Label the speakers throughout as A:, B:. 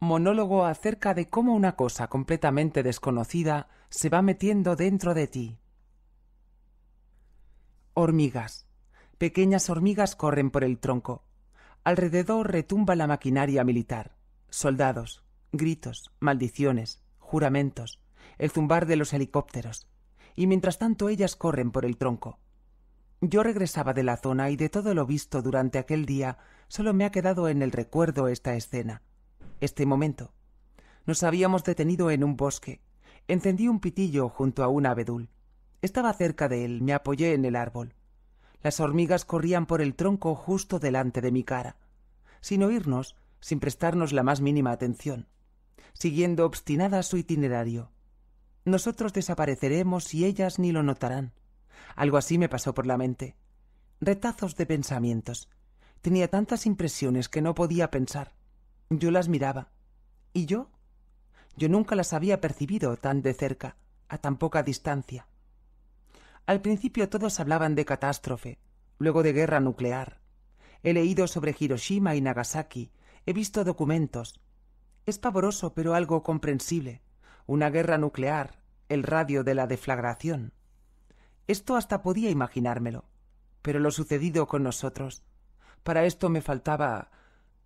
A: monólogo acerca de cómo una cosa completamente desconocida se va metiendo dentro de ti. Hormigas. Pequeñas hormigas corren por el tronco. Alrededor retumba la maquinaria militar. Soldados, gritos, maldiciones, juramentos, el zumbar de los helicópteros. Y mientras tanto ellas corren por el tronco. Yo regresaba de la zona y de todo lo visto durante aquel día solo me ha quedado en el recuerdo esta escena este momento. Nos habíamos detenido en un bosque. Encendí un pitillo junto a un abedul. Estaba cerca de él, me apoyé en el árbol. Las hormigas corrían por el tronco justo delante de mi cara, sin oírnos, sin prestarnos la más mínima atención, siguiendo obstinada su itinerario. Nosotros desapareceremos y ellas ni lo notarán. Algo así me pasó por la mente. Retazos de pensamientos. Tenía tantas impresiones que no podía pensar. Yo las miraba. ¿Y yo? Yo nunca las había percibido tan de cerca, a tan poca distancia. Al principio todos hablaban de catástrofe, luego de guerra nuclear. He leído sobre Hiroshima y Nagasaki, he visto documentos. Es pavoroso, pero algo comprensible. Una guerra nuclear, el radio de la deflagración. Esto hasta podía imaginármelo, pero lo sucedido con nosotros. Para esto me faltaba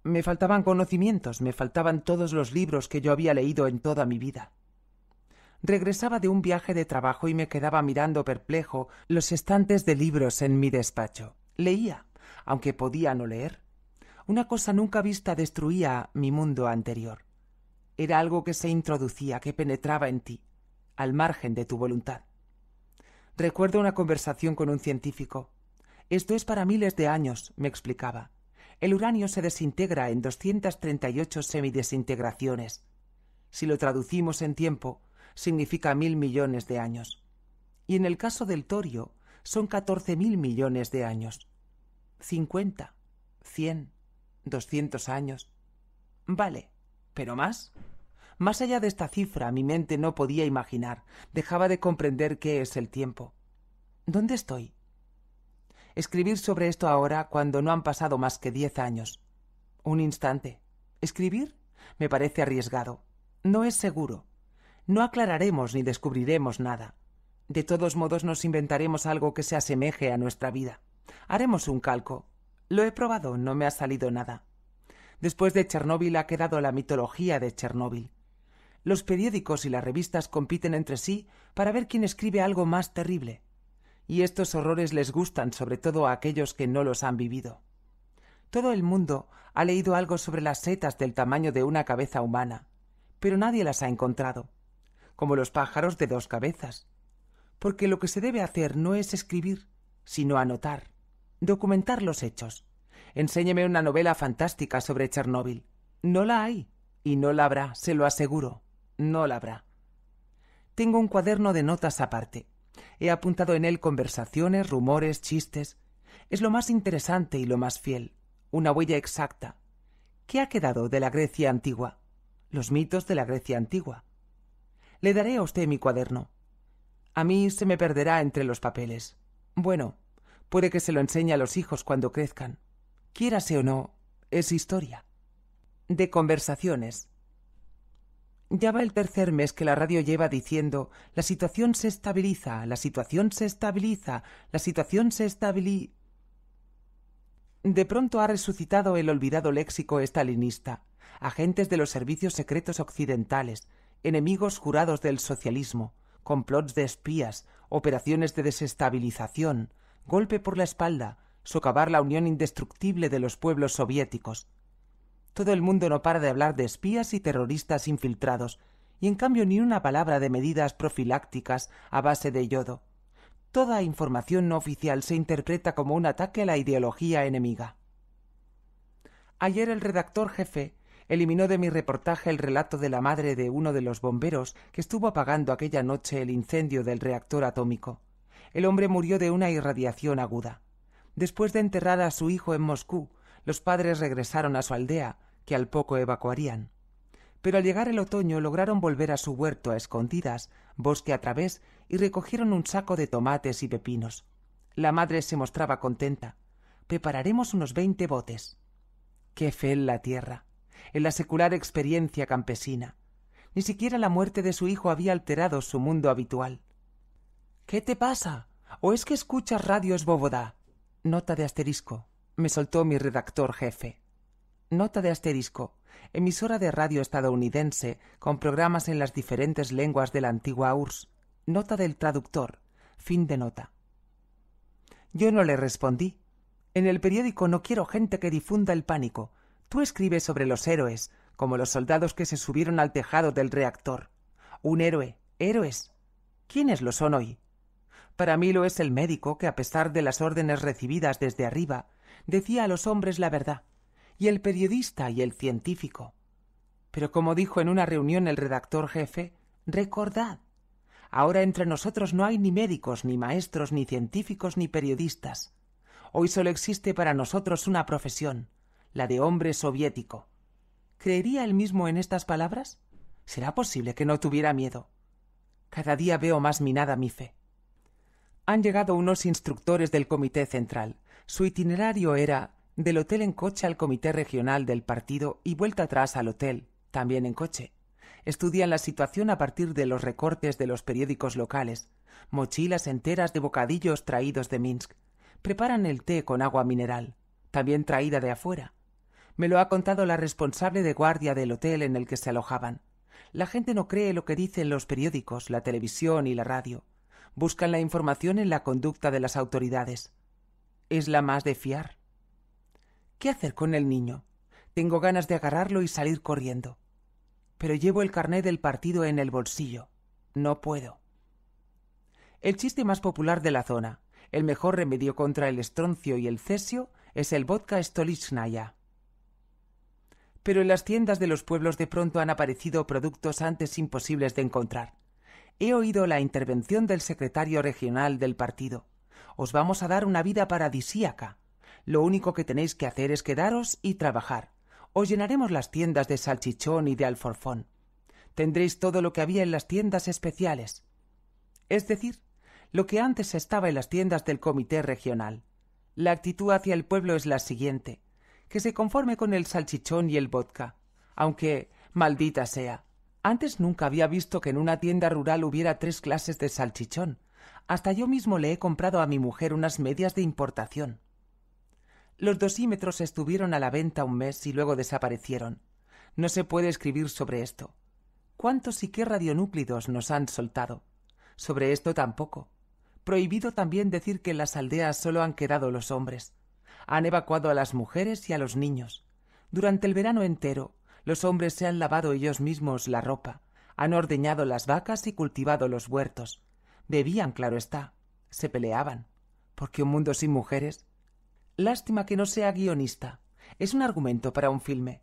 A: me faltaban conocimientos, me faltaban todos los libros que yo había leído en toda mi vida. Regresaba de un viaje de trabajo y me quedaba mirando perplejo los estantes de libros en mi despacho. Leía, aunque podía no leer. Una cosa nunca vista destruía mi mundo anterior. Era algo que se introducía, que penetraba en ti, al margen de tu voluntad. Recuerdo una conversación con un científico. Esto es para miles de años, me explicaba el uranio se desintegra en 238 semidesintegraciones. Si lo traducimos en tiempo, significa mil millones de años. Y en el caso del torio, son 14 mil millones de años. 50, 100, 200 años. Vale, pero más. Más allá de esta cifra, mi mente no podía imaginar, dejaba de comprender qué es el tiempo. ¿Dónde estoy? escribir sobre esto ahora cuando no han pasado más que diez años. Un instante. Escribir me parece arriesgado. No es seguro. No aclararemos ni descubriremos nada. De todos modos nos inventaremos algo que se asemeje a nuestra vida. Haremos un calco. Lo he probado, no me ha salido nada. Después de Chernóbil ha quedado la mitología de Chernóbil. Los periódicos y las revistas compiten entre sí para ver quién escribe algo más terrible y estos horrores les gustan sobre todo a aquellos que no los han vivido. Todo el mundo ha leído algo sobre las setas del tamaño de una cabeza humana, pero nadie las ha encontrado, como los pájaros de dos cabezas, porque lo que se debe hacer no es escribir, sino anotar, documentar los hechos. Enséñeme una novela fantástica sobre Chernóbil. No la hay, y no la habrá, se lo aseguro, no la habrá. Tengo un cuaderno de notas aparte, He apuntado en él conversaciones, rumores, chistes. Es lo más interesante y lo más fiel, una huella exacta. ¿Qué ha quedado de la Grecia antigua? Los mitos de la Grecia antigua. Le daré a usted mi cuaderno. A mí se me perderá entre los papeles. Bueno, puede que se lo enseñe a los hijos cuando crezcan. Quiérase o no, es historia. De conversaciones, ya va el tercer mes que la radio lleva diciendo la situación se estabiliza, la situación se estabiliza, la situación se estabili... De pronto ha resucitado el olvidado léxico estalinista. Agentes de los servicios secretos occidentales, enemigos jurados del socialismo, complots de espías, operaciones de desestabilización, golpe por la espalda, socavar la unión indestructible de los pueblos soviéticos, todo el mundo no para de hablar de espías y terroristas infiltrados, y en cambio ni una palabra de medidas profilácticas a base de yodo. Toda información no oficial se interpreta como un ataque a la ideología enemiga. Ayer el redactor jefe eliminó de mi reportaje el relato de la madre de uno de los bomberos que estuvo apagando aquella noche el incendio del reactor atómico. El hombre murió de una irradiación aguda. Después de enterrar a su hijo en Moscú, los padres regresaron a su aldea, que al poco evacuarían. Pero al llegar el otoño lograron volver a su huerto a escondidas, bosque a través, y recogieron un saco de tomates y pepinos. La madre se mostraba contenta. Prepararemos unos veinte botes. Qué fe en la tierra, en la secular experiencia campesina. Ni siquiera la muerte de su hijo había alterado su mundo habitual. ¿Qué te pasa? ¿O es que escuchas radios bóvoda? Nota de asterisco me soltó mi redactor jefe. Nota de asterisco. Emisora de radio estadounidense con programas en las diferentes lenguas de la antigua URSS. Nota del traductor. Fin de nota. Yo no le respondí. En el periódico no quiero gente que difunda el pánico. Tú escribes sobre los héroes, como los soldados que se subieron al tejado del reactor. Un héroe. Héroes. ¿Quiénes lo son hoy? Para mí lo es el médico que, a pesar de las órdenes recibidas desde arriba, decía a los hombres la verdad, y el periodista y el científico. Pero como dijo en una reunión el redactor jefe, recordad, ahora entre nosotros no hay ni médicos, ni maestros, ni científicos, ni periodistas. Hoy solo existe para nosotros una profesión, la de hombre soviético. ¿Creería él mismo en estas palabras? ¿Será posible que no tuviera miedo? Cada día veo más minada mi fe. Han llegado unos instructores del Comité Central, su itinerario era del hotel en coche al comité regional del partido y vuelta atrás al hotel, también en coche. Estudian la situación a partir de los recortes de los periódicos locales, mochilas enteras de bocadillos traídos de Minsk. Preparan el té con agua mineral, también traída de afuera. Me lo ha contado la responsable de guardia del hotel en el que se alojaban. La gente no cree lo que dicen los periódicos, la televisión y la radio. Buscan la información en la conducta de las autoridades es la más de fiar. ¿Qué hacer con el niño? Tengo ganas de agarrarlo y salir corriendo. Pero llevo el carné del partido en el bolsillo. No puedo. El chiste más popular de la zona, el mejor remedio contra el estroncio y el cesio, es el vodka stolichnaya. Pero en las tiendas de los pueblos de pronto han aparecido productos antes imposibles de encontrar. He oído la intervención del secretario regional del partido os vamos a dar una vida paradisíaca. Lo único que tenéis que hacer es quedaros y trabajar. Os llenaremos las tiendas de salchichón y de alforfón. Tendréis todo lo que había en las tiendas especiales. Es decir, lo que antes estaba en las tiendas del Comité Regional. La actitud hacia el pueblo es la siguiente, que se conforme con el salchichón y el vodka, aunque, maldita sea, antes nunca había visto que en una tienda rural hubiera tres clases de salchichón, hasta yo mismo le he comprado a mi mujer unas medias de importación. Los dosímetros estuvieron a la venta un mes y luego desaparecieron. No se puede escribir sobre esto. ¿Cuántos y qué radionúclidos nos han soltado? Sobre esto tampoco. Prohibido también decir que en las aldeas solo han quedado los hombres. Han evacuado a las mujeres y a los niños. Durante el verano entero, los hombres se han lavado ellos mismos la ropa, han ordeñado las vacas y cultivado los huertos, Debían, claro está. Se peleaban. Porque un mundo sin mujeres. Lástima que no sea guionista. Es un argumento para un filme.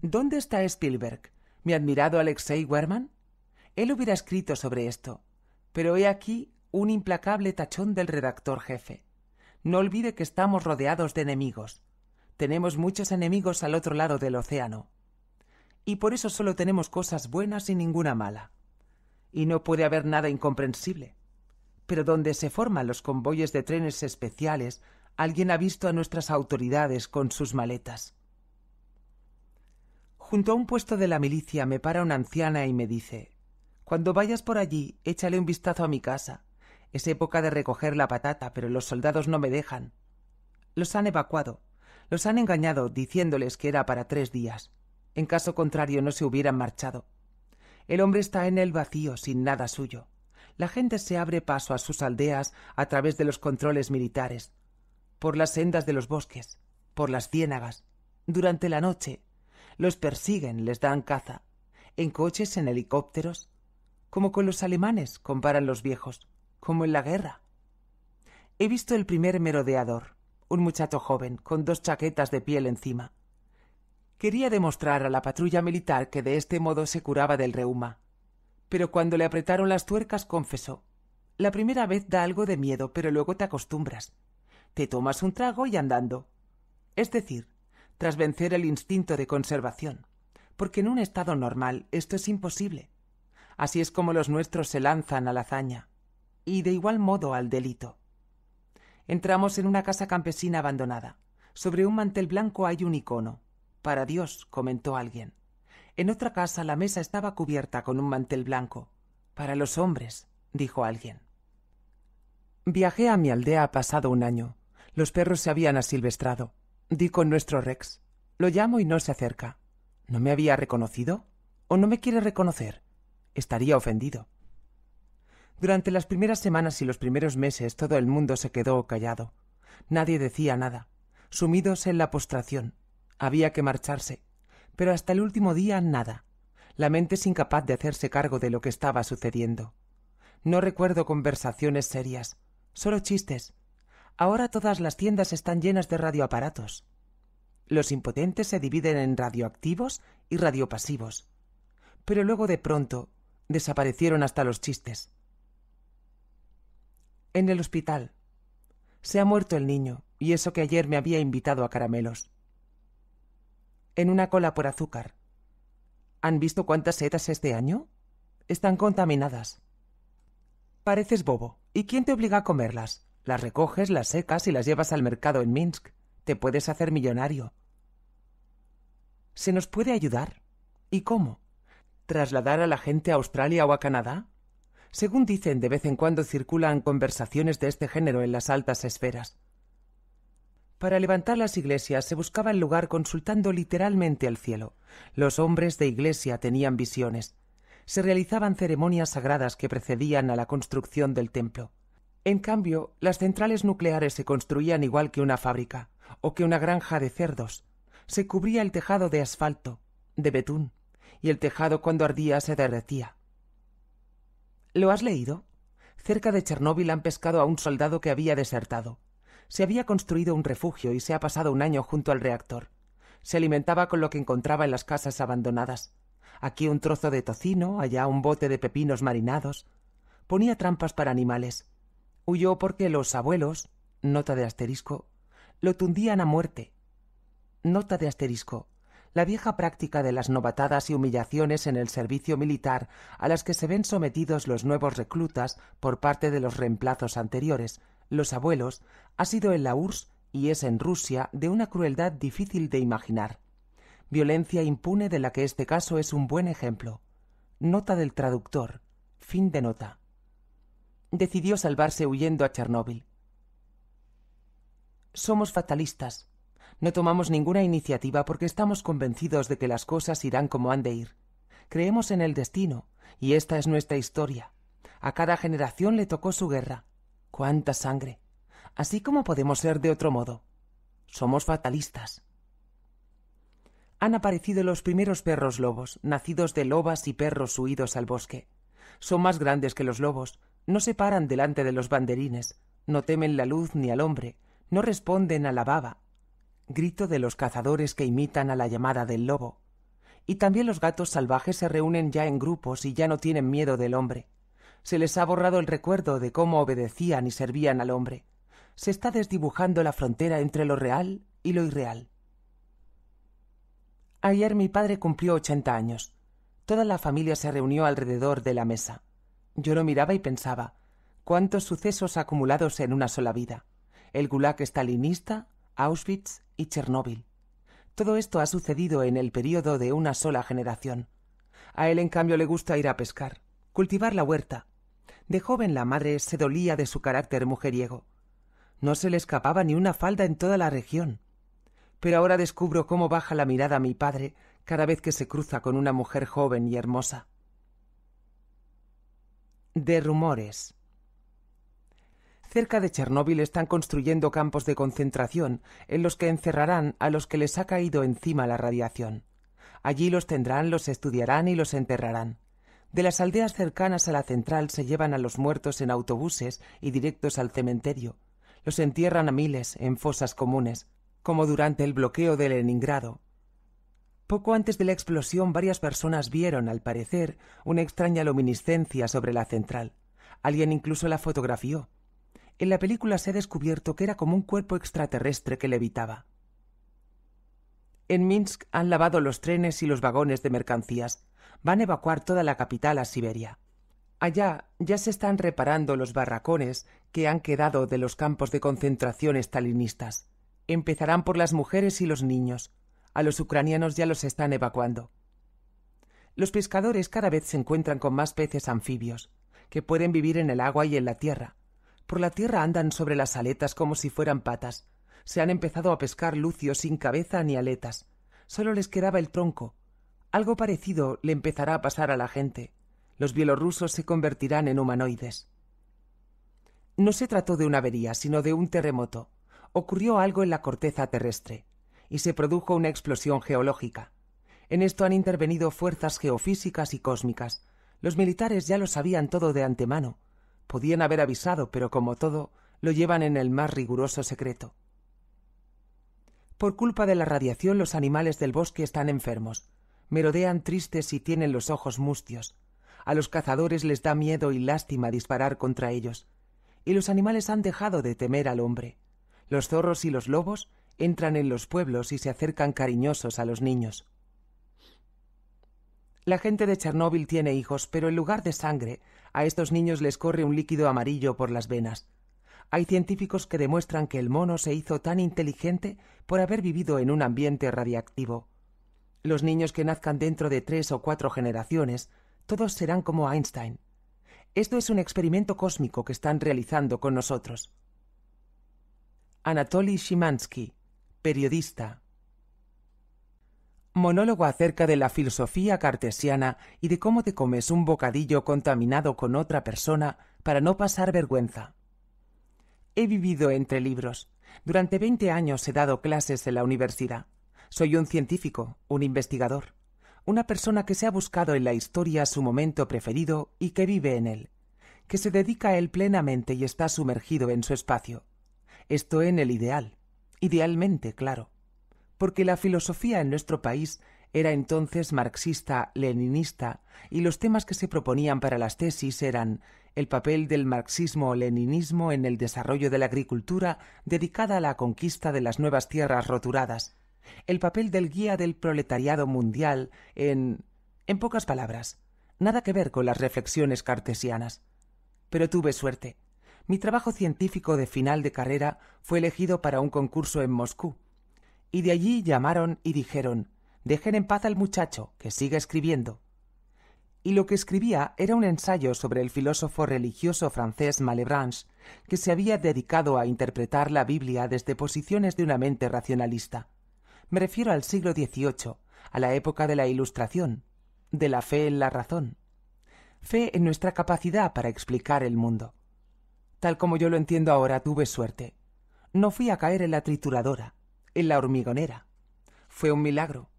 A: ¿Dónde está Spielberg? ¿Mi admirado Alexei Werman? Él hubiera escrito sobre esto. Pero he aquí un implacable tachón del redactor jefe. No olvide que estamos rodeados de enemigos. Tenemos muchos enemigos al otro lado del océano. Y por eso solo tenemos cosas buenas y ninguna mala. Y no puede haber nada incomprensible pero donde se forman los convoyes de trenes especiales, alguien ha visto a nuestras autoridades con sus maletas. Junto a un puesto de la milicia me para una anciana y me dice Cuando vayas por allí, échale un vistazo a mi casa. Es época de recoger la patata, pero los soldados no me dejan. Los han evacuado. Los han engañado diciéndoles que era para tres días. En caso contrario no se hubieran marchado. El hombre está en el vacío sin nada suyo la gente se abre paso a sus aldeas a través de los controles militares, por las sendas de los bosques, por las ciénagas, durante la noche. Los persiguen, les dan caza, en coches, en helicópteros, como con los alemanes, comparan los viejos, como en la guerra. He visto el primer merodeador, un muchacho joven, con dos chaquetas de piel encima. Quería demostrar a la patrulla militar que de este modo se curaba del reuma, pero cuando le apretaron las tuercas confesó. La primera vez da algo de miedo, pero luego te acostumbras. Te tomas un trago y andando. Es decir, tras vencer el instinto de conservación, porque en un estado normal esto es imposible. Así es como los nuestros se lanzan a la hazaña, y de igual modo al delito. Entramos en una casa campesina abandonada. Sobre un mantel blanco hay un icono. Para Dios, comentó alguien. En otra casa la mesa estaba cubierta con un mantel blanco. Para los hombres, dijo alguien. Viajé a mi aldea pasado un año. Los perros se habían asilvestrado. Di con nuestro Rex. Lo llamo y no se acerca. ¿No me había reconocido? ¿O no me quiere reconocer? Estaría ofendido. Durante las primeras semanas y los primeros meses todo el mundo se quedó callado. Nadie decía nada, sumidos en la postración. Había que marcharse. Pero hasta el último día nada. La mente es incapaz de hacerse cargo de lo que estaba sucediendo. No recuerdo conversaciones serias, solo chistes. Ahora todas las tiendas están llenas de radioaparatos. Los impotentes se dividen en radioactivos y radiopasivos. Pero luego de pronto desaparecieron hasta los chistes. En el hospital. Se ha muerto el niño, y eso que ayer me había invitado a caramelos en una cola por azúcar. ¿Han visto cuántas setas este año? Están contaminadas. Pareces bobo. ¿Y quién te obliga a comerlas? Las recoges, las secas y las llevas al mercado en Minsk. Te puedes hacer millonario. ¿Se nos puede ayudar? ¿Y cómo? ¿Trasladar a la gente a Australia o a Canadá? Según dicen, de vez en cuando circulan conversaciones de este género en las altas esferas. Para levantar las iglesias se buscaba el lugar consultando literalmente al cielo. Los hombres de iglesia tenían visiones. Se realizaban ceremonias sagradas que precedían a la construcción del templo. En cambio, las centrales nucleares se construían igual que una fábrica o que una granja de cerdos. Se cubría el tejado de asfalto, de betún, y el tejado cuando ardía se derretía. ¿Lo has leído? Cerca de Chernóbil han pescado a un soldado que había desertado. Se había construido un refugio y se ha pasado un año junto al reactor. Se alimentaba con lo que encontraba en las casas abandonadas. Aquí un trozo de tocino, allá un bote de pepinos marinados. Ponía trampas para animales. Huyó porque los abuelos, nota de asterisco, lo tundían a muerte. Nota de asterisco. La vieja práctica de las novatadas y humillaciones en el servicio militar a las que se ven sometidos los nuevos reclutas por parte de los reemplazos anteriores, los abuelos ha sido en la URSS y es en Rusia de una crueldad difícil de imaginar. Violencia impune de la que este caso es un buen ejemplo. Nota del traductor. Fin de nota. Decidió salvarse huyendo a Chernóbil. Somos fatalistas. No tomamos ninguna iniciativa porque estamos convencidos de que las cosas irán como han de ir. Creemos en el destino, y esta es nuestra historia. A cada generación le tocó su guerra cuánta sangre. Así como podemos ser de otro modo. Somos fatalistas. Han aparecido los primeros perros lobos, nacidos de lobas y perros huidos al bosque. Son más grandes que los lobos, no se paran delante de los banderines, no temen la luz ni al hombre, no responden a la baba. Grito de los cazadores que imitan a la llamada del lobo. Y también los gatos salvajes se reúnen ya en grupos y ya no tienen miedo del hombre. Se les ha borrado el recuerdo de cómo obedecían y servían al hombre. Se está desdibujando la frontera entre lo real y lo irreal. Ayer mi padre cumplió ochenta años. Toda la familia se reunió alrededor de la mesa. Yo lo miraba y pensaba, cuántos sucesos acumulados en una sola vida. El gulag stalinista, Auschwitz y Chernóbil. Todo esto ha sucedido en el periodo de una sola generación. A él, en cambio, le gusta ir a pescar cultivar la huerta. De joven la madre se dolía de su carácter mujeriego. No se le escapaba ni una falda en toda la región. Pero ahora descubro cómo baja la mirada mi padre cada vez que se cruza con una mujer joven y hermosa. De rumores. Cerca de Chernóbil están construyendo campos de concentración en los que encerrarán a los que les ha caído encima la radiación. Allí los tendrán, los estudiarán y los enterrarán. De las aldeas cercanas a la central se llevan a los muertos en autobuses y directos al cementerio. Los entierran a miles en fosas comunes, como durante el bloqueo de Leningrado. Poco antes de la explosión varias personas vieron, al parecer, una extraña luminiscencia sobre la central. Alguien incluso la fotografió. En la película se ha descubierto que era como un cuerpo extraterrestre que levitaba. En Minsk han lavado los trenes y los vagones de mercancías van a evacuar toda la capital a Siberia. Allá ya se están reparando los barracones que han quedado de los campos de concentración estalinistas. Empezarán por las mujeres y los niños. A los ucranianos ya los están evacuando. Los pescadores cada vez se encuentran con más peces anfibios, que pueden vivir en el agua y en la tierra. Por la tierra andan sobre las aletas como si fueran patas. Se han empezado a pescar lucios sin cabeza ni aletas. Solo les quedaba el tronco, algo parecido le empezará a pasar a la gente. Los bielorrusos se convertirán en humanoides. No se trató de una avería, sino de un terremoto. Ocurrió algo en la corteza terrestre, y se produjo una explosión geológica. En esto han intervenido fuerzas geofísicas y cósmicas. Los militares ya lo sabían todo de antemano. Podían haber avisado, pero como todo, lo llevan en el más riguroso secreto. Por culpa de la radiación los animales del bosque están enfermos merodean tristes y tienen los ojos mustios. A los cazadores les da miedo y lástima disparar contra ellos. Y los animales han dejado de temer al hombre. Los zorros y los lobos entran en los pueblos y se acercan cariñosos a los niños. La gente de Chernóbil tiene hijos, pero en lugar de sangre, a estos niños les corre un líquido amarillo por las venas. Hay científicos que demuestran que el mono se hizo tan inteligente por haber vivido en un ambiente radiactivo. Los niños que nazcan dentro de tres o cuatro generaciones, todos serán como Einstein. Esto es un experimento cósmico que están realizando con nosotros. Anatoly Shimansky, periodista. Monólogo acerca de la filosofía cartesiana y de cómo te comes un bocadillo contaminado con otra persona para no pasar vergüenza. He vivido entre libros. Durante veinte años he dado clases en la universidad. Soy un científico, un investigador, una persona que se ha buscado en la historia su momento preferido y que vive en él, que se dedica a él plenamente y está sumergido en su espacio. Esto en el ideal, idealmente, claro, porque la filosofía en nuestro país era entonces marxista, leninista, y los temas que se proponían para las tesis eran el papel del marxismo-leninismo en el desarrollo de la agricultura dedicada a la conquista de las nuevas tierras roturadas, el papel del guía del proletariado mundial en... en pocas palabras, nada que ver con las reflexiones cartesianas. Pero tuve suerte. Mi trabajo científico de final de carrera fue elegido para un concurso en Moscú. Y de allí llamaron y dijeron Dejen en paz al muchacho, que siga escribiendo. Y lo que escribía era un ensayo sobre el filósofo religioso francés Malebranche, que se había dedicado a interpretar la Biblia desde posiciones de una mente racionalista. Me refiero al siglo XVIII, a la época de la Ilustración, de la fe en la razón. Fe en nuestra capacidad para explicar el mundo. Tal como yo lo entiendo ahora, tuve suerte. No fui a caer en la trituradora, en la hormigonera. Fue un milagro.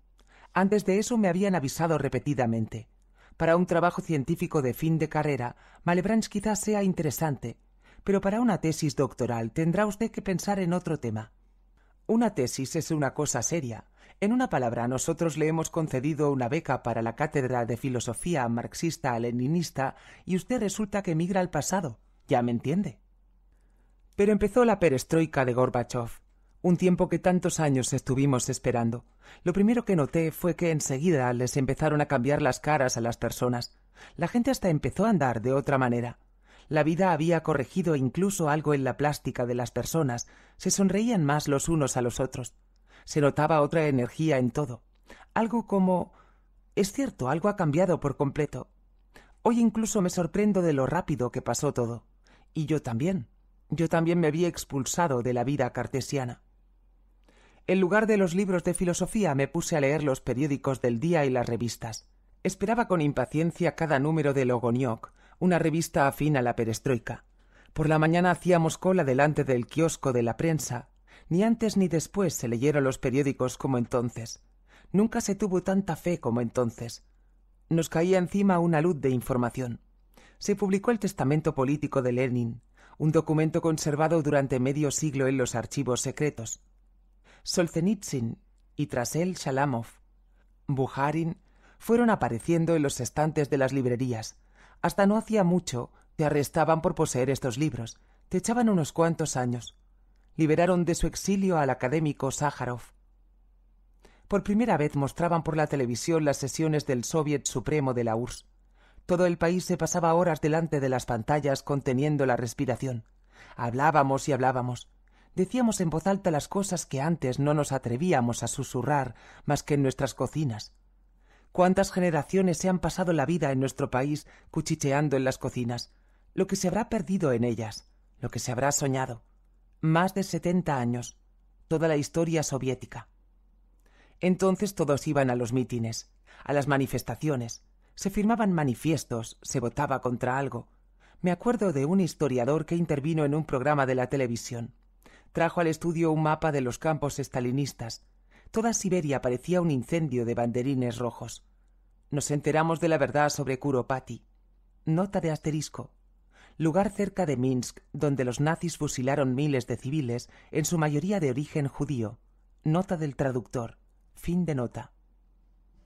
A: Antes de eso me habían avisado repetidamente. Para un trabajo científico de fin de carrera, Malebranche quizás sea interesante, pero para una tesis doctoral tendrá usted que pensar en otro tema. Una tesis es una cosa seria. En una palabra, nosotros le hemos concedido una beca para la cátedra de filosofía marxista-leninista y usted resulta que migra al pasado. Ya me entiende. Pero empezó la perestroika de Gorbachev, un tiempo que tantos años estuvimos esperando. Lo primero que noté fue que enseguida les empezaron a cambiar las caras a las personas. La gente hasta empezó a andar de otra manera. La vida había corregido incluso algo en la plástica de las personas, se sonreían más los unos a los otros. Se notaba otra energía en todo. Algo como... Es cierto, algo ha cambiado por completo. Hoy incluso me sorprendo de lo rápido que pasó todo. Y yo también. Yo también me vi expulsado de la vida cartesiana. En lugar de los libros de filosofía me puse a leer los periódicos del día y las revistas. Esperaba con impaciencia cada número de Logoniok, una revista afín a la perestroika. Por la mañana hacíamos cola delante del kiosco de la prensa. Ni antes ni después se leyeron los periódicos como entonces. Nunca se tuvo tanta fe como entonces. Nos caía encima una luz de información. Se publicó el testamento político de Lenin, un documento conservado durante medio siglo en los archivos secretos. Solzhenitsyn y tras él Shalamov, Buharin, fueron apareciendo en los estantes de las librerías, hasta no hacía mucho te arrestaban por poseer estos libros. Te echaban unos cuantos años. Liberaron de su exilio al académico Sájarov. Por primera vez mostraban por la televisión las sesiones del Soviet Supremo de la URSS. Todo el país se pasaba horas delante de las pantallas conteniendo la respiración. Hablábamos y hablábamos. Decíamos en voz alta las cosas que antes no nos atrevíamos a susurrar más que en nuestras cocinas cuántas generaciones se han pasado la vida en nuestro país cuchicheando en las cocinas, lo que se habrá perdido en ellas, lo que se habrá soñado. Más de setenta años, toda la historia soviética. Entonces todos iban a los mítines, a las manifestaciones, se firmaban manifiestos, se votaba contra algo. Me acuerdo de un historiador que intervino en un programa de la televisión. Trajo al estudio un mapa de los campos estalinistas, Toda Siberia parecía un incendio de banderines rojos. Nos enteramos de la verdad sobre Kuropati. Nota de asterisco. Lugar cerca de Minsk, donde los nazis fusilaron miles de civiles, en su mayoría de origen judío. Nota del traductor. Fin de nota.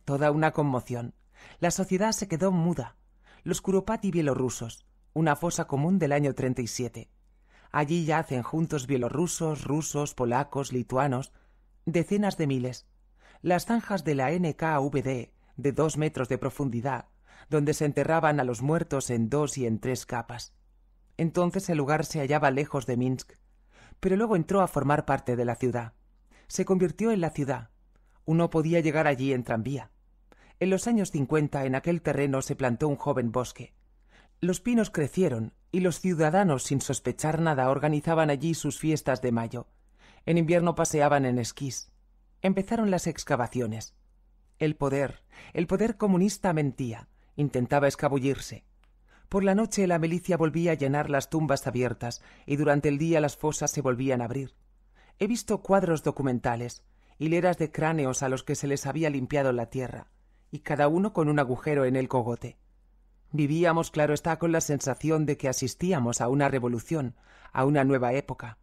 A: Toda una conmoción. La sociedad se quedó muda. Los Kuropati bielorrusos, una fosa común del año 37. Allí yacen juntos bielorrusos, rusos, polacos, lituanos, Decenas de miles. Las zanjas de la NKVD, de dos metros de profundidad, donde se enterraban a los muertos en dos y en tres capas. Entonces el lugar se hallaba lejos de Minsk, pero luego entró a formar parte de la ciudad. Se convirtió en la ciudad. Uno podía llegar allí en tranvía. En los años cincuenta en aquel terreno se plantó un joven bosque. Los pinos crecieron y los ciudadanos, sin sospechar nada, organizaban allí sus fiestas de mayo, en invierno paseaban en esquís. Empezaron las excavaciones. El poder, el poder comunista mentía, intentaba escabullirse. Por la noche la milicia volvía a llenar las tumbas abiertas y durante el día las fosas se volvían a abrir. He visto cuadros documentales, hileras de cráneos a los que se les había limpiado la tierra, y cada uno con un agujero en el cogote. Vivíamos, claro está, con la sensación de que asistíamos a una revolución, a una nueva época.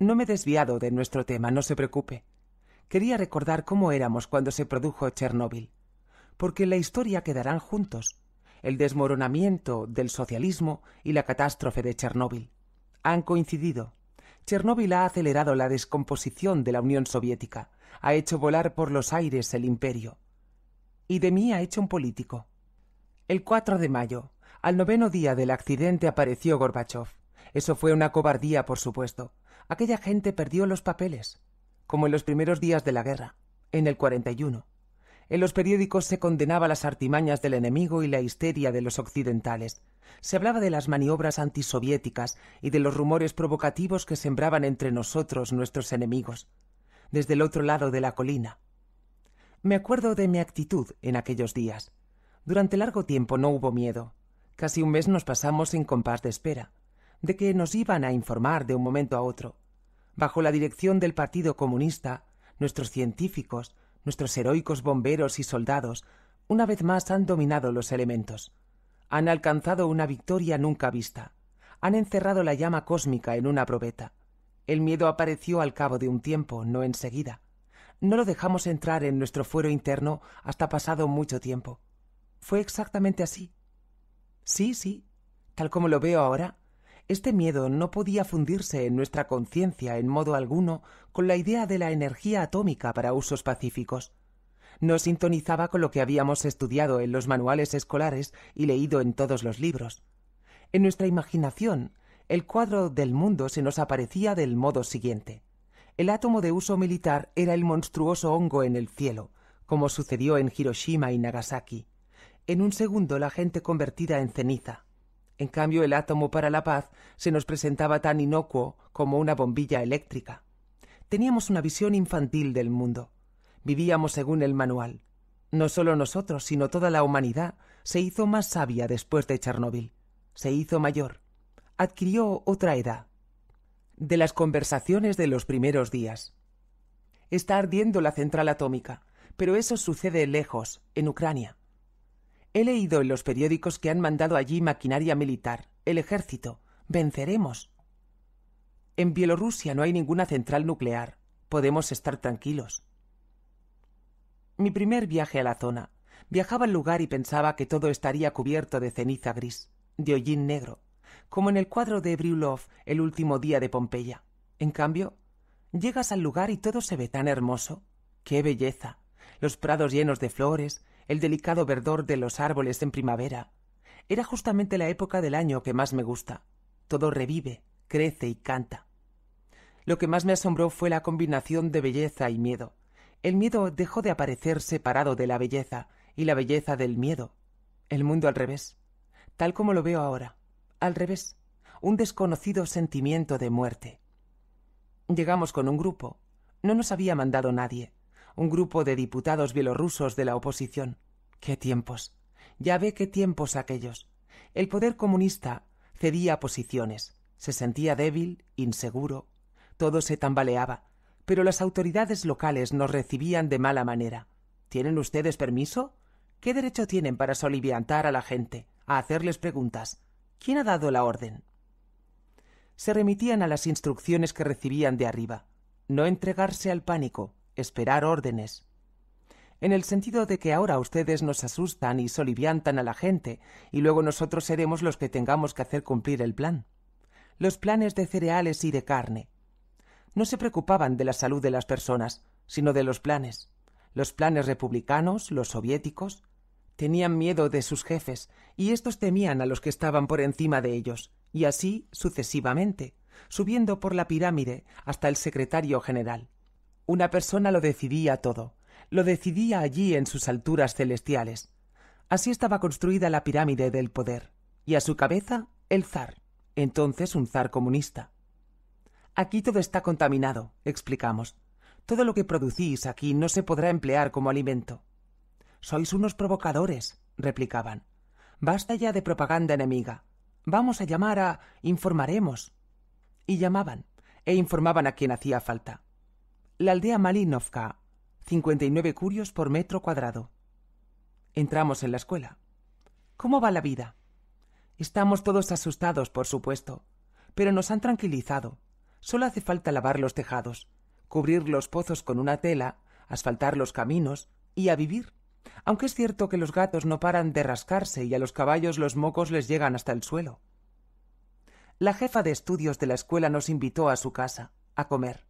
A: No me he desviado de nuestro tema, no se preocupe. Quería recordar cómo éramos cuando se produjo Chernóbil, porque en la historia quedarán juntos el desmoronamiento del socialismo y la catástrofe de Chernóbil. Han coincidido. Chernóbil ha acelerado la descomposición de la Unión Soviética, ha hecho volar por los aires el imperio. Y de mí ha hecho un político. El 4 de mayo, al noveno día del accidente, apareció Gorbachev. Eso fue una cobardía, por supuesto aquella gente perdió los papeles, como en los primeros días de la guerra, en el 41. En los periódicos se condenaba las artimañas del enemigo y la histeria de los occidentales. Se hablaba de las maniobras antisoviéticas y de los rumores provocativos que sembraban entre nosotros nuestros enemigos, desde el otro lado de la colina. Me acuerdo de mi actitud en aquellos días. Durante largo tiempo no hubo miedo. Casi un mes nos pasamos sin compás de espera de que nos iban a informar de un momento a otro. Bajo la dirección del Partido Comunista, nuestros científicos, nuestros heroicos bomberos y soldados, una vez más han dominado los elementos. Han alcanzado una victoria nunca vista. Han encerrado la llama cósmica en una probeta. El miedo apareció al cabo de un tiempo, no enseguida. No lo dejamos entrar en nuestro fuero interno hasta pasado mucho tiempo. Fue exactamente así. Sí, sí, tal como lo veo ahora, este miedo no podía fundirse en nuestra conciencia en modo alguno con la idea de la energía atómica para usos pacíficos. No sintonizaba con lo que habíamos estudiado en los manuales escolares y leído en todos los libros. En nuestra imaginación, el cuadro del mundo se nos aparecía del modo siguiente. El átomo de uso militar era el monstruoso hongo en el cielo, como sucedió en Hiroshima y Nagasaki. En un segundo la gente convertida en ceniza, en cambio, el átomo para la paz se nos presentaba tan inocuo como una bombilla eléctrica. Teníamos una visión infantil del mundo. Vivíamos según el manual. No solo nosotros, sino toda la humanidad se hizo más sabia después de Chernóbil. Se hizo mayor. Adquirió otra edad. De las conversaciones de los primeros días. Está ardiendo la central atómica, pero eso sucede lejos, en Ucrania. He leído en los periódicos que han mandado allí maquinaria militar, el ejército. Venceremos. En Bielorrusia no hay ninguna central nuclear. Podemos estar tranquilos. Mi primer viaje a la zona. Viajaba al lugar y pensaba que todo estaría cubierto de ceniza gris, de hollín negro, como en el cuadro de Brulov el último día de Pompeya. En cambio, llegas al lugar y todo se ve tan hermoso. ¡Qué belleza! Los prados llenos de flores, el delicado verdor de los árboles en primavera. Era justamente la época del año que más me gusta. Todo revive, crece y canta. Lo que más me asombró fue la combinación de belleza y miedo. El miedo dejó de aparecer separado de la belleza y la belleza del miedo. El mundo al revés, tal como lo veo ahora, al revés, un desconocido sentimiento de muerte. Llegamos con un grupo. No nos había mandado nadie un grupo de diputados bielorrusos de la oposición. ¡Qué tiempos! Ya ve qué tiempos aquellos. El poder comunista cedía posiciones, se sentía débil, inseguro, todo se tambaleaba, pero las autoridades locales nos recibían de mala manera. ¿Tienen ustedes permiso? ¿Qué derecho tienen para soliviantar a la gente, a hacerles preguntas? ¿Quién ha dado la orden? Se remitían a las instrucciones que recibían de arriba. No entregarse al pánico, esperar órdenes. En el sentido de que ahora ustedes nos asustan y soliviantan a la gente, y luego nosotros seremos los que tengamos que hacer cumplir el plan. Los planes de cereales y de carne. No se preocupaban de la salud de las personas, sino de los planes. Los planes republicanos, los soviéticos, tenían miedo de sus jefes, y estos temían a los que estaban por encima de ellos, y así sucesivamente, subiendo por la pirámide hasta el secretario general. Una persona lo decidía todo, lo decidía allí en sus alturas celestiales. Así estaba construida la pirámide del poder, y a su cabeza el zar, entonces un zar comunista. Aquí todo está contaminado, explicamos. Todo lo que producís aquí no se podrá emplear como alimento. Sois unos provocadores, replicaban. Basta ya de propaganda enemiga. Vamos a llamar a informaremos. Y llamaban, e informaban a quien hacía falta la aldea Malinovka, 59 curios por metro cuadrado. Entramos en la escuela. ¿Cómo va la vida? Estamos todos asustados, por supuesto, pero nos han tranquilizado. Solo hace falta lavar los tejados, cubrir los pozos con una tela, asfaltar los caminos y a vivir. Aunque es cierto que los gatos no paran de rascarse y a los caballos los mocos les llegan hasta el suelo. La jefa de estudios de la escuela nos invitó a su casa, a comer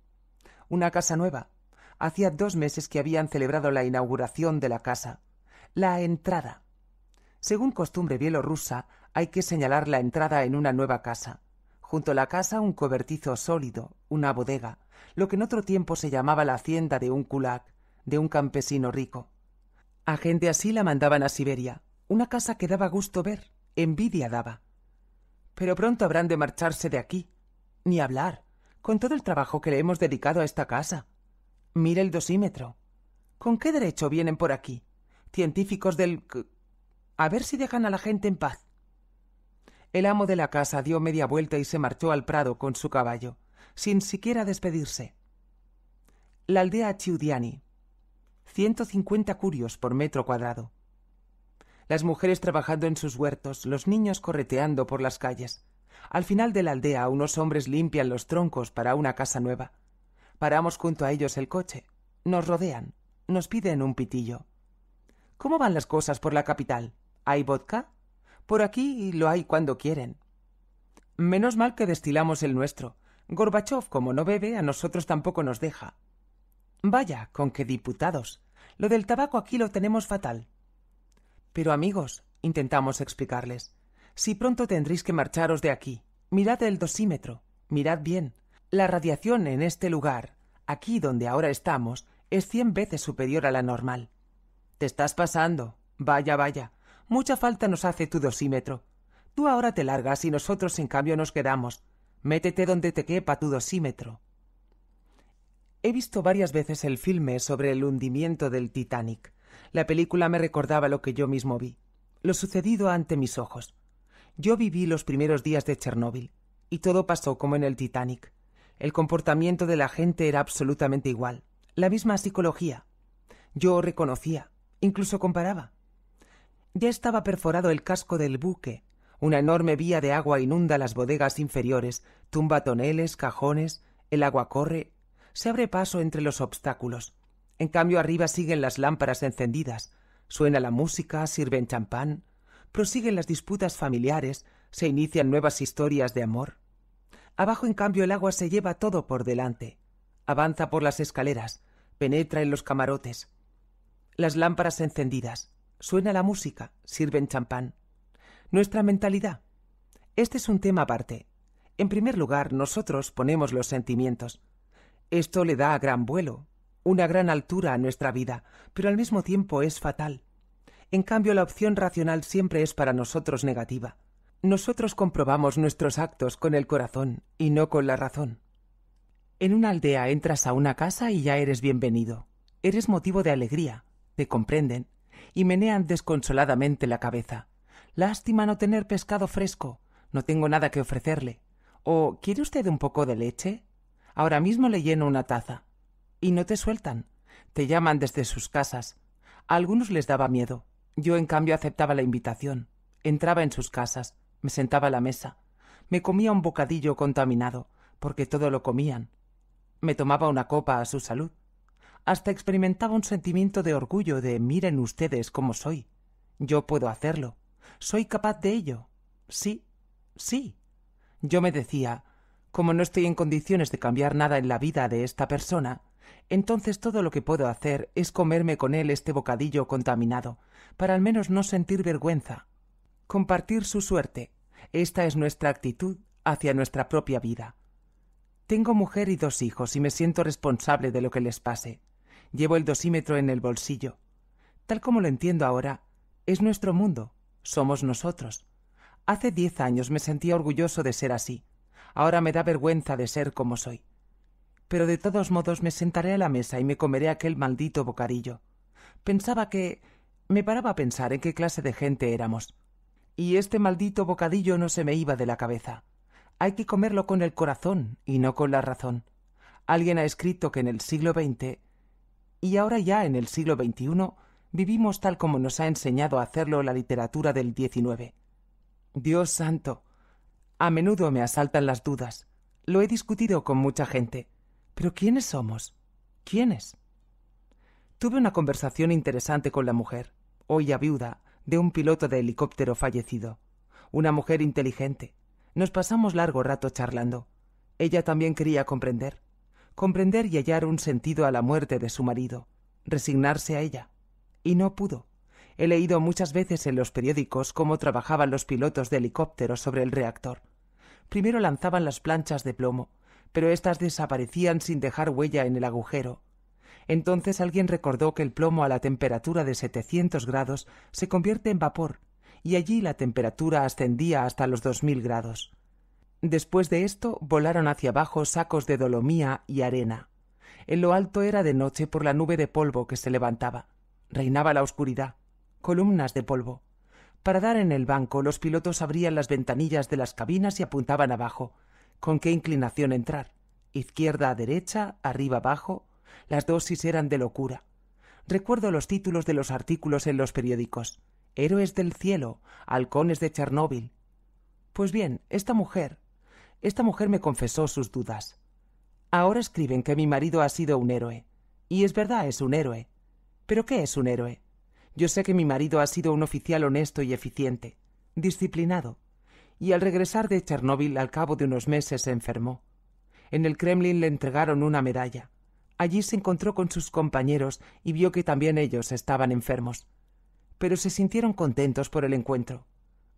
A: una casa nueva. Hacía dos meses que habían celebrado la inauguración de la casa. La entrada. Según costumbre bielorrusa, hay que señalar la entrada en una nueva casa. Junto a la casa un cobertizo sólido, una bodega, lo que en otro tiempo se llamaba la hacienda de un kulak, de un campesino rico. A gente así la mandaban a Siberia, una casa que daba gusto ver, envidia daba. Pero pronto habrán de marcharse de aquí. Ni hablar con todo el trabajo que le hemos dedicado a esta casa. Mire el dosímetro. ¿Con qué derecho vienen por aquí? Científicos del... A ver si dejan a la gente en paz. El amo de la casa dio media vuelta y se marchó al prado con su caballo, sin siquiera despedirse. La aldea Chiudiani. 150 curios por metro cuadrado. Las mujeres trabajando en sus huertos, los niños correteando por las calles, al final de la aldea unos hombres limpian los troncos para una casa nueva. Paramos junto a ellos el coche. Nos rodean. Nos piden un pitillo. ¿Cómo van las cosas por la capital? ¿Hay vodka? Por aquí lo hay cuando quieren. Menos mal que destilamos el nuestro. Gorbachov, como no bebe, a nosotros tampoco nos deja. Vaya, con qué diputados. Lo del tabaco aquí lo tenemos fatal. Pero amigos, intentamos explicarles, si pronto tendréis que marcharos de aquí. Mirad el dosímetro. Mirad bien. La radiación en este lugar, aquí donde ahora estamos, es cien veces superior a la normal. Te estás pasando. Vaya, vaya. Mucha falta nos hace tu dosímetro. Tú ahora te largas y nosotros en cambio nos quedamos. Métete donde te quepa tu dosímetro. He visto varias veces el filme sobre el hundimiento del Titanic. La película me recordaba lo que yo mismo vi, lo sucedido ante mis ojos. Yo viví los primeros días de Chernóbil, y todo pasó como en el Titanic. El comportamiento de la gente era absolutamente igual, la misma psicología. Yo reconocía, incluso comparaba. Ya estaba perforado el casco del buque, una enorme vía de agua inunda las bodegas inferiores, tumba toneles, cajones, el agua corre, se abre paso entre los obstáculos. En cambio arriba siguen las lámparas encendidas, suena la música, sirven champán, prosiguen las disputas familiares, se inician nuevas historias de amor. Abajo, en cambio, el agua se lleva todo por delante. Avanza por las escaleras, penetra en los camarotes. Las lámparas encendidas, suena la música, sirven champán. Nuestra mentalidad. Este es un tema aparte. En primer lugar, nosotros ponemos los sentimientos. Esto le da gran vuelo, una gran altura a nuestra vida, pero al mismo tiempo es fatal. En cambio, la opción racional siempre es para nosotros negativa. Nosotros comprobamos nuestros actos con el corazón y no con la razón. En una aldea entras a una casa y ya eres bienvenido. Eres motivo de alegría, te comprenden, y menean desconsoladamente la cabeza. Lástima no tener pescado fresco, no tengo nada que ofrecerle. ¿O quiere usted un poco de leche? Ahora mismo le lleno una taza. Y no te sueltan. Te llaman desde sus casas. A algunos les daba miedo, yo, en cambio, aceptaba la invitación, entraba en sus casas, me sentaba a la mesa, me comía un bocadillo contaminado, porque todo lo comían, me tomaba una copa a su salud, hasta experimentaba un sentimiento de orgullo de miren ustedes cómo soy, yo puedo hacerlo, soy capaz de ello, sí, sí. Yo me decía, como no estoy en condiciones de cambiar nada en la vida de esta persona, entonces todo lo que puedo hacer es comerme con él este bocadillo contaminado, para al menos no sentir vergüenza. Compartir su suerte. Esta es nuestra actitud hacia nuestra propia vida. Tengo mujer y dos hijos y me siento responsable de lo que les pase. Llevo el dosímetro en el bolsillo. Tal como lo entiendo ahora, es nuestro mundo, somos nosotros. Hace diez años me sentía orgulloso de ser así. Ahora me da vergüenza de ser como soy. Pero de todos modos me sentaré a la mesa y me comeré aquel maldito bocadillo. Pensaba que. me paraba a pensar en qué clase de gente éramos. Y este maldito bocadillo no se me iba de la cabeza. Hay que comerlo con el corazón y no con la razón. Alguien ha escrito que en el siglo XX y ahora ya en el siglo XXI vivimos tal como nos ha enseñado a hacerlo la literatura del XIX. Dios santo. A menudo me asaltan las dudas. Lo he discutido con mucha gente. Pero ¿quiénes somos? ¿Quiénes? Tuve una conversación interesante con la mujer, hoy a viuda, de un piloto de helicóptero fallecido. Una mujer inteligente. Nos pasamos largo rato charlando. Ella también quería comprender. Comprender y hallar un sentido a la muerte de su marido. Resignarse a ella. Y no pudo. He leído muchas veces en los periódicos cómo trabajaban los pilotos de helicóptero sobre el reactor. Primero lanzaban las planchas de plomo, pero éstas desaparecían sin dejar huella en el agujero. Entonces alguien recordó que el plomo a la temperatura de 700 grados se convierte en vapor, y allí la temperatura ascendía hasta los 2000 grados. Después de esto volaron hacia abajo sacos de dolomía y arena. En lo alto era de noche por la nube de polvo que se levantaba. Reinaba la oscuridad, columnas de polvo. Para dar en el banco, los pilotos abrían las ventanillas de las cabinas y apuntaban abajo, con qué inclinación entrar. Izquierda a derecha, arriba abajo. Las dosis eran de locura. Recuerdo los títulos de los artículos en los periódicos. Héroes del cielo, halcones de Chernóbil. Pues bien, esta mujer, esta mujer me confesó sus dudas. Ahora escriben que mi marido ha sido un héroe. Y es verdad, es un héroe. ¿Pero qué es un héroe? Yo sé que mi marido ha sido un oficial honesto y eficiente, disciplinado, y al regresar de Chernóbil al cabo de unos meses se enfermó. En el Kremlin le entregaron una medalla. Allí se encontró con sus compañeros y vio que también ellos estaban enfermos. Pero se sintieron contentos por el encuentro.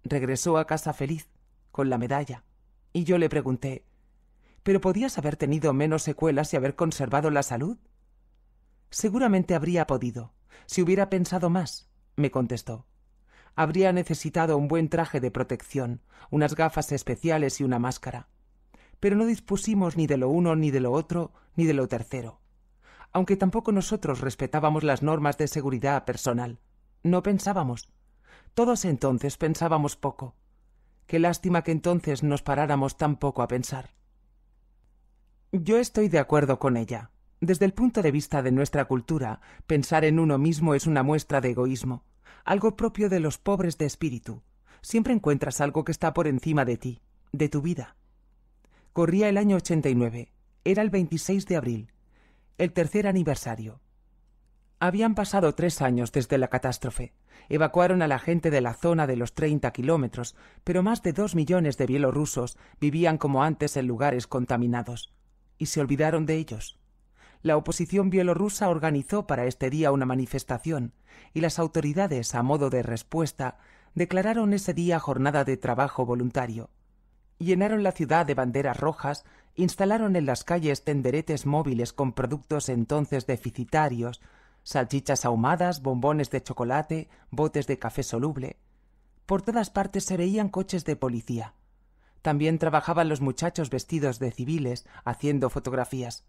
A: Regresó a casa feliz, con la medalla. Y yo le pregunté ¿Pero podías haber tenido menos secuelas y haber conservado la salud? Seguramente habría podido, si hubiera pensado más, me contestó habría necesitado un buen traje de protección, unas gafas especiales y una máscara. Pero no dispusimos ni de lo uno, ni de lo otro, ni de lo tercero. Aunque tampoco nosotros respetábamos las normas de seguridad personal. No pensábamos. Todos entonces pensábamos poco. Qué lástima que entonces nos paráramos tan poco a pensar. Yo estoy de acuerdo con ella. Desde el punto de vista de nuestra cultura, pensar en uno mismo es una muestra de egoísmo algo propio de los pobres de espíritu. Siempre encuentras algo que está por encima de ti, de tu vida. Corría el año 89. Era el 26 de abril, el tercer aniversario. Habían pasado tres años desde la catástrofe. Evacuaron a la gente de la zona de los 30 kilómetros, pero más de dos millones de bielorrusos vivían como antes en lugares contaminados. Y se olvidaron de ellos la oposición bielorrusa organizó para este día una manifestación y las autoridades, a modo de respuesta, declararon ese día jornada de trabajo voluntario. Llenaron la ciudad de banderas rojas, instalaron en las calles tenderetes móviles con productos entonces deficitarios, salchichas ahumadas, bombones de chocolate, botes de café soluble. Por todas partes se veían coches de policía. También trabajaban los muchachos vestidos de civiles, haciendo fotografías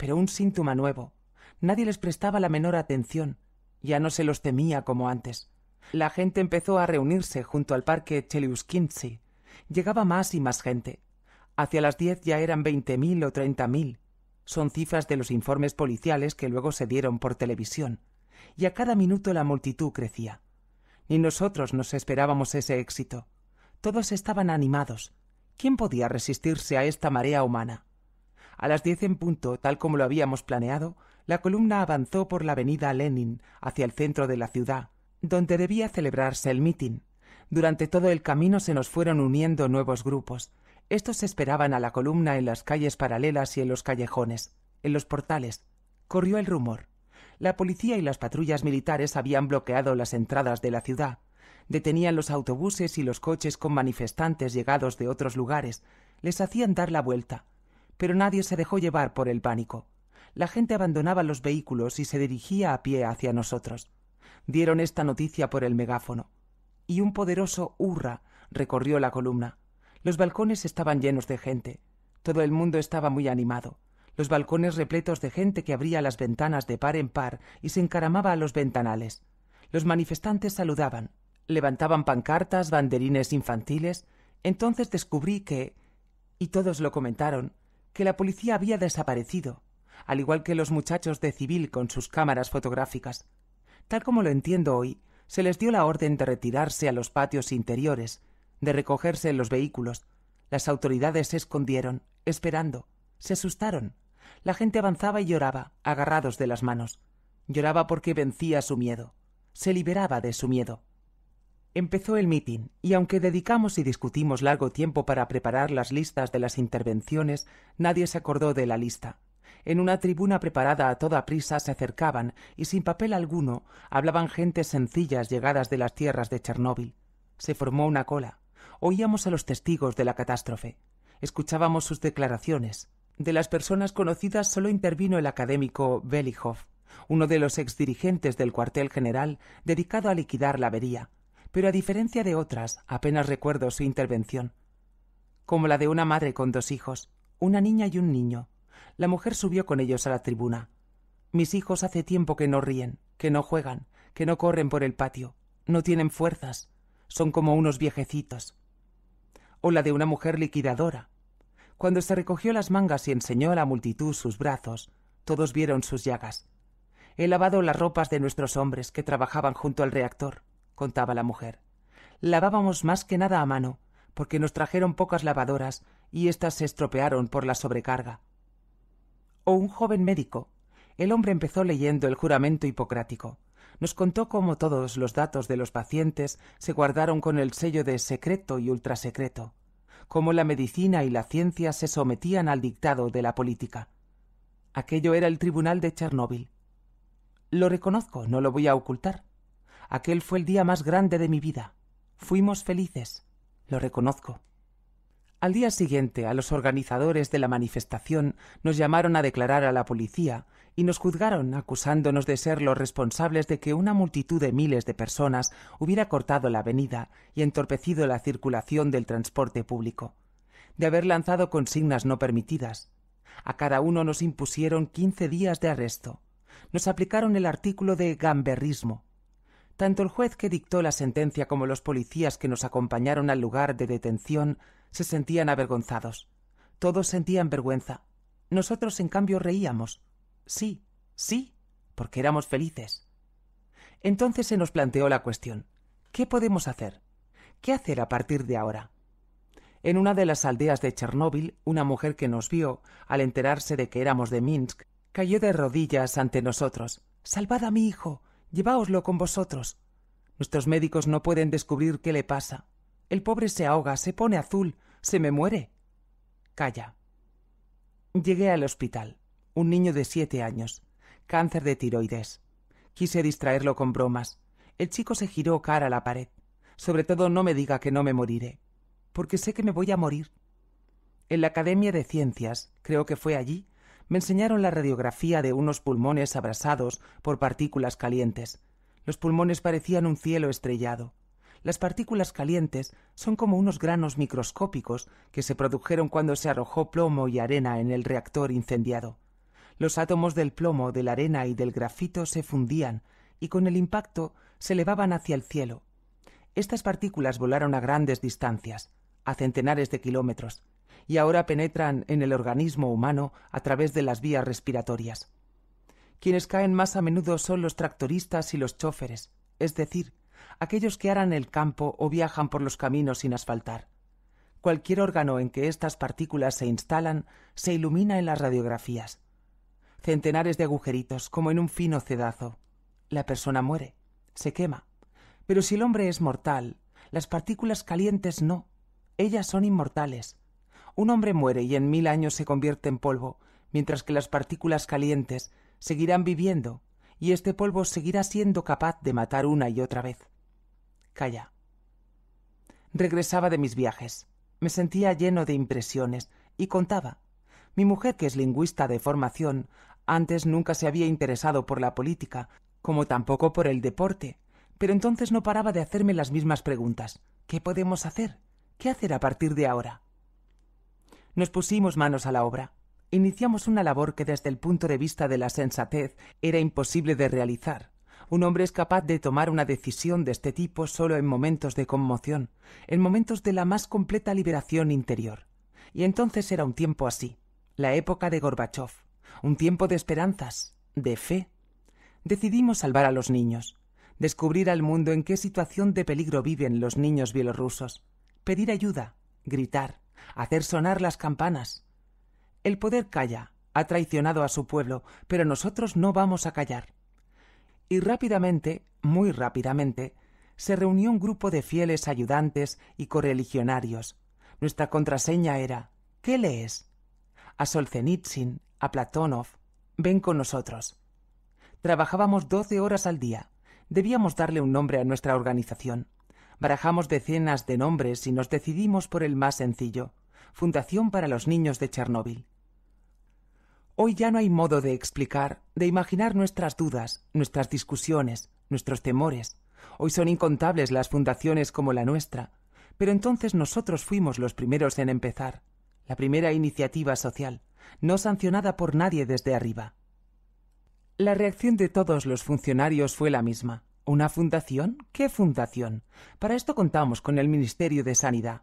A: pero un síntoma nuevo. Nadie les prestaba la menor atención. Ya no se los temía como antes. La gente empezó a reunirse junto al parque Chelyuskinsi. Llegaba más y más gente. Hacia las diez ya eran veinte mil o treinta mil. Son cifras de los informes policiales que luego se dieron por televisión. Y a cada minuto la multitud crecía. Ni nosotros nos esperábamos ese éxito. Todos estaban animados. ¿Quién podía resistirse a esta marea humana? A las diez en punto, tal como lo habíamos planeado, la columna avanzó por la avenida Lenin hacia el centro de la ciudad, donde debía celebrarse el mitin. Durante todo el camino se nos fueron uniendo nuevos grupos. Estos esperaban a la columna en las calles paralelas y en los callejones, en los portales. Corrió el rumor. La policía y las patrullas militares habían bloqueado las entradas de la ciudad. Detenían los autobuses y los coches con manifestantes llegados de otros lugares. Les hacían dar la vuelta pero nadie se dejó llevar por el pánico. La gente abandonaba los vehículos y se dirigía a pie hacia nosotros. Dieron esta noticia por el megáfono. Y un poderoso hurra recorrió la columna. Los balcones estaban llenos de gente. Todo el mundo estaba muy animado. Los balcones repletos de gente que abría las ventanas de par en par y se encaramaba a los ventanales. Los manifestantes saludaban, levantaban pancartas, banderines infantiles. Entonces descubrí que, y todos lo comentaron, que la policía había desaparecido, al igual que los muchachos de civil con sus cámaras fotográficas. Tal como lo entiendo hoy, se les dio la orden de retirarse a los patios interiores, de recogerse en los vehículos. Las autoridades se escondieron, esperando. Se asustaron. La gente avanzaba y lloraba, agarrados de las manos. Lloraba porque vencía su miedo. Se liberaba de su miedo. Empezó el mitin, y aunque dedicamos y discutimos largo tiempo para preparar las listas de las intervenciones, nadie se acordó de la lista. En una tribuna preparada a toda prisa se acercaban, y sin papel alguno, hablaban gentes sencillas llegadas de las tierras de Chernóbil. Se formó una cola. Oíamos a los testigos de la catástrofe. Escuchábamos sus declaraciones. De las personas conocidas solo intervino el académico Belichoff, uno de los exdirigentes del cuartel general dedicado a liquidar la avería pero a diferencia de otras, apenas recuerdo su intervención. Como la de una madre con dos hijos, una niña y un niño, la mujer subió con ellos a la tribuna. Mis hijos hace tiempo que no ríen, que no juegan, que no corren por el patio, no tienen fuerzas, son como unos viejecitos. O la de una mujer liquidadora. Cuando se recogió las mangas y enseñó a la multitud sus brazos, todos vieron sus llagas. He lavado las ropas de nuestros hombres que trabajaban junto al reactor contaba la mujer. Lavábamos más que nada a mano, porque nos trajeron pocas lavadoras y éstas se estropearon por la sobrecarga. O un joven médico. El hombre empezó leyendo el juramento hipocrático. Nos contó cómo todos los datos de los pacientes se guardaron con el sello de secreto y ultrasecreto, cómo la medicina y la ciencia se sometían al dictado de la política. Aquello era el tribunal de Chernóbil. Lo reconozco, no lo voy a ocultar. Aquel fue el día más grande de mi vida. Fuimos felices, lo reconozco. Al día siguiente, a los organizadores de la manifestación nos llamaron a declarar a la policía y nos juzgaron acusándonos de ser los responsables de que una multitud de miles de personas hubiera cortado la avenida y entorpecido la circulación del transporte público, de haber lanzado consignas no permitidas. A cada uno nos impusieron quince días de arresto. Nos aplicaron el artículo de gamberrismo, tanto el juez que dictó la sentencia como los policías que nos acompañaron al lugar de detención se sentían avergonzados. Todos sentían vergüenza. Nosotros, en cambio, reíamos. Sí, sí, porque éramos felices. Entonces se nos planteó la cuestión. ¿Qué podemos hacer? ¿Qué hacer a partir de ahora? En una de las aldeas de Chernóbil, una mujer que nos vio, al enterarse de que éramos de Minsk, cayó de rodillas ante nosotros. Salvad a mi hijo. Llevaoslo con vosotros. Nuestros médicos no pueden descubrir qué le pasa. El pobre se ahoga, se pone azul, se me muere. Calla. Llegué al hospital. Un niño de siete años. Cáncer de tiroides. Quise distraerlo con bromas. El chico se giró cara a la pared. Sobre todo no me diga que no me moriré, porque sé que me voy a morir. En la Academia de Ciencias, creo que fue allí, me enseñaron la radiografía de unos pulmones abrasados por partículas calientes. Los pulmones parecían un cielo estrellado. Las partículas calientes son como unos granos microscópicos que se produjeron cuando se arrojó plomo y arena en el reactor incendiado. Los átomos del plomo, de la arena y del grafito se fundían y con el impacto se elevaban hacia el cielo. Estas partículas volaron a grandes distancias, a centenares de kilómetros, y ahora penetran en el organismo humano a través de las vías respiratorias. Quienes caen más a menudo son los tractoristas y los chóferes, es decir, aquellos que aran el campo o viajan por los caminos sin asfaltar. Cualquier órgano en que estas partículas se instalan se ilumina en las radiografías. Centenares de agujeritos, como en un fino cedazo. La persona muere, se quema. Pero si el hombre es mortal, las partículas calientes no, ellas son inmortales. Un hombre muere y en mil años se convierte en polvo, mientras que las partículas calientes seguirán viviendo, y este polvo seguirá siendo capaz de matar una y otra vez. Calla. Regresaba de mis viajes. Me sentía lleno de impresiones y contaba. Mi mujer, que es lingüista de formación, antes nunca se había interesado por la política, como tampoco por el deporte, pero entonces no paraba de hacerme las mismas preguntas. ¿Qué podemos hacer? ¿Qué hacer a partir de ahora? nos pusimos manos a la obra. Iniciamos una labor que desde el punto de vista de la sensatez era imposible de realizar. Un hombre es capaz de tomar una decisión de este tipo solo en momentos de conmoción, en momentos de la más completa liberación interior. Y entonces era un tiempo así, la época de Gorbachev, un tiempo de esperanzas, de fe. Decidimos salvar a los niños, descubrir al mundo en qué situación de peligro viven los niños bielorrusos, pedir ayuda, gritar, hacer sonar las campanas. El poder calla, ha traicionado a su pueblo, pero nosotros no vamos a callar. Y rápidamente, muy rápidamente, se reunió un grupo de fieles ayudantes y correligionarios. Nuestra contraseña era ¿Qué lees? A Solzhenitsyn, a Platonov, ven con nosotros. Trabajábamos doce horas al día. Debíamos darle un nombre a nuestra organización. Barajamos decenas de nombres y nos decidimos por el más sencillo, Fundación para los Niños de Chernóbil. Hoy ya no hay modo de explicar, de imaginar nuestras dudas, nuestras discusiones, nuestros temores. Hoy son incontables las fundaciones como la nuestra, pero entonces nosotros fuimos los primeros en empezar, la primera iniciativa social, no sancionada por nadie desde arriba. La reacción de todos los funcionarios fue la misma. ¿Una fundación? ¿Qué fundación? Para esto contamos con el Ministerio de Sanidad.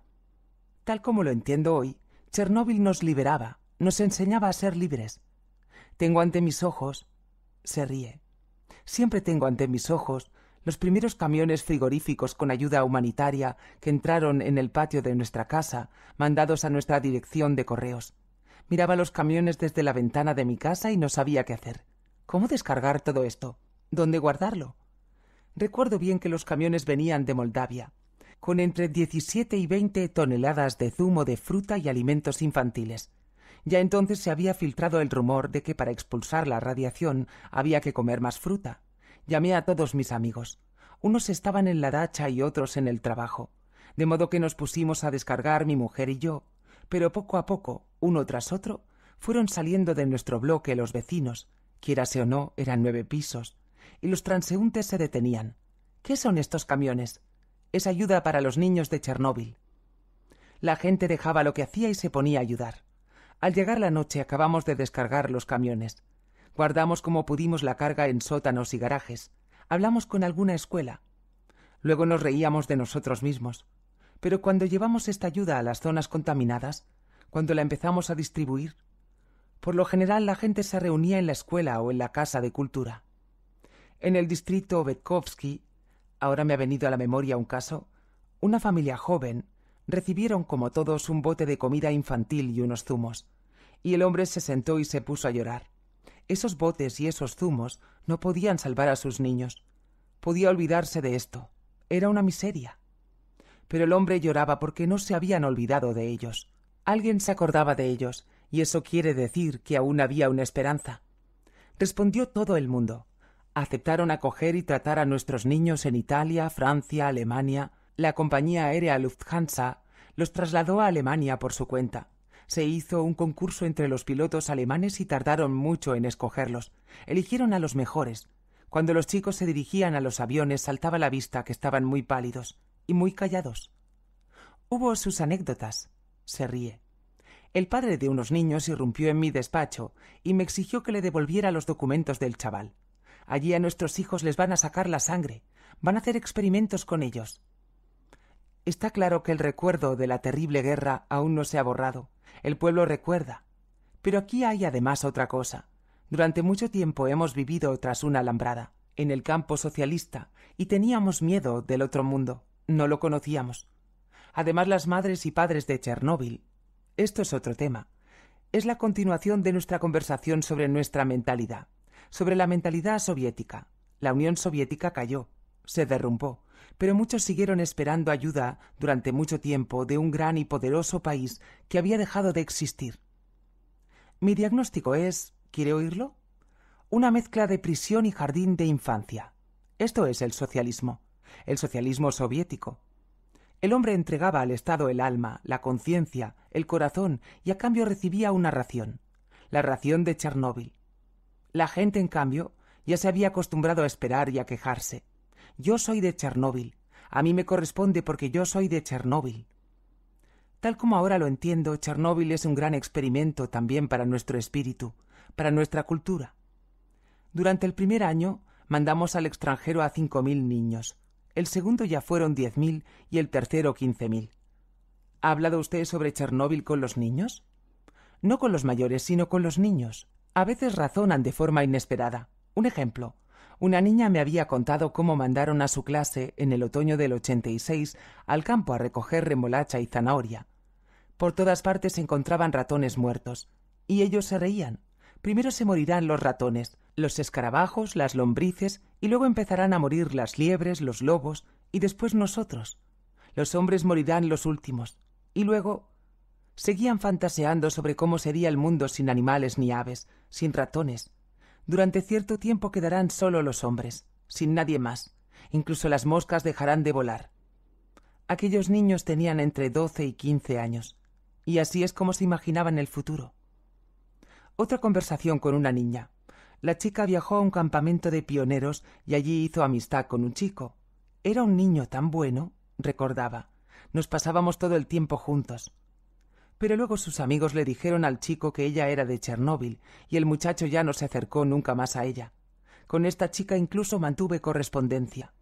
A: Tal como lo entiendo hoy, Chernóbil nos liberaba, nos enseñaba a ser libres. Tengo ante mis ojos. se ríe. Siempre tengo ante mis ojos los primeros camiones frigoríficos con ayuda humanitaria que entraron en el patio de nuestra casa, mandados a nuestra dirección de correos. Miraba los camiones desde la ventana de mi casa y no sabía qué hacer. ¿Cómo descargar todo esto? ¿Dónde guardarlo? Recuerdo bien que los camiones venían de Moldavia, con entre 17 y veinte toneladas de zumo de fruta y alimentos infantiles. Ya entonces se había filtrado el rumor de que para expulsar la radiación había que comer más fruta. Llamé a todos mis amigos. Unos estaban en la dacha y otros en el trabajo, de modo que nos pusimos a descargar mi mujer y yo, pero poco a poco, uno tras otro, fueron saliendo de nuestro bloque los vecinos, quiérase o no, eran nueve pisos, y los transeúntes se detenían. ¿Qué son estos camiones? Es ayuda para los niños de Chernóbil. La gente dejaba lo que hacía y se ponía a ayudar. Al llegar la noche acabamos de descargar los camiones. Guardamos como pudimos la carga en sótanos y garajes. Hablamos con alguna escuela. Luego nos reíamos de nosotros mismos. Pero cuando llevamos esta ayuda a las zonas contaminadas, cuando la empezamos a distribuir, por lo general la gente se reunía en la escuela o en la casa de cultura. En el distrito Betkovsky, ahora me ha venido a la memoria un caso, una familia joven recibieron como todos un bote de comida infantil y unos zumos, y el hombre se sentó y se puso a llorar. Esos botes y esos zumos no podían salvar a sus niños. Podía olvidarse de esto. Era una miseria. Pero el hombre lloraba porque no se habían olvidado de ellos. Alguien se acordaba de ellos, y eso quiere decir que aún había una esperanza. Respondió todo el mundo aceptaron acoger y tratar a nuestros niños en Italia, Francia, Alemania. La compañía aérea Lufthansa los trasladó a Alemania por su cuenta. Se hizo un concurso entre los pilotos alemanes y tardaron mucho en escogerlos. Eligieron a los mejores. Cuando los chicos se dirigían a los aviones saltaba la vista que estaban muy pálidos y muy callados. Hubo sus anécdotas. Se ríe. El padre de unos niños irrumpió en mi despacho y me exigió que le devolviera los documentos del chaval. Allí a nuestros hijos les van a sacar la sangre, van a hacer experimentos con ellos. Está claro que el recuerdo de la terrible guerra aún no se ha borrado. El pueblo recuerda. Pero aquí hay además otra cosa. Durante mucho tiempo hemos vivido tras una alambrada, en el campo socialista, y teníamos miedo del otro mundo. No lo conocíamos. Además, las madres y padres de Chernóbil. Esto es otro tema. Es la continuación de nuestra conversación sobre nuestra mentalidad sobre la mentalidad soviética. La Unión Soviética cayó, se derrumbó, pero muchos siguieron esperando ayuda durante mucho tiempo de un gran y poderoso país que había dejado de existir. Mi diagnóstico es, ¿quiere oírlo? Una mezcla de prisión y jardín de infancia. Esto es el socialismo, el socialismo soviético. El hombre entregaba al Estado el alma, la conciencia, el corazón y a cambio recibía una ración, la ración de Chernóbil. La gente, en cambio, ya se había acostumbrado a esperar y a quejarse. Yo soy de Chernóbil. A mí me corresponde porque yo soy de Chernóbil. Tal como ahora lo entiendo, Chernóbil es un gran experimento también para nuestro espíritu, para nuestra cultura. Durante el primer año mandamos al extranjero a cinco mil niños, el segundo ya fueron diez mil y el tercero quince mil. ¿Ha hablado usted sobre Chernóbil con los niños? No con los mayores, sino con los niños. A veces razonan de forma inesperada. Un ejemplo. Una niña me había contado cómo mandaron a su clase en el otoño del 86 al campo a recoger remolacha y zanahoria. Por todas partes se encontraban ratones muertos. Y ellos se reían. Primero se morirán los ratones, los escarabajos, las lombrices, y luego empezarán a morir las liebres, los lobos, y después nosotros. Los hombres morirán los últimos. Y luego Seguían fantaseando sobre cómo sería el mundo sin animales ni aves, sin ratones. Durante cierto tiempo quedarán solo los hombres, sin nadie más. Incluso las moscas dejarán de volar. Aquellos niños tenían entre doce y quince años, y así es como se imaginaban el futuro. Otra conversación con una niña. La chica viajó a un campamento de pioneros y allí hizo amistad con un chico. Era un niño tan bueno, recordaba. Nos pasábamos todo el tiempo juntos pero luego sus amigos le dijeron al chico que ella era de Chernóbil, y el muchacho ya no se acercó nunca más a ella. Con esta chica incluso mantuve correspondencia.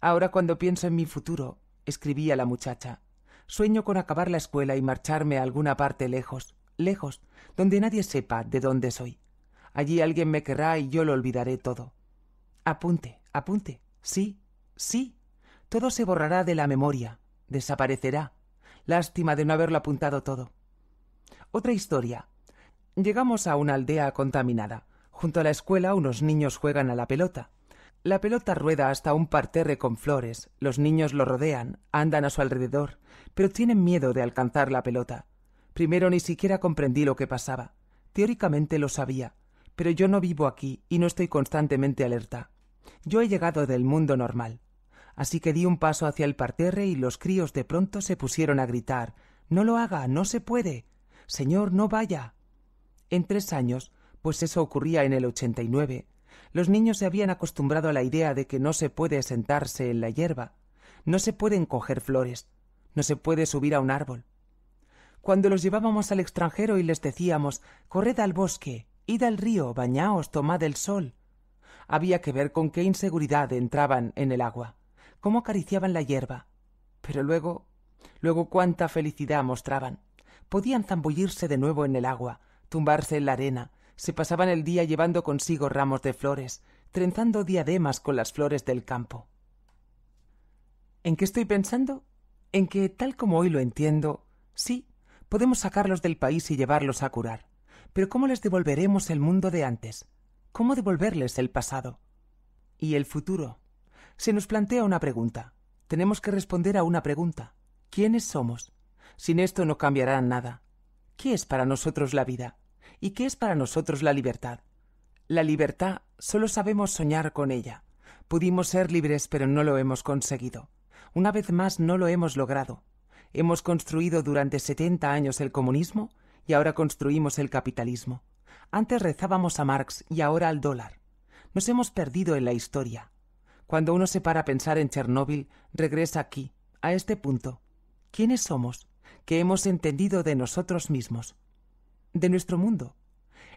A: Ahora cuando pienso en mi futuro, escribía la muchacha, sueño con acabar la escuela y marcharme a alguna parte lejos, lejos, donde nadie sepa de dónde soy. Allí alguien me querrá y yo lo olvidaré todo. Apunte, apunte, sí, sí. Todo se borrará de la memoria, desaparecerá, Lástima de no haberlo apuntado todo. Otra historia. Llegamos a una aldea contaminada. Junto a la escuela unos niños juegan a la pelota. La pelota rueda hasta un parterre con flores. Los niños lo rodean, andan a su alrededor, pero tienen miedo de alcanzar la pelota. Primero ni siquiera comprendí lo que pasaba. Teóricamente lo sabía, pero yo no vivo aquí y no estoy constantemente alerta. Yo he llegado del mundo normal. Así que di un paso hacia el parterre y los críos de pronto se pusieron a gritar No lo haga, no se puede. Señor, no vaya. En tres años, pues eso ocurría en el nueve, los niños se habían acostumbrado a la idea de que no se puede sentarse en la hierba, no se pueden coger flores, no se puede subir a un árbol. Cuando los llevábamos al extranjero y les decíamos corred al bosque, id al río, bañaos, tomad el sol, había que ver con qué inseguridad entraban en el agua cómo acariciaban la hierba. Pero luego, luego cuánta felicidad mostraban. Podían zambullirse de nuevo en el agua, tumbarse en la arena, se pasaban el día llevando consigo ramos de flores, trenzando diademas con las flores del campo. ¿En qué estoy pensando? En que, tal como hoy lo entiendo, sí, podemos sacarlos del país y llevarlos a curar. Pero ¿cómo les devolveremos el mundo de antes? ¿Cómo devolverles el pasado? ¿Y el futuro? Se nos plantea una pregunta. Tenemos que responder a una pregunta. ¿Quiénes somos? Sin esto no cambiará nada. ¿Qué es para nosotros la vida? ¿Y qué es para nosotros la libertad? La libertad solo sabemos soñar con ella. Pudimos ser libres pero no lo hemos conseguido. Una vez más no lo hemos logrado. Hemos construido durante 70 años el comunismo y ahora construimos el capitalismo. Antes rezábamos a Marx y ahora al dólar. Nos hemos perdido en la historia. Cuando uno se para a pensar en Chernóbil, regresa aquí, a este punto. ¿Quiénes somos? ¿Qué hemos entendido de nosotros mismos? De nuestro mundo.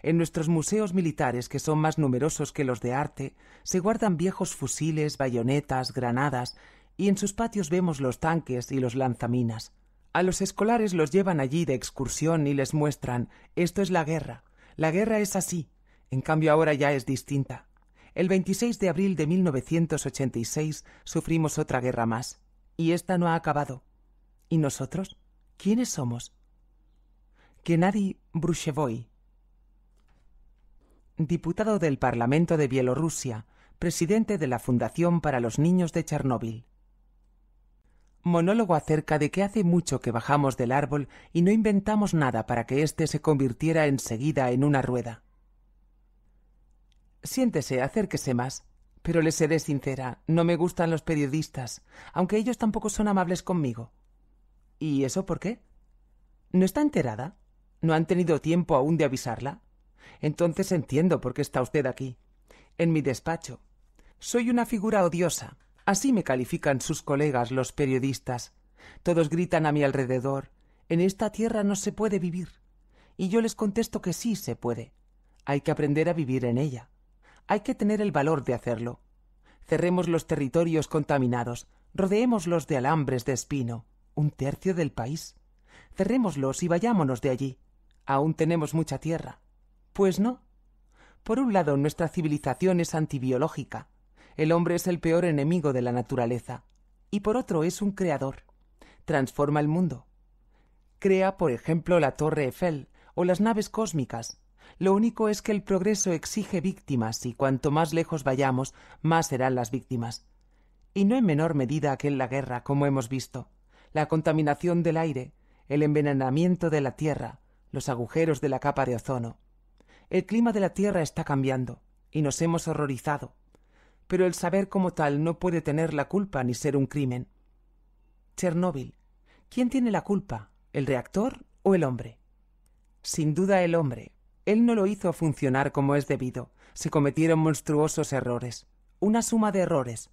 A: En nuestros museos militares, que son más numerosos que los de arte, se guardan viejos fusiles, bayonetas, granadas, y en sus patios vemos los tanques y los lanzaminas. A los escolares los llevan allí de excursión y les muestran esto es la guerra. La guerra es así. En cambio ahora ya es distinta. El 26 de abril de 1986 sufrimos otra guerra más, y esta no ha acabado. ¿Y nosotros? ¿Quiénes somos? Gennady Brushevoy, diputado del Parlamento de Bielorrusia, presidente de la Fundación para los Niños de Chernóbil. Monólogo acerca de que hace mucho que bajamos del árbol y no inventamos nada para que éste se convirtiera enseguida en una rueda. Siéntese, acérquese más. Pero le seré sincera, no me gustan los periodistas, aunque ellos tampoco son amables conmigo. ¿Y eso por qué? ¿No está enterada? ¿No han tenido tiempo aún de avisarla? Entonces entiendo por qué está usted aquí. En mi despacho. Soy una figura odiosa. Así me califican sus colegas los periodistas. Todos gritan a mi alrededor. En esta tierra no se puede vivir. Y yo les contesto que sí se puede. Hay que aprender a vivir en ella. Hay que tener el valor de hacerlo. Cerremos los territorios contaminados, rodeémoslos de alambres de espino, un tercio del país. Cerrémoslos y vayámonos de allí. Aún tenemos mucha tierra. Pues no. Por un lado, nuestra civilización es antibiológica. El hombre es el peor enemigo de la naturaleza. Y por otro, es un creador. Transforma el mundo. Crea, por ejemplo, la Torre Eiffel o las naves cósmicas, lo único es que el progreso exige víctimas y cuanto más lejos vayamos, más serán las víctimas. Y no en menor medida que en la guerra, como hemos visto. La contaminación del aire, el envenenamiento de la tierra, los agujeros de la capa de ozono. El clima de la tierra está cambiando, y nos hemos horrorizado. Pero el saber como tal no puede tener la culpa ni ser un crimen. Chernóbil. ¿Quién tiene la culpa? ¿El reactor o el hombre? Sin duda el hombre, él no lo hizo funcionar como es debido. Se cometieron monstruosos errores. Una suma de errores.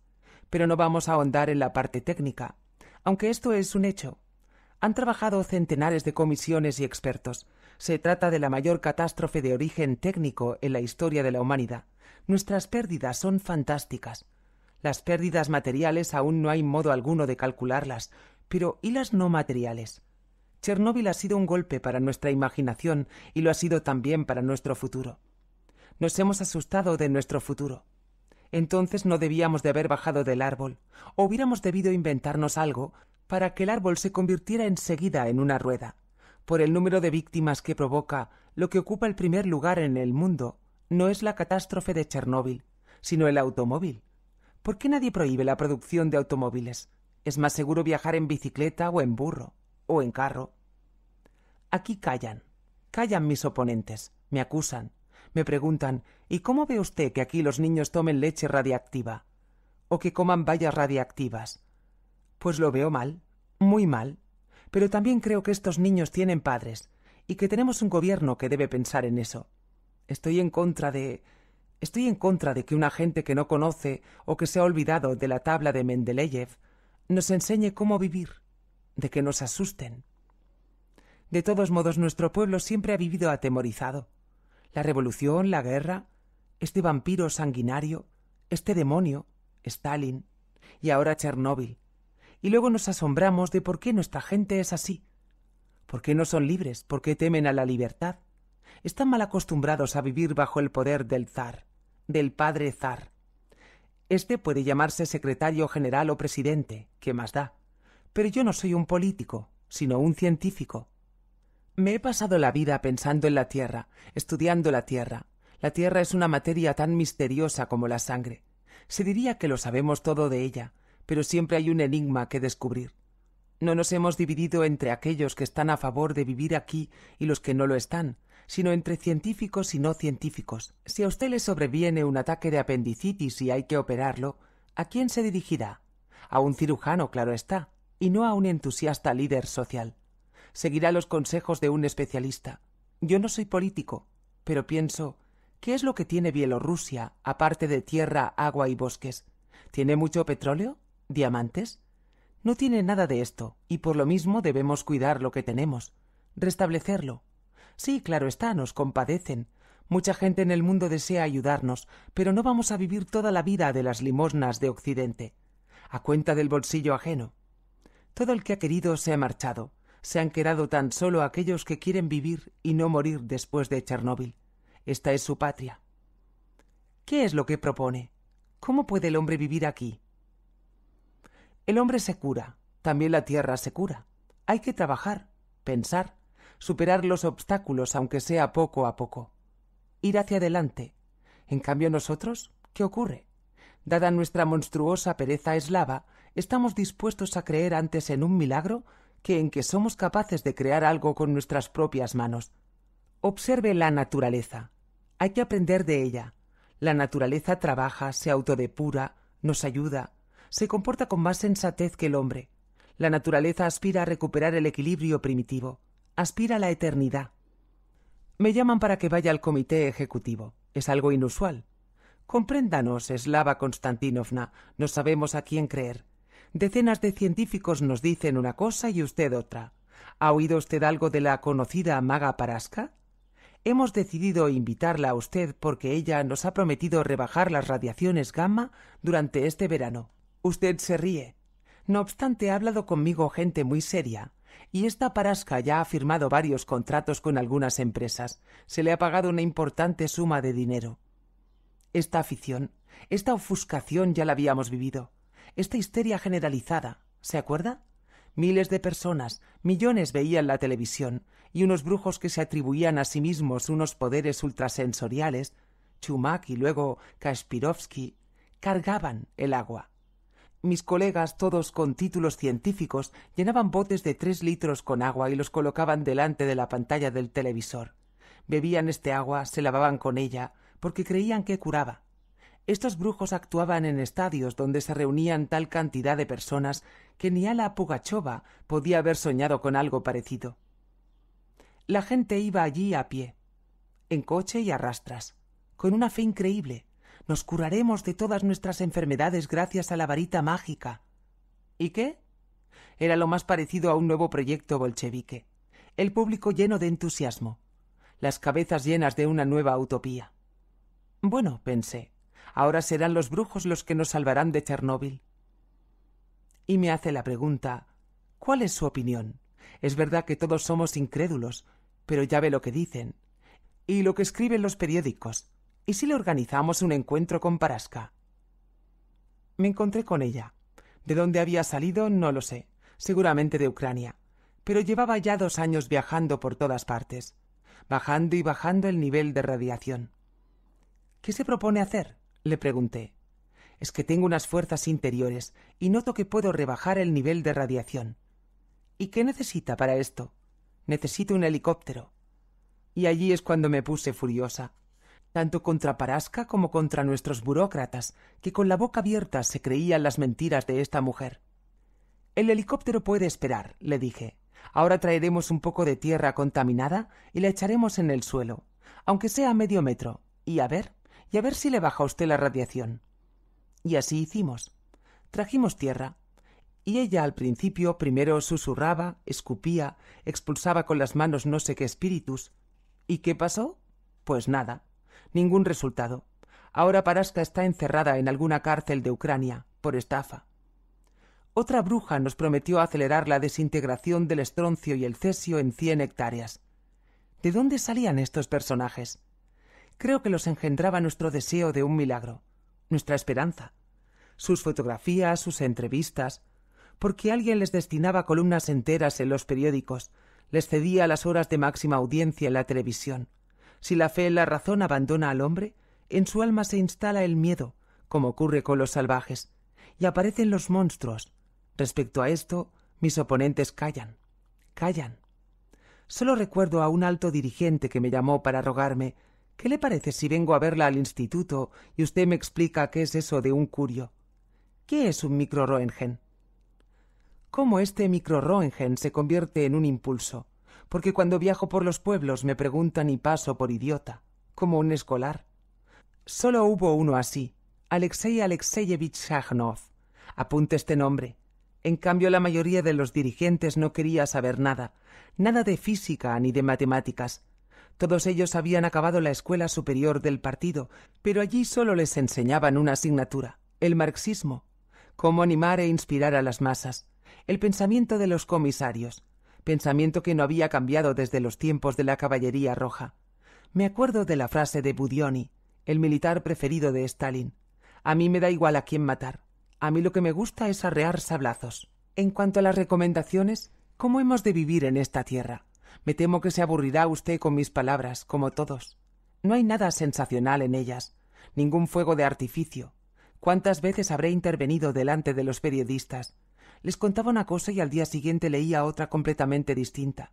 A: Pero no vamos a ahondar en la parte técnica. Aunque esto es un hecho. Han trabajado centenares de comisiones y expertos. Se trata de la mayor catástrofe de origen técnico en la historia de la humanidad. Nuestras pérdidas son fantásticas. Las pérdidas materiales aún no hay modo alguno de calcularlas, pero ¿y las no materiales? Chernóbil ha sido un golpe para nuestra imaginación y lo ha sido también para nuestro futuro. Nos hemos asustado de nuestro futuro. Entonces no debíamos de haber bajado del árbol, o hubiéramos debido inventarnos algo para que el árbol se convirtiera enseguida en una rueda. Por el número de víctimas que provoca, lo que ocupa el primer lugar en el mundo no es la catástrofe de Chernóbil, sino el automóvil. ¿Por qué nadie prohíbe la producción de automóviles? Es más seguro viajar en bicicleta o en burro o en carro. Aquí callan, callan mis oponentes, me acusan, me preguntan ¿Y cómo ve usted que aquí los niños tomen leche radiactiva? o que coman vallas radiactivas? Pues lo veo mal, muy mal, pero también creo que estos niños tienen padres, y que tenemos un gobierno que debe pensar en eso. Estoy en contra de. Estoy en contra de que una gente que no conoce o que se ha olvidado de la tabla de Mendeleyev nos enseñe cómo vivir, de que nos asusten. De todos modos, nuestro pueblo siempre ha vivido atemorizado. La revolución, la guerra, este vampiro sanguinario, este demonio, Stalin, y ahora Chernóbil. Y luego nos asombramos de por qué nuestra gente es así. ¿Por qué no son libres? ¿Por qué temen a la libertad? Están mal acostumbrados a vivir bajo el poder del zar, del padre zar. Este puede llamarse secretario general o presidente, ¿qué más da? Pero yo no soy un político, sino un científico. Me he pasado la vida pensando en la Tierra, estudiando la Tierra. La Tierra es una materia tan misteriosa como la sangre. Se diría que lo sabemos todo de ella, pero siempre hay un enigma que descubrir. No nos hemos dividido entre aquellos que están a favor de vivir aquí y los que no lo están, sino entre científicos y no científicos. Si a usted le sobreviene un ataque de apendicitis y hay que operarlo, ¿a quién se dirigirá? A un cirujano, claro está, y no a un entusiasta líder social. Seguirá los consejos de un especialista. Yo no soy político, pero pienso, ¿qué es lo que tiene Bielorrusia, aparte de tierra, agua y bosques? ¿Tiene mucho petróleo? ¿Diamantes? No tiene nada de esto, y por lo mismo debemos cuidar lo que tenemos, restablecerlo. Sí, claro está, nos compadecen. Mucha gente en el mundo desea ayudarnos, pero no vamos a vivir toda la vida de las limosnas de Occidente, a cuenta del bolsillo ajeno. Todo el que ha querido se ha marchado. Se han quedado tan solo aquellos que quieren vivir y no morir después de Chernóbil. Esta es su patria. ¿Qué es lo que propone? ¿Cómo puede el hombre vivir aquí? El hombre se cura, también la tierra se cura. Hay que trabajar, pensar, superar los obstáculos, aunque sea poco a poco. Ir hacia adelante. En cambio nosotros, ¿qué ocurre? Dada nuestra monstruosa pereza eslava, estamos dispuestos a creer antes en un milagro que en que somos capaces de crear algo con nuestras propias manos. Observe la naturaleza. Hay que aprender de ella. La naturaleza trabaja, se autodepura, nos ayuda, se comporta con más sensatez que el hombre. La naturaleza aspira a recuperar el equilibrio primitivo, aspira a la eternidad. Me llaman para que vaya al comité ejecutivo. Es algo inusual. Compréndanos, Eslava Konstantinovna, no sabemos a quién creer. Decenas de científicos nos dicen una cosa y usted otra. ¿Ha oído usted algo de la conocida maga Parasca? Hemos decidido invitarla a usted porque ella nos ha prometido rebajar las radiaciones gamma durante este verano. Usted se ríe. No obstante, ha hablado conmigo gente muy seria, y esta Parasca ya ha firmado varios contratos con algunas empresas. Se le ha pagado una importante suma de dinero. Esta afición, esta ofuscación ya la habíamos vivido esta histeria generalizada, ¿se acuerda? Miles de personas, millones veían la televisión, y unos brujos que se atribuían a sí mismos unos poderes ultrasensoriales, Chumak y luego Kaspirovsky, cargaban el agua. Mis colegas, todos con títulos científicos, llenaban botes de tres litros con agua y los colocaban delante de la pantalla del televisor. Bebían este agua, se lavaban con ella, porque creían que curaba. Estos brujos actuaban en estadios donde se reunían tal cantidad de personas que ni Ala Pugachova podía haber soñado con algo parecido. La gente iba allí a pie, en coche y a rastras, con una fe increíble. Nos curaremos de todas nuestras enfermedades gracias a la varita mágica. ¿Y qué? Era lo más parecido a un nuevo proyecto bolchevique. El público lleno de entusiasmo, las cabezas llenas de una nueva utopía. Bueno, pensé, Ahora serán los brujos los que nos salvarán de Chernóbil. Y me hace la pregunta ¿Cuál es su opinión? Es verdad que todos somos incrédulos, pero ya ve lo que dicen. Y lo que escriben los periódicos. ¿Y si le organizamos un encuentro con Parasca? Me encontré con ella. De dónde había salido no lo sé, seguramente de Ucrania, pero llevaba ya dos años viajando por todas partes, bajando y bajando el nivel de radiación. ¿Qué se propone hacer? Le pregunté. Es que tengo unas fuerzas interiores y noto que puedo rebajar el nivel de radiación. ¿Y qué necesita para esto? Necesito un helicóptero. Y allí es cuando me puse furiosa, tanto contra Parasca como contra nuestros burócratas, que con la boca abierta se creían las mentiras de esta mujer. El helicóptero puede esperar, le dije. Ahora traeremos un poco de tierra contaminada y la echaremos en el suelo, aunque sea medio metro, y a ver y a ver si le baja a usted la radiación. Y así hicimos. Trajimos tierra, y ella al principio primero susurraba, escupía, expulsaba con las manos no sé qué espíritus. ¿Y qué pasó? Pues nada, ningún resultado. Ahora Paraska está encerrada en alguna cárcel de Ucrania, por estafa. Otra bruja nos prometió acelerar la desintegración del estroncio y el cesio en cien hectáreas. ¿De dónde salían estos personajes? creo que los engendraba nuestro deseo de un milagro, nuestra esperanza, sus fotografías, sus entrevistas, porque alguien les destinaba columnas enteras en los periódicos, les cedía las horas de máxima audiencia en la televisión. Si la fe en la razón abandona al hombre, en su alma se instala el miedo, como ocurre con los salvajes, y aparecen los monstruos. Respecto a esto, mis oponentes callan, callan. Solo recuerdo a un alto dirigente que me llamó para rogarme ¿Qué le parece si vengo a verla al instituto y usted me explica qué es eso de un curio? ¿Qué es un microroengen? ¿Cómo este microroengen se convierte en un impulso? Porque cuando viajo por los pueblos me preguntan y paso por idiota, como un escolar. Solo hubo uno así, Alexei Alexeyevich Shahnov. Apunte este nombre. En cambio, la mayoría de los dirigentes no quería saber nada, nada de física ni de matemáticas, todos ellos habían acabado la escuela superior del partido, pero allí solo les enseñaban una asignatura, el marxismo, cómo animar e inspirar a las masas, el pensamiento de los comisarios, pensamiento que no había cambiado desde los tiempos de la caballería roja. Me acuerdo de la frase de Budioni, el militar preferido de Stalin. A mí me da igual a quién matar. A mí lo que me gusta es arrear sablazos. En cuanto a las recomendaciones, ¿cómo hemos de vivir en esta tierra? Me temo que se aburrirá usted con mis palabras, como todos. No hay nada sensacional en ellas, ningún fuego de artificio. ¿Cuántas veces habré intervenido delante de los periodistas? Les contaba una cosa y al día siguiente leía otra completamente distinta.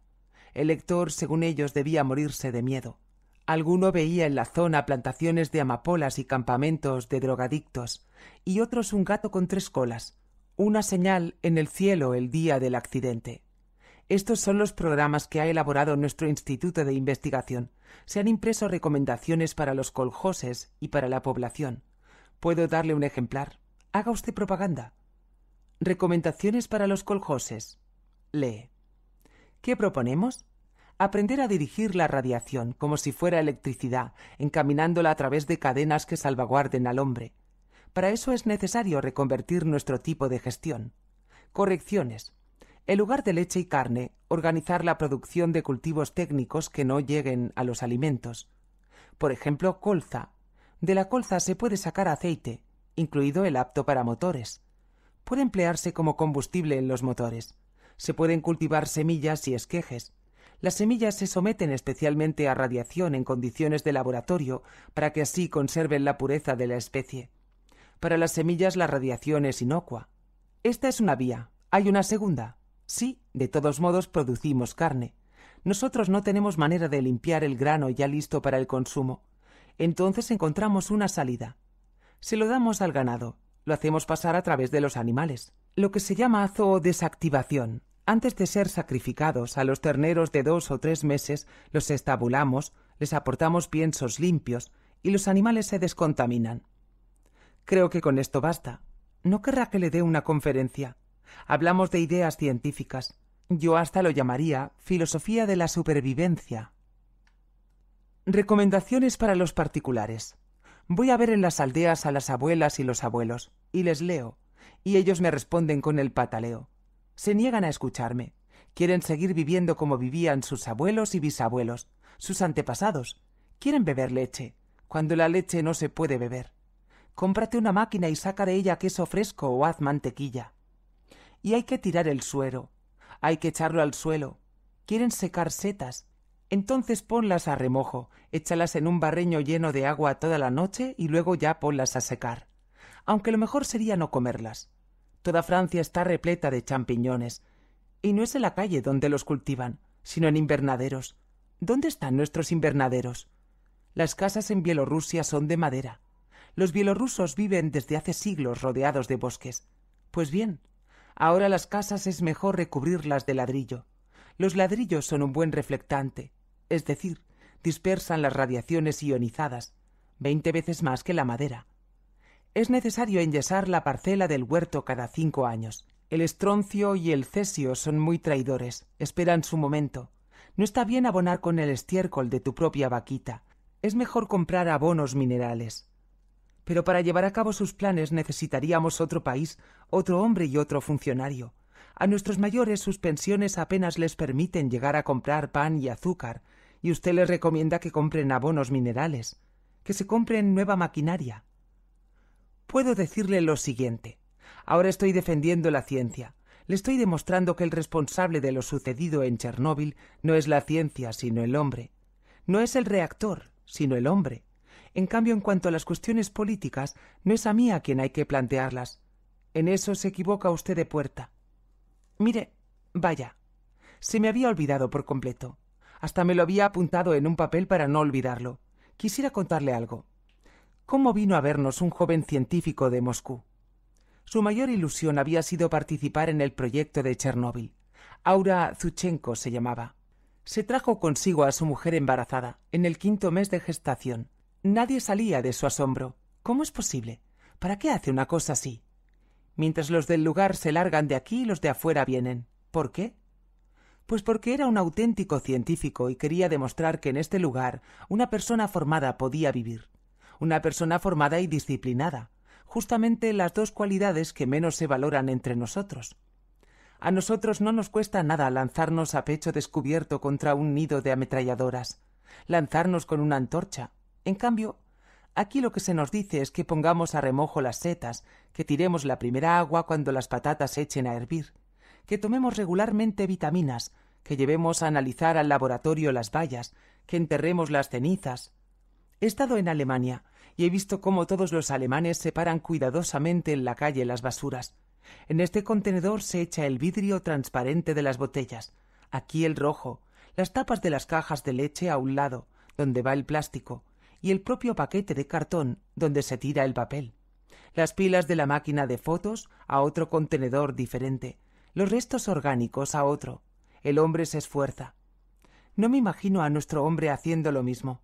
A: El lector, según ellos, debía morirse de miedo. Alguno veía en la zona plantaciones de amapolas y campamentos de drogadictos, y otros un gato con tres colas, una señal en el cielo el día del accidente. Estos son los programas que ha elaborado nuestro Instituto de Investigación. Se han impreso recomendaciones para los coljoses y para la población. ¿Puedo darle un ejemplar? Haga usted propaganda. Recomendaciones para los coljoses. Lee. ¿Qué proponemos? Aprender a dirigir la radiación como si fuera electricidad, encaminándola a través de cadenas que salvaguarden al hombre. Para eso es necesario reconvertir nuestro tipo de gestión. Correcciones en lugar de leche y carne, organizar la producción de cultivos técnicos que no lleguen a los alimentos. Por ejemplo, colza. De la colza se puede sacar aceite, incluido el apto para motores. Puede emplearse como combustible en los motores. Se pueden cultivar semillas y esquejes. Las semillas se someten especialmente a radiación en condiciones de laboratorio para que así conserven la pureza de la especie. Para las semillas la radiación es inocua. Esta es una vía. Hay una segunda Sí, de todos modos producimos carne. Nosotros no tenemos manera de limpiar el grano ya listo para el consumo. Entonces encontramos una salida. Se lo damos al ganado, lo hacemos pasar a través de los animales, lo que se llama desactivación. Antes de ser sacrificados a los terneros de dos o tres meses, los estabulamos, les aportamos piensos limpios y los animales se descontaminan. Creo que con esto basta. No querrá que le dé una conferencia. Hablamos de ideas científicas. Yo hasta lo llamaría filosofía de la supervivencia. Recomendaciones para los particulares. Voy a ver en las aldeas a las abuelas y los abuelos, y les leo, y ellos me responden con el pataleo. Se niegan a escucharme. Quieren seguir viviendo como vivían sus abuelos y bisabuelos, sus antepasados. Quieren beber leche, cuando la leche no se puede beber. Cómprate una máquina y saca de ella queso fresco o haz mantequilla y hay que tirar el suero, hay que echarlo al suelo. Quieren secar setas. Entonces ponlas a remojo, échalas en un barreño lleno de agua toda la noche y luego ya ponlas a secar. Aunque lo mejor sería no comerlas. Toda Francia está repleta de champiñones. Y no es en la calle donde los cultivan, sino en invernaderos. ¿Dónde están nuestros invernaderos? Las casas en Bielorrusia son de madera. Los bielorrusos viven desde hace siglos rodeados de bosques. Pues bien, Ahora las casas es mejor recubrirlas de ladrillo. Los ladrillos son un buen reflectante, es decir, dispersan las radiaciones ionizadas, veinte veces más que la madera. Es necesario enyesar la parcela del huerto cada cinco años. El estroncio y el cesio son muy traidores, esperan su momento. No está bien abonar con el estiércol de tu propia vaquita. Es mejor comprar abonos minerales. Pero para llevar a cabo sus planes necesitaríamos otro país, otro hombre y otro funcionario. A nuestros mayores sus pensiones apenas les permiten llegar a comprar pan y azúcar, y usted les recomienda que compren abonos minerales, que se compren nueva maquinaria. Puedo decirle lo siguiente. Ahora estoy defendiendo la ciencia. Le estoy demostrando que el responsable de lo sucedido en Chernóbil no es la ciencia, sino el hombre. No es el reactor, sino el hombre. En cambio, en cuanto a las cuestiones políticas, no es a mí a quien hay que plantearlas. En eso se equivoca usted de puerta. Mire, vaya. Se me había olvidado por completo. Hasta me lo había apuntado en un papel para no olvidarlo. Quisiera contarle algo. ¿Cómo vino a vernos un joven científico de Moscú? Su mayor ilusión había sido participar en el proyecto de Chernóbil. Aura Zuchenko se llamaba. Se trajo consigo a su mujer embarazada, en el quinto mes de gestación. Nadie salía de su asombro. ¿Cómo es posible? ¿Para qué hace una cosa así? Mientras los del lugar se largan de aquí, los de afuera vienen. ¿Por qué? Pues porque era un auténtico científico y quería demostrar que en este lugar una persona formada podía vivir. Una persona formada y disciplinada. Justamente las dos cualidades que menos se valoran entre nosotros. A nosotros no nos cuesta nada lanzarnos a pecho descubierto contra un nido de ametralladoras, lanzarnos con una antorcha, en cambio, aquí lo que se nos dice es que pongamos a remojo las setas, que tiremos la primera agua cuando las patatas se echen a hervir, que tomemos regularmente vitaminas, que llevemos a analizar al laboratorio las vallas, que enterremos las cenizas. He estado en Alemania y he visto cómo todos los alemanes separan cuidadosamente en la calle las basuras. En este contenedor se echa el vidrio transparente de las botellas, aquí el rojo, las tapas de las cajas de leche a un lado, donde va el plástico, y el propio paquete de cartón donde se tira el papel, las pilas de la máquina de fotos a otro contenedor diferente, los restos orgánicos a otro. El hombre se esfuerza. No me imagino a nuestro hombre haciendo lo mismo.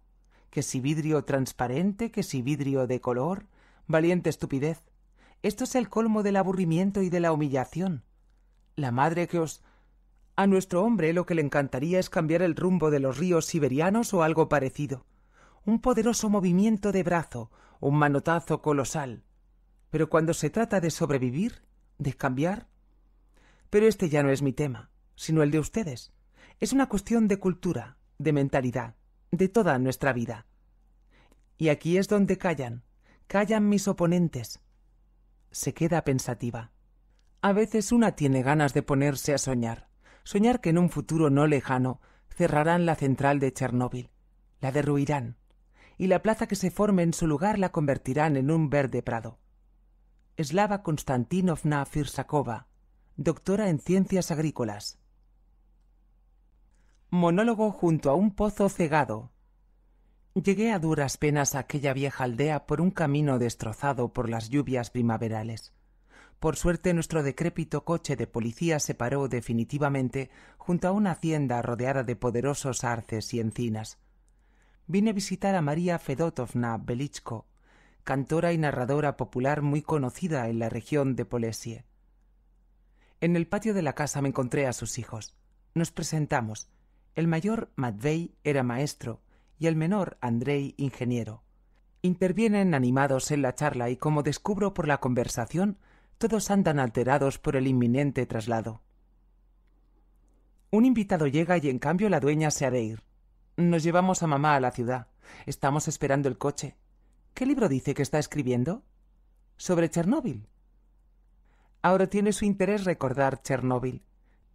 A: Que si vidrio transparente, que si vidrio de color. Valiente estupidez. Esto es el colmo del aburrimiento y de la humillación. La madre que os. A nuestro hombre lo que le encantaría es cambiar el rumbo de los ríos siberianos o algo parecido un poderoso movimiento de brazo, un manotazo colosal. Pero cuando se trata de sobrevivir, de cambiar... Pero este ya no es mi tema, sino el de ustedes. Es una cuestión de cultura, de mentalidad, de toda nuestra vida. Y aquí es donde callan, callan mis oponentes. Se queda pensativa. A veces una tiene ganas de ponerse a soñar, soñar que en un futuro no lejano cerrarán la central de Chernóbil, la derruirán, y la plaza que se forme en su lugar la convertirán en un verde prado. Slava Konstantinovna Firsakova, doctora en ciencias agrícolas. Monólogo junto a un pozo cegado. Llegué a duras penas a aquella vieja aldea por un camino destrozado por las lluvias primaverales. Por suerte nuestro decrépito coche de policía se paró definitivamente junto a una hacienda rodeada de poderosos arces y encinas vine a visitar a María Fedotovna Belichko, cantora y narradora popular muy conocida en la región de Polesie. En el patio de la casa me encontré a sus hijos. Nos presentamos. El mayor, Matvey, era maestro y el menor, Andrei, ingeniero. Intervienen animados en la charla y como descubro por la conversación, todos andan alterados por el inminente traslado. Un invitado llega y en cambio la dueña se ha de ir. Nos llevamos a mamá a la ciudad. Estamos esperando el coche. ¿Qué libro dice que está escribiendo? Sobre Chernóbil. Ahora tiene su interés recordar Chernóbil.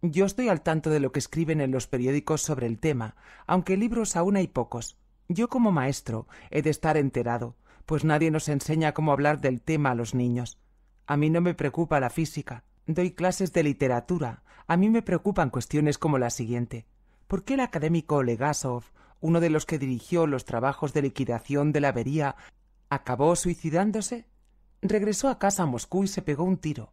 A: Yo estoy al tanto de lo que escriben en los periódicos sobre el tema, aunque libros aún hay pocos. Yo como maestro he de estar enterado, pues nadie nos enseña cómo hablar del tema a los niños. A mí no me preocupa la física. Doy clases de literatura. A mí me preocupan cuestiones como la siguiente. ¿por qué el académico Legasov, uno de los que dirigió los trabajos de liquidación de la avería, acabó suicidándose? Regresó a casa a Moscú y se pegó un tiro,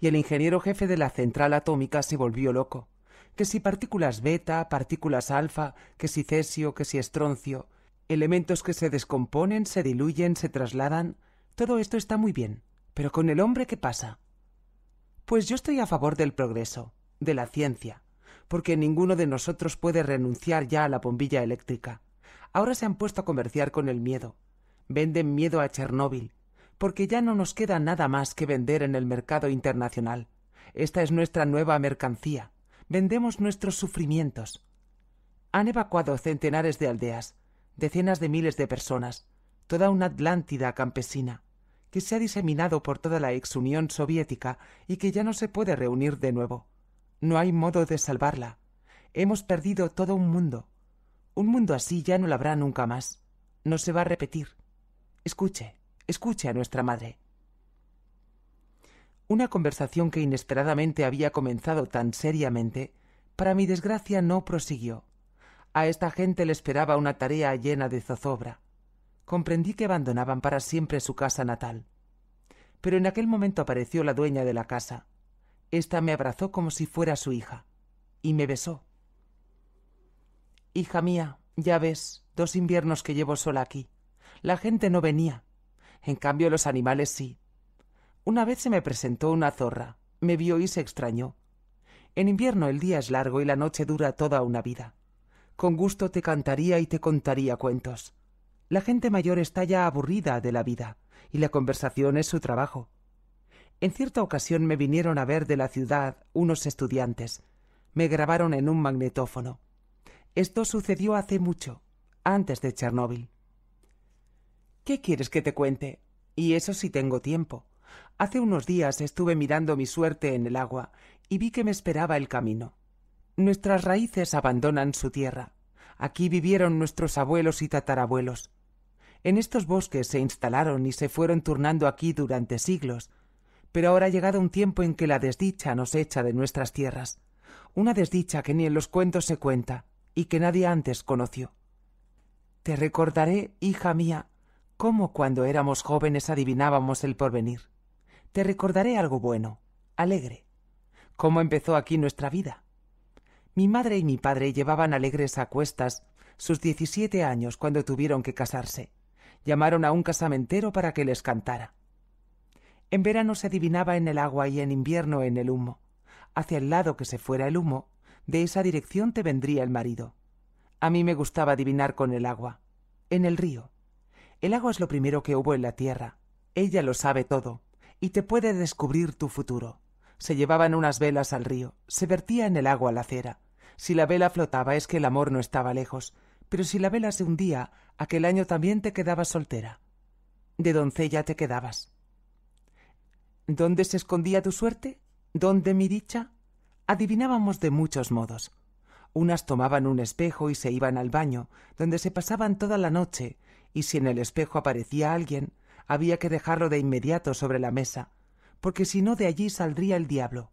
A: y el ingeniero jefe de la central atómica se volvió loco. Que si partículas beta, partículas alfa, que si cesio, que si estroncio, elementos que se descomponen, se diluyen, se trasladan, todo esto está muy bien. Pero con el hombre, ¿qué pasa? Pues yo estoy a favor del progreso, de la ciencia, porque ninguno de nosotros puede renunciar ya a la bombilla eléctrica. Ahora se han puesto a comerciar con el miedo. Venden miedo a Chernóbil, porque ya no nos queda nada más que vender en el mercado internacional. Esta es nuestra nueva mercancía. Vendemos nuestros sufrimientos. Han evacuado centenares de aldeas, decenas de miles de personas, toda una Atlántida campesina, que se ha diseminado por toda la ex Unión Soviética y que ya no se puede reunir de nuevo. No hay modo de salvarla. Hemos perdido todo un mundo. Un mundo así ya no lo habrá nunca más. No se va a repetir. Escuche, escuche a nuestra madre. Una conversación que inesperadamente había comenzado tan seriamente, para mi desgracia no prosiguió. A esta gente le esperaba una tarea llena de zozobra. Comprendí que abandonaban para siempre su casa natal. Pero en aquel momento apareció la dueña de la casa. Esta me abrazó como si fuera su hija y me besó. Hija mía, ya ves, dos inviernos que llevo sola aquí. La gente no venía. En cambio los animales sí. Una vez se me presentó una zorra, me vio y se extrañó. En invierno el día es largo y la noche dura toda una vida. Con gusto te cantaría y te contaría cuentos. La gente mayor está ya aburrida de la vida, y la conversación es su trabajo. En cierta ocasión me vinieron a ver de la ciudad unos estudiantes. Me grabaron en un magnetófono. Esto sucedió hace mucho, antes de Chernóbil. ¿Qué quieres que te cuente? Y eso sí tengo tiempo. Hace unos días estuve mirando mi suerte en el agua y vi que me esperaba el camino. Nuestras raíces abandonan su tierra. Aquí vivieron nuestros abuelos y tatarabuelos. En estos bosques se instalaron y se fueron turnando aquí durante siglos, pero ahora ha llegado un tiempo en que la desdicha nos echa de nuestras tierras, una desdicha que ni en los cuentos se cuenta y que nadie antes conoció. Te recordaré, hija mía, cómo cuando éramos jóvenes adivinábamos el porvenir. Te recordaré algo bueno, alegre, cómo empezó aquí nuestra vida. Mi madre y mi padre llevaban alegres a cuestas sus diecisiete años cuando tuvieron que casarse. Llamaron a un casamentero para que les cantara. En verano se adivinaba en el agua y en invierno en el humo. Hacia el lado que se fuera el humo, de esa dirección te vendría el marido. A mí me gustaba adivinar con el agua. En el río. El agua es lo primero que hubo en la tierra. Ella lo sabe todo, y te puede descubrir tu futuro. Se llevaban unas velas al río, se vertía en el agua la cera. Si la vela flotaba es que el amor no estaba lejos, pero si la vela se hundía, aquel año también te quedabas soltera. De doncella te quedabas. ¿Dónde se escondía tu suerte? ¿Dónde mi dicha? Adivinábamos de muchos modos. Unas tomaban un espejo y se iban al baño, donde se pasaban toda la noche, y si en el espejo aparecía alguien, había que dejarlo de inmediato sobre la mesa, porque si no de allí saldría el diablo.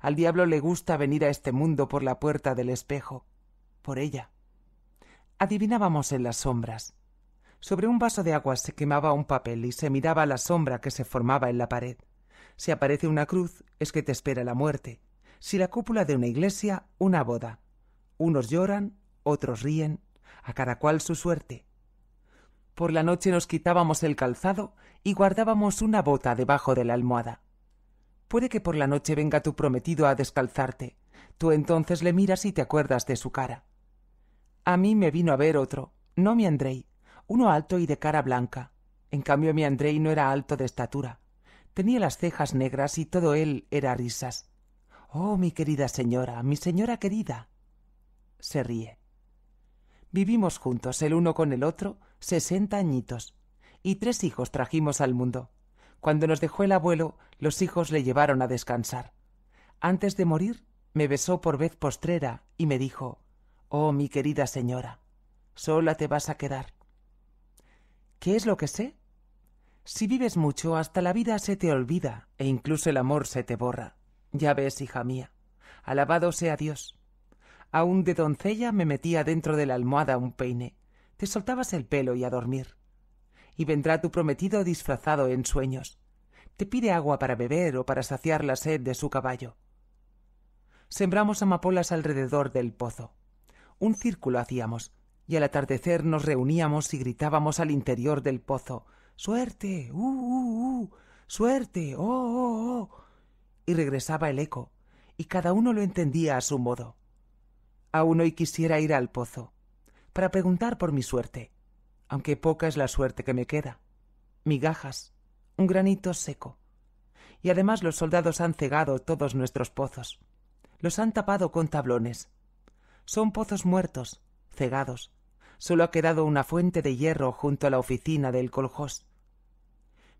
A: Al diablo le gusta venir a este mundo por la puerta del espejo, por ella. Adivinábamos en las sombras. Sobre un vaso de agua se quemaba un papel y se miraba la sombra que se formaba en la pared. Si aparece una cruz, es que te espera la muerte. Si la cúpula de una iglesia, una boda. Unos lloran, otros ríen, a cada cual su suerte. Por la noche nos quitábamos el calzado y guardábamos una bota debajo de la almohada. Puede que por la noche venga tu prometido a descalzarte. Tú entonces le miras y te acuerdas de su cara. A mí me vino a ver otro, no mi Andrei, uno alto y de cara blanca. En cambio mi Andrei no era alto de estatura, Tenía las cejas negras y todo él era risas. Oh, mi querida señora, mi señora querida. Se ríe. Vivimos juntos, el uno con el otro, sesenta añitos, y tres hijos trajimos al mundo. Cuando nos dejó el abuelo, los hijos le llevaron a descansar. Antes de morir, me besó por vez postrera y me dijo Oh, mi querida señora, sola te vas a quedar. ¿Qué es lo que sé? Si vives mucho, hasta la vida se te olvida e incluso el amor se te borra. Ya ves, hija mía. Alabado sea Dios. Aún de doncella me metía dentro de la almohada un peine. Te soltabas el pelo y a dormir. Y vendrá tu prometido disfrazado en sueños. Te pide agua para beber o para saciar la sed de su caballo. Sembramos amapolas alrededor del pozo. Un círculo hacíamos, y al atardecer nos reuníamos y gritábamos al interior del pozo Suerte, uh, uh, uh, suerte, oh, oh, oh. Y regresaba el eco, y cada uno lo entendía a su modo. Aún hoy quisiera ir al pozo, para preguntar por mi suerte, aunque poca es la suerte que me queda. Migajas, un granito seco. Y además los soldados han cegado todos nuestros pozos. Los han tapado con tablones. Son pozos muertos, cegados, solo ha quedado una fuente de hierro junto a la oficina del coljós.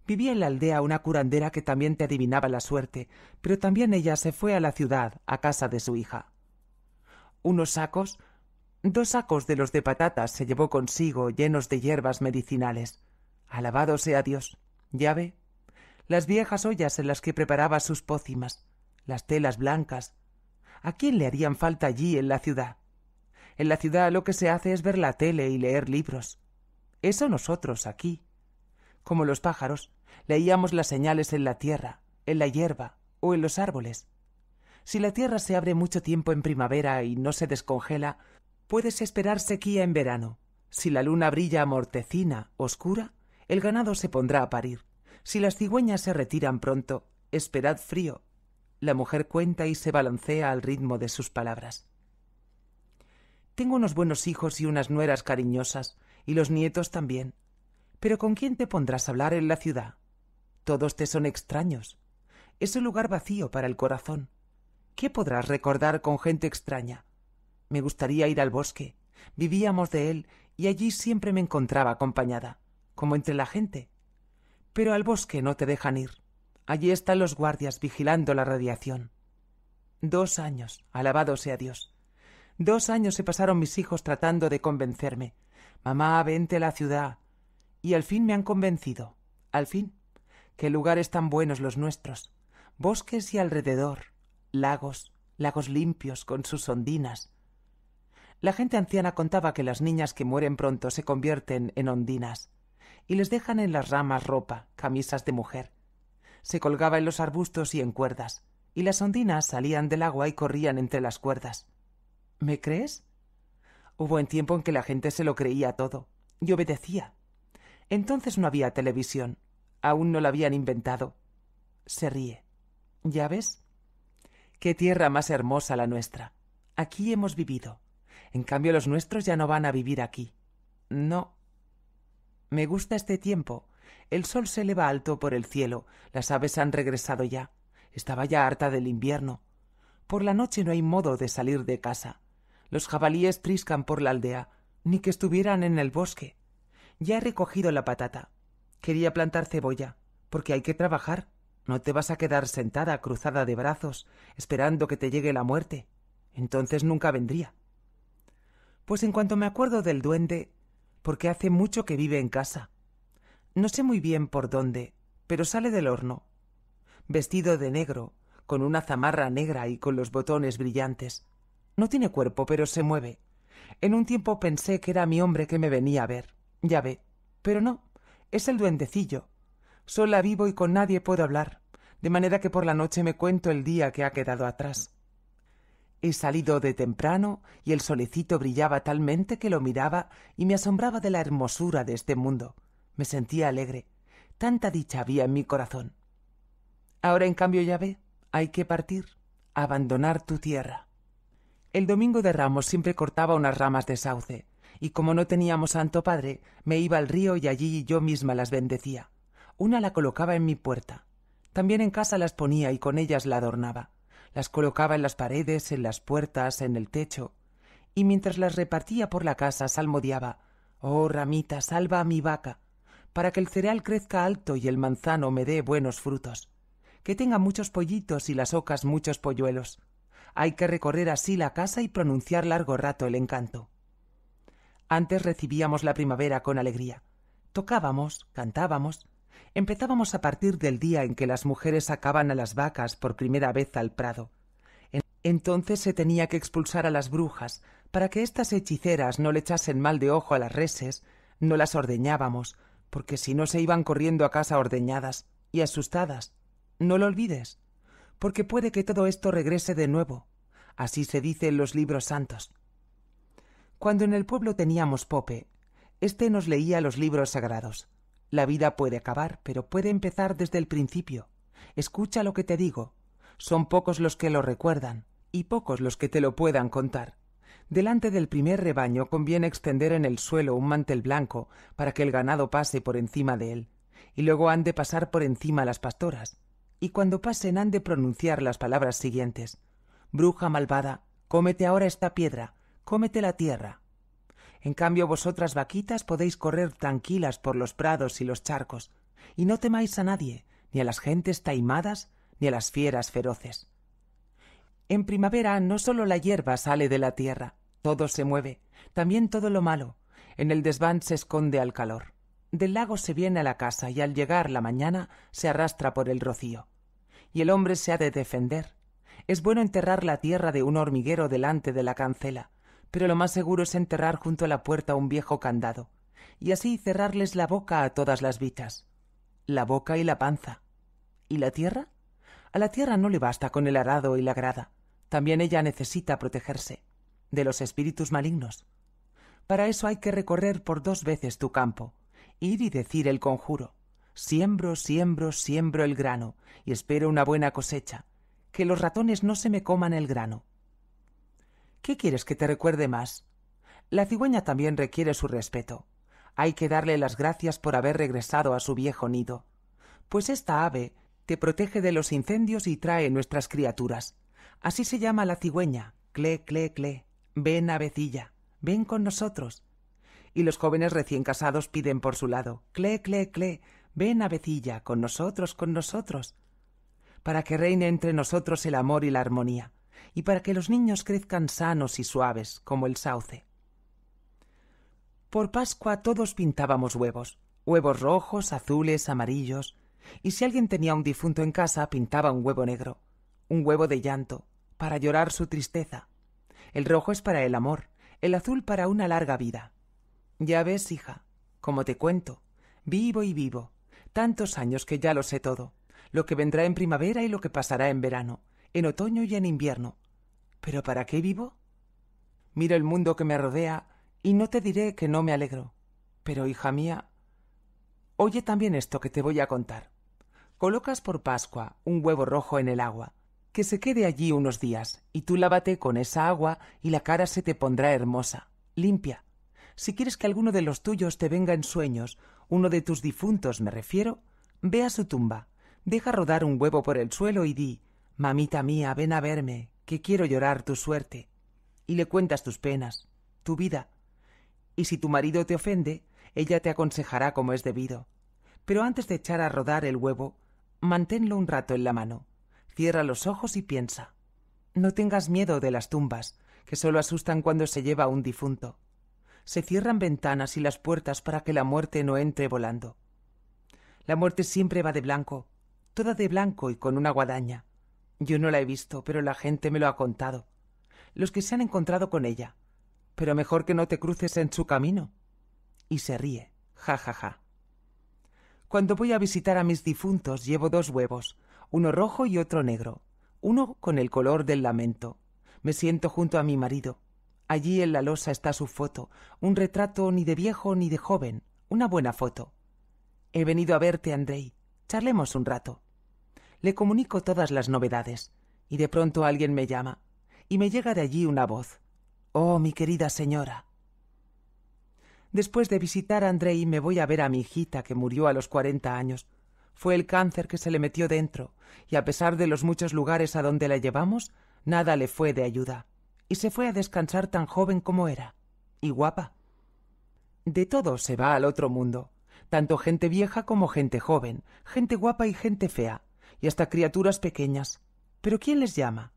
A: Vivía en la aldea una curandera que también te adivinaba la suerte, pero también ella se fue a la ciudad, a casa de su hija. Unos sacos, dos sacos de los de patatas se llevó consigo llenos de hierbas medicinales. Alabado sea Dios. Llave, las viejas ollas en las que preparaba sus pócimas, las telas blancas. ¿A quién le harían falta allí en la ciudad? En la ciudad lo que se hace es ver la tele y leer libros. Eso nosotros aquí. Como los pájaros, leíamos las señales en la tierra, en la hierba o en los árboles. Si la tierra se abre mucho tiempo en primavera y no se descongela, puedes esperar sequía en verano. Si la luna brilla mortecina, oscura, el ganado se pondrá a parir. Si las cigüeñas se retiran pronto, esperad frío. La mujer cuenta y se balancea al ritmo de sus palabras. Tengo unos buenos hijos y unas nueras cariñosas, y los nietos también. Pero ¿con quién te pondrás a hablar en la ciudad? Todos te son extraños. Es un lugar vacío para el corazón. ¿Qué podrás recordar con gente extraña? Me gustaría ir al bosque. Vivíamos de él y allí siempre me encontraba acompañada, como entre la gente. Pero al bosque no te dejan ir. Allí están los guardias vigilando la radiación. Dos años, alabado sea Dios. Dos años se pasaron mis hijos tratando de convencerme. Mamá, vente a la ciudad. Y al fin me han convencido. Al fin. Qué lugares tan buenos los nuestros. Bosques y alrededor. Lagos. Lagos limpios con sus ondinas. La gente anciana contaba que las niñas que mueren pronto se convierten en ondinas y les dejan en las ramas ropa, camisas de mujer. Se colgaba en los arbustos y en cuerdas, y las ondinas salían del agua y corrían entre las cuerdas. ¿Me crees? Hubo un tiempo en que la gente se lo creía todo y obedecía. Entonces no había televisión. Aún no la habían inventado. Se ríe. ¿Ya ves? Qué tierra más hermosa la nuestra. Aquí hemos vivido. En cambio los nuestros ya no van a vivir aquí. No. Me gusta este tiempo. El sol se eleva alto por el cielo. Las aves han regresado ya. Estaba ya harta del invierno. Por la noche no hay modo de salir de casa. Los jabalíes triscan por la aldea, ni que estuvieran en el bosque. Ya he recogido la patata. Quería plantar cebolla, porque hay que trabajar. No te vas a quedar sentada, cruzada de brazos, esperando que te llegue la muerte. Entonces nunca vendría. Pues en cuanto me acuerdo del duende, porque hace mucho que vive en casa. No sé muy bien por dónde, pero sale del horno, vestido de negro, con una zamarra negra y con los botones brillantes. No tiene cuerpo, pero se mueve. En un tiempo pensé que era mi hombre que me venía a ver. Ya ve. Pero no, es el duendecillo. Sola vivo y con nadie puedo hablar, de manera que por la noche me cuento el día que ha quedado atrás. He salido de temprano y el solecito brillaba talmente que lo miraba y me asombraba de la hermosura de este mundo. Me sentía alegre. Tanta dicha había en mi corazón. Ahora, en cambio, ya ve, hay que partir, abandonar tu tierra. El domingo de Ramos siempre cortaba unas ramas de sauce, y como no teníamos Santo Padre, me iba al río y allí yo misma las bendecía. Una la colocaba en mi puerta. También en casa las ponía y con ellas la adornaba. Las colocaba en las paredes, en las puertas, en el techo. Y mientras las repartía por la casa, salmodiaba Oh ramita, salva a mi vaca, para que el cereal crezca alto y el manzano me dé buenos frutos, que tenga muchos pollitos y las ocas muchos polluelos, hay que recorrer así la casa y pronunciar largo rato el encanto. Antes recibíamos la primavera con alegría. Tocábamos, cantábamos. Empezábamos a partir del día en que las mujeres sacaban a las vacas por primera vez al prado. Entonces se tenía que expulsar a las brujas, para que estas hechiceras no le echasen mal de ojo a las reses, no las ordeñábamos, porque si no se iban corriendo a casa ordeñadas y asustadas. No lo olvides porque puede que todo esto regrese de nuevo. Así se dice en los libros santos. Cuando en el pueblo teníamos Pope, éste nos leía los libros sagrados. La vida puede acabar, pero puede empezar desde el principio. Escucha lo que te digo. Son pocos los que lo recuerdan, y pocos los que te lo puedan contar. Delante del primer rebaño conviene extender en el suelo un mantel blanco para que el ganado pase por encima de él, y luego han de pasar por encima las pastoras, y cuando pasen han de pronunciar las palabras siguientes Bruja malvada, cómete ahora esta piedra, cómete la tierra. En cambio vosotras vaquitas podéis correr tranquilas por los prados y los charcos, y no temáis a nadie, ni a las gentes taimadas, ni a las fieras feroces. En primavera no sólo la hierba sale de la tierra, todo se mueve, también todo lo malo. En el desván se esconde al calor. Del lago se viene a la casa y al llegar la mañana se arrastra por el rocío y el hombre se ha de defender. Es bueno enterrar la tierra de un hormiguero delante de la cancela, pero lo más seguro es enterrar junto a la puerta un viejo candado, y así cerrarles la boca a todas las bichas. La boca y la panza. ¿Y la tierra? A la tierra no le basta con el arado y la grada. También ella necesita protegerse de los espíritus malignos. Para eso hay que recorrer por dos veces tu campo, ir y decir el conjuro. Siembro, siembro, siembro el grano, y espero una buena cosecha. Que los ratones no se me coman el grano. ¿Qué quieres que te recuerde más? La cigüeña también requiere su respeto. Hay que darle las gracias por haber regresado a su viejo nido. Pues esta ave te protege de los incendios y trae nuestras criaturas. Así se llama la cigüeña. Cle, cle, cle. Ven, avecilla. Ven con nosotros. Y los jóvenes recién casados piden por su lado. Cle, cle, cle. Ven, avecilla, con nosotros, con nosotros, para que reine entre nosotros el amor y la armonía, y para que los niños crezcan sanos y suaves, como el sauce. Por Pascua todos pintábamos huevos, huevos rojos, azules, amarillos, y si alguien tenía un difunto en casa, pintaba un huevo negro, un huevo de llanto, para llorar su tristeza. El rojo es para el amor, el azul para una larga vida. Ya ves, hija, como te cuento, vivo y vivo, tantos años que ya lo sé todo, lo que vendrá en primavera y lo que pasará en verano, en otoño y en invierno. ¿Pero para qué vivo? Miro el mundo que me rodea y no te diré que no me alegro. Pero, hija mía, oye también esto que te voy a contar. Colocas por Pascua un huevo rojo en el agua, que se quede allí unos días, y tú lávate con esa agua y la cara se te pondrá hermosa, limpia, si quieres que alguno de los tuyos te venga en sueños, uno de tus difuntos me refiero, ve a su tumba, deja rodar un huevo por el suelo y di Mamita mía, ven a verme, que quiero llorar tu suerte. Y le cuentas tus penas, tu vida. Y si tu marido te ofende, ella te aconsejará como es debido. Pero antes de echar a rodar el huevo, manténlo un rato en la mano. Cierra los ojos y piensa. No tengas miedo de las tumbas, que solo asustan cuando se lleva un difunto se cierran ventanas y las puertas para que la muerte no entre volando. La muerte siempre va de blanco, toda de blanco y con una guadaña. Yo no la he visto, pero la gente me lo ha contado. Los que se han encontrado con ella. Pero mejor que no te cruces en su camino. Y se ríe, ja, ja, ja. Cuando voy a visitar a mis difuntos llevo dos huevos, uno rojo y otro negro, uno con el color del lamento. Me siento junto a mi marido. Allí en la losa está su foto, un retrato ni de viejo ni de joven, una buena foto. He venido a verte, Andrei. Charlemos un rato. Le comunico todas las novedades, y de pronto alguien me llama, y me llega de allí una voz. Oh, mi querida señora. Después de visitar a Andrei me voy a ver a mi hijita que murió a los cuarenta años. Fue el cáncer que se le metió dentro, y a pesar de los muchos lugares a donde la llevamos, nada le fue de ayuda y se fue a descansar tan joven como era, y guapa. De todo se va al otro mundo, tanto gente vieja como gente joven, gente guapa y gente fea, y hasta criaturas pequeñas. Pero ¿quién les llama?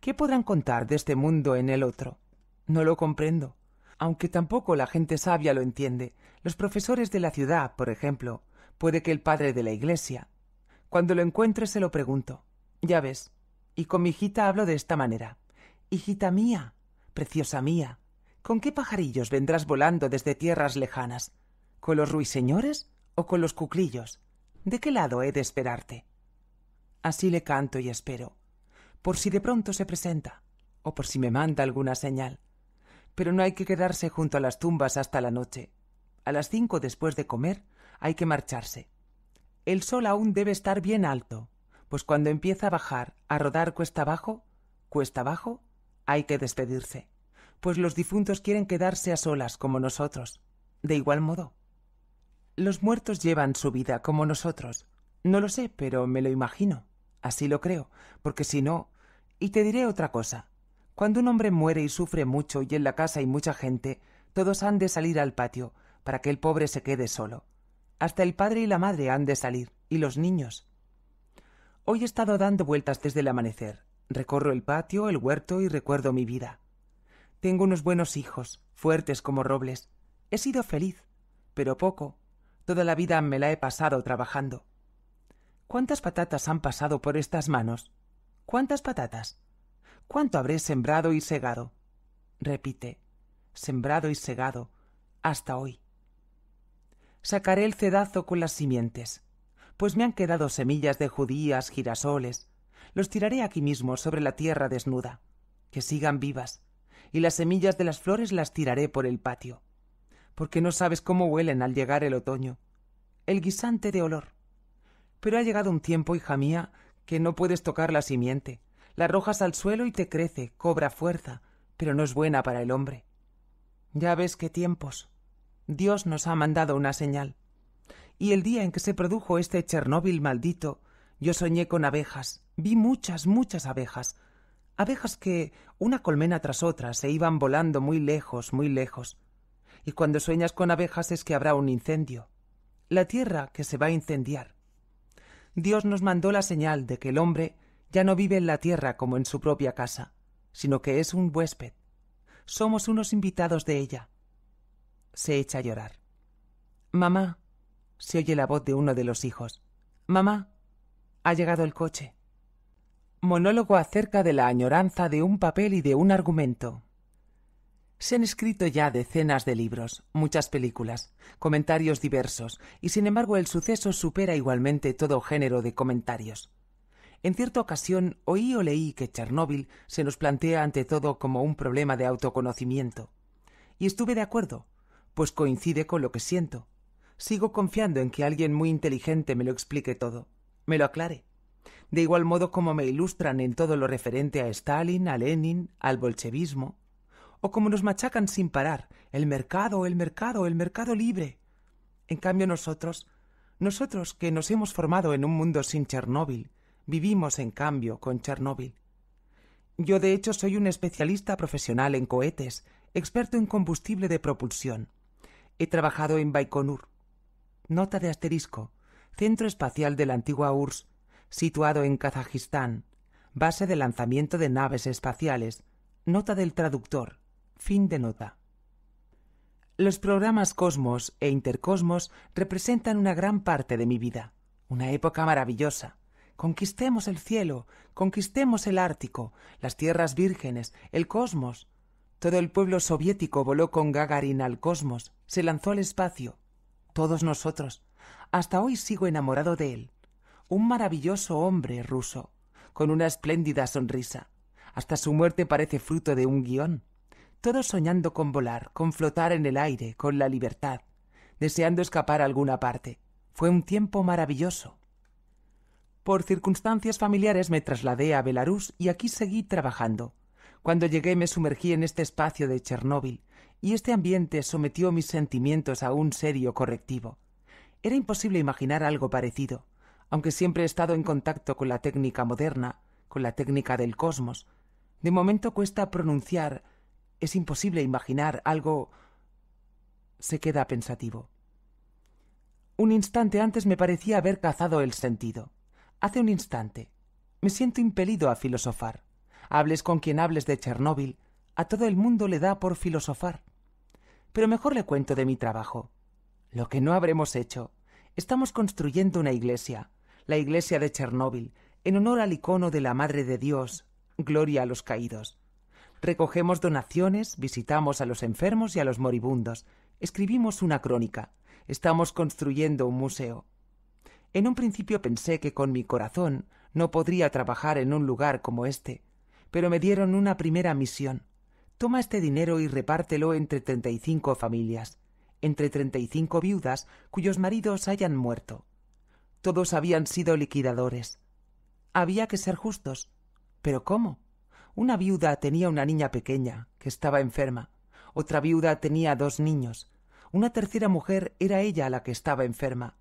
A: ¿Qué podrán contar de este mundo en el otro? No lo comprendo. Aunque tampoco la gente sabia lo entiende, los profesores de la ciudad, por ejemplo, puede que el padre de la iglesia. Cuando lo encuentre se lo pregunto. Ya ves. Y con mi hijita hablo de esta manera. Hijita mía, preciosa mía, ¿con qué pajarillos vendrás volando desde tierras lejanas? ¿Con los ruiseñores o con los cuclillos? ¿De qué lado he de esperarte? Así le canto y espero, por si de pronto se presenta, o por si me manda alguna señal. Pero no hay que quedarse junto a las tumbas hasta la noche. A las cinco después de comer hay que marcharse. El sol aún debe estar bien alto, pues cuando empieza a bajar, a rodar cuesta abajo, cuesta abajo, hay que despedirse, pues los difuntos quieren quedarse a solas como nosotros. De igual modo. Los muertos llevan su vida como nosotros. No lo sé, pero me lo imagino. Así lo creo, porque si no... Y te diré otra cosa. Cuando un hombre muere y sufre mucho y en la casa hay mucha gente, todos han de salir al patio, para que el pobre se quede solo. Hasta el padre y la madre han de salir, y los niños. Hoy he estado dando vueltas desde el amanecer, Recorro el patio, el huerto y recuerdo mi vida. Tengo unos buenos hijos, fuertes como robles. He sido feliz, pero poco. Toda la vida me la he pasado trabajando. ¿Cuántas patatas han pasado por estas manos? ¿Cuántas patatas? ¿Cuánto habré sembrado y segado? Repite, sembrado y segado, hasta hoy. Sacaré el cedazo con las simientes, pues me han quedado semillas de judías, girasoles, los tiraré aquí mismo sobre la tierra desnuda, que sigan vivas, y las semillas de las flores las tiraré por el patio, porque no sabes cómo huelen al llegar el otoño, el guisante de olor. Pero ha llegado un tiempo, hija mía, que no puedes tocar la simiente, la arrojas al suelo y te crece, cobra fuerza, pero no es buena para el hombre. Ya ves qué tiempos. Dios nos ha mandado una señal. Y el día en que se produjo este Chernóbil maldito, yo soñé con abejas, vi muchas, muchas abejas, abejas que, una colmena tras otra, se iban volando muy lejos, muy lejos. Y cuando sueñas con abejas es que habrá un incendio, la tierra que se va a incendiar. Dios nos mandó la señal de que el hombre ya no vive en la tierra como en su propia casa, sino que es un huésped. Somos unos invitados de ella. Se echa a llorar. Mamá, se oye la voz de uno de los hijos. Mamá, ha llegado el coche. Monólogo acerca de la añoranza de un papel y de un argumento. Se han escrito ya decenas de libros, muchas películas, comentarios diversos, y sin embargo el suceso supera igualmente todo género de comentarios. En cierta ocasión oí o leí que Chernóbil se nos plantea ante todo como un problema de autoconocimiento. Y estuve de acuerdo, pues coincide con lo que siento. Sigo confiando en que alguien muy inteligente me lo explique todo me lo aclare. De igual modo como me ilustran en todo lo referente a Stalin, a Lenin, al bolchevismo, o como nos machacan sin parar el mercado, el mercado, el mercado libre. En cambio nosotros, nosotros que nos hemos formado en un mundo sin Chernóbil, vivimos en cambio con Chernóbil. Yo de hecho soy un especialista profesional en cohetes, experto en combustible de propulsión. He trabajado en Baikonur. Nota de asterisco centro espacial de la antigua URSS, situado en Kazajistán, base de lanzamiento de naves espaciales. Nota del traductor. Fin de nota. Los programas Cosmos e Intercosmos representan una gran parte de mi vida, una época maravillosa. Conquistemos el cielo, conquistemos el Ártico, las tierras vírgenes, el cosmos. Todo el pueblo soviético voló con Gagarin al cosmos, se lanzó al espacio. Todos nosotros, hasta hoy sigo enamorado de él. Un maravilloso hombre ruso, con una espléndida sonrisa. Hasta su muerte parece fruto de un guión. Todo soñando con volar, con flotar en el aire, con la libertad, deseando escapar a alguna parte. Fue un tiempo maravilloso. Por circunstancias familiares me trasladé a Belarus y aquí seguí trabajando. Cuando llegué me sumergí en este espacio de Chernóbil, y este ambiente sometió mis sentimientos a un serio correctivo. Era imposible imaginar algo parecido, aunque siempre he estado en contacto con la técnica moderna, con la técnica del cosmos. De momento cuesta pronunciar, es imposible imaginar algo... se queda pensativo. Un instante antes me parecía haber cazado el sentido. Hace un instante. Me siento impelido a filosofar. Hables con quien hables de Chernóbil, a todo el mundo le da por filosofar. Pero mejor le cuento de mi trabajo. Lo que no habremos hecho. Estamos construyendo una iglesia, la iglesia de Chernóbil, en honor al icono de la Madre de Dios, gloria a los caídos. Recogemos donaciones, visitamos a los enfermos y a los moribundos, escribimos una crónica, estamos construyendo un museo. En un principio pensé que con mi corazón no podría trabajar en un lugar como este, pero me dieron una primera misión. Toma este dinero y repártelo entre treinta y cinco familias entre cinco viudas cuyos maridos hayan muerto. Todos habían sido liquidadores. Había que ser justos. ¿Pero cómo? Una viuda tenía una niña pequeña, que estaba enferma. Otra viuda tenía dos niños. Una tercera mujer era ella la que estaba enferma.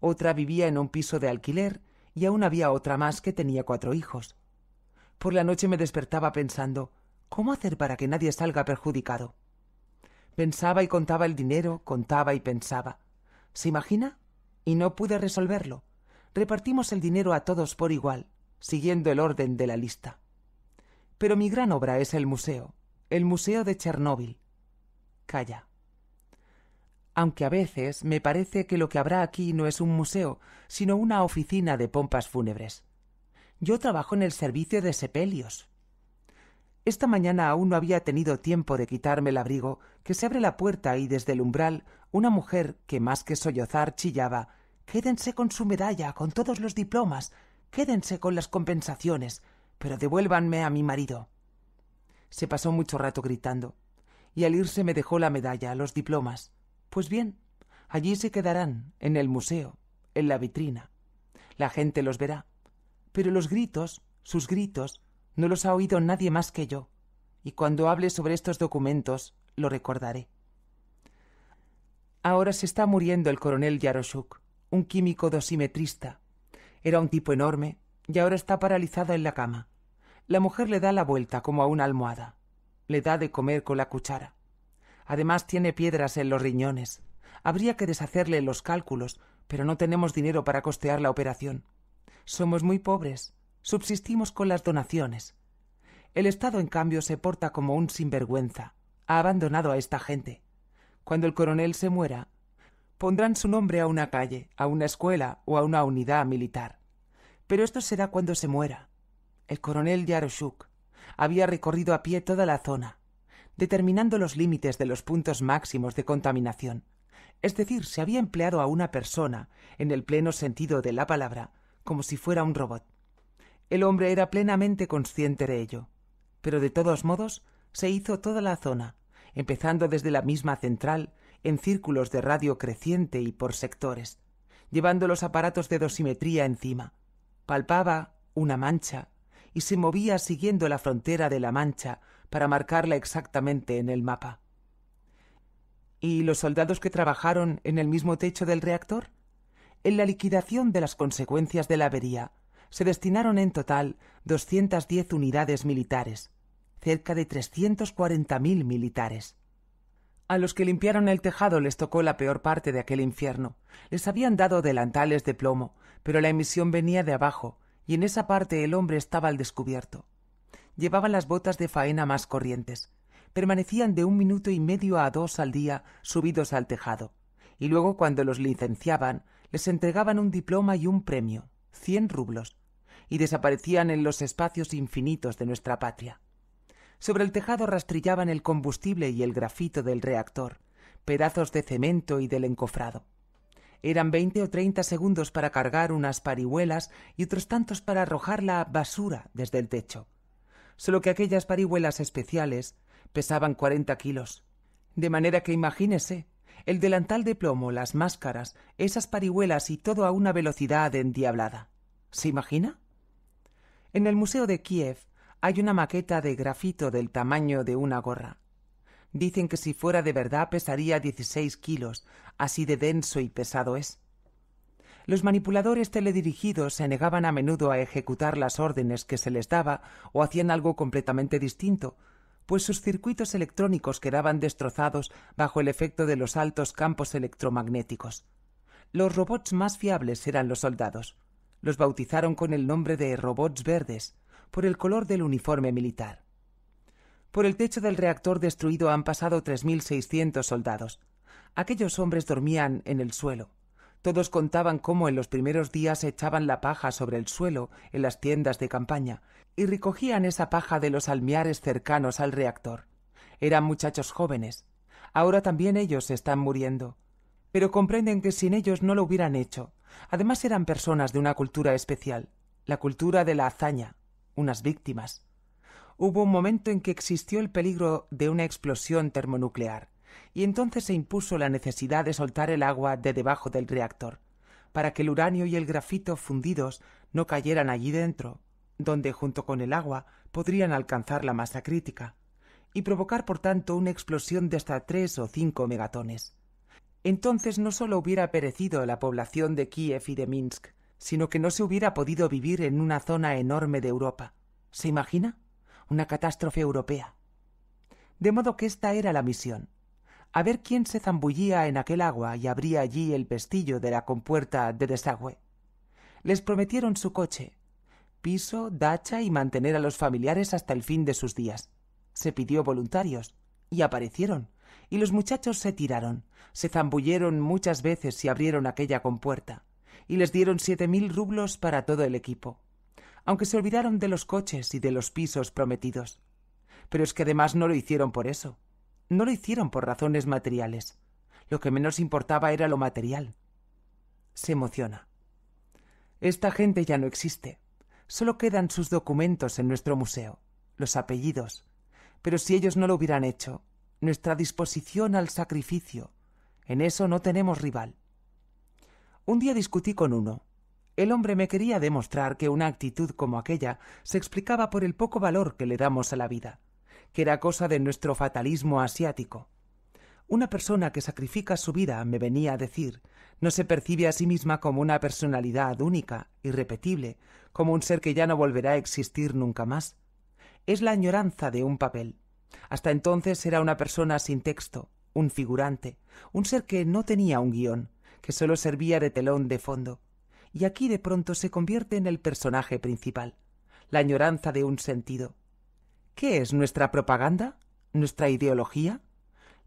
A: Otra vivía en un piso de alquiler y aún había otra más que tenía cuatro hijos. Por la noche me despertaba pensando ¿Cómo hacer para que nadie salga perjudicado? Pensaba y contaba el dinero, contaba y pensaba. ¿Se imagina? Y no pude resolverlo. Repartimos el dinero a todos por igual, siguiendo el orden de la lista. Pero mi gran obra es el museo, el museo de Chernóbil. Calla. Aunque a veces me parece que lo que habrá aquí no es un museo, sino una oficina de pompas fúnebres. Yo trabajo en el servicio de sepelios. Esta mañana aún no había tenido tiempo de quitarme el abrigo, que se abre la puerta y desde el umbral una mujer que más que sollozar chillaba Quédense con su medalla, con todos los diplomas, quédense con las compensaciones, pero devuélvanme a mi marido. Se pasó mucho rato gritando, y al irse me dejó la medalla, los diplomas. Pues bien, allí se quedarán, en el museo, en la vitrina. La gente los verá. Pero los gritos, sus gritos, no los ha oído nadie más que yo, y cuando hable sobre estos documentos lo recordaré. Ahora se está muriendo el coronel Yaroshuk, un químico dosimetrista. Era un tipo enorme y ahora está paralizado en la cama. La mujer le da la vuelta como a una almohada. Le da de comer con la cuchara. Además tiene piedras en los riñones. Habría que deshacerle los cálculos, pero no tenemos dinero para costear la operación. Somos muy pobres subsistimos con las donaciones. El Estado, en cambio, se porta como un sinvergüenza. Ha abandonado a esta gente. Cuando el coronel se muera, pondrán su nombre a una calle, a una escuela o a una unidad militar. Pero esto será cuando se muera. El coronel Yaroshuk había recorrido a pie toda la zona, determinando los límites de los puntos máximos de contaminación. Es decir, se había empleado a una persona, en el pleno sentido de la palabra, como si fuera un robot. El hombre era plenamente consciente de ello. Pero de todos modos, se hizo toda la zona, empezando desde la misma central, en círculos de radio creciente y por sectores, llevando los aparatos de dosimetría encima. Palpaba una mancha y se movía siguiendo la frontera de la mancha para marcarla exactamente en el mapa. ¿Y los soldados que trabajaron en el mismo techo del reactor? En la liquidación de las consecuencias de la avería, se destinaron en total 210 unidades militares, cerca de 340.000 militares. A los que limpiaron el tejado les tocó la peor parte de aquel infierno. Les habían dado delantales de plomo, pero la emisión venía de abajo, y en esa parte el hombre estaba al descubierto. Llevaban las botas de faena más corrientes. Permanecían de un minuto y medio a dos al día subidos al tejado, y luego cuando los licenciaban, les entregaban un diploma y un premio, cien rublos, y desaparecían en los espacios infinitos de nuestra patria. Sobre el tejado rastrillaban el combustible y el grafito del reactor, pedazos de cemento y del encofrado. Eran veinte o treinta segundos para cargar unas parihuelas y otros tantos para arrojar la basura desde el techo. Solo que aquellas parihuelas especiales pesaban cuarenta kilos. De manera que imagínese, el delantal de plomo, las máscaras, esas parihuelas y todo a una velocidad endiablada. ¿Se imagina? En el Museo de Kiev hay una maqueta de grafito del tamaño de una gorra. Dicen que si fuera de verdad pesaría 16 kilos, así de denso y pesado es. Los manipuladores teledirigidos se negaban a menudo a ejecutar las órdenes que se les daba o hacían algo completamente distinto, pues sus circuitos electrónicos quedaban destrozados bajo el efecto de los altos campos electromagnéticos. Los robots más fiables eran los soldados. Los bautizaron con el nombre de robots verdes, por el color del uniforme militar. Por el techo del reactor destruido han pasado 3.600 soldados. Aquellos hombres dormían en el suelo. Todos contaban cómo en los primeros días echaban la paja sobre el suelo en las tiendas de campaña y recogían esa paja de los almiares cercanos al reactor. Eran muchachos jóvenes. Ahora también ellos están muriendo. Pero comprenden que sin ellos no lo hubieran hecho, Además eran personas de una cultura especial, la cultura de la hazaña, unas víctimas. Hubo un momento en que existió el peligro de una explosión termonuclear, y entonces se impuso la necesidad de soltar el agua de debajo del reactor, para que el uranio y el grafito fundidos no cayeran allí dentro, donde junto con el agua podrían alcanzar la masa crítica, y provocar por tanto una explosión de hasta tres o cinco megatones entonces no solo hubiera perecido la población de Kiev y de Minsk, sino que no se hubiera podido vivir en una zona enorme de Europa. ¿Se imagina? Una catástrofe europea. De modo que esta era la misión. A ver quién se zambullía en aquel agua y abría allí el pestillo de la compuerta de desagüe. Les prometieron su coche, piso, dacha y mantener a los familiares hasta el fin de sus días. Se pidió voluntarios, y aparecieron y los muchachos se tiraron, se zambulleron muchas veces y abrieron aquella compuerta, y les dieron siete mil rublos para todo el equipo, aunque se olvidaron de los coches y de los pisos prometidos. Pero es que además no lo hicieron por eso, no lo hicieron por razones materiales. Lo que menos importaba era lo material. Se emociona. Esta gente ya no existe. Solo quedan sus documentos en nuestro museo, los apellidos. Pero si ellos no lo hubieran hecho, nuestra disposición al sacrificio. En eso no tenemos rival. Un día discutí con uno. El hombre me quería demostrar que una actitud como aquella se explicaba por el poco valor que le damos a la vida, que era cosa de nuestro fatalismo asiático. Una persona que sacrifica su vida, me venía a decir, no se percibe a sí misma como una personalidad única, irrepetible, como un ser que ya no volverá a existir nunca más. Es la añoranza de un papel, hasta entonces era una persona sin texto, un figurante, un ser que no tenía un guión, que solo servía de telón de fondo. Y aquí de pronto se convierte en el personaje principal, la añoranza de un sentido. ¿Qué es nuestra propaganda? ¿Nuestra ideología?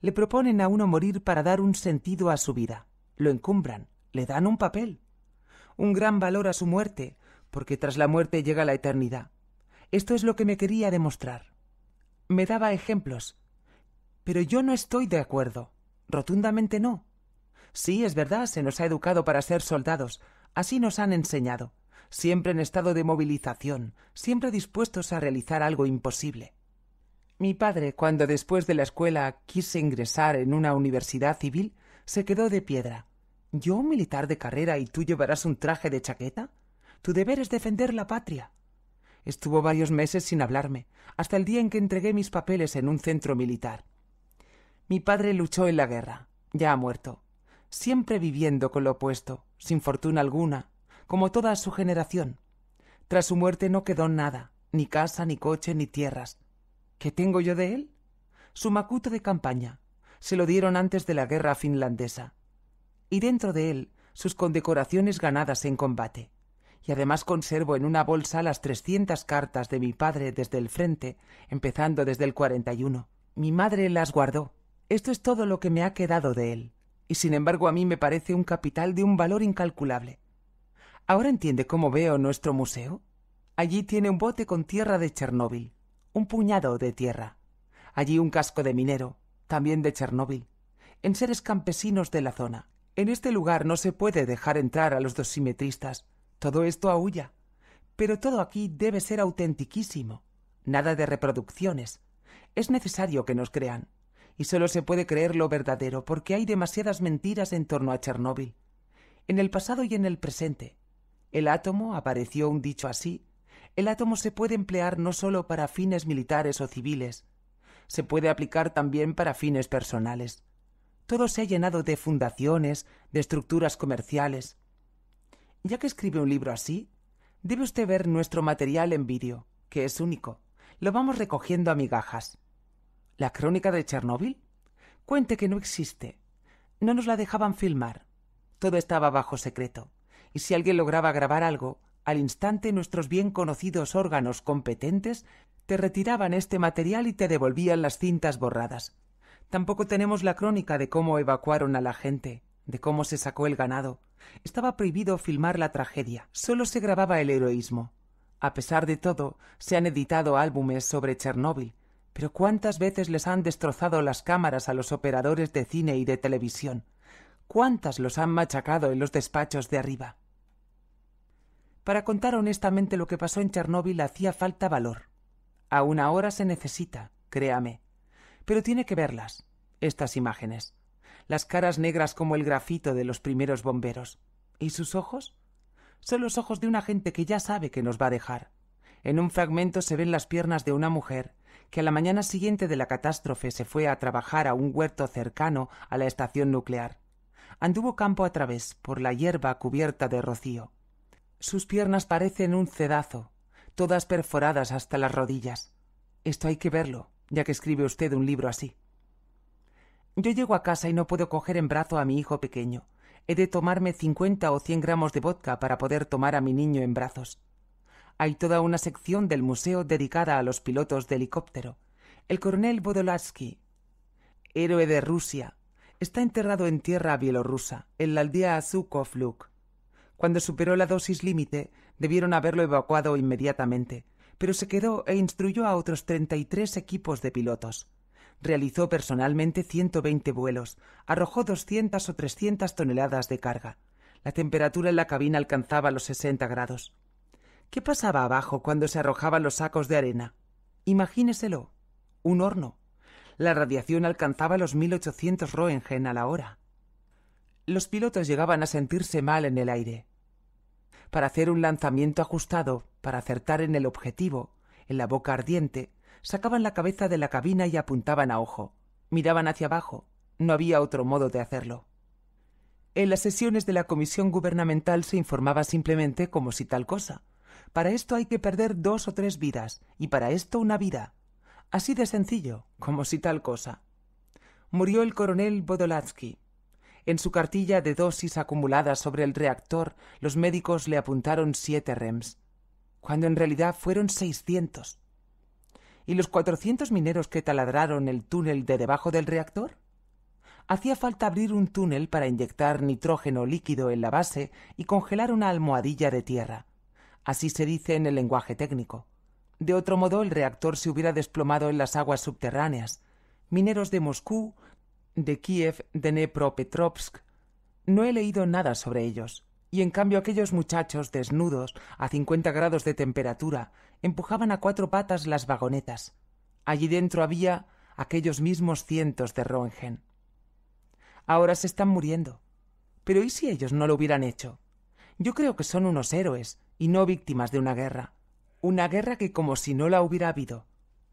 A: Le proponen a uno morir para dar un sentido a su vida. Lo encumbran, le dan un papel. Un gran valor a su muerte, porque tras la muerte llega la eternidad. Esto es lo que me quería demostrar. Me daba ejemplos. Pero yo no estoy de acuerdo. Rotundamente no. Sí, es verdad, se nos ha educado para ser soldados. Así nos han enseñado. Siempre en estado de movilización, siempre dispuestos a realizar algo imposible. Mi padre, cuando después de la escuela quise ingresar en una universidad civil, se quedó de piedra. ¿Yo, militar de carrera, y tú llevarás un traje de chaqueta? Tu deber es defender la patria. Estuvo varios meses sin hablarme, hasta el día en que entregué mis papeles en un centro militar. Mi padre luchó en la guerra, ya ha muerto, siempre viviendo con lo opuesto, sin fortuna alguna, como toda su generación. Tras su muerte no quedó nada, ni casa, ni coche, ni tierras. ¿Qué tengo yo de él? Su macuto de campaña. Se lo dieron antes de la guerra finlandesa. Y dentro de él, sus condecoraciones ganadas en combate y además conservo en una bolsa las trescientas cartas de mi padre desde el frente, empezando desde el 41. Mi madre las guardó. Esto es todo lo que me ha quedado de él, y sin embargo a mí me parece un capital de un valor incalculable. ¿Ahora entiende cómo veo nuestro museo? Allí tiene un bote con tierra de Chernóbil, un puñado de tierra. Allí un casco de minero, también de Chernóbil, en seres campesinos de la zona. En este lugar no se puede dejar entrar a los dos simetristas. Todo esto aúlla. Pero todo aquí debe ser autentiquísimo. Nada de reproducciones. Es necesario que nos crean. Y solo se puede creer lo verdadero porque hay demasiadas mentiras en torno a Chernóbil. En el pasado y en el presente. El átomo, apareció un dicho así, el átomo se puede emplear no solo para fines militares o civiles, se puede aplicar también para fines personales. Todo se ha llenado de fundaciones, de estructuras comerciales, ya que escribe un libro así, debe usted ver nuestro material en vídeo, que es único. Lo vamos recogiendo a migajas. ¿La crónica de Chernóbil? Cuente que no existe. No nos la dejaban filmar. Todo estaba bajo secreto. Y si alguien lograba grabar algo, al instante nuestros bien conocidos órganos competentes te retiraban este material y te devolvían las cintas borradas. Tampoco tenemos la crónica de cómo evacuaron a la gente, de cómo se sacó el ganado, estaba prohibido filmar la tragedia, solo se grababa el heroísmo. A pesar de todo, se han editado álbumes sobre Chernóbil, pero cuántas veces les han destrozado las cámaras a los operadores de cine y de televisión. Cuántas los han machacado en los despachos de arriba. Para contar honestamente lo que pasó en Chernóbil hacía falta valor. Aún ahora se necesita, créame. Pero tiene que verlas, estas imágenes las caras negras como el grafito de los primeros bomberos. ¿Y sus ojos? Son los ojos de una gente que ya sabe que nos va a dejar. En un fragmento se ven las piernas de una mujer que a la mañana siguiente de la catástrofe se fue a trabajar a un huerto cercano a la estación nuclear. Anduvo campo a través por la hierba cubierta de rocío. Sus piernas parecen un cedazo, todas perforadas hasta las rodillas. Esto hay que verlo, ya que escribe usted un libro así. Yo llego a casa y no puedo coger en brazo a mi hijo pequeño. He de tomarme cincuenta o cien gramos de vodka para poder tomar a mi niño en brazos. Hay toda una sección del museo dedicada a los pilotos de helicóptero. El coronel Bodolatsky, héroe de Rusia, está enterrado en tierra bielorrusa, en la aldea Azukovluk. Cuando superó la dosis límite, debieron haberlo evacuado inmediatamente, pero se quedó e instruyó a otros treinta y tres equipos de pilotos. Realizó personalmente 120 vuelos, arrojó 200 o 300 toneladas de carga. La temperatura en la cabina alcanzaba los 60 grados. ¿Qué pasaba abajo cuando se arrojaban los sacos de arena? Imagíneselo. Un horno. La radiación alcanzaba los 1800 Roentgen a la hora. Los pilotos llegaban a sentirse mal en el aire. Para hacer un lanzamiento ajustado, para acertar en el objetivo, en la boca ardiente, sacaban la cabeza de la cabina y apuntaban a ojo. Miraban hacia abajo. No había otro modo de hacerlo. En las sesiones de la comisión gubernamental se informaba simplemente como si tal cosa. Para esto hay que perder dos o tres vidas, y para esto una vida. Así de sencillo, como si tal cosa. Murió el coronel Bodolatsky. En su cartilla de dosis acumuladas sobre el reactor, los médicos le apuntaron siete REMS, cuando en realidad fueron seiscientos. ¿Y los cuatrocientos mineros que taladraron el túnel de debajo del reactor? Hacía falta abrir un túnel para inyectar nitrógeno líquido en la base y congelar una almohadilla de tierra. Así se dice en el lenguaje técnico. De otro modo, el reactor se hubiera desplomado en las aguas subterráneas. Mineros de Moscú, de Kiev, de Nepropetrovsk. No he leído nada sobre ellos. Y en cambio aquellos muchachos desnudos, a cincuenta grados de temperatura, empujaban a cuatro patas las vagonetas. Allí dentro había aquellos mismos cientos de Roengen. Ahora se están muriendo. Pero ¿y si ellos no lo hubieran hecho? Yo creo que son unos héroes y no víctimas de una guerra. Una guerra que como si no la hubiera habido.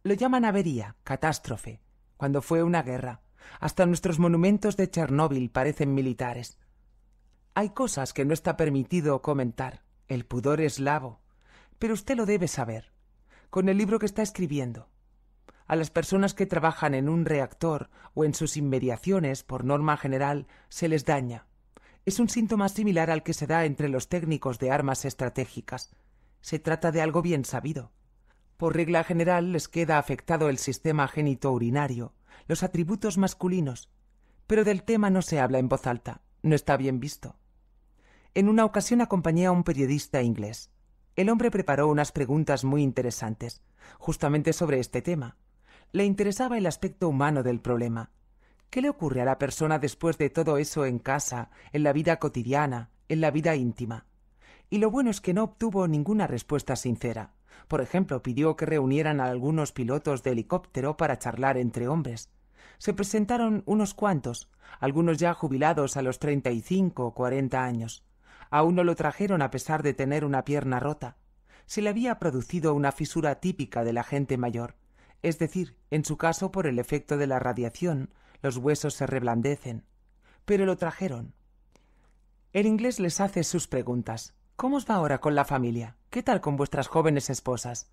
A: Lo llaman avería, catástrofe, cuando fue una guerra. Hasta nuestros monumentos de Chernóbil parecen militares. Hay cosas que no está permitido comentar. El pudor eslavo, pero usted lo debe saber, con el libro que está escribiendo. A las personas que trabajan en un reactor o en sus inmediaciones, por norma general, se les daña. Es un síntoma similar al que se da entre los técnicos de armas estratégicas. Se trata de algo bien sabido. Por regla general les queda afectado el sistema génito urinario, los atributos masculinos, pero del tema no se habla en voz alta, no está bien visto. En una ocasión acompañé a un periodista inglés el hombre preparó unas preguntas muy interesantes, justamente sobre este tema. Le interesaba el aspecto humano del problema. ¿Qué le ocurre a la persona después de todo eso en casa, en la vida cotidiana, en la vida íntima? Y lo bueno es que no obtuvo ninguna respuesta sincera. Por ejemplo, pidió que reunieran a algunos pilotos de helicóptero para charlar entre hombres. Se presentaron unos cuantos, algunos ya jubilados a los treinta y cinco o cuarenta años. Aún no lo trajeron a pesar de tener una pierna rota. Se le había producido una fisura típica de la gente mayor, es decir, en su caso por el efecto de la radiación, los huesos se reblandecen. Pero lo trajeron. El inglés les hace sus preguntas. ¿Cómo os va ahora con la familia? ¿Qué tal con vuestras jóvenes esposas?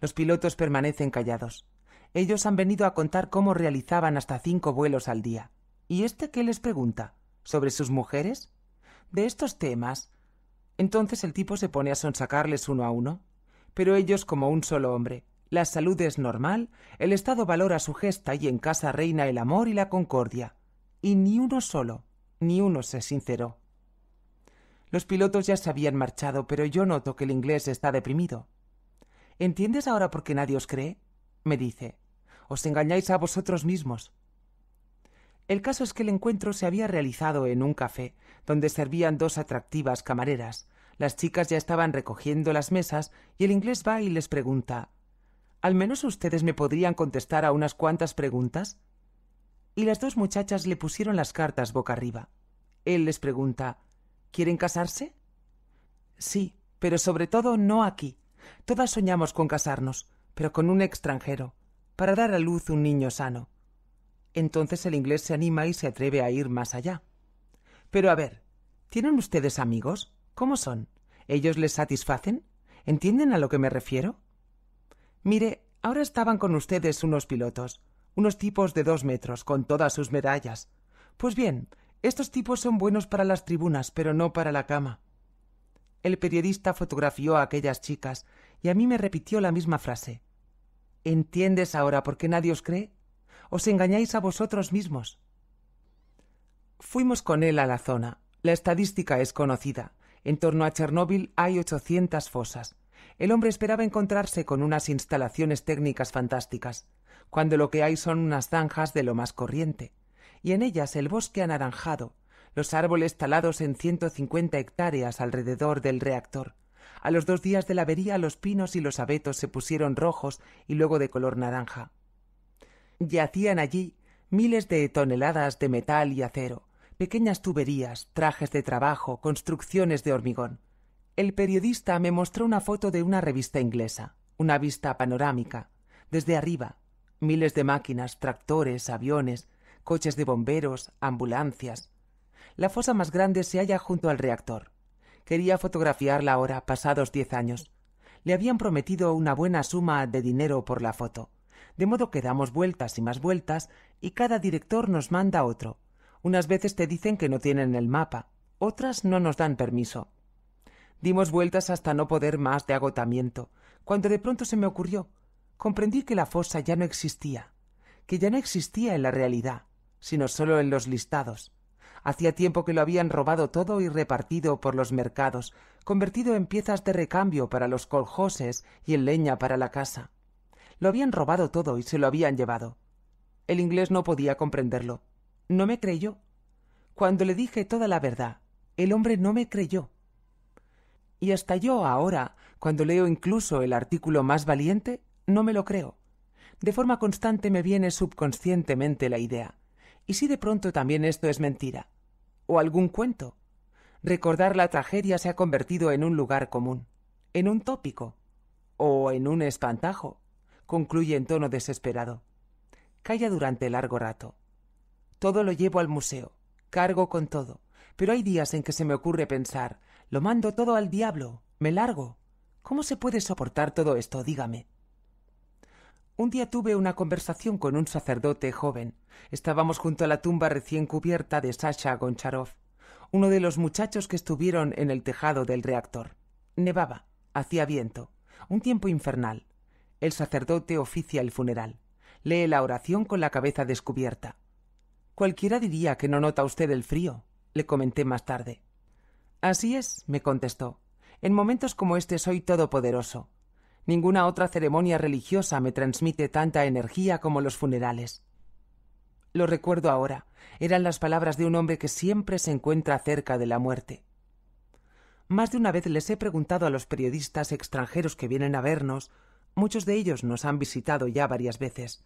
A: Los pilotos permanecen callados. Ellos han venido a contar cómo realizaban hasta cinco vuelos al día. ¿Y este qué les pregunta? ¿Sobre sus mujeres? de estos temas. Entonces el tipo se pone a sonsacarles uno a uno. Pero ellos como un solo hombre. La salud es normal, el Estado valora su gesta y en casa reina el amor y la concordia. Y ni uno solo, ni uno se sinceró. Los pilotos ya se habían marchado, pero yo noto que el inglés está deprimido. ¿Entiendes ahora por qué nadie os cree? me dice. Os engañáis a vosotros mismos. El caso es que el encuentro se había realizado en un café, donde servían dos atractivas camareras. Las chicas ya estaban recogiendo las mesas y el inglés va y les pregunta ¿Al menos ustedes me podrían contestar a unas cuantas preguntas? Y las dos muchachas le pusieron las cartas boca arriba. Él les pregunta ¿Quieren casarse? Sí, pero sobre todo no aquí. Todas soñamos con casarnos, pero con un extranjero, para dar a luz un niño sano. Entonces el inglés se anima y se atreve a ir más allá. Pero a ver, ¿tienen ustedes amigos? ¿Cómo son? ¿Ellos les satisfacen? ¿Entienden a lo que me refiero? Mire, ahora estaban con ustedes unos pilotos, unos tipos de dos metros, con todas sus medallas. Pues bien, estos tipos son buenos para las tribunas, pero no para la cama. El periodista fotografió a aquellas chicas y a mí me repitió la misma frase. ¿Entiendes ahora por qué nadie os cree? Os engañáis a vosotros mismos. Fuimos con él a la zona. La estadística es conocida. En torno a Chernóbil hay 800 fosas. El hombre esperaba encontrarse con unas instalaciones técnicas fantásticas, cuando lo que hay son unas zanjas de lo más corriente, y en ellas el bosque anaranjado, los árboles talados en 150 hectáreas alrededor del reactor. A los dos días de la avería los pinos y los abetos se pusieron rojos y luego de color naranja. Yacían allí miles de toneladas de metal y acero, pequeñas tuberías, trajes de trabajo, construcciones de hormigón. El periodista me mostró una foto de una revista inglesa, una vista panorámica, desde arriba, miles de máquinas, tractores, aviones, coches de bomberos, ambulancias. La fosa más grande se halla junto al reactor. Quería fotografiarla ahora, pasados diez años. Le habían prometido una buena suma de dinero por la foto. De modo que damos vueltas y más vueltas, y cada director nos manda otro, unas veces te dicen que no tienen el mapa, otras no nos dan permiso. Dimos vueltas hasta no poder más de agotamiento, cuando de pronto se me ocurrió. Comprendí que la fosa ya no existía, que ya no existía en la realidad, sino solo en los listados. Hacía tiempo que lo habían robado todo y repartido por los mercados, convertido en piezas de recambio para los coljoses y en leña para la casa. Lo habían robado todo y se lo habían llevado. El inglés no podía comprenderlo. No me creyó. Cuando le dije toda la verdad, el hombre no me creyó. Y hasta yo ahora, cuando leo incluso el artículo más valiente, no me lo creo. De forma constante me viene subconscientemente la idea. ¿Y si de pronto también esto es mentira? ¿O algún cuento? Recordar la tragedia se ha convertido en un lugar común, en un tópico, o en un espantajo, concluye en tono desesperado. Calla durante largo rato. Todo lo llevo al museo, cargo con todo, pero hay días en que se me ocurre pensar, lo mando todo al diablo, me largo. ¿Cómo se puede soportar todo esto? Dígame. Un día tuve una conversación con un sacerdote joven. Estábamos junto a la tumba recién cubierta de Sasha Goncharov, uno de los muchachos que estuvieron en el tejado del reactor. Nevaba, hacía viento, un tiempo infernal. El sacerdote oficia el funeral. Lee la oración con la cabeza descubierta. Cualquiera diría que no nota usted el frío, le comenté más tarde. Así es, me contestó. En momentos como este soy todopoderoso. Ninguna otra ceremonia religiosa me transmite tanta energía como los funerales. Lo recuerdo ahora. Eran las palabras de un hombre que siempre se encuentra cerca de la muerte. Más de una vez les he preguntado a los periodistas extranjeros que vienen a vernos, muchos de ellos nos han visitado ya varias veces.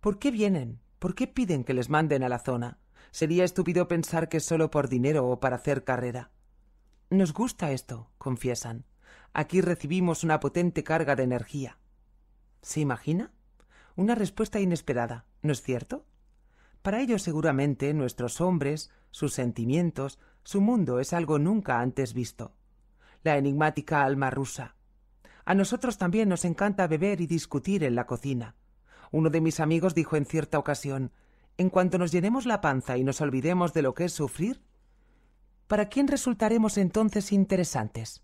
A: ¿Por qué vienen? ¿Por qué piden que les manden a la zona? Sería estúpido pensar que solo por dinero o para hacer carrera. Nos gusta esto, confiesan. Aquí recibimos una potente carga de energía. ¿Se imagina? Una respuesta inesperada, ¿no es cierto? Para ellos seguramente nuestros hombres, sus sentimientos, su mundo es algo nunca antes visto. La enigmática alma rusa. A nosotros también nos encanta beber y discutir en la cocina. Uno de mis amigos dijo en cierta ocasión En cuanto nos llenemos la panza y nos olvidemos de lo que es sufrir, ¿para quién resultaremos entonces interesantes?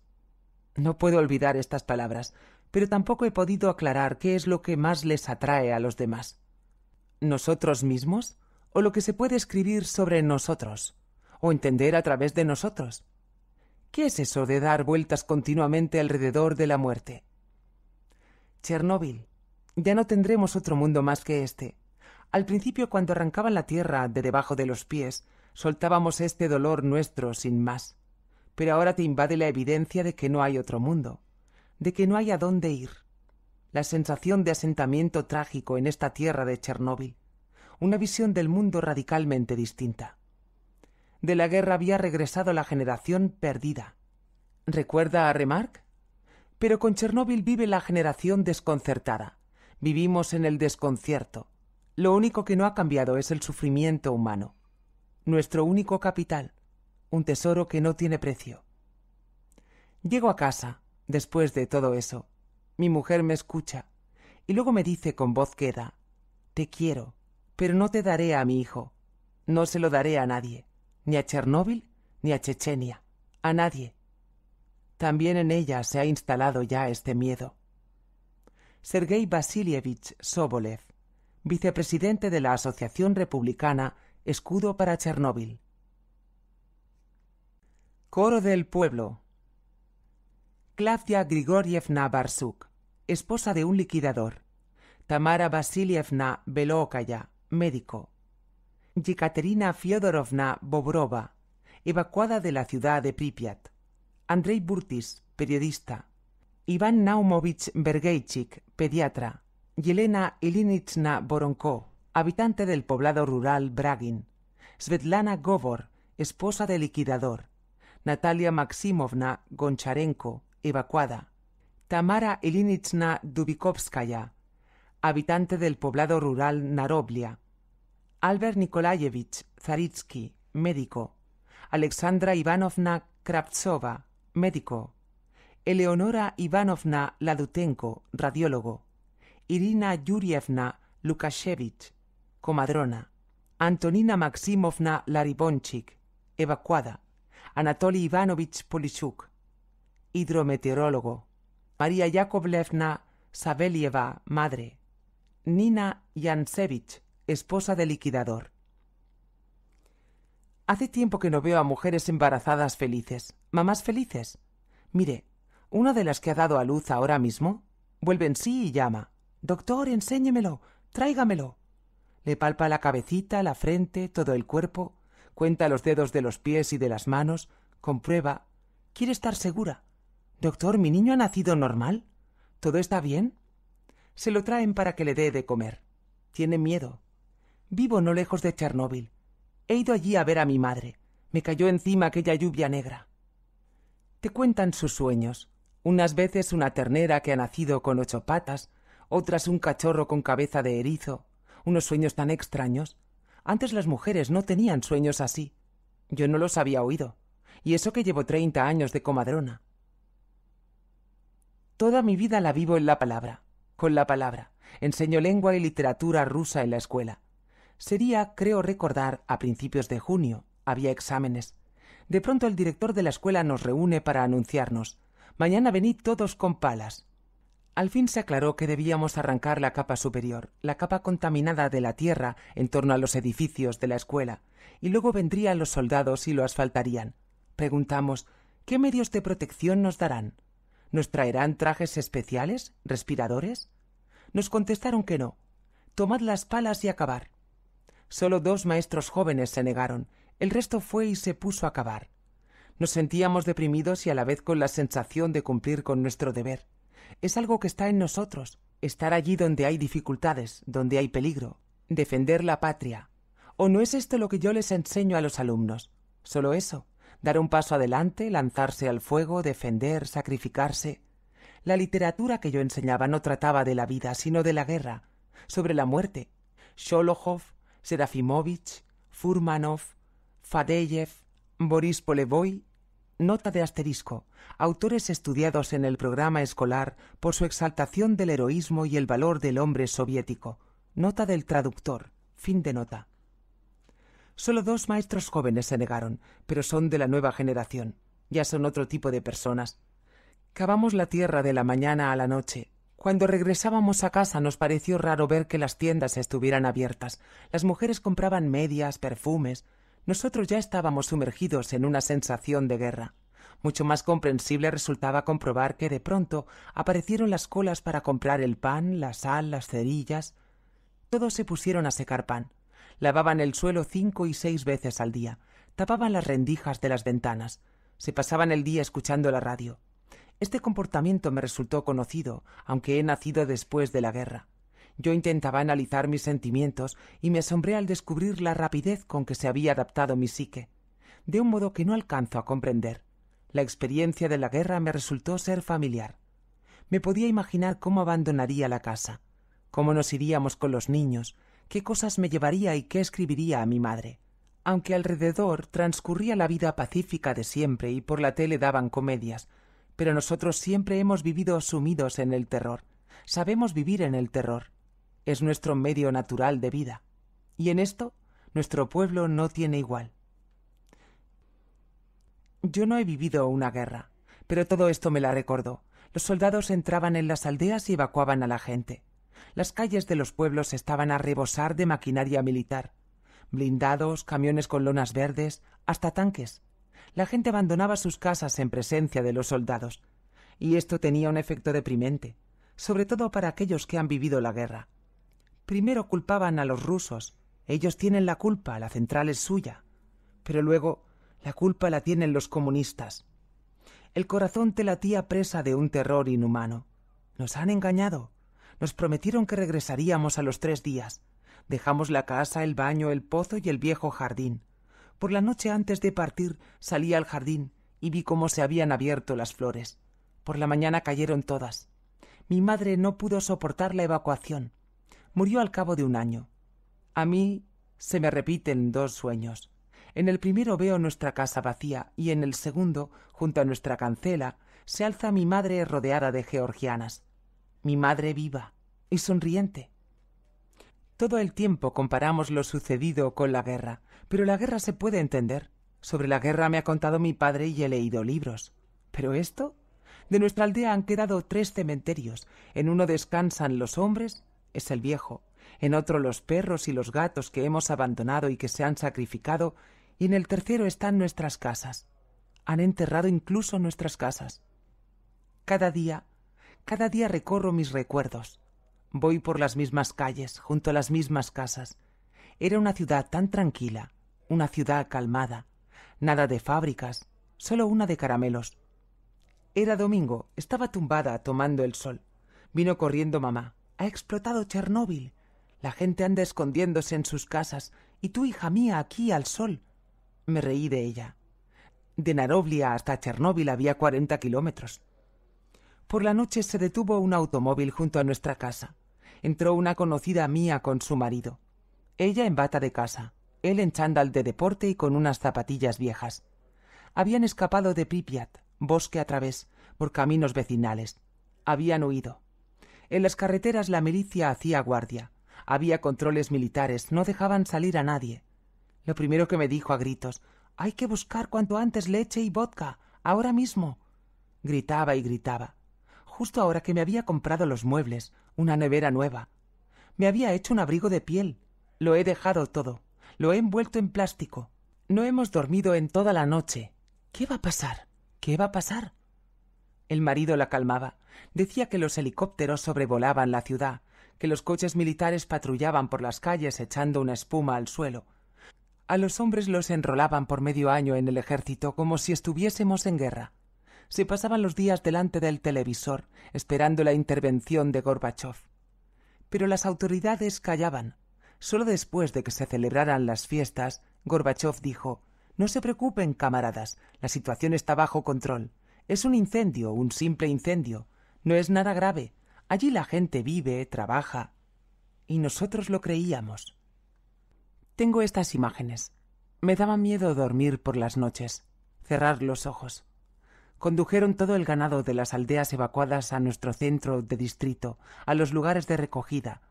A: No puedo olvidar estas palabras, pero tampoco he podido aclarar qué es lo que más les atrae a los demás. ¿Nosotros mismos? ¿O lo que se puede escribir sobre nosotros? ¿O entender a través de nosotros? ¿Qué es eso de dar vueltas continuamente alrededor de la muerte? Chernóbil, ya no tendremos otro mundo más que este. Al principio, cuando arrancaban la tierra de debajo de los pies, soltábamos este dolor nuestro sin más. Pero ahora te invade la evidencia de que no hay otro mundo, de que no hay a dónde ir. La sensación de asentamiento trágico en esta tierra de Chernóbil, una visión del mundo radicalmente distinta. De la guerra había regresado la generación perdida. ¿Recuerda a Remark? Pero con Chernóbil vive la generación desconcertada, Vivimos en el desconcierto. Lo único que no ha cambiado es el sufrimiento humano. Nuestro único capital. Un tesoro que no tiene precio. Llego a casa, después de todo eso. Mi mujer me escucha. Y luego me dice con voz queda. Te quiero, pero no te daré a mi hijo. No se lo daré a nadie. Ni a Chernóbil, ni a Chechenia. A nadie. También en ella se ha instalado ya este miedo. Sergei Vasilievich Sobolev, vicepresidente de la Asociación Republicana Escudo para Chernóbil. Coro del Pueblo. Klavdia Grigorievna Barsuk, esposa de un liquidador. Tamara Vasilievna Belokaya, médico. Yekaterina Fyodorovna Bobrova, evacuada de la ciudad de Pripyat. Andrei Burtis, periodista. Iván Naumovich Bergeichik, pediatra, Yelena Ilinichna Boronko, habitante del poblado rural Bragin, Svetlana Govor, esposa del liquidador, Natalia Maximovna Goncharenko, evacuada, Tamara Ilinichna Dubikovskaya, habitante del poblado rural Naroblia, Albert Nikolayevich Zaritsky, médico, Alexandra Ivanovna Kravtsova, médico, Eleonora Ivanovna Ladutenko, radiólogo, Irina Yurievna Lukashevich, comadrona, Antonina Maximovna Laribonchik, evacuada, Anatoly Ivanovich Polishuk, hidrometeorólogo, María Yakovlevna Sabelieva, madre, Nina Yansevich, esposa de liquidador. Hace tiempo que no veo a mujeres embarazadas felices, mamás felices. Mire, una de las que ha dado a luz ahora mismo vuelve en sí y llama. Doctor, enséñemelo, tráigamelo. Le palpa la cabecita, la frente, todo el cuerpo, cuenta los dedos de los pies y de las manos, comprueba. Quiere estar segura. Doctor, ¿mi niño ha nacido normal? ¿Todo está bien? Se lo traen para que le dé de comer. Tiene miedo. Vivo no lejos de Chernóbil. He ido allí a ver a mi madre. Me cayó encima aquella lluvia negra. Te cuentan sus sueños, unas veces una ternera que ha nacido con ocho patas, otras un cachorro con cabeza de erizo, unos sueños tan extraños. Antes las mujeres no tenían sueños así. Yo no los había oído, y eso que llevo treinta años de comadrona. Toda mi vida la vivo en la palabra, con la palabra. Enseño lengua y literatura rusa en la escuela. Sería, creo recordar, a principios de junio. Había exámenes. De pronto el director de la escuela nos reúne para anunciarnos. Mañana venid todos con palas. Al fin se aclaró que debíamos arrancar la capa superior, la capa contaminada de la tierra en torno a los edificios de la escuela, y luego vendrían los soldados y lo asfaltarían. Preguntamos ¿qué medios de protección nos darán? ¿Nos traerán trajes especiales? ¿Respiradores? Nos contestaron que no. Tomad las palas y acabar. Solo dos maestros jóvenes se negaron, el resto fue y se puso a cavar. Nos sentíamos deprimidos y a la vez con la sensación de cumplir con nuestro deber. Es algo que está en nosotros, estar allí donde hay dificultades, donde hay peligro, defender la patria. ¿O no es esto lo que yo les enseño a los alumnos? Solo eso, dar un paso adelante, lanzarse al fuego, defender, sacrificarse. La literatura que yo enseñaba no trataba de la vida, sino de la guerra, sobre la muerte. Sholokhov, Serafimovich, Furmanov, Fadeyev, Boris Polevoy, nota de asterisco, autores estudiados en el programa escolar por su exaltación del heroísmo y el valor del hombre soviético, nota del traductor, fin de nota. Solo dos maestros jóvenes se negaron, pero son de la nueva generación, ya son otro tipo de personas. Cavamos la tierra de la mañana a la noche, cuando regresábamos a casa nos pareció raro ver que las tiendas estuvieran abiertas. Las mujeres compraban medias, perfumes, nosotros ya estábamos sumergidos en una sensación de guerra. Mucho más comprensible resultaba comprobar que de pronto aparecieron las colas para comprar el pan, la sal, las cerillas. Todos se pusieron a secar pan. Lavaban el suelo cinco y seis veces al día, tapaban las rendijas de las ventanas, se pasaban el día escuchando la radio. Este comportamiento me resultó conocido, aunque he nacido después de la guerra. Yo intentaba analizar mis sentimientos y me asombré al descubrir la rapidez con que se había adaptado mi psique, de un modo que no alcanzo a comprender. La experiencia de la guerra me resultó ser familiar. Me podía imaginar cómo abandonaría la casa, cómo nos iríamos con los niños, qué cosas me llevaría y qué escribiría a mi madre. Aunque alrededor transcurría la vida pacífica de siempre y por la tele daban comedias, pero nosotros siempre hemos vivido sumidos en el terror. Sabemos vivir en el terror es nuestro medio natural de vida, y en esto nuestro pueblo no tiene igual. Yo no he vivido una guerra, pero todo esto me la recordó. Los soldados entraban en las aldeas y evacuaban a la gente. Las calles de los pueblos estaban a rebosar de maquinaria militar. Blindados, camiones con lonas verdes, hasta tanques. La gente abandonaba sus casas en presencia de los soldados. Y esto tenía un efecto deprimente, sobre todo para aquellos que han vivido la guerra. Primero culpaban a los rusos. Ellos tienen la culpa, la central es suya. Pero luego la culpa la tienen los comunistas. El corazón te latía presa de un terror inhumano. Nos han engañado. Nos prometieron que regresaríamos a los tres días. Dejamos la casa, el baño, el pozo y el viejo jardín. Por la noche antes de partir salí al jardín y vi cómo se habían abierto las flores. Por la mañana cayeron todas. Mi madre no pudo soportar la evacuación. Murió al cabo de un año. A mí se me repiten dos sueños. En el primero veo nuestra casa vacía y en el segundo, junto a nuestra cancela, se alza mi madre rodeada de georgianas. Mi madre viva y sonriente. Todo el tiempo comparamos lo sucedido con la guerra, pero la guerra se puede entender. Sobre la guerra me ha contado mi padre y he leído libros. Pero esto... De nuestra aldea han quedado tres cementerios. En uno descansan los hombres es el viejo, en otro los perros y los gatos que hemos abandonado y que se han sacrificado, y en el tercero están nuestras casas. Han enterrado incluso nuestras casas. Cada día, cada día recorro mis recuerdos. Voy por las mismas calles, junto a las mismas casas. Era una ciudad tan tranquila, una ciudad calmada, nada de fábricas, solo una de caramelos. Era domingo, estaba tumbada tomando el sol. Vino corriendo mamá. Ha explotado Chernóbil. La gente anda escondiéndose en sus casas y tu hija mía, aquí al sol. Me reí de ella. De Naroblia hasta Chernóbil había cuarenta kilómetros. Por la noche se detuvo un automóvil junto a nuestra casa. Entró una conocida mía con su marido. Ella en bata de casa, él en chándal de deporte y con unas zapatillas viejas. Habían escapado de Pipiat, bosque a través, por caminos vecinales. Habían huido. En las carreteras la milicia hacía guardia. Había controles militares, no dejaban salir a nadie. Lo primero que me dijo a gritos Hay que buscar cuanto antes leche y vodka, ahora mismo. Gritaba y gritaba. Justo ahora que me había comprado los muebles, una nevera nueva. Me había hecho un abrigo de piel. Lo he dejado todo. Lo he envuelto en plástico. No hemos dormido en toda la noche. ¿Qué va a pasar? ¿Qué va a pasar? El marido la calmaba. Decía que los helicópteros sobrevolaban la ciudad, que los coches militares patrullaban por las calles echando una espuma al suelo. A los hombres los enrolaban por medio año en el ejército como si estuviésemos en guerra. Se pasaban los días delante del televisor, esperando la intervención de Gorbachev. Pero las autoridades callaban. Solo después de que se celebraran las fiestas, Gorbachev dijo No se preocupen, camaradas, la situación está bajo control. Es un incendio, un simple incendio. No es nada grave. Allí la gente vive, trabaja. Y nosotros lo creíamos. Tengo estas imágenes. Me daba miedo dormir por las noches, cerrar los ojos. Condujeron todo el ganado de las aldeas evacuadas a nuestro centro de distrito, a los lugares de recogida.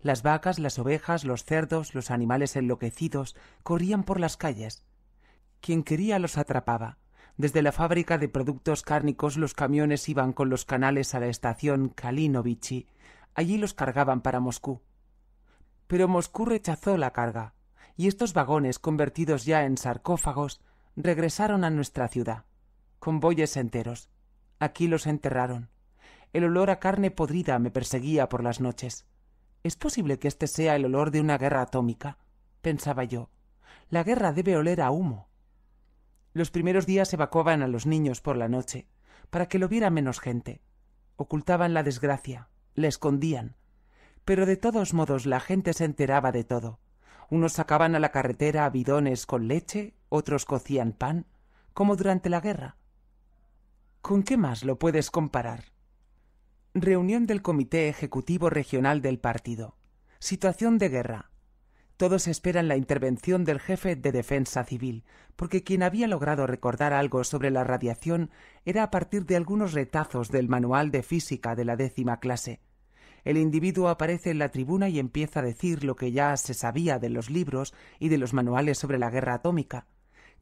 A: Las vacas, las ovejas, los cerdos, los animales enloquecidos corrían por las calles. Quien quería los atrapaba, desde la fábrica de productos cárnicos los camiones iban con los canales a la estación Kalinovichi. Allí los cargaban para Moscú. Pero Moscú rechazó la carga, y estos vagones, convertidos ya en sarcófagos, regresaron a nuestra ciudad. Convoyes enteros. Aquí los enterraron. El olor a carne podrida me perseguía por las noches. ¿Es posible que este sea el olor de una guerra atómica? pensaba yo. La guerra debe oler a humo. Los primeros días evacuaban a los niños por la noche, para que lo viera menos gente. Ocultaban la desgracia, la escondían. Pero de todos modos la gente se enteraba de todo. Unos sacaban a la carretera bidones con leche, otros cocían pan, como durante la guerra. ¿Con qué más lo puedes comparar? Reunión del Comité Ejecutivo Regional del Partido. Situación de guerra. Todos esperan la intervención del jefe de defensa civil, porque quien había logrado recordar algo sobre la radiación era a partir de algunos retazos del manual de física de la décima clase. El individuo aparece en la tribuna y empieza a decir lo que ya se sabía de los libros y de los manuales sobre la guerra atómica,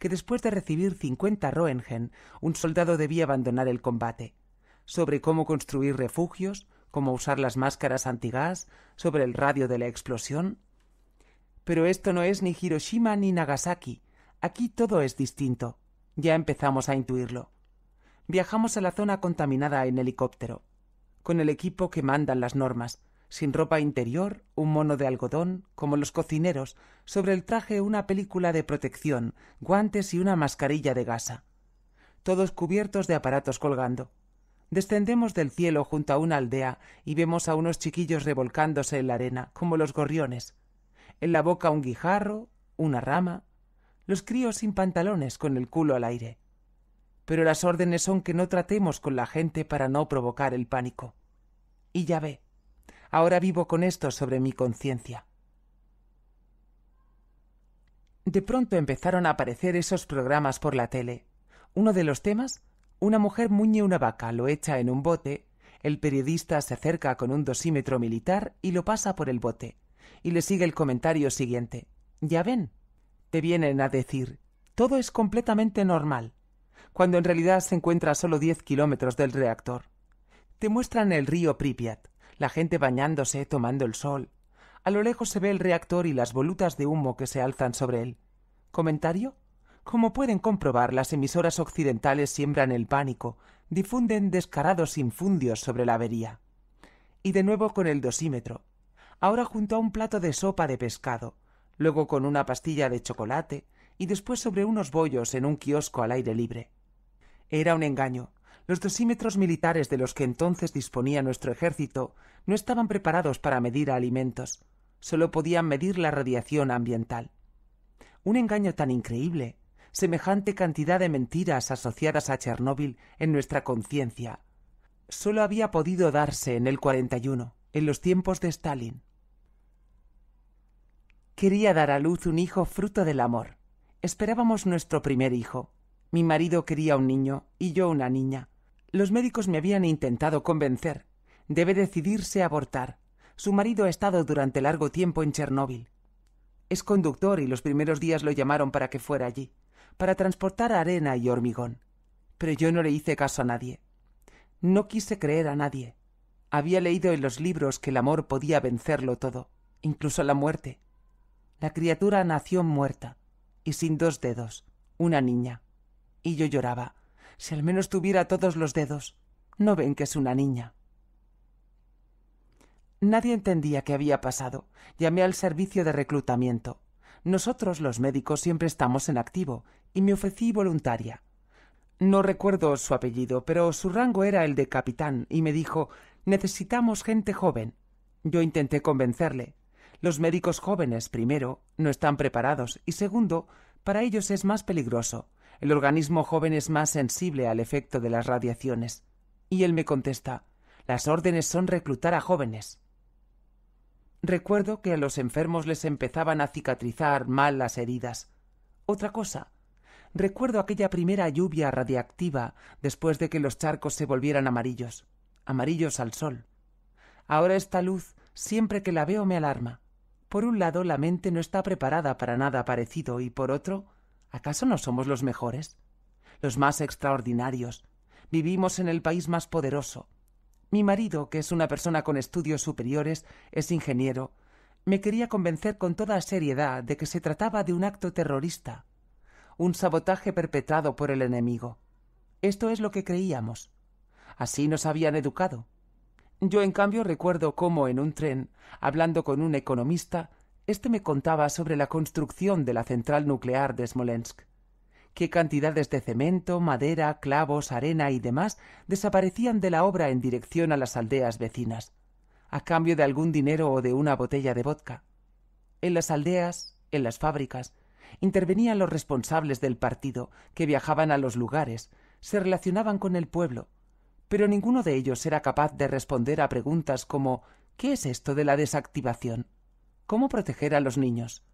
A: que después de recibir cincuenta Roentgen, un soldado debía abandonar el combate, sobre cómo construir refugios, cómo usar las máscaras antigás, sobre el radio de la explosión, pero esto no es ni Hiroshima ni Nagasaki. Aquí todo es distinto. Ya empezamos a intuirlo. Viajamos a la zona contaminada en helicóptero, con el equipo que mandan las normas, sin ropa interior, un mono de algodón, como los cocineros, sobre el traje una película de protección, guantes y una mascarilla de gasa. Todos cubiertos de aparatos colgando. Descendemos del cielo junto a una aldea y vemos a unos chiquillos revolcándose en la arena, como los gorriones en la boca un guijarro, una rama, los críos sin pantalones con el culo al aire. Pero las órdenes son que no tratemos con la gente para no provocar el pánico. Y ya ve, ahora vivo con esto sobre mi conciencia. De pronto empezaron a aparecer esos programas por la tele. Uno de los temas, una mujer muñe una vaca, lo echa en un bote, el periodista se acerca con un dosímetro militar y lo pasa por el bote. Y le sigue el comentario siguiente. Ya ven, te vienen a decir, todo es completamente normal, cuando en realidad se encuentra a solo 10 kilómetros del reactor. Te muestran el río Pripyat, la gente bañándose, tomando el sol. A lo lejos se ve el reactor y las volutas de humo que se alzan sobre él. ¿Comentario? Como pueden comprobar, las emisoras occidentales siembran el pánico, difunden descarados infundios sobre la avería. Y de nuevo con el dosímetro ahora junto a un plato de sopa de pescado, luego con una pastilla de chocolate y después sobre unos bollos en un kiosco al aire libre. Era un engaño. Los dosímetros militares de los que entonces disponía nuestro ejército no estaban preparados para medir alimentos, solo podían medir la radiación ambiental. Un engaño tan increíble, semejante cantidad de mentiras asociadas a Chernóbil en nuestra conciencia, solo había podido darse en el 41 en los tiempos de Stalin. Quería dar a luz un hijo fruto del amor. Esperábamos nuestro primer hijo. Mi marido quería un niño y yo una niña. Los médicos me habían intentado convencer. Debe decidirse a abortar. Su marido ha estado durante largo tiempo en Chernóbil. Es conductor y los primeros días lo llamaron para que fuera allí, para transportar arena y hormigón. Pero yo no le hice caso a nadie. No quise creer a nadie. Había leído en los libros que el amor podía vencerlo todo, incluso la muerte. La criatura nació muerta, y sin dos dedos, una niña. Y yo lloraba. Si al menos tuviera todos los dedos. No ven que es una niña. Nadie entendía qué había pasado. Llamé al servicio de reclutamiento. Nosotros, los médicos, siempre estamos en activo, y me ofrecí voluntaria. No recuerdo su apellido, pero su rango era el de capitán, y me dijo Necesitamos gente joven. Yo intenté convencerle. Los médicos jóvenes, primero, no están preparados y segundo, para ellos es más peligroso. El organismo joven es más sensible al efecto de las radiaciones. Y él me contesta, las órdenes son reclutar a jóvenes. Recuerdo que a los enfermos les empezaban a cicatrizar mal las heridas. Otra cosa, recuerdo aquella primera lluvia radiactiva después de que los charcos se volvieran amarillos amarillos al sol. Ahora esta luz, siempre que la veo, me alarma. Por un lado, la mente no está preparada para nada parecido y por otro, ¿acaso no somos los mejores? Los más extraordinarios. Vivimos en el país más poderoso. Mi marido, que es una persona con estudios superiores, es ingeniero, me quería convencer con toda seriedad de que se trataba de un acto terrorista, un sabotaje perpetrado por el enemigo. Esto es lo que creíamos. Así nos habían educado. Yo, en cambio, recuerdo cómo en un tren, hablando con un economista, éste me contaba sobre la construcción de la central nuclear de Smolensk. Qué cantidades de cemento, madera, clavos, arena y demás desaparecían de la obra en dirección a las aldeas vecinas, a cambio de algún dinero o de una botella de vodka. En las aldeas, en las fábricas, intervenían los responsables del partido, que viajaban a los lugares, se relacionaban con el pueblo, pero ninguno de ellos era capaz de responder a preguntas como ¿qué es esto de la desactivación? ¿Cómo proteger a los niños?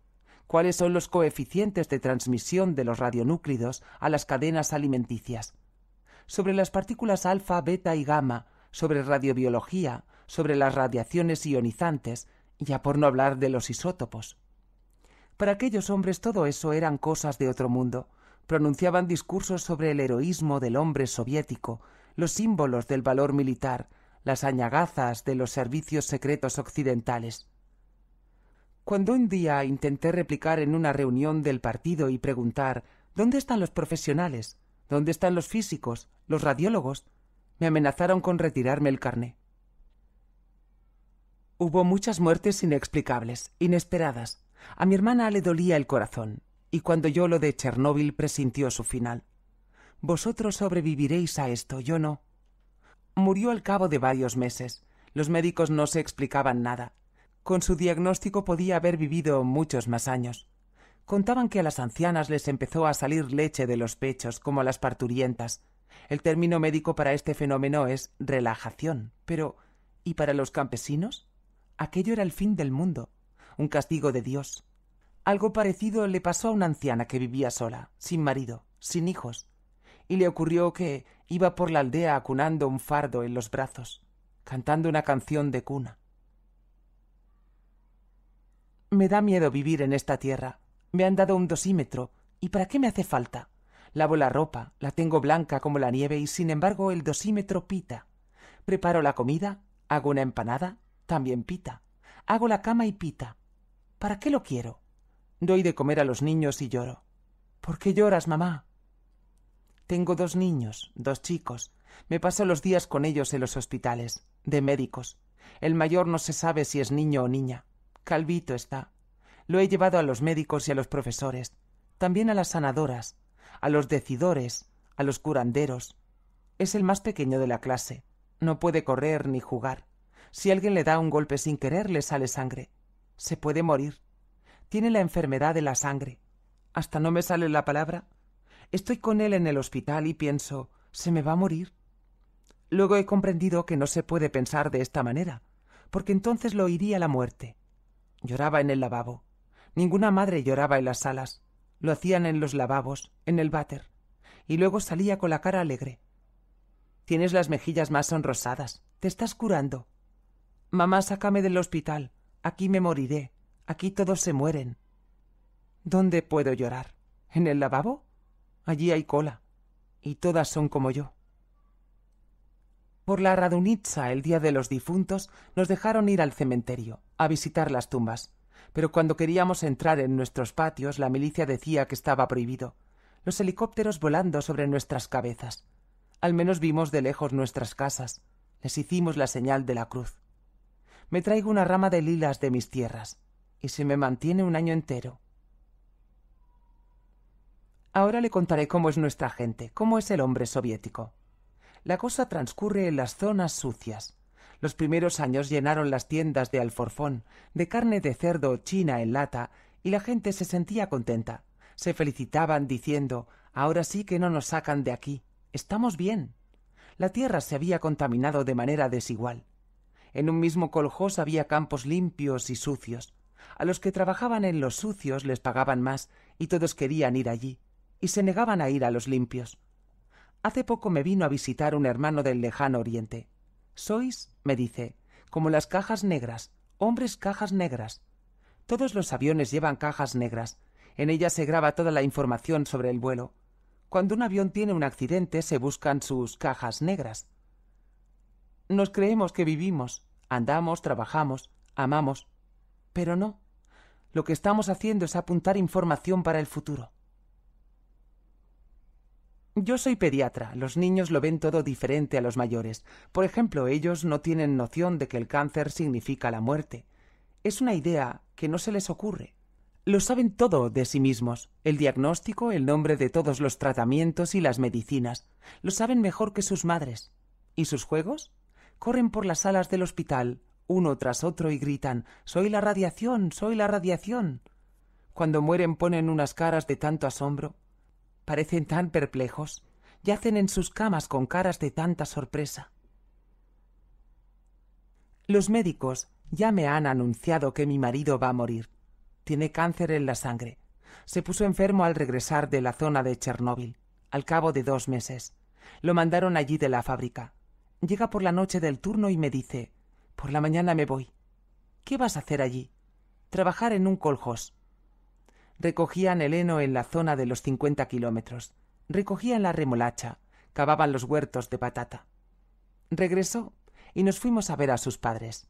A: ¿Cuáles son los coeficientes de transmisión de los radionúclidos a las cadenas alimenticias? Sobre las partículas alfa, beta y gamma, sobre radiobiología, sobre las radiaciones ionizantes, ya por no hablar de los isótopos. Para aquellos hombres todo eso eran cosas de otro mundo. Pronunciaban discursos sobre el heroísmo del hombre soviético, los símbolos del valor militar, las añagazas de los servicios secretos occidentales. Cuando un día intenté replicar en una reunión del partido y preguntar ¿Dónde están los profesionales? ¿Dónde están los físicos? ¿Los radiólogos? Me amenazaron con retirarme el carné. Hubo muchas muertes inexplicables, inesperadas. A mi hermana le dolía el corazón, y cuando yo lo de Chernóbil presintió su final. Vosotros sobreviviréis a esto, yo no. Murió al cabo de varios meses. Los médicos no se explicaban nada. Con su diagnóstico podía haber vivido muchos más años. Contaban que a las ancianas les empezó a salir leche de los pechos, como a las parturientas. El término médico para este fenómeno es relajación. Pero ¿y para los campesinos? Aquello era el fin del mundo, un castigo de Dios. Algo parecido le pasó a una anciana que vivía sola, sin marido, sin hijos y le ocurrió que iba por la aldea acunando un fardo en los brazos, cantando una canción de cuna. Me da miedo vivir en esta tierra. Me han dado un dosímetro. ¿Y para qué me hace falta? Lavo la ropa, la tengo blanca como la nieve y sin embargo el dosímetro pita. Preparo la comida, hago una empanada, también pita. Hago la cama y pita. ¿Para qué lo quiero? Doy de comer a los niños y lloro. ¿Por qué lloras, mamá? Tengo dos niños, dos chicos. Me paso los días con ellos en los hospitales, de médicos. El mayor no se sabe si es niño o niña. Calvito está. Lo he llevado a los médicos y a los profesores, también a las sanadoras, a los decidores, a los curanderos. Es el más pequeño de la clase. No puede correr ni jugar. Si alguien le da un golpe sin querer, le sale sangre. Se puede morir. Tiene la enfermedad de la sangre. Hasta no me sale la palabra Estoy con él en el hospital y pienso, se me va a morir. Luego he comprendido que no se puede pensar de esta manera, porque entonces lo iría la muerte. Lloraba en el lavabo. Ninguna madre lloraba en las salas. Lo hacían en los lavabos, en el váter. Y luego salía con la cara alegre. Tienes las mejillas más sonrosadas. Te estás curando. Mamá, sácame del hospital. Aquí me moriré. Aquí todos se mueren. ¿Dónde puedo llorar? ¿En el lavabo? Allí hay cola, y todas son como yo. Por la Radunitsa, el día de los difuntos, nos dejaron ir al cementerio, a visitar las tumbas. Pero cuando queríamos entrar en nuestros patios, la milicia decía que estaba prohibido. Los helicópteros volando sobre nuestras cabezas. Al menos vimos de lejos nuestras casas. Les hicimos la señal de la cruz. Me traigo una rama de lilas de mis tierras, y se me mantiene un año entero. Ahora le contaré cómo es nuestra gente, cómo es el hombre soviético. La cosa transcurre en las zonas sucias. Los primeros años llenaron las tiendas de alforfón, de carne de cerdo china en lata, y la gente se sentía contenta. Se felicitaban diciendo Ahora sí que no nos sacan de aquí. Estamos bien. La tierra se había contaminado de manera desigual. En un mismo coljós había campos limpios y sucios. A los que trabajaban en los sucios les pagaban más, y todos querían ir allí y se negaban a ir a los limpios. Hace poco me vino a visitar un hermano del lejano oriente. Sois, me dice, como las cajas negras, hombres cajas negras. Todos los aviones llevan cajas negras. En ellas se graba toda la información sobre el vuelo. Cuando un avión tiene un accidente se buscan sus cajas negras. Nos creemos que vivimos, andamos, trabajamos, amamos, pero no. Lo que estamos haciendo es apuntar información para el futuro. Yo soy pediatra, los niños lo ven todo diferente a los mayores. Por ejemplo, ellos no tienen noción de que el cáncer significa la muerte. Es una idea que no se les ocurre. Lo saben todo de sí mismos, el diagnóstico, el nombre de todos los tratamientos y las medicinas. Lo saben mejor que sus madres. ¿Y sus juegos? Corren por las salas del hospital, uno tras otro, y gritan Soy la radiación, soy la radiación. Cuando mueren ponen unas caras de tanto asombro. Parecen tan perplejos. Yacen en sus camas con caras de tanta sorpresa. Los médicos ya me han anunciado que mi marido va a morir. Tiene cáncer en la sangre. Se puso enfermo al regresar de la zona de Chernóbil, al cabo de dos meses. Lo mandaron allí de la fábrica. Llega por la noche del turno y me dice Por la mañana me voy. ¿Qué vas a hacer allí? Trabajar en un coljos recogían el heno en la zona de los cincuenta kilómetros, recogían la remolacha, cavaban los huertos de patata. Regresó y nos fuimos a ver a sus padres.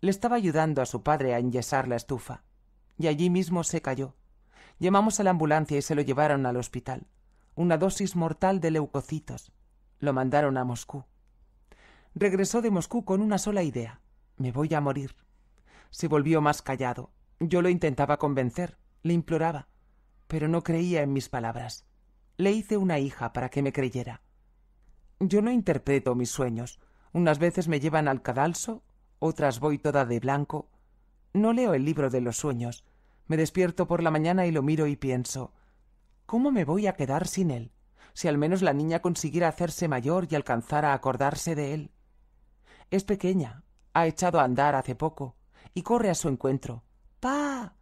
A: Le estaba ayudando a su padre a enyesar la estufa, y allí mismo se cayó. Llamamos a la ambulancia y se lo llevaron al hospital. Una dosis mortal de leucocitos. Lo mandaron a Moscú. Regresó de Moscú con una sola idea. Me voy a morir. Se volvió más callado. Yo lo intentaba convencer, le imploraba, pero no creía en mis palabras. Le hice una hija para que me creyera. Yo no interpreto mis sueños. Unas veces me llevan al cadalso, otras voy toda de blanco. No leo el libro de los sueños. Me despierto por la mañana y lo miro y pienso ¿Cómo me voy a quedar sin él? Si al menos la niña consiguiera hacerse mayor y alcanzara a acordarse de él. Es pequeña, ha echado a andar hace poco, y corre a su encuentro. Pa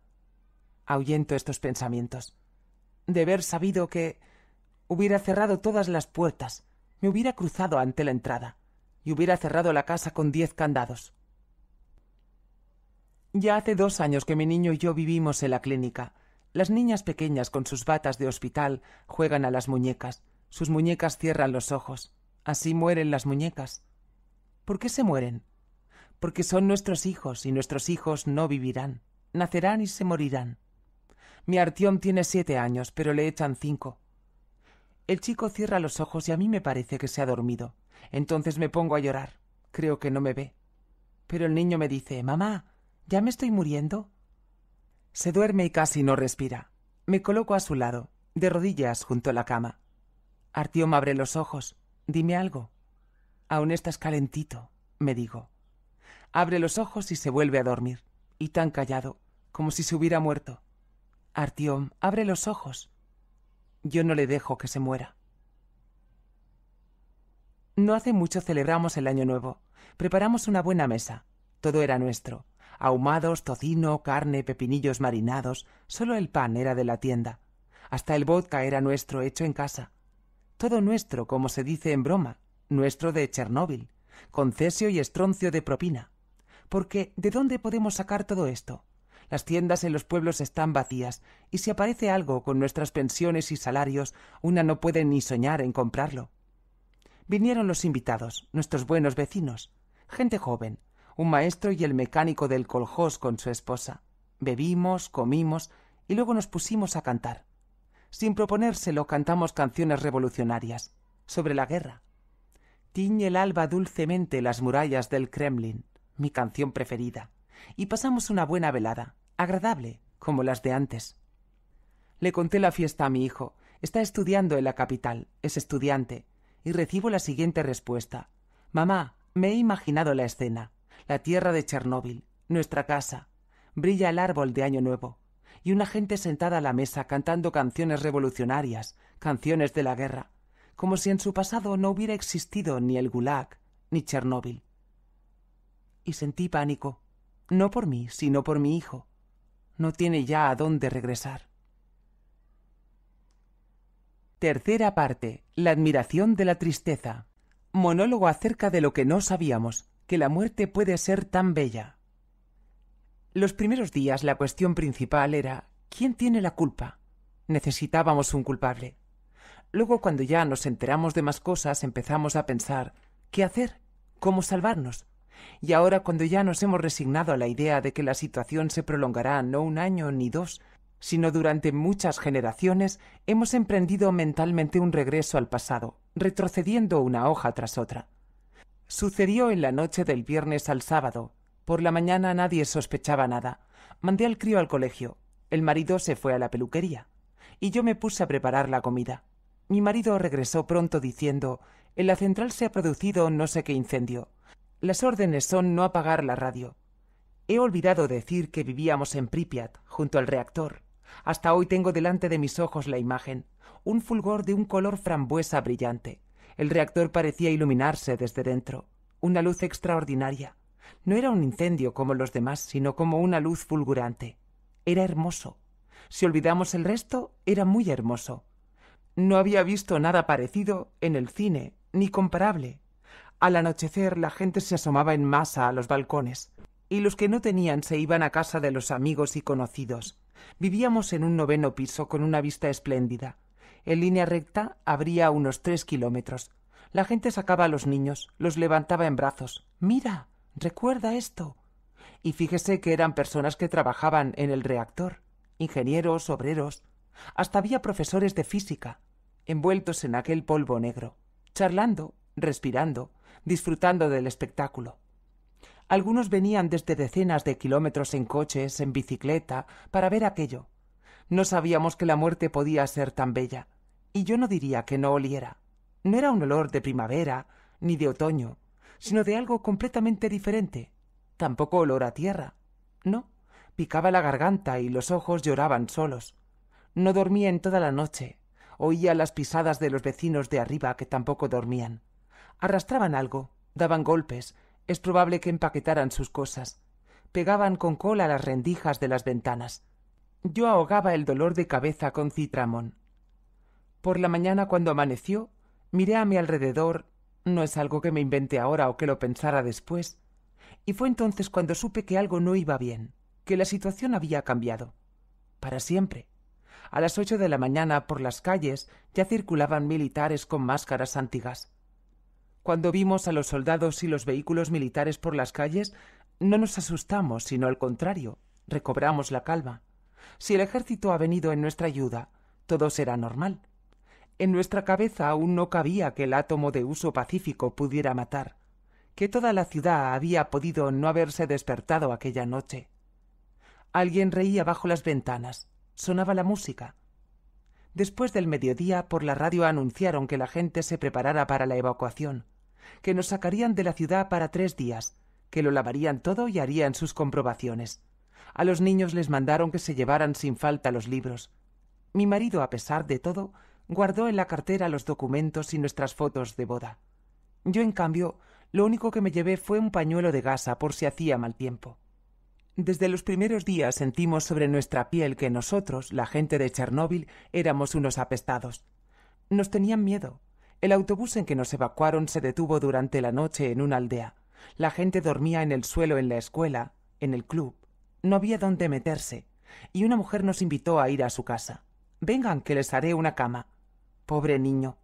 A: ahuyento estos pensamientos. De haber sabido que hubiera cerrado todas las puertas, me hubiera cruzado ante la entrada, y hubiera cerrado la casa con diez candados. Ya hace dos años que mi niño y yo vivimos en la clínica. Las niñas pequeñas con sus batas de hospital juegan a las muñecas. Sus muñecas cierran los ojos. Así mueren las muñecas. ¿Por qué se mueren? Porque son nuestros hijos y nuestros hijos no vivirán. Nacerán y se morirán. Mi Artión tiene siete años, pero le echan cinco. El chico cierra los ojos y a mí me parece que se ha dormido. Entonces me pongo a llorar. Creo que no me ve. Pero el niño me dice Mamá, ¿ya me estoy muriendo? Se duerme y casi no respira. Me coloco a su lado, de rodillas junto a la cama. Artiom abre los ojos. Dime algo. Aún estás calentito, me digo. Abre los ojos y se vuelve a dormir, y tan callado, como si se hubiera muerto. Artiom, abre los ojos. Yo no le dejo que se muera. No hace mucho celebramos el Año Nuevo. Preparamos una buena mesa. Todo era nuestro. Ahumados, tocino, carne, pepinillos marinados. Solo el pan era de la tienda. Hasta el vodka era nuestro, hecho en casa. Todo nuestro, como se dice en broma. Nuestro de Chernóbil. Con cesio y estroncio de propina. Porque, ¿de dónde podemos sacar todo esto? Las tiendas en los pueblos están vacías, y si aparece algo con nuestras pensiones y salarios, una no puede ni soñar en comprarlo. Vinieron los invitados, nuestros buenos vecinos, gente joven, un maestro y el mecánico del coljós con su esposa. Bebimos, comimos y luego nos pusimos a cantar. Sin proponérselo cantamos canciones revolucionarias sobre la guerra. Tiñe el alba dulcemente las murallas del Kremlin, mi canción preferida, y pasamos una buena velada agradable, como las de antes. Le conté la fiesta a mi hijo. Está estudiando en la capital, es estudiante, y recibo la siguiente respuesta. Mamá, me he imaginado la escena. La tierra de Chernóbil, nuestra casa. Brilla el árbol de Año Nuevo, y una gente sentada a la mesa cantando canciones revolucionarias, canciones de la guerra, como si en su pasado no hubiera existido ni el Gulag ni Chernóbil. Y sentí pánico, no por mí, sino por mi hijo no tiene ya a dónde regresar. Tercera parte. La admiración de la tristeza. Monólogo acerca de lo que no sabíamos, que la muerte puede ser tan bella. Los primeros días la cuestión principal era ¿quién tiene la culpa? Necesitábamos un culpable. Luego cuando ya nos enteramos de más cosas empezamos a pensar ¿qué hacer? ¿Cómo salvarnos? Y ahora, cuando ya nos hemos resignado a la idea de que la situación se prolongará no un año ni dos, sino durante muchas generaciones, hemos emprendido mentalmente un regreso al pasado, retrocediendo una hoja tras otra. Sucedió en la noche del viernes al sábado. Por la mañana nadie sospechaba nada. Mandé al crío al colegio. El marido se fue a la peluquería. Y yo me puse a preparar la comida. Mi marido regresó pronto diciendo En la central se ha producido no sé qué incendio. Las órdenes son no apagar la radio. He olvidado decir que vivíamos en Pripyat, junto al reactor. Hasta hoy tengo delante de mis ojos la imagen, un fulgor de un color frambuesa brillante. El reactor parecía iluminarse desde dentro, una luz extraordinaria. No era un incendio como los demás, sino como una luz fulgurante. Era hermoso. Si olvidamos el resto, era muy hermoso. No había visto nada parecido en el cine, ni comparable. Al anochecer la gente se asomaba en masa a los balcones, y los que no tenían se iban a casa de los amigos y conocidos. Vivíamos en un noveno piso con una vista espléndida. En línea recta habría unos tres kilómetros. La gente sacaba a los niños, los levantaba en brazos. Mira, recuerda esto. Y fíjese que eran personas que trabajaban en el reactor, ingenieros, obreros. Hasta había profesores de física, envueltos en aquel polvo negro, charlando, respirando, disfrutando del espectáculo. Algunos venían desde decenas de kilómetros en coches, en bicicleta, para ver aquello. No sabíamos que la muerte podía ser tan bella, y yo no diría que no oliera. No era un olor de primavera, ni de otoño, sino de algo completamente diferente. Tampoco olor a tierra. No, picaba la garganta y los ojos lloraban solos. No dormía en toda la noche. Oía las pisadas de los vecinos de arriba que tampoco dormían. Arrastraban algo, daban golpes, es probable que empaquetaran sus cosas. Pegaban con cola las rendijas de las ventanas. Yo ahogaba el dolor de cabeza con citramón. Por la mañana cuando amaneció, miré a mi alrededor, no es algo que me inventé ahora o que lo pensara después, y fue entonces cuando supe que algo no iba bien, que la situación había cambiado. Para siempre. A las ocho de la mañana por las calles ya circulaban militares con máscaras antigas. Cuando vimos a los soldados y los vehículos militares por las calles, no nos asustamos, sino al contrario, recobramos la calma. Si el ejército ha venido en nuestra ayuda, todo será normal. En nuestra cabeza aún no cabía que el átomo de uso pacífico pudiera matar, que toda la ciudad había podido no haberse despertado aquella noche. Alguien reía bajo las ventanas, sonaba la música. Después del mediodía por la radio anunciaron que la gente se preparara para la evacuación que nos sacarían de la ciudad para tres días, que lo lavarían todo y harían sus comprobaciones. A los niños les mandaron que se llevaran sin falta los libros. Mi marido, a pesar de todo, guardó en la cartera los documentos y nuestras fotos de boda. Yo, en cambio, lo único que me llevé fue un pañuelo de gasa por si hacía mal tiempo. Desde los primeros días sentimos sobre nuestra piel que nosotros, la gente de Chernóbil, éramos unos apestados. Nos tenían miedo, el autobús en que nos evacuaron se detuvo durante la noche en una aldea. La gente dormía en el suelo en la escuela, en el club. No había dónde meterse, y una mujer nos invitó a ir a su casa. Vengan, que les haré una cama. Pobre niño.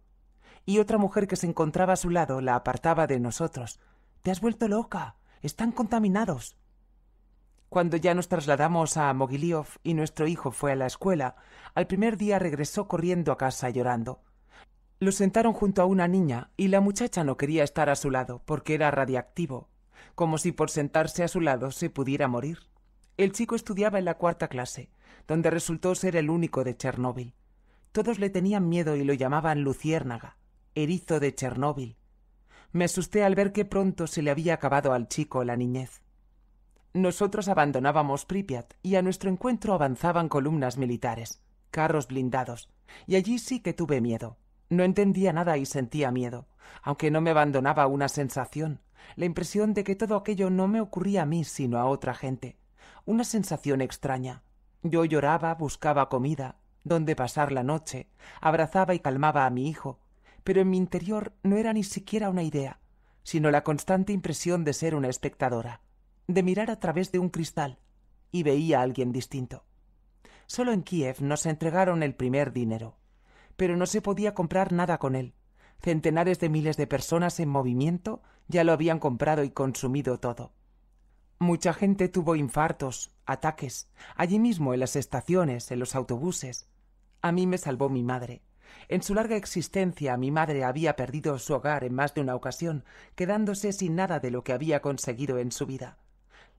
A: Y otra mujer que se encontraba a su lado la apartaba de nosotros. Te has vuelto loca. Están contaminados. Cuando ya nos trasladamos a Mogiliov y nuestro hijo fue a la escuela, al primer día regresó corriendo a casa llorando. Lo sentaron junto a una niña y la muchacha no quería estar a su lado porque era radiactivo, como si por sentarse a su lado se pudiera morir. El chico estudiaba en la cuarta clase, donde resultó ser el único de Chernóbil. Todos le tenían miedo y lo llamaban Luciérnaga, erizo de Chernóbil. Me asusté al ver que pronto se le había acabado al chico la niñez. Nosotros abandonábamos Pripyat y a nuestro encuentro avanzaban columnas militares, carros blindados, y allí sí que tuve miedo no entendía nada y sentía miedo, aunque no me abandonaba una sensación, la impresión de que todo aquello no me ocurría a mí sino a otra gente, una sensación extraña. Yo lloraba, buscaba comida, donde pasar la noche, abrazaba y calmaba a mi hijo, pero en mi interior no era ni siquiera una idea, sino la constante impresión de ser una espectadora, de mirar a través de un cristal, y veía a alguien distinto. Solo en Kiev nos entregaron el primer dinero pero no se podía comprar nada con él. Centenares de miles de personas en movimiento ya lo habían comprado y consumido todo. Mucha gente tuvo infartos, ataques, allí mismo en las estaciones, en los autobuses. A mí me salvó mi madre. En su larga existencia mi madre había perdido su hogar en más de una ocasión, quedándose sin nada de lo que había conseguido en su vida.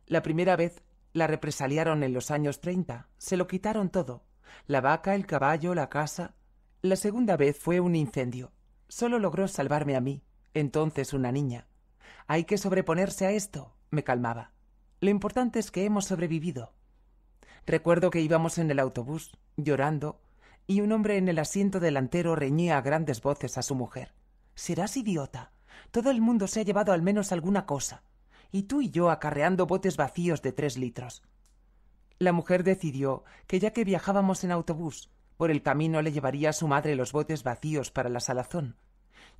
A: La primera vez la represaliaron en los años treinta, se lo quitaron todo la vaca, el caballo, la casa, la segunda vez fue un incendio. Solo logró salvarme a mí, entonces una niña. Hay que sobreponerse a esto, me calmaba. Lo importante es que hemos sobrevivido. Recuerdo que íbamos en el autobús, llorando, y un hombre en el asiento delantero reñía a grandes voces a su mujer. Serás idiota. Todo el mundo se ha llevado al menos alguna cosa. Y tú y yo acarreando botes vacíos de tres litros. La mujer decidió que ya que viajábamos en autobús, por el camino le llevaría a su madre los botes vacíos para la salazón.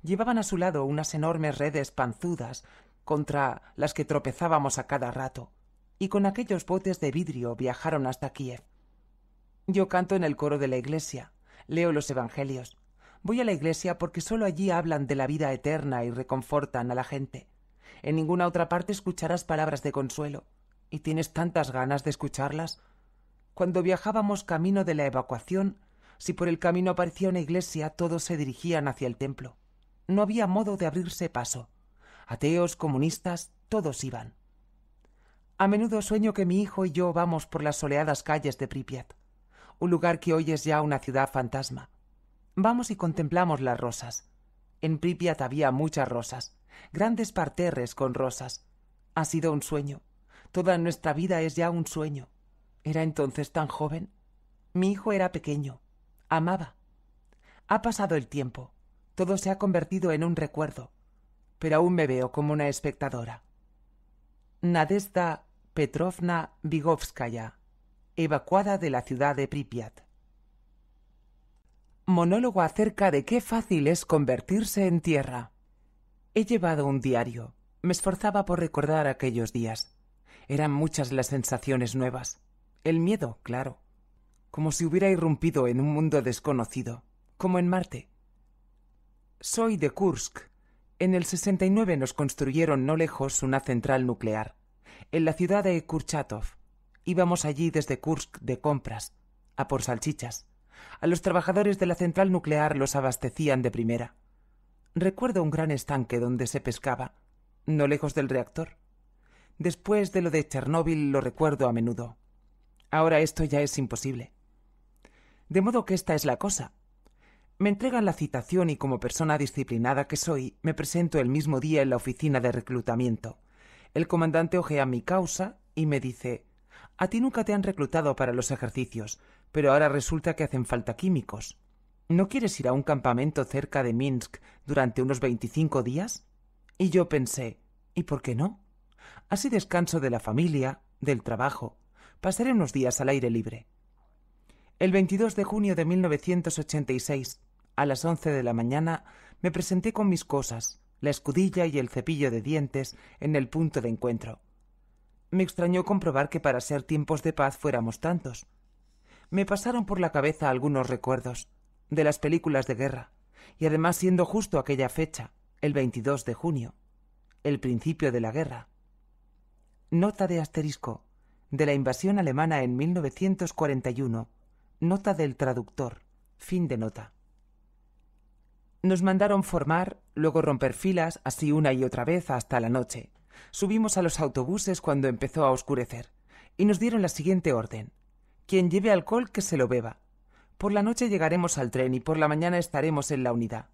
A: Llevaban a su lado unas enormes redes panzudas contra las que tropezábamos a cada rato, y con aquellos botes de vidrio viajaron hasta Kiev. Yo canto en el coro de la iglesia, leo los evangelios. Voy a la iglesia porque solo allí hablan de la vida eterna y reconfortan a la gente. En ninguna otra parte escucharás palabras de consuelo. ¿Y tienes tantas ganas de escucharlas? Cuando viajábamos camino de la evacuación, si por el camino aparecía una iglesia, todos se dirigían hacia el templo. No había modo de abrirse paso. Ateos, comunistas, todos iban. A menudo sueño que mi hijo y yo vamos por las soleadas calles de Pripyat, un lugar que hoy es ya una ciudad fantasma. Vamos y contemplamos las rosas. En Pripyat había muchas rosas, grandes parterres con rosas. Ha sido un sueño. Toda nuestra vida es ya un sueño. Era entonces tan joven. Mi hijo era pequeño. Amaba. Ha pasado el tiempo. Todo se ha convertido en un recuerdo. Pero aún me veo como una espectadora. Nadezda Petrovna Vigovskaya, evacuada de la ciudad de Pripyat. Monólogo acerca de qué fácil es convertirse en tierra. He llevado un diario. Me esforzaba por recordar aquellos días. Eran muchas las sensaciones nuevas. El miedo, claro como si hubiera irrumpido en un mundo desconocido, como en Marte. Soy de Kursk. En el 69 nos construyeron no lejos una central nuclear, en la ciudad de Kurchatov. Íbamos allí desde Kursk de compras, a por salchichas. A los trabajadores de la central nuclear los abastecían de primera. Recuerdo un gran estanque donde se pescaba, no lejos del reactor. Después de lo de Chernóbil lo recuerdo a menudo. Ahora esto ya es imposible. De modo que esta es la cosa. Me entregan la citación y como persona disciplinada que soy, me presento el mismo día en la oficina de reclutamiento. El comandante ojea mi causa y me dice A ti nunca te han reclutado para los ejercicios, pero ahora resulta que hacen falta químicos. ¿No quieres ir a un campamento cerca de Minsk durante unos veinticinco días? Y yo pensé ¿Y por qué no? Así descanso de la familia, del trabajo. Pasaré unos días al aire libre. El 22 de junio de 1986, a las 11 de la mañana, me presenté con mis cosas, la escudilla y el cepillo de dientes, en el punto de encuentro. Me extrañó comprobar que para ser tiempos de paz fuéramos tantos. Me pasaron por la cabeza algunos recuerdos de las películas de guerra, y además siendo justo aquella fecha, el 22 de junio, el principio de la guerra. Nota de asterisco de la invasión alemana en 1941 Nota del traductor. Fin de nota. Nos mandaron formar, luego romper filas, así una y otra vez hasta la noche. Subimos a los autobuses cuando empezó a oscurecer, y nos dieron la siguiente orden. Quien lleve alcohol que se lo beba. Por la noche llegaremos al tren y por la mañana estaremos en la unidad.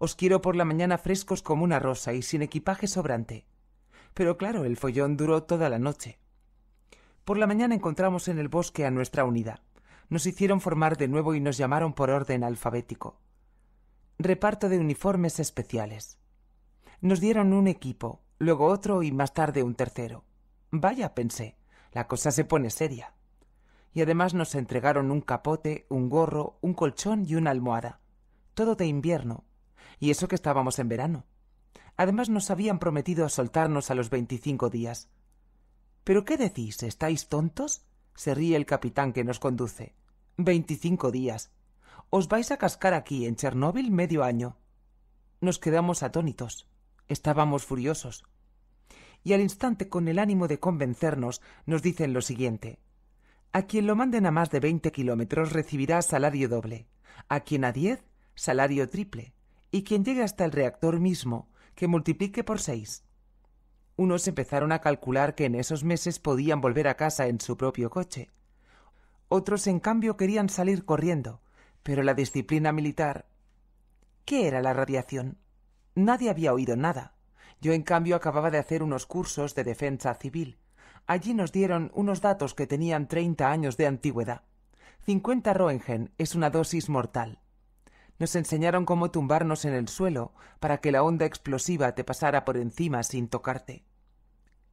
A: Os quiero por la mañana frescos como una rosa y sin equipaje sobrante. Pero claro, el follón duró toda la noche. Por la mañana encontramos en el bosque a nuestra unidad nos hicieron formar de nuevo y nos llamaron por orden alfabético. Reparto de uniformes especiales. Nos dieron un equipo, luego otro y más tarde un tercero. Vaya, pensé, la cosa se pone seria. Y además nos entregaron un capote, un gorro, un colchón y una almohada. Todo de invierno. Y eso que estábamos en verano. Además nos habían prometido soltarnos a los veinticinco días. ¿Pero qué decís? ¿Estáis tontos? se ríe el capitán que nos conduce. Veinticinco días. Os vais a cascar aquí, en Chernóbil, medio año. Nos quedamos atónitos. Estábamos furiosos. Y al instante, con el ánimo de convencernos, nos dicen lo siguiente. A quien lo manden a más de veinte kilómetros recibirá salario doble. A quien a diez, salario triple. Y quien llegue hasta el reactor mismo, que multiplique por seis. Unos empezaron a calcular que en esos meses podían volver a casa en su propio coche. Otros, en cambio, querían salir corriendo, pero la disciplina militar... ¿Qué era la radiación? Nadie había oído nada. Yo, en cambio, acababa de hacer unos cursos de defensa civil. Allí nos dieron unos datos que tenían treinta años de antigüedad. Cincuenta Roentgen es una dosis mortal. Nos enseñaron cómo tumbarnos en el suelo para que la onda explosiva te pasara por encima sin tocarte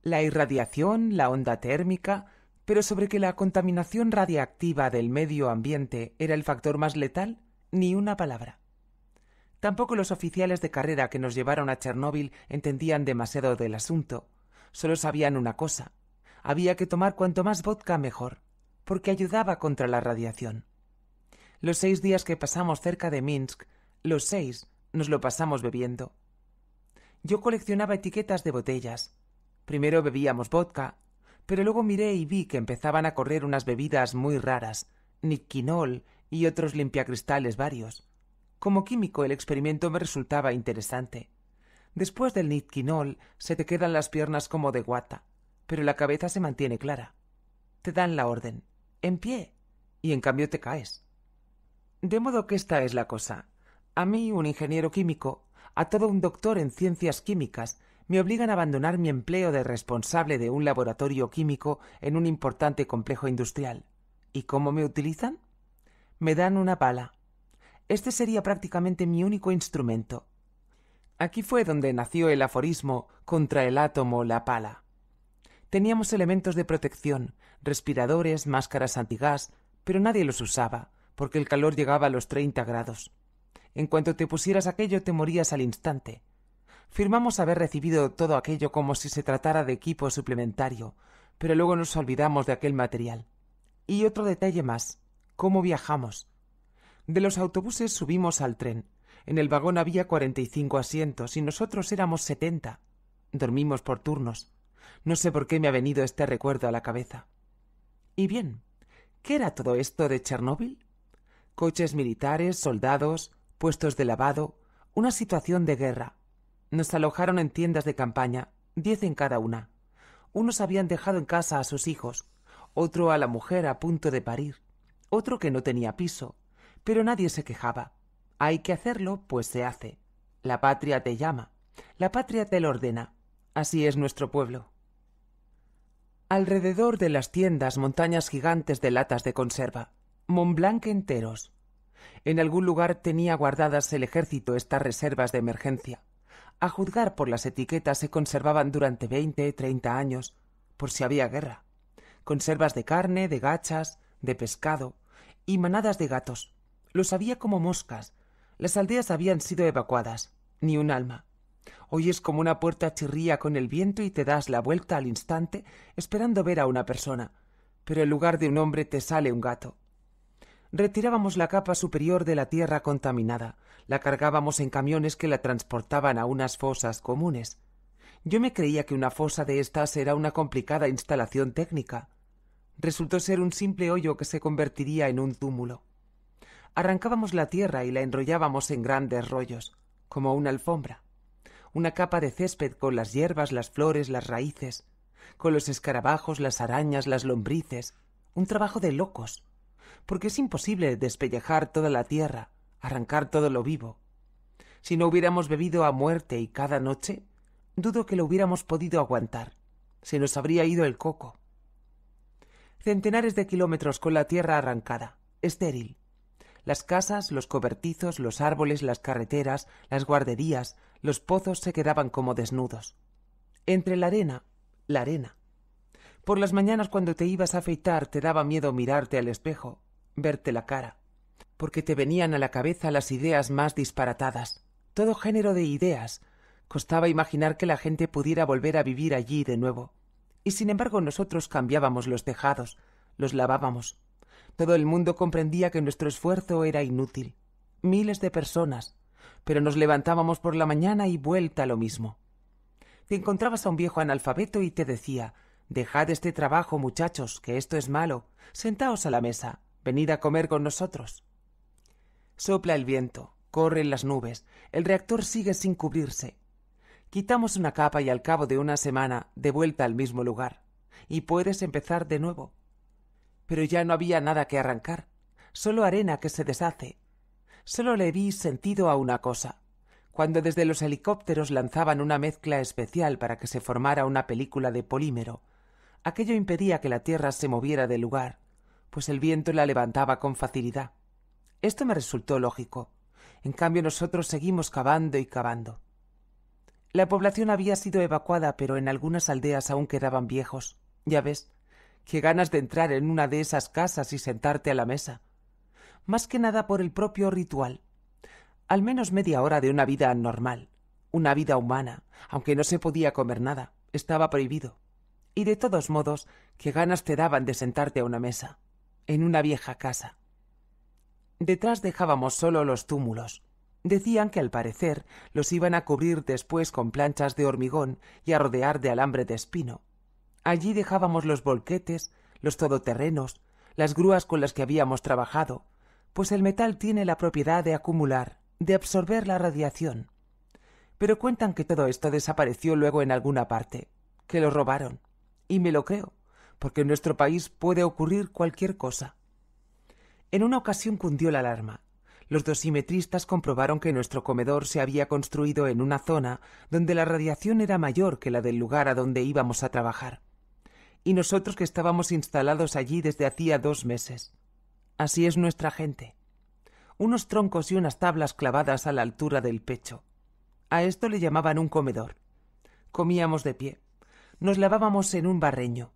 A: la irradiación, la onda térmica, pero sobre que la contaminación radiactiva del medio ambiente era el factor más letal, ni una palabra. Tampoco los oficiales de carrera que nos llevaron a Chernóbil entendían demasiado del asunto. Solo sabían una cosa. Había que tomar cuanto más vodka mejor, porque ayudaba contra la radiación. Los seis días que pasamos cerca de Minsk, los seis nos lo pasamos bebiendo. Yo coleccionaba etiquetas de botellas, Primero bebíamos vodka, pero luego miré y vi que empezaban a correr unas bebidas muy raras, nitquinol y otros limpiacristales varios. Como químico el experimento me resultaba interesante. Después del nitquinol se te quedan las piernas como de guata, pero la cabeza se mantiene clara. Te dan la orden, en pie, y en cambio te caes. De modo que esta es la cosa. A mí, un ingeniero químico, a todo un doctor en ciencias químicas, me obligan a abandonar mi empleo de responsable de un laboratorio químico en un importante complejo industrial. ¿Y cómo me utilizan? Me dan una pala. Este sería prácticamente mi único instrumento. Aquí fue donde nació el aforismo contra el átomo la pala. Teníamos elementos de protección, respiradores, máscaras antigás, pero nadie los usaba, porque el calor llegaba a los treinta grados. En cuanto te pusieras aquello te morías al instante, Firmamos haber recibido todo aquello como si se tratara de equipo suplementario, pero luego nos olvidamos de aquel material. Y otro detalle más, cómo viajamos. De los autobuses subimos al tren. En el vagón había cuarenta y cinco asientos y nosotros éramos setenta. Dormimos por turnos. No sé por qué me ha venido este recuerdo a la cabeza. Y bien, ¿qué era todo esto de Chernóbil? Coches militares, soldados, puestos de lavado, una situación de guerra. Nos alojaron en tiendas de campaña, diez en cada una. Unos habían dejado en casa a sus hijos, otro a la mujer a punto de parir, otro que no tenía piso, pero nadie se quejaba. Hay que hacerlo, pues se hace. La patria te llama, la patria te lo ordena. Así es nuestro pueblo. Alrededor de las tiendas montañas gigantes de latas de conserva, Blanc enteros. En algún lugar tenía guardadas el ejército estas reservas de emergencia a juzgar por las etiquetas, se conservaban durante veinte, treinta años, por si había guerra. Conservas de carne, de gachas, de pescado y manadas de gatos. Los había como moscas. Las aldeas habían sido evacuadas. Ni un alma. Hoy es como una puerta chirría con el viento y te das la vuelta al instante esperando ver a una persona. Pero en lugar de un hombre te sale un gato. Retirábamos la capa superior de la tierra contaminada, la cargábamos en camiones que la transportaban a unas fosas comunes. Yo me creía que una fosa de estas era una complicada instalación técnica. Resultó ser un simple hoyo que se convertiría en un túmulo. Arrancábamos la tierra y la enrollábamos en grandes rollos, como una alfombra. Una capa de césped con las hierbas, las flores, las raíces, con los escarabajos, las arañas, las lombrices. Un trabajo de locos, porque es imposible despellejar toda la tierra, arrancar todo lo vivo. Si no hubiéramos bebido a muerte y cada noche, dudo que lo hubiéramos podido aguantar. Se nos habría ido el coco. Centenares de kilómetros con la tierra arrancada, estéril. Las casas, los cobertizos, los árboles, las carreteras, las guarderías, los pozos se quedaban como desnudos. Entre la arena, la arena. Por las mañanas cuando te ibas a afeitar te daba miedo mirarte al espejo, verte la cara porque te venían a la cabeza las ideas más disparatadas, todo género de ideas. Costaba imaginar que la gente pudiera volver a vivir allí de nuevo. Y sin embargo nosotros cambiábamos los tejados, los lavábamos. Todo el mundo comprendía que nuestro esfuerzo era inútil. Miles de personas. Pero nos levantábamos por la mañana y vuelta lo mismo. Te encontrabas a un viejo analfabeto y te decía Dejad este trabajo, muchachos, que esto es malo. Sentaos a la mesa. Venid a comer con nosotros. Sopla el viento, corren las nubes, el reactor sigue sin cubrirse. Quitamos una capa y al cabo de una semana, de vuelta al mismo lugar, y puedes empezar de nuevo. Pero ya no había nada que arrancar, solo arena que se deshace. Solo le vi sentido a una cosa, cuando desde los helicópteros lanzaban una mezcla especial para que se formara una película de polímero. Aquello impedía que la Tierra se moviera del lugar, pues el viento la levantaba con facilidad. Esto me resultó lógico. En cambio nosotros seguimos cavando y cavando. La población había sido evacuada, pero en algunas aldeas aún quedaban viejos. Ya ves, qué ganas de entrar en una de esas casas y sentarte a la mesa. Más que nada por el propio ritual. Al menos media hora de una vida normal, una vida humana, aunque no se podía comer nada, estaba prohibido. Y de todos modos, qué ganas te daban de sentarte a una mesa, en una vieja casa. Detrás dejábamos solo los túmulos. Decían que al parecer los iban a cubrir después con planchas de hormigón y a rodear de alambre de espino. Allí dejábamos los volquetes, los todoterrenos, las grúas con las que habíamos trabajado, pues el metal tiene la propiedad de acumular, de absorber la radiación. Pero cuentan que todo esto desapareció luego en alguna parte, que lo robaron. Y me lo creo, porque en nuestro país puede ocurrir cualquier cosa. En una ocasión cundió la alarma. Los dosimetristas comprobaron que nuestro comedor se había construido en una zona donde la radiación era mayor que la del lugar a donde íbamos a trabajar. Y nosotros que estábamos instalados allí desde hacía dos meses. Así es nuestra gente. Unos troncos y unas tablas clavadas a la altura del pecho. A esto le llamaban un comedor. Comíamos de pie. Nos lavábamos en un barreño.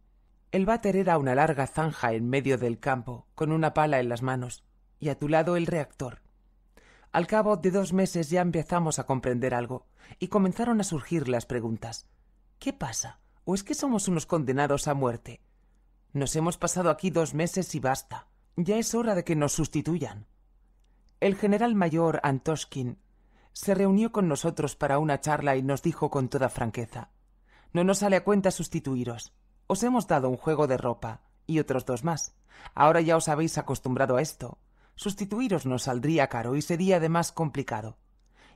A: El váter era una larga zanja en medio del campo, con una pala en las manos, y a tu lado el reactor. Al cabo de dos meses ya empezamos a comprender algo, y comenzaron a surgir las preguntas. ¿Qué pasa? ¿O es que somos unos condenados a muerte? Nos hemos pasado aquí dos meses y basta. Ya es hora de que nos sustituyan. El general mayor Antoskin se reunió con nosotros para una charla y nos dijo con toda franqueza No nos sale a cuenta sustituiros. Os hemos dado un juego de ropa y otros dos más. Ahora ya os habéis acostumbrado a esto. Sustituiros nos saldría caro y sería además complicado.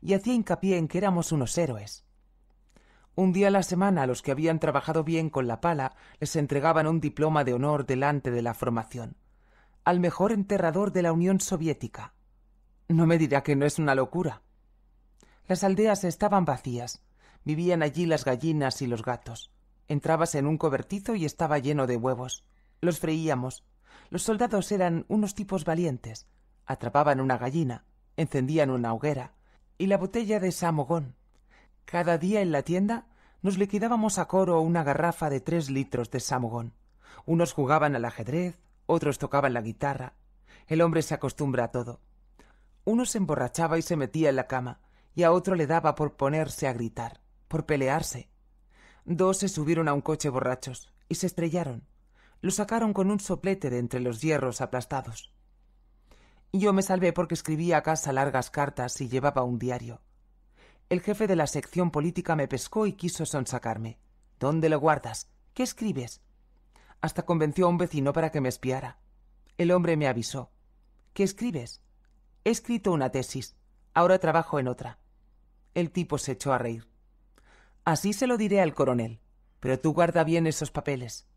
A: Y hacía hincapié en que éramos unos héroes. Un día a la semana a los que habían trabajado bien con la pala les entregaban un diploma de honor delante de la formación. Al mejor enterrador de la Unión Soviética. No me dirá que no es una locura. Las aldeas estaban vacías. Vivían allí las gallinas y los gatos. Entrabas en un cobertizo y estaba lleno de huevos. Los freíamos. Los soldados eran unos tipos valientes. Atrapaban una gallina, encendían una hoguera, y la botella de samogón. Cada día en la tienda nos liquidábamos a coro una garrafa de tres litros de samogón. Unos jugaban al ajedrez, otros tocaban la guitarra. El hombre se acostumbra a todo. Uno se emborrachaba y se metía en la cama, y a otro le daba por ponerse a gritar, por pelearse, Dos se subieron a un coche borrachos y se estrellaron. Lo sacaron con un soplete de entre los hierros aplastados. Yo me salvé porque escribía a casa largas cartas y llevaba un diario. El jefe de la sección política me pescó y quiso sonsacarme. ¿Dónde lo guardas? ¿Qué escribes? Hasta convenció a un vecino para que me espiara. El hombre me avisó. ¿Qué escribes? He escrito una tesis. Ahora trabajo en otra. El tipo se echó a reír. Así se lo diré al coronel. Pero tú guarda bien esos papeles.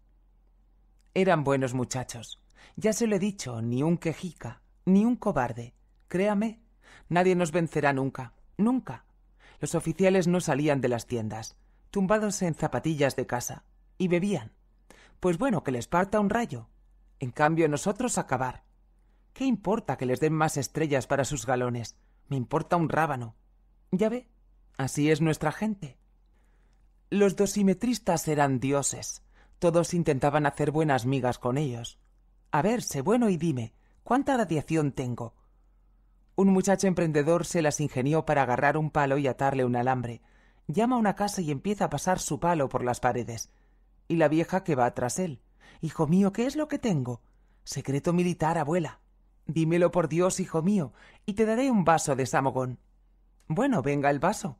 A: Eran buenos muchachos. Ya se lo he dicho, ni un quejica, ni un cobarde. Créame, nadie nos vencerá nunca, nunca. Los oficiales no salían de las tiendas, tumbados en zapatillas de casa, y bebían. Pues bueno, que les parta un rayo. En cambio, nosotros acabar. ¿Qué importa que les den más estrellas para sus galones? Me importa un rábano. Ya ve, así es nuestra gente. Los dosimetristas eran dioses. Todos intentaban hacer buenas migas con ellos. A ver, sé bueno y dime, ¿cuánta radiación tengo? Un muchacho emprendedor se las ingenió para agarrar un palo y atarle un alambre. Llama a una casa y empieza a pasar su palo por las paredes. Y la vieja que va tras él. Hijo mío, ¿qué es lo que tengo? Secreto militar, abuela. Dímelo por Dios, hijo mío, y te daré un vaso de samogón. Bueno, venga el vaso.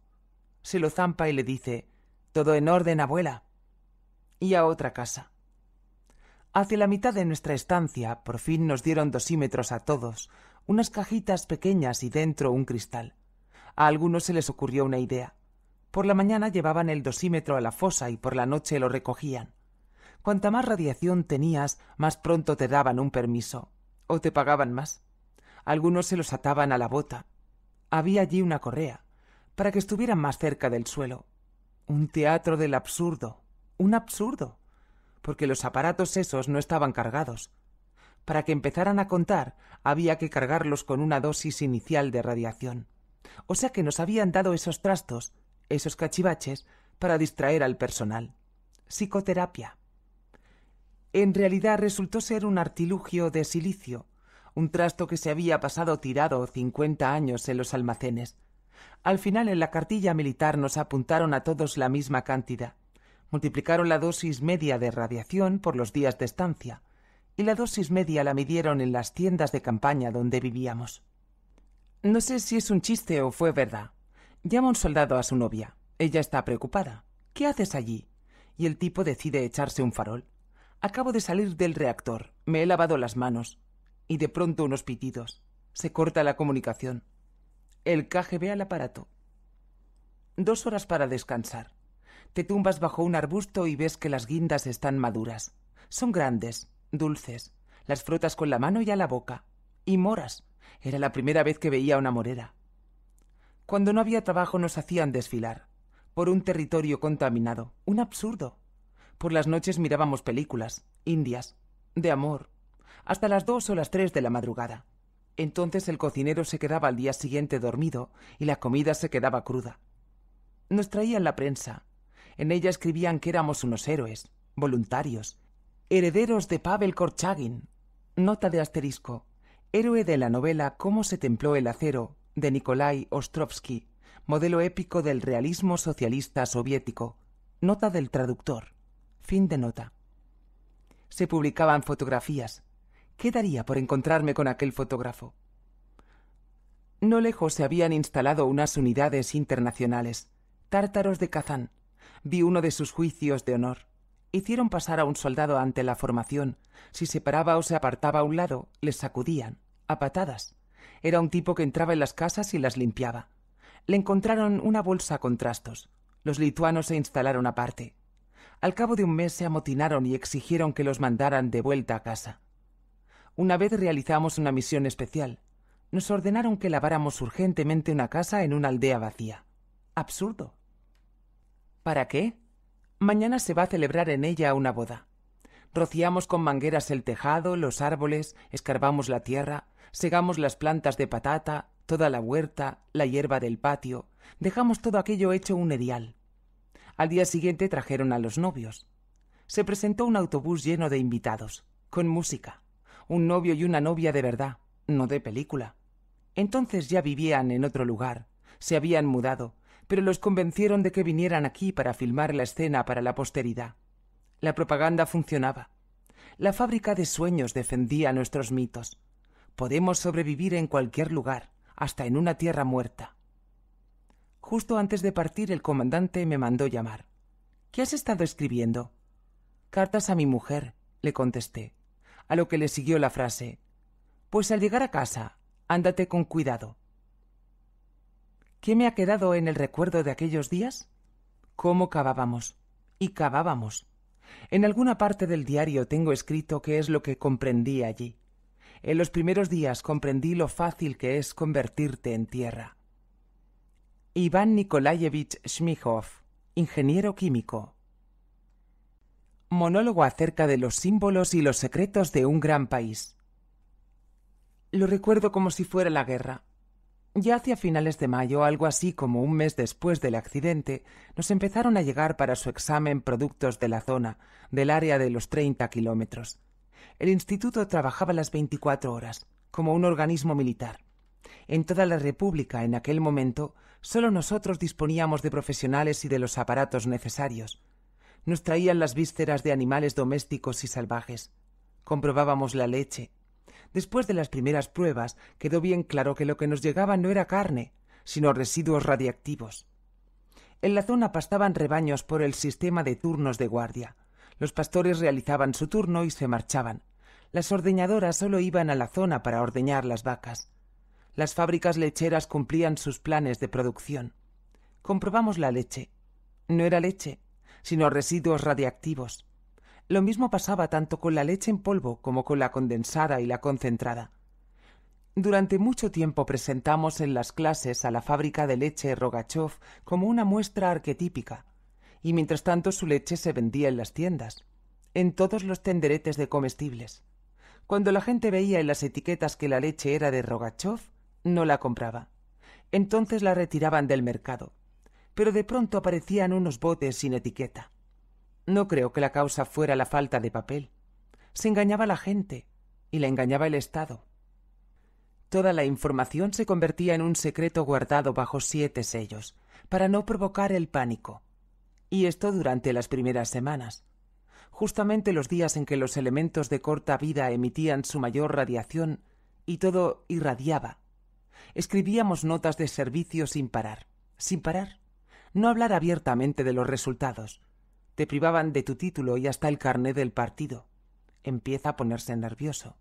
A: Se lo zampa y le dice todo en orden, abuela. Y a otra casa. Hacia la mitad de nuestra estancia, por fin nos dieron dosímetros a todos, unas cajitas pequeñas y dentro un cristal. A algunos se les ocurrió una idea. Por la mañana llevaban el dosímetro a la fosa y por la noche lo recogían. Cuanta más radiación tenías, más pronto te daban un permiso, o te pagaban más. Algunos se los ataban a la bota. Había allí una correa, para que estuvieran más cerca del suelo, un teatro del absurdo. Un absurdo. Porque los aparatos esos no estaban cargados. Para que empezaran a contar, había que cargarlos con una dosis inicial de radiación. O sea que nos habían dado esos trastos, esos cachivaches, para distraer al personal. Psicoterapia. En realidad resultó ser un artilugio de silicio, un trasto que se había pasado tirado cincuenta años en los almacenes. Al final en la cartilla militar nos apuntaron a todos la misma cantidad. Multiplicaron la dosis media de radiación por los días de estancia, y la dosis media la midieron en las tiendas de campaña donde vivíamos. No sé si es un chiste o fue verdad. Llama un soldado a su novia. Ella está preocupada. ¿Qué haces allí? Y el tipo decide echarse un farol. Acabo de salir del reactor. Me he lavado las manos. Y de pronto unos pitidos. Se corta la comunicación el caje ve al aparato. Dos horas para descansar. Te tumbas bajo un arbusto y ves que las guindas están maduras. Son grandes, dulces. Las frutas con la mano y a la boca. Y moras. Era la primera vez que veía una morera. Cuando no había trabajo nos hacían desfilar. Por un territorio contaminado. Un absurdo. Por las noches mirábamos películas, indias, de amor, hasta las dos o las tres de la madrugada. Entonces el cocinero se quedaba al día siguiente dormido y la comida se quedaba cruda. Nos traían la prensa. En ella escribían que éramos unos héroes, voluntarios, herederos de Pavel Korchagin. Nota de asterisco. Héroe de la novela Cómo se templó el acero, de Nikolai Ostrovsky, modelo épico del realismo socialista soviético. Nota del traductor. Fin de nota. Se publicaban fotografías, ¿Qué daría por encontrarme con aquel fotógrafo? No lejos se habían instalado unas unidades internacionales, tártaros de Kazán. Vi uno de sus juicios de honor. Hicieron pasar a un soldado ante la formación. Si se paraba o se apartaba a un lado, les sacudían, a patadas. Era un tipo que entraba en las casas y las limpiaba. Le encontraron una bolsa con trastos. Los lituanos se instalaron aparte. Al cabo de un mes se amotinaron y exigieron que los mandaran de vuelta a casa. Una vez realizamos una misión especial. Nos ordenaron que laváramos urgentemente una casa en una aldea vacía. Absurdo. ¿Para qué? Mañana se va a celebrar en ella una boda. Rociamos con mangueras el tejado, los árboles, escarbamos la tierra, segamos las plantas de patata, toda la huerta, la hierba del patio, dejamos todo aquello hecho un edial. Al día siguiente trajeron a los novios. Se presentó un autobús lleno de invitados, con música un novio y una novia de verdad, no de película. Entonces ya vivían en otro lugar, se habían mudado, pero los convencieron de que vinieran aquí para filmar la escena para la posteridad. La propaganda funcionaba. La fábrica de sueños defendía nuestros mitos. Podemos sobrevivir en cualquier lugar, hasta en una tierra muerta. Justo antes de partir el comandante me mandó llamar. ¿Qué has estado escribiendo? Cartas a mi mujer, le contesté a lo que le siguió la frase Pues al llegar a casa, ándate con cuidado. ¿Qué me ha quedado en el recuerdo de aquellos días? Cómo cavábamos. Y cavábamos. En alguna parte del diario tengo escrito qué es lo que comprendí allí. En los primeros días comprendí lo fácil que es convertirte en tierra. Iván Nikolayevich Shmihov, ingeniero químico, Monólogo acerca de los símbolos y los secretos de un gran país. Lo recuerdo como si fuera la guerra. Ya hacia finales de mayo, algo así como un mes después del accidente, nos empezaron a llegar para su examen productos de la zona, del área de los 30 kilómetros. El instituto trabajaba las 24 horas, como un organismo militar. En toda la República, en aquel momento, solo nosotros disponíamos de profesionales y de los aparatos necesarios. Nos traían las vísceras de animales domésticos y salvajes. Comprobábamos la leche. Después de las primeras pruebas quedó bien claro que lo que nos llegaba no era carne, sino residuos radiactivos. En la zona pastaban rebaños por el sistema de turnos de guardia. Los pastores realizaban su turno y se marchaban. Las ordeñadoras solo iban a la zona para ordeñar las vacas. Las fábricas lecheras cumplían sus planes de producción. Comprobamos la leche. No era leche, sino residuos radiactivos. Lo mismo pasaba tanto con la leche en polvo como con la condensada y la concentrada. Durante mucho tiempo presentamos en las clases a la fábrica de leche Rogachoff como una muestra arquetípica, y mientras tanto su leche se vendía en las tiendas, en todos los tenderetes de comestibles. Cuando la gente veía en las etiquetas que la leche era de Rogachoff, no la compraba. Entonces la retiraban del mercado, pero de pronto aparecían unos botes sin etiqueta. No creo que la causa fuera la falta de papel. Se engañaba la gente y la engañaba el Estado. Toda la información se convertía en un secreto guardado bajo siete sellos, para no provocar el pánico. Y esto durante las primeras semanas. Justamente los días en que los elementos de corta vida emitían su mayor radiación y todo irradiaba. Escribíamos notas de servicio sin parar, sin parar no hablar abiertamente de los resultados. Te privaban de tu título y hasta el carné del partido. Empieza a ponerse nervioso.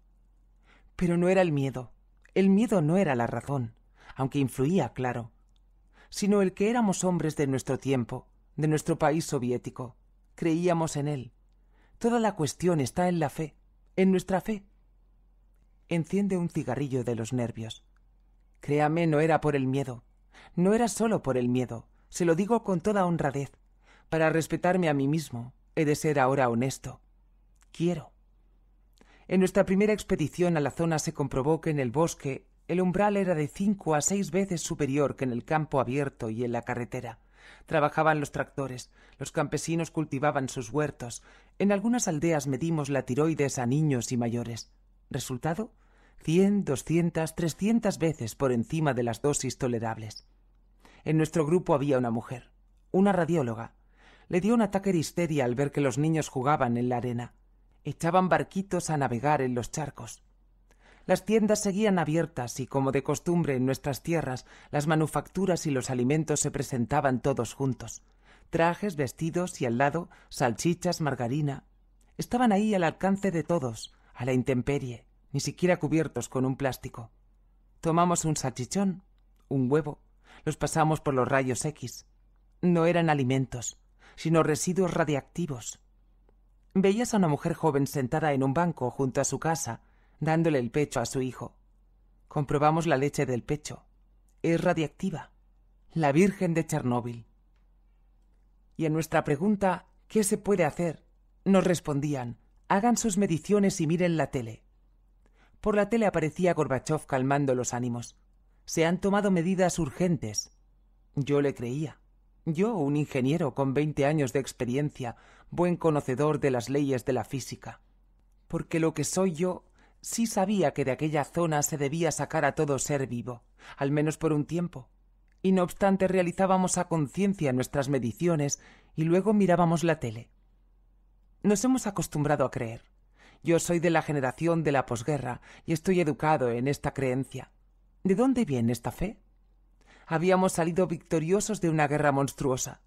A: Pero no era el miedo. El miedo no era la razón, aunque influía, claro, sino el que éramos hombres de nuestro tiempo, de nuestro país soviético. Creíamos en él. Toda la cuestión está en la fe, en nuestra fe. Enciende un cigarrillo de los nervios. Créame, no era por el miedo. No era solo por el miedo, se lo digo con toda honradez. Para respetarme a mí mismo, he de ser ahora honesto. Quiero. En nuestra primera expedición a la zona se comprobó que en el bosque el umbral era de cinco a seis veces superior que en el campo abierto y en la carretera. Trabajaban los tractores, los campesinos cultivaban sus huertos. En algunas aldeas medimos la tiroides a niños y mayores. ¿Resultado? cien, doscientas, trescientas veces por encima de las dosis tolerables. En nuestro grupo había una mujer, una radióloga. Le dio un ataque de histeria al ver que los niños jugaban en la arena. Echaban barquitos a navegar en los charcos. Las tiendas seguían abiertas y, como de costumbre en nuestras tierras, las manufacturas y los alimentos se presentaban todos juntos. Trajes, vestidos y al lado salchichas, margarina. Estaban ahí al alcance de todos, a la intemperie, ni siquiera cubiertos con un plástico. Tomamos un salchichón, un huevo, los pasamos por los rayos X. No eran alimentos, sino residuos radiactivos. Veías a una mujer joven sentada en un banco junto a su casa, dándole el pecho a su hijo. Comprobamos la leche del pecho. Es radiactiva. La Virgen de Chernóbil. Y en nuestra pregunta, ¿qué se puede hacer? Nos respondían, hagan sus mediciones y miren la tele. Por la tele aparecía Gorbachev calmando los ánimos. Se han tomado medidas urgentes. Yo le creía. Yo, un ingeniero con veinte años de experiencia, buen conocedor de las leyes de la física. Porque lo que soy yo, sí sabía que de aquella zona se debía sacar a todo ser vivo, al menos por un tiempo. Y no obstante realizábamos a conciencia nuestras mediciones y luego mirábamos la tele. Nos hemos acostumbrado a creer. Yo soy de la generación de la posguerra y estoy educado en esta creencia. ¿De dónde viene esta fe? Habíamos salido victoriosos de una guerra monstruosa.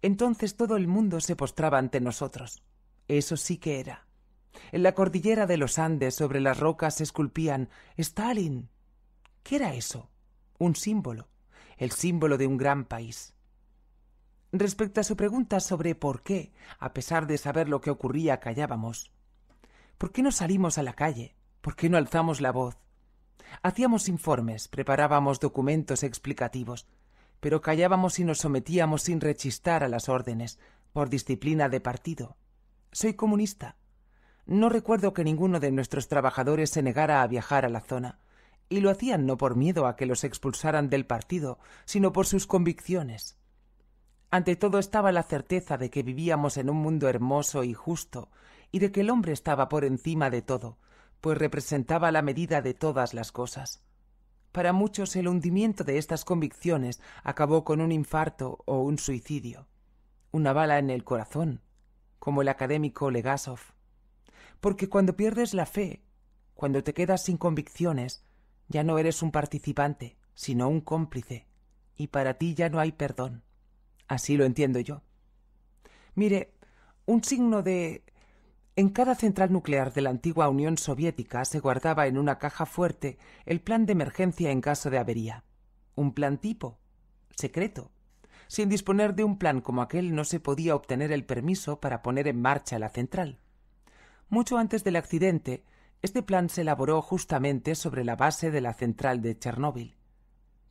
A: Entonces todo el mundo se postraba ante nosotros. Eso sí que era. En la cordillera de los Andes sobre las rocas se esculpían Stalin. ¿Qué era eso? Un símbolo, el símbolo de un gran país. Respecto a su pregunta sobre por qué, a pesar de saber lo que ocurría, callábamos. ¿Por qué no salimos a la calle? ¿Por qué no alzamos la voz? Hacíamos informes, preparábamos documentos explicativos, pero callábamos y nos sometíamos sin rechistar a las órdenes, por disciplina de partido. Soy comunista. No recuerdo que ninguno de nuestros trabajadores se negara a viajar a la zona, y lo hacían no por miedo a que los expulsaran del partido, sino por sus convicciones. Ante todo estaba la certeza de que vivíamos en un mundo hermoso y justo, y de que el hombre estaba por encima de todo, pues representaba la medida de todas las cosas. Para muchos el hundimiento de estas convicciones acabó con un infarto o un suicidio, una bala en el corazón, como el académico Legasov. Porque cuando pierdes la fe, cuando te quedas sin convicciones, ya no eres un participante, sino un cómplice, y para ti ya no hay perdón. Así lo entiendo yo. Mire, un signo de en cada central nuclear de la antigua Unión Soviética se guardaba en una caja fuerte el plan de emergencia en caso de avería. Un plan tipo, secreto. Sin disponer de un plan como aquel no se podía obtener el permiso para poner en marcha la central. Mucho antes del accidente, este plan se elaboró justamente sobre la base de la central de Chernóbil.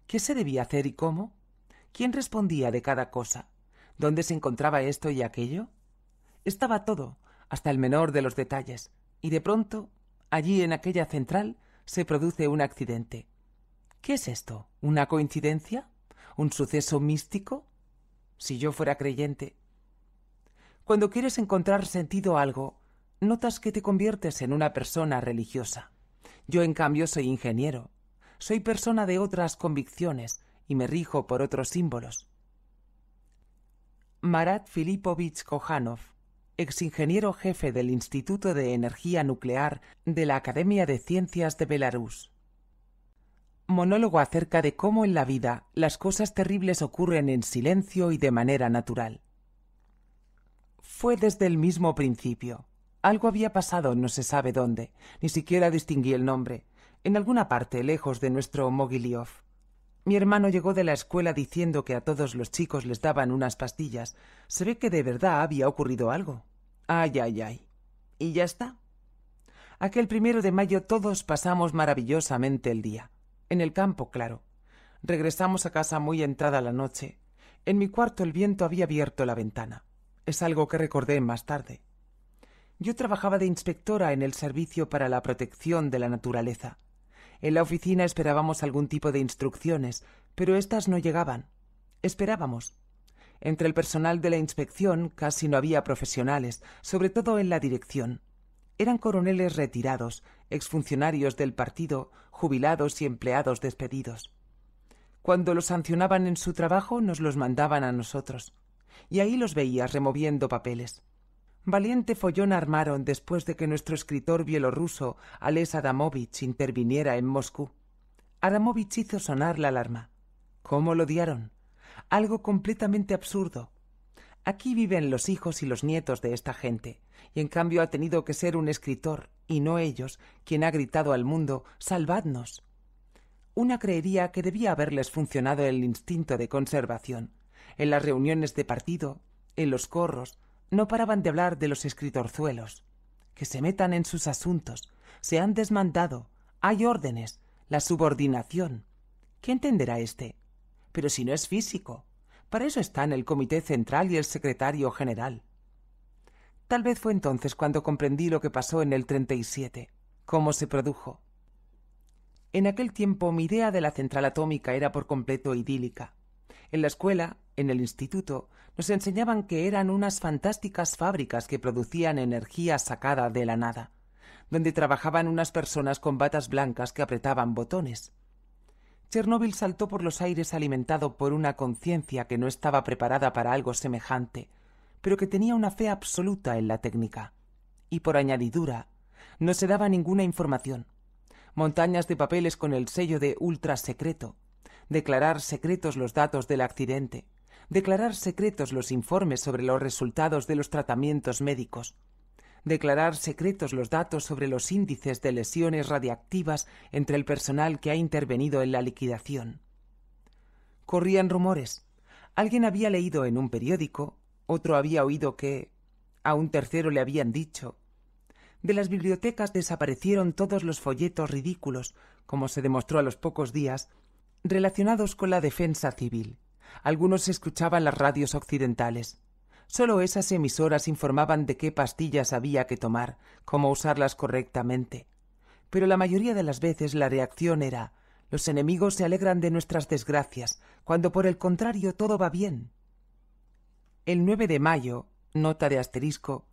A: ¿Qué se debía hacer y cómo? ¿Quién respondía de cada cosa? ¿Dónde se encontraba esto y aquello? Estaba todo, hasta el menor de los detalles, y de pronto, allí en aquella central, se produce un accidente. ¿Qué es esto? ¿Una coincidencia? ¿Un suceso místico? Si yo fuera creyente. Cuando quieres encontrar sentido a algo, notas que te conviertes en una persona religiosa. Yo, en cambio, soy ingeniero. Soy persona de otras convicciones y me rijo por otros símbolos. Marat Filipovich Kohanov ex ingeniero jefe del Instituto de Energía Nuclear de la Academia de Ciencias de Belarus. Monólogo acerca de cómo en la vida las cosas terribles ocurren en silencio y de manera natural. Fue desde el mismo principio. Algo había pasado no se sabe dónde, ni siquiera distinguí el nombre, en alguna parte lejos de nuestro mi hermano llegó de la escuela diciendo que a todos los chicos les daban unas pastillas. Se ve que de verdad había ocurrido algo. Ay, ay, ay. Y ya está. Aquel primero de mayo todos pasamos maravillosamente el día. En el campo, claro. Regresamos a casa muy entrada la noche. En mi cuarto el viento había abierto la ventana. Es algo que recordé más tarde. Yo trabajaba de inspectora en el Servicio para la Protección de la Naturaleza. En la oficina esperábamos algún tipo de instrucciones, pero éstas no llegaban. Esperábamos. Entre el personal de la inspección casi no había profesionales, sobre todo en la dirección. Eran coroneles retirados, exfuncionarios del partido, jubilados y empleados despedidos. Cuando los sancionaban en su trabajo, nos los mandaban a nosotros. Y ahí los veías removiendo papeles. Valiente follón armaron después de que nuestro escritor bielorruso, Ales Adamovich, interviniera en Moscú. Adamovich hizo sonar la alarma. ¿Cómo lo odiaron? Algo completamente absurdo. Aquí viven los hijos y los nietos de esta gente, y en cambio ha tenido que ser un escritor, y no ellos, quien ha gritado al mundo Salvadnos. Una creería que debía haberles funcionado el instinto de conservación. En las reuniones de partido, en los corros, no paraban de hablar de los escritorzuelos. Que se metan en sus asuntos. Se han desmandado. Hay órdenes. La subordinación. ¿Qué entenderá este? Pero si no es físico. Para eso están el Comité Central y el Secretario General. Tal vez fue entonces cuando comprendí lo que pasó en el 37, cómo se produjo. En aquel tiempo mi idea de la central atómica era por completo idílica. En la escuela, en el instituto, nos enseñaban que eran unas fantásticas fábricas que producían energía sacada de la nada, donde trabajaban unas personas con batas blancas que apretaban botones. Chernóbil saltó por los aires alimentado por una conciencia que no estaba preparada para algo semejante, pero que tenía una fe absoluta en la técnica. Y por añadidura, no se daba ninguna información. Montañas de papeles con el sello de ultra secreto, declarar secretos los datos del accidente, declarar secretos los informes sobre los resultados de los tratamientos médicos, declarar secretos los datos sobre los índices de lesiones radiactivas entre el personal que ha intervenido en la liquidación. Corrían rumores. Alguien había leído en un periódico, otro había oído que... a un tercero le habían dicho. De las bibliotecas desaparecieron todos los folletos ridículos, como se demostró a los pocos días, relacionados con la defensa civil. Algunos escuchaban las radios occidentales. Solo esas emisoras informaban de qué pastillas había que tomar, cómo usarlas correctamente. Pero la mayoría de las veces la reacción era los enemigos se alegran de nuestras desgracias, cuando por el contrario todo va bien. El 9 de mayo, nota de asterisco,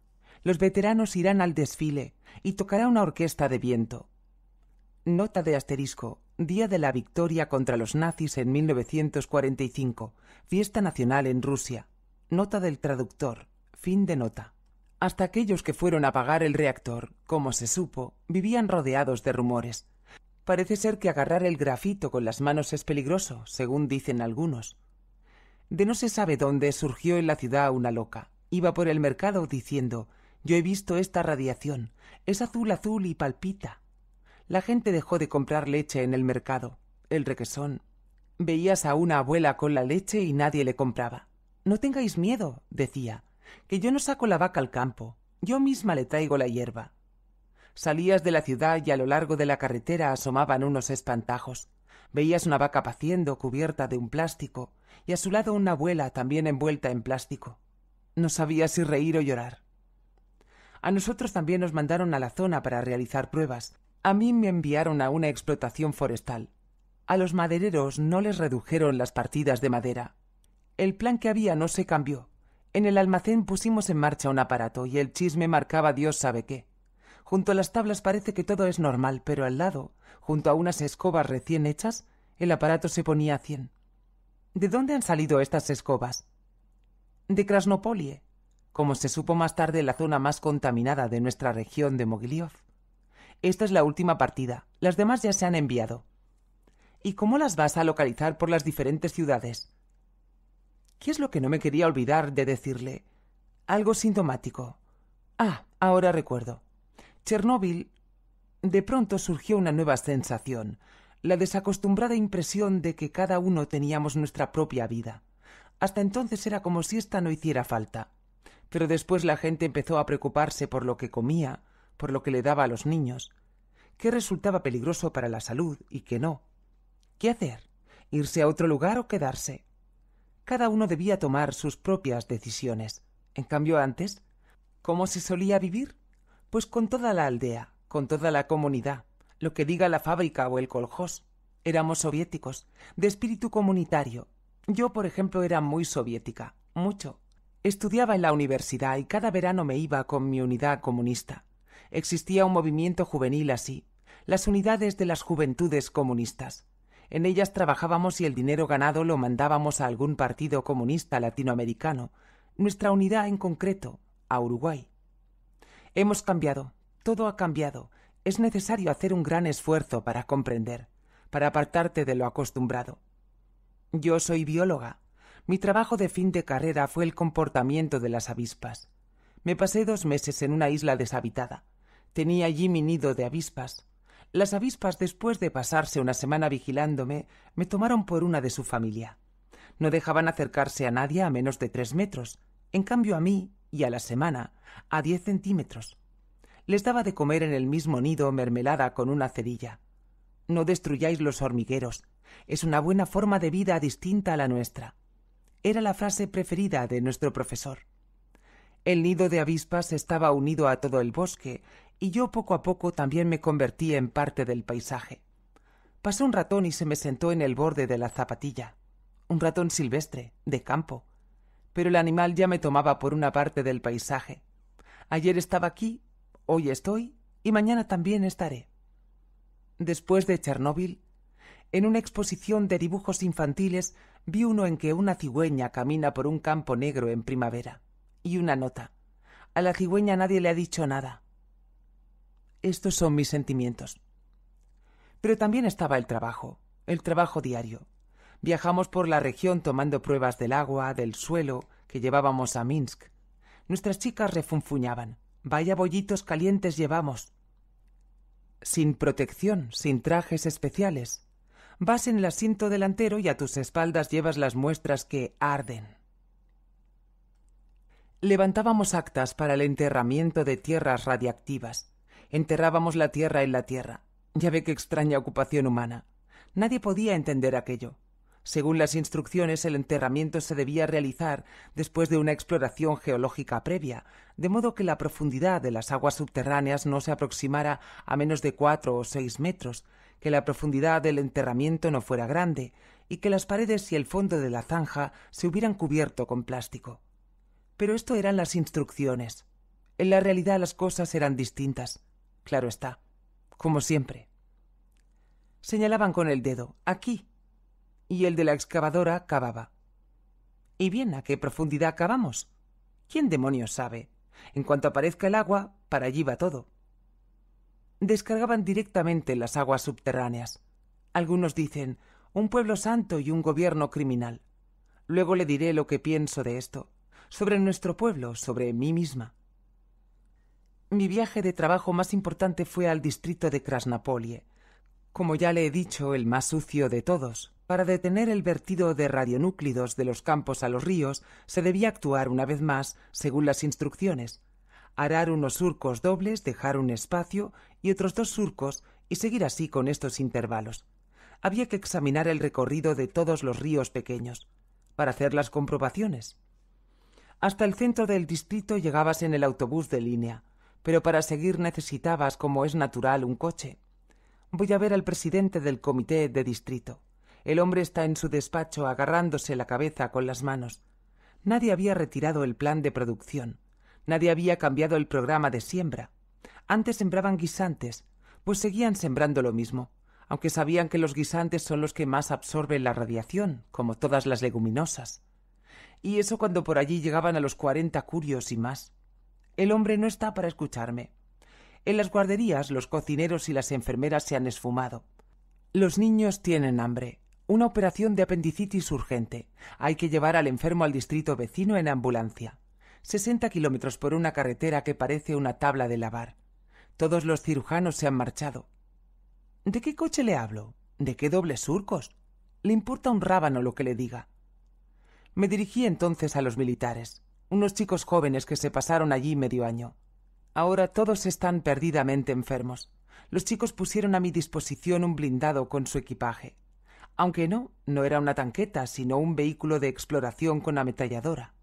A: los veteranos irán al desfile y tocará una orquesta de viento. Nota de asterisco. Día de la victoria contra los nazis en 1945. Fiesta nacional en Rusia. Nota del traductor. Fin de nota. Hasta aquellos que fueron a apagar el reactor, como se supo, vivían rodeados de rumores. Parece ser que agarrar el grafito con las manos es peligroso, según dicen algunos. De no se sabe dónde surgió en la ciudad una loca. Iba por el mercado diciendo Yo he visto esta radiación. Es azul azul y palpita. La gente dejó de comprar leche en el mercado, el requesón. Veías a una abuela con la leche y nadie le compraba. No tengáis miedo, decía, que yo no saco la vaca al campo, yo misma le traigo la hierba. Salías de la ciudad y a lo largo de la carretera asomaban unos espantajos. Veías una vaca paciendo cubierta de un plástico y a su lado una abuela también envuelta en plástico. No sabía si reír o llorar. A nosotros también nos mandaron a la zona para realizar pruebas, a mí me enviaron a una explotación forestal. A los madereros no les redujeron las partidas de madera. El plan que había no se cambió. En el almacén pusimos en marcha un aparato y el chisme marcaba Dios sabe qué. Junto a las tablas parece que todo es normal, pero al lado, junto a unas escobas recién hechas, el aparato se ponía a cien. ¿De dónde han salido estas escobas? De Krasnopolie, como se supo más tarde la zona más contaminada de nuestra región de esta es la última partida. Las demás ya se han enviado. ¿Y cómo las vas a localizar por las diferentes ciudades? ¿Qué es lo que no me quería olvidar de decirle? Algo sintomático. Ah, ahora recuerdo. Chernóbil. De pronto surgió una nueva sensación, la desacostumbrada impresión de que cada uno teníamos nuestra propia vida. Hasta entonces era como si ésta no hiciera falta. Pero después la gente empezó a preocuparse por lo que comía, por lo que le daba a los niños, qué resultaba peligroso para la salud y qué no. ¿Qué hacer? ¿Irse a otro lugar o quedarse? Cada uno debía tomar sus propias decisiones. En cambio antes, ¿cómo se solía vivir? Pues con toda la aldea, con toda la comunidad, lo que diga la fábrica o el coljós. Éramos soviéticos, de espíritu comunitario. Yo, por ejemplo, era muy soviética, mucho. Estudiaba en la universidad y cada verano me iba con mi unidad comunista existía un movimiento juvenil así, las unidades de las juventudes comunistas. En ellas trabajábamos y el dinero ganado lo mandábamos a algún partido comunista latinoamericano, nuestra unidad en concreto, a Uruguay. Hemos cambiado, todo ha cambiado. Es necesario hacer un gran esfuerzo para comprender, para apartarte de lo acostumbrado. Yo soy bióloga. Mi trabajo de fin de carrera fue el comportamiento de las avispas. Me pasé dos meses en una isla deshabitada, Tenía allí mi nido de avispas. Las avispas, después de pasarse una semana vigilándome, me tomaron por una de su familia. No dejaban acercarse a nadie a menos de tres metros, en cambio a mí y a la semana a diez centímetros. Les daba de comer en el mismo nido mermelada con una cerilla. No destruyáis los hormigueros. Es una buena forma de vida distinta a la nuestra. Era la frase preferida de nuestro profesor. El nido de avispas estaba unido a todo el bosque y yo poco a poco también me convertí en parte del paisaje. Pasó un ratón y se me sentó en el borde de la zapatilla. Un ratón silvestre, de campo. Pero el animal ya me tomaba por una parte del paisaje. Ayer estaba aquí, hoy estoy y mañana también estaré. Después de Chernóbil, en una exposición de dibujos infantiles vi uno en que una cigüeña camina por un campo negro en primavera. Y una nota. A la cigüeña nadie le ha dicho nada. Estos son mis sentimientos. Pero también estaba el trabajo, el trabajo diario. Viajamos por la región tomando pruebas del agua, del suelo, que llevábamos a Minsk. Nuestras chicas refunfuñaban. Vaya bollitos calientes llevamos. Sin protección, sin trajes especiales. Vas en el asiento delantero y a tus espaldas llevas las muestras que arden. Levantábamos actas para el enterramiento de tierras radiactivas. Enterrábamos la tierra en la tierra. Ya ve qué extraña ocupación humana. Nadie podía entender aquello. Según las instrucciones, el enterramiento se debía realizar después de una exploración geológica previa, de modo que la profundidad de las aguas subterráneas no se aproximara a menos de cuatro o seis metros, que la profundidad del enterramiento no fuera grande, y que las paredes y el fondo de la zanja se hubieran cubierto con plástico. Pero esto eran las instrucciones. En la realidad las cosas eran distintas. Claro está, como siempre. Señalaban con el dedo, aquí. Y el de la excavadora cavaba. ¿Y bien a qué profundidad cavamos? ¿Quién demonios sabe? En cuanto aparezca el agua, para allí va todo. Descargaban directamente las aguas subterráneas. Algunos dicen, un pueblo santo y un gobierno criminal. Luego le diré lo que pienso de esto, sobre nuestro pueblo, sobre mí misma. Mi viaje de trabajo más importante fue al distrito de Krasnapolie, como ya le he dicho, el más sucio de todos. Para detener el vertido de radionúclidos de los campos a los ríos, se debía actuar una vez más según las instrucciones. Arar unos surcos dobles, dejar un espacio y otros dos surcos y seguir así con estos intervalos. Había que examinar el recorrido de todos los ríos pequeños para hacer las comprobaciones. Hasta el centro del distrito llegabas en el autobús de línea pero para seguir necesitabas, como es natural, un coche. Voy a ver al presidente del comité de distrito. El hombre está en su despacho agarrándose la cabeza con las manos. Nadie había retirado el plan de producción. Nadie había cambiado el programa de siembra. Antes sembraban guisantes, pues seguían sembrando lo mismo, aunque sabían que los guisantes son los que más absorben la radiación, como todas las leguminosas. Y eso cuando por allí llegaban a los cuarenta curios y más. El hombre no está para escucharme. En las guarderías los cocineros y las enfermeras se han esfumado. Los niños tienen hambre. Una operación de apendicitis urgente. Hay que llevar al enfermo al distrito vecino en ambulancia. Sesenta kilómetros por una carretera que parece una tabla de lavar. Todos los cirujanos se han marchado. ¿De qué coche le hablo? ¿De qué dobles surcos? Le importa un rábano lo que le diga. Me dirigí entonces a los militares unos chicos jóvenes que se pasaron allí medio año. Ahora todos están perdidamente enfermos. Los chicos pusieron a mi disposición un blindado con su equipaje. Aunque no, no era una tanqueta, sino un vehículo de exploración con ametralladora.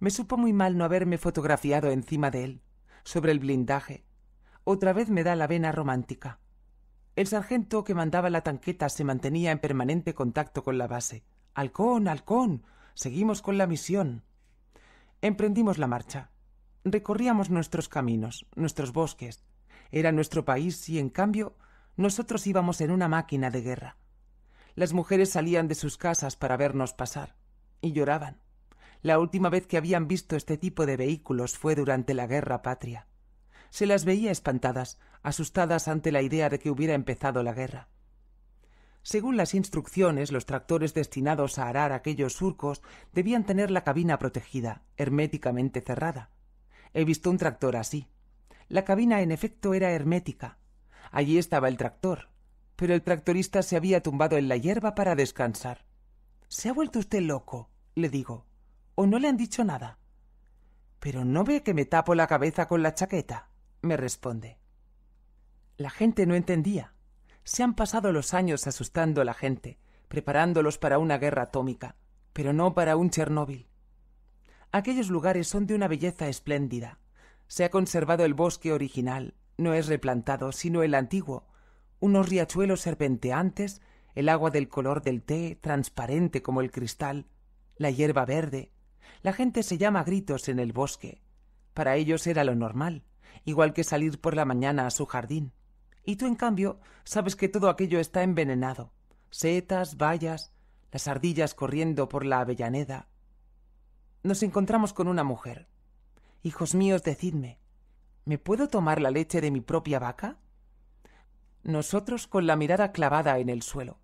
A: Me supo muy mal no haberme fotografiado encima de él, sobre el blindaje. Otra vez me da la vena romántica. El sargento que mandaba la tanqueta se mantenía en permanente contacto con la base. Halcón, halcón. Seguimos con la misión. Emprendimos la marcha. Recorríamos nuestros caminos, nuestros bosques. Era nuestro país y, en cambio, nosotros íbamos en una máquina de guerra. Las mujeres salían de sus casas para vernos pasar y lloraban. La última vez que habían visto este tipo de vehículos fue durante la guerra patria. Se las veía espantadas, asustadas ante la idea de que hubiera empezado la guerra. Según las instrucciones, los tractores destinados a arar aquellos surcos debían tener la cabina protegida, herméticamente cerrada. He visto un tractor así. La cabina, en efecto, era hermética. Allí estaba el tractor, pero el tractorista se había tumbado en la hierba para descansar. ¿Se ha vuelto usted loco? le digo. ¿O no le han dicho nada? Pero no ve que me tapo la cabeza con la chaqueta, me responde. La gente no entendía. Se han pasado los años asustando a la gente, preparándolos para una guerra atómica, pero no para un Chernóbil. Aquellos lugares son de una belleza espléndida. Se ha conservado el bosque original, no es replantado, sino el antiguo, unos riachuelos serpenteantes, el agua del color del té, transparente como el cristal, la hierba verde. La gente se llama a gritos en el bosque. Para ellos era lo normal, igual que salir por la mañana a su jardín. Y tú, en cambio, sabes que todo aquello está envenenado. Setas, vallas, las ardillas corriendo por la avellaneda. Nos encontramos con una mujer. Hijos míos, decidme, ¿me puedo tomar la leche de mi propia vaca? Nosotros con la mirada clavada en el suelo.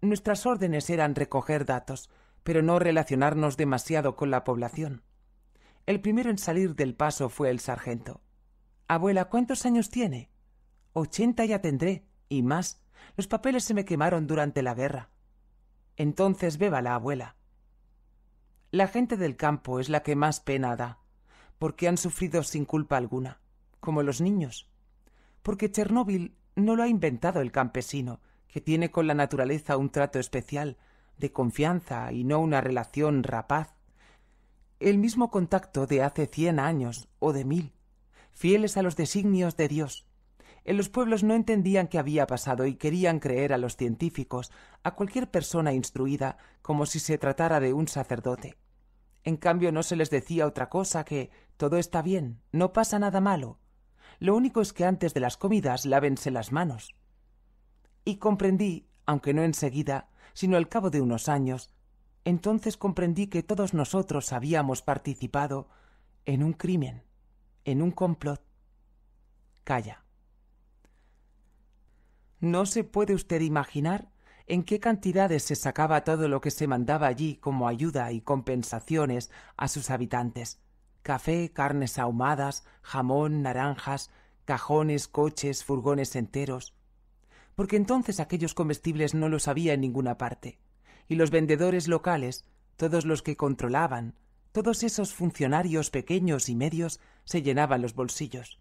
A: Nuestras órdenes eran recoger datos, pero no relacionarnos demasiado con la población. El primero en salir del paso fue el sargento. Abuela, ¿cuántos años tiene? Ochenta ya tendré, y más. Los papeles se me quemaron durante la guerra. Entonces beba la abuela. La gente del campo es la que más pena da, porque han sufrido sin culpa alguna, como los niños. Porque Chernóbil no lo ha inventado el campesino, que tiene con la naturaleza un trato especial, de confianza y no una relación rapaz. El mismo contacto de hace cien años o de mil, fieles a los designios de Dios, en los pueblos no entendían qué había pasado y querían creer a los científicos, a cualquier persona instruida, como si se tratara de un sacerdote. En cambio no se les decía otra cosa que todo está bien, no pasa nada malo. Lo único es que antes de las comidas lávense las manos. Y comprendí, aunque no enseguida, sino al cabo de unos años, entonces comprendí que todos nosotros habíamos participado en un crimen, en un complot. Calla. No se puede usted imaginar en qué cantidades se sacaba todo lo que se mandaba allí como ayuda y compensaciones a sus habitantes. Café, carnes ahumadas, jamón, naranjas, cajones, coches, furgones enteros. Porque entonces aquellos comestibles no los había en ninguna parte. Y los vendedores locales, todos los que controlaban, todos esos funcionarios pequeños y medios se llenaban los bolsillos.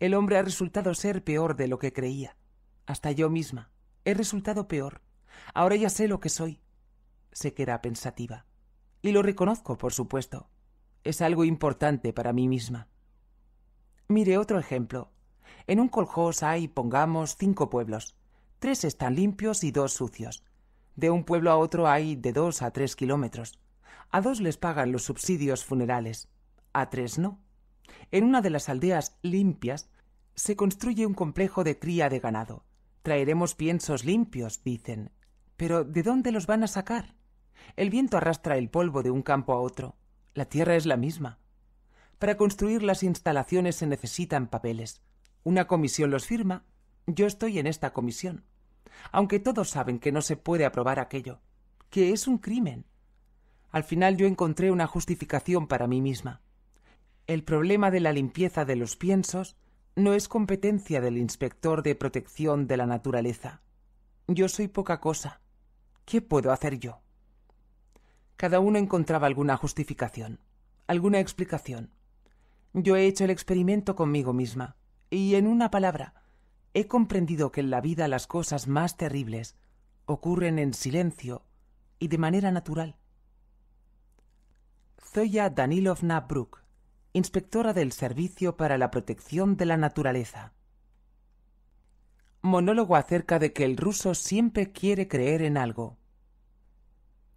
A: El hombre ha resultado ser peor de lo que creía hasta yo misma. He resultado peor. Ahora ya sé lo que soy. Se queda pensativa. Y lo reconozco, por supuesto. Es algo importante para mí misma. Mire otro ejemplo. En un coljós hay, pongamos, cinco pueblos. Tres están limpios y dos sucios. De un pueblo a otro hay de dos a tres kilómetros. A dos les pagan los subsidios funerales, a tres no. En una de las aldeas limpias se construye un complejo de cría de ganado, Traeremos piensos limpios, dicen. Pero ¿de dónde los van a sacar? El viento arrastra el polvo de un campo a otro. La tierra es la misma. Para construir las instalaciones se necesitan papeles. Una comisión los firma. Yo estoy en esta comisión. Aunque todos saben que no se puede aprobar aquello, que es un crimen. Al final yo encontré una justificación para mí misma. El problema de la limpieza de los piensos no es competencia del inspector de protección de la naturaleza. Yo soy poca cosa. ¿Qué puedo hacer yo? Cada uno encontraba alguna justificación, alguna explicación. Yo he hecho el experimento conmigo misma, y en una palabra, he comprendido que en la vida las cosas más terribles ocurren en silencio y de manera natural. Zoya Danilovna Brook, inspectora del Servicio para la Protección de la Naturaleza. Monólogo acerca de que el ruso siempre quiere creer en algo.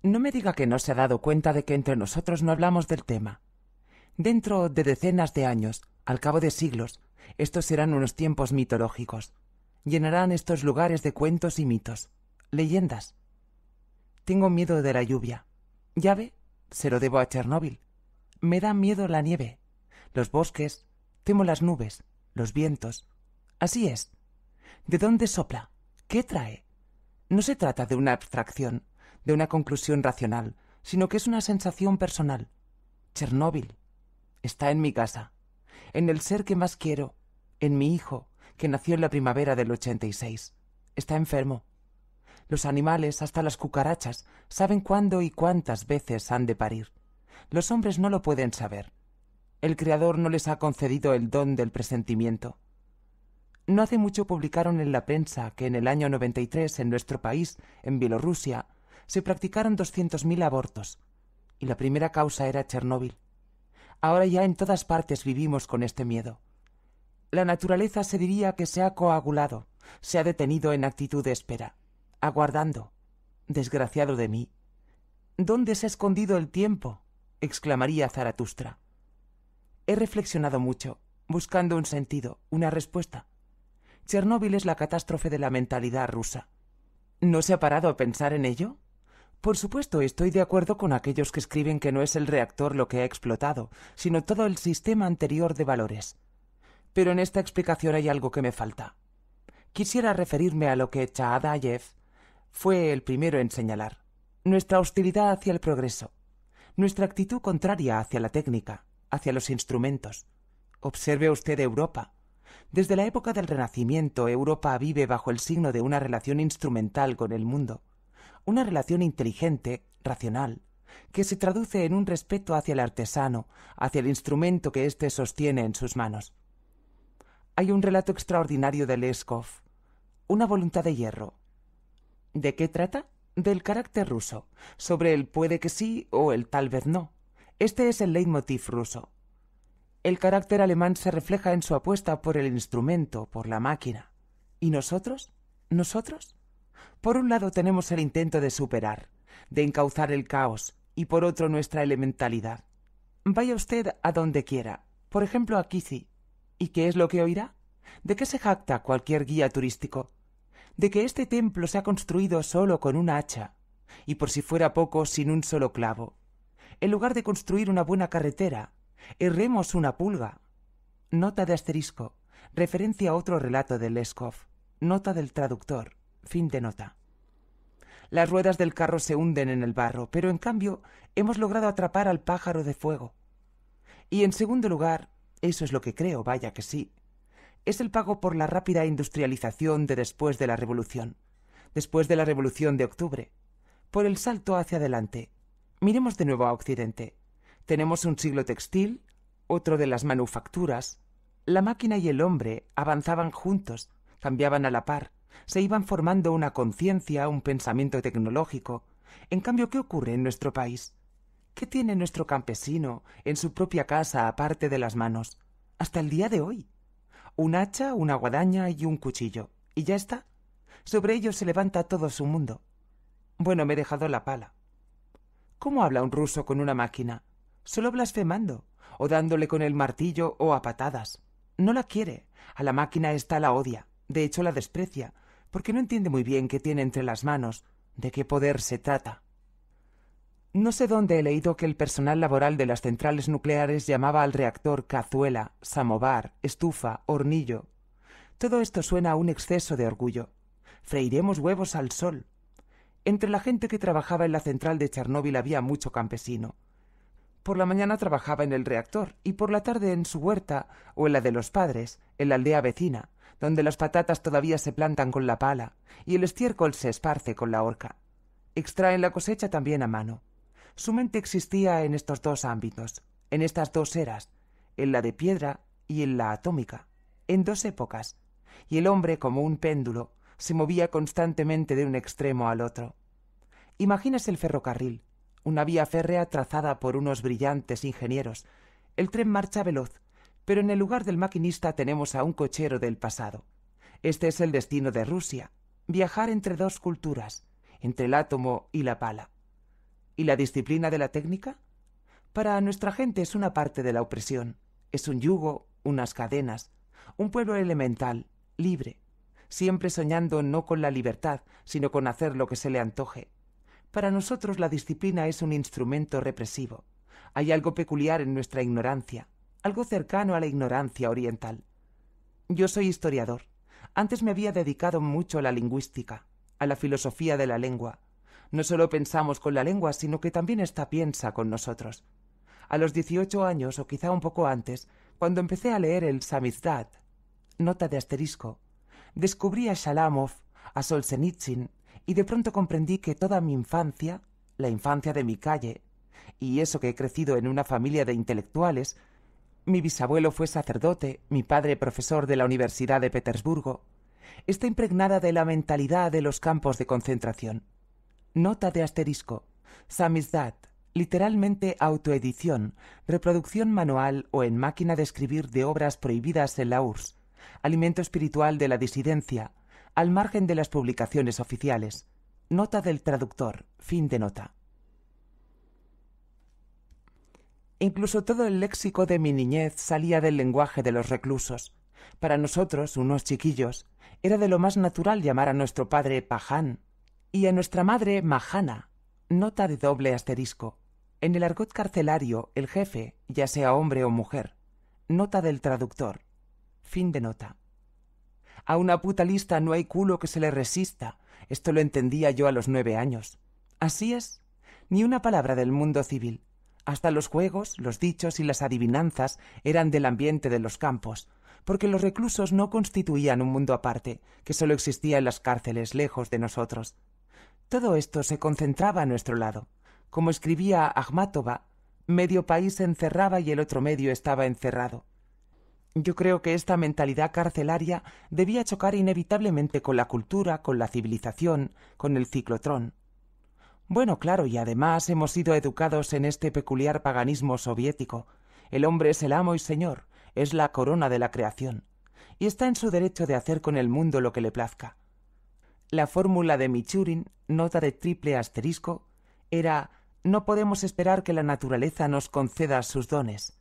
A: No me diga que no se ha dado cuenta de que entre nosotros no hablamos del tema. Dentro de decenas de años, al cabo de siglos, estos serán unos tiempos mitológicos. Llenarán estos lugares de cuentos y mitos, leyendas. Tengo miedo de la lluvia. Ya ve, se lo debo a Chernóbil. Me da miedo la nieve los bosques, temo las nubes, los vientos. Así es. ¿De dónde sopla? ¿Qué trae? No se trata de una abstracción, de una conclusión racional, sino que es una sensación personal. Chernóbil está en mi casa, en el ser que más quiero, en mi hijo, que nació en la primavera del 86. Está enfermo. Los animales, hasta las cucarachas, saben cuándo y cuántas veces han de parir. Los hombres no lo pueden saber el Creador no les ha concedido el don del presentimiento. No hace mucho publicaron en la prensa que en el año 93 en nuestro país, en Bielorrusia, se practicaron 200.000 abortos, y la primera causa era Chernóbil. Ahora ya en todas partes vivimos con este miedo. La naturaleza se diría que se ha coagulado, se ha detenido en actitud de espera, aguardando. Desgraciado de mí. ¿Dónde se ha escondido el tiempo? exclamaría Zaratustra. He reflexionado mucho, buscando un sentido, una respuesta. Chernóbil es la catástrofe de la mentalidad rusa. ¿No se ha parado a pensar en ello? Por supuesto, estoy de acuerdo con aquellos que escriben que no es el reactor lo que ha explotado, sino todo el sistema anterior de valores. Pero en esta explicación hay algo que me falta. Quisiera referirme a lo que Chaadayev fue el primero en señalar. Nuestra hostilidad hacia el progreso. Nuestra actitud contraria hacia la técnica hacia los instrumentos. Observe usted Europa. Desde la época del Renacimiento, Europa vive bajo el signo de una relación instrumental con el mundo, una relación inteligente, racional, que se traduce en un respeto hacia el artesano, hacia el instrumento que éste sostiene en sus manos. Hay un relato extraordinario de Leskov, Una voluntad de hierro. ¿De qué trata? Del carácter ruso, sobre el puede que sí o el tal vez no, este es el leitmotiv ruso. El carácter alemán se refleja en su apuesta por el instrumento, por la máquina. ¿Y nosotros? ¿Nosotros? Por un lado tenemos el intento de superar, de encauzar el caos, y por otro nuestra elementalidad. Vaya usted a donde quiera, por ejemplo a Kizi. ¿Y qué es lo que oirá? ¿De qué se jacta cualquier guía turístico? De que este templo se ha construido solo con una hacha, y por si fuera poco, sin un solo clavo. En lugar de construir una buena carretera, erremos una pulga. Nota de asterisco. Referencia a otro relato de Leskov. Nota del traductor. Fin de nota. Las ruedas del carro se hunden en el barro, pero en cambio hemos logrado atrapar al pájaro de fuego. Y en segundo lugar, eso es lo que creo, vaya que sí, es el pago por la rápida industrialización de después de la Revolución, después de la Revolución de Octubre, por el salto hacia adelante, Miremos de nuevo a Occidente. Tenemos un siglo textil, otro de las manufacturas. La máquina y el hombre avanzaban juntos, cambiaban a la par, se iban formando una conciencia, un pensamiento tecnológico. En cambio, ¿qué ocurre en nuestro país? ¿Qué tiene nuestro campesino en su propia casa aparte de las manos? Hasta el día de hoy. Un hacha, una guadaña y un cuchillo. ¿Y ya está? Sobre ello se levanta todo su mundo. Bueno, me he dejado la pala. ¿Cómo habla un ruso con una máquina? Solo blasfemando, o dándole con el martillo o a patadas. No la quiere. A la máquina esta la odia. De hecho, la desprecia, porque no entiende muy bien qué tiene entre las manos, de qué poder se trata. No sé dónde he leído que el personal laboral de las centrales nucleares llamaba al reactor cazuela, samovar, estufa, hornillo. Todo esto suena a un exceso de orgullo. Freiremos huevos al sol, entre la gente que trabajaba en la central de Chernóbil había mucho campesino. Por la mañana trabajaba en el reactor y por la tarde en su huerta o en la de los padres, en la aldea vecina, donde las patatas todavía se plantan con la pala y el estiércol se esparce con la horca. Extraen la cosecha también a mano. Su mente existía en estos dos ámbitos, en estas dos eras, en la de piedra y en la atómica, en dos épocas, y el hombre, como un péndulo, se movía constantemente de un extremo al otro. Imaginas el ferrocarril, una vía férrea trazada por unos brillantes ingenieros. El tren marcha veloz, pero en el lugar del maquinista tenemos a un cochero del pasado. Este es el destino de Rusia, viajar entre dos culturas, entre el átomo y la pala. ¿Y la disciplina de la técnica? Para nuestra gente es una parte de la opresión, es un yugo, unas cadenas, un pueblo elemental, libre, siempre soñando no con la libertad, sino con hacer lo que se le antoje. Para nosotros la disciplina es un instrumento represivo. Hay algo peculiar en nuestra ignorancia, algo cercano a la ignorancia oriental. Yo soy historiador. Antes me había dedicado mucho a la lingüística, a la filosofía de la lengua. No solo pensamos con la lengua, sino que también esta piensa con nosotros. A los 18 años, o quizá un poco antes, cuando empecé a leer el Samizdat, nota de asterisco, Descubrí a Shalamov, a Solzhenitsyn, y de pronto comprendí que toda mi infancia, la infancia de mi calle, y eso que he crecido en una familia de intelectuales, mi bisabuelo fue sacerdote, mi padre profesor de la Universidad de Petersburgo, está impregnada de la mentalidad de los campos de concentración. Nota de asterisco. Samizdat, literalmente autoedición, reproducción manual o en máquina de escribir de obras prohibidas en la URSS, alimento espiritual de la disidencia, al margen de las publicaciones oficiales. Nota del traductor, fin de nota. Incluso todo el léxico de mi niñez salía del lenguaje de los reclusos. Para nosotros, unos chiquillos, era de lo más natural llamar a nuestro padre Paján y a nuestra madre Majana. Nota de doble asterisco. En el argot carcelario, el jefe, ya sea hombre o mujer. Nota del traductor. Fin de nota. A una puta lista no hay culo que se le resista. Esto lo entendía yo a los nueve años. Así es. Ni una palabra del mundo civil. Hasta los juegos, los dichos y las adivinanzas eran del ambiente de los campos, porque los reclusos no constituían un mundo aparte, que solo existía en las cárceles lejos de nosotros. Todo esto se concentraba a nuestro lado. Como escribía Akhmatova, medio país se encerraba y el otro medio estaba encerrado. Yo creo que esta mentalidad carcelaria debía chocar inevitablemente con la cultura, con la civilización, con el ciclotrón. Bueno, claro, y además hemos sido educados en este peculiar paganismo soviético. El hombre es el amo y señor, es la corona de la creación, y está en su derecho de hacer con el mundo lo que le plazca. La fórmula de Michurin, nota de triple asterisco, era no podemos esperar que la naturaleza nos conceda sus dones.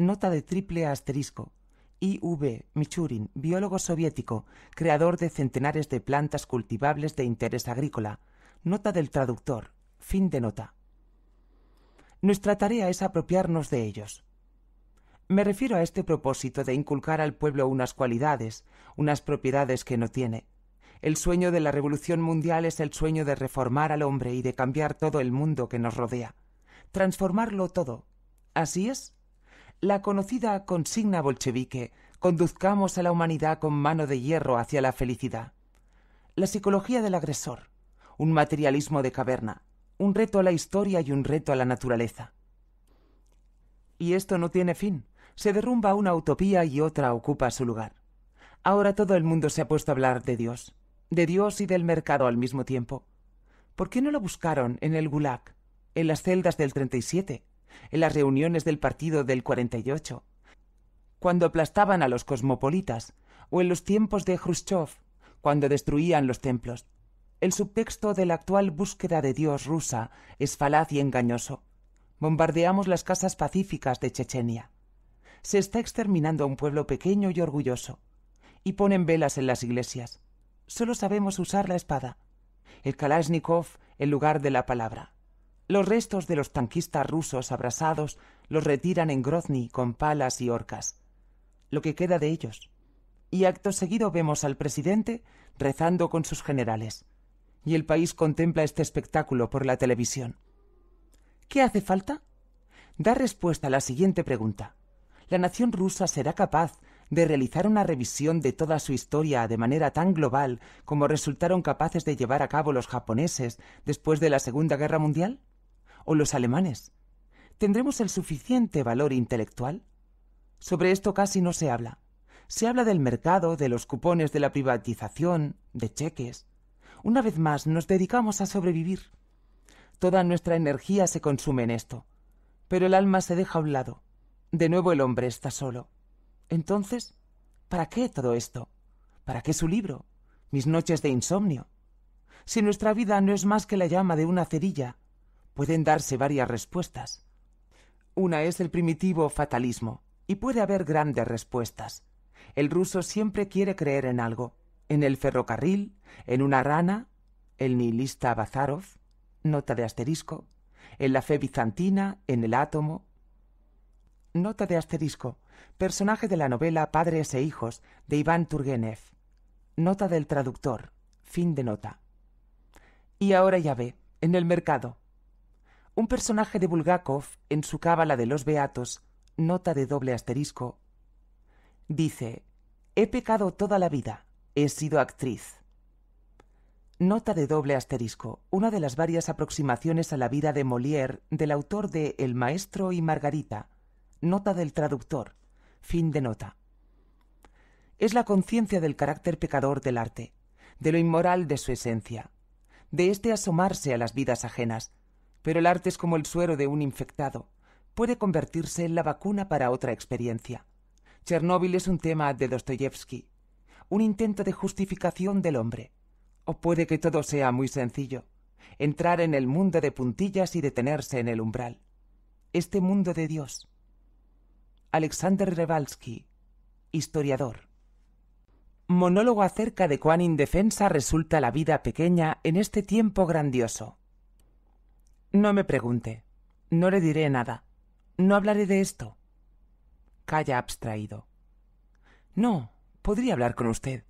A: Nota de triple asterisco. I.V. Michurin, biólogo soviético, creador de centenares de plantas cultivables de interés agrícola. Nota del traductor. Fin de nota. Nuestra tarea es apropiarnos de ellos. Me refiero a este propósito de inculcar al pueblo unas cualidades, unas propiedades que no tiene. El sueño de la revolución mundial es el sueño de reformar al hombre y de cambiar todo el mundo que nos rodea. Transformarlo todo. ¿Así es? la conocida consigna bolchevique Conduzcamos a la humanidad con mano de hierro hacia la felicidad. La psicología del agresor, un materialismo de caverna, un reto a la historia y un reto a la naturaleza. Y esto no tiene fin. Se derrumba una utopía y otra ocupa su lugar. Ahora todo el mundo se ha puesto a hablar de Dios, de Dios y del mercado al mismo tiempo. ¿Por qué no lo buscaron en el Gulag, en las celdas del 37, en las reuniones del partido del 48, cuando aplastaban a los cosmopolitas, o en los tiempos de Khrushchev, cuando destruían los templos. El subtexto de la actual búsqueda de Dios rusa es falaz y engañoso. Bombardeamos las casas pacíficas de Chechenia. Se está exterminando a un pueblo pequeño y orgulloso. Y ponen velas en las iglesias. Solo sabemos usar la espada. El Kalashnikov en lugar de la palabra. Los restos de los tanquistas rusos abrasados los retiran en Grozny con palas y orcas. Lo que queda de ellos. Y acto seguido vemos al presidente rezando con sus generales. Y el país contempla este espectáculo por la televisión. ¿Qué hace falta? Da respuesta a la siguiente pregunta. ¿La nación rusa será capaz de realizar una revisión de toda su historia de manera tan global como resultaron capaces de llevar a cabo los japoneses después de la Segunda Guerra Mundial? o los alemanes. ¿Tendremos el suficiente valor intelectual? Sobre esto casi no se habla. Se habla del mercado, de los cupones de la privatización, de cheques. Una vez más nos dedicamos a sobrevivir. Toda nuestra energía se consume en esto. Pero el alma se deja a un lado. De nuevo el hombre está solo. Entonces, ¿para qué todo esto? ¿Para qué su libro? Mis noches de insomnio. Si nuestra vida no es más que la llama de una cerilla pueden darse varias respuestas. Una es el primitivo fatalismo, y puede haber grandes respuestas. El ruso siempre quiere creer en algo, en el ferrocarril, en una rana, el nihilista Bazarov, nota de asterisco, en la fe bizantina, en el átomo. Nota de asterisco, personaje de la novela Padres e Hijos de Iván Turgenev. Nota del traductor, fin de nota. Y ahora ya ve, en el mercado, un personaje de Bulgakov, en su Cábala de los Beatos, nota de doble asterisco, dice: He pecado toda la vida, he sido actriz. Nota de doble asterisco, una de las varias aproximaciones a la vida de Molière del autor de El Maestro y Margarita. Nota del traductor. Fin de nota. Es la conciencia del carácter pecador del arte, de lo inmoral de su esencia, de este asomarse a las vidas ajenas, pero el arte es como el suero de un infectado. Puede convertirse en la vacuna para otra experiencia. Chernóbil es un tema de Dostoyevsky, un intento de justificación del hombre. O puede que todo sea muy sencillo, entrar en el mundo de puntillas y detenerse en el umbral. Este mundo de Dios. Alexander Revalsky, historiador. Monólogo acerca de cuán indefensa resulta la vida pequeña en este tiempo grandioso. No me pregunte. No le diré nada. No hablaré de esto. Calla abstraído. No, podría hablar con usted,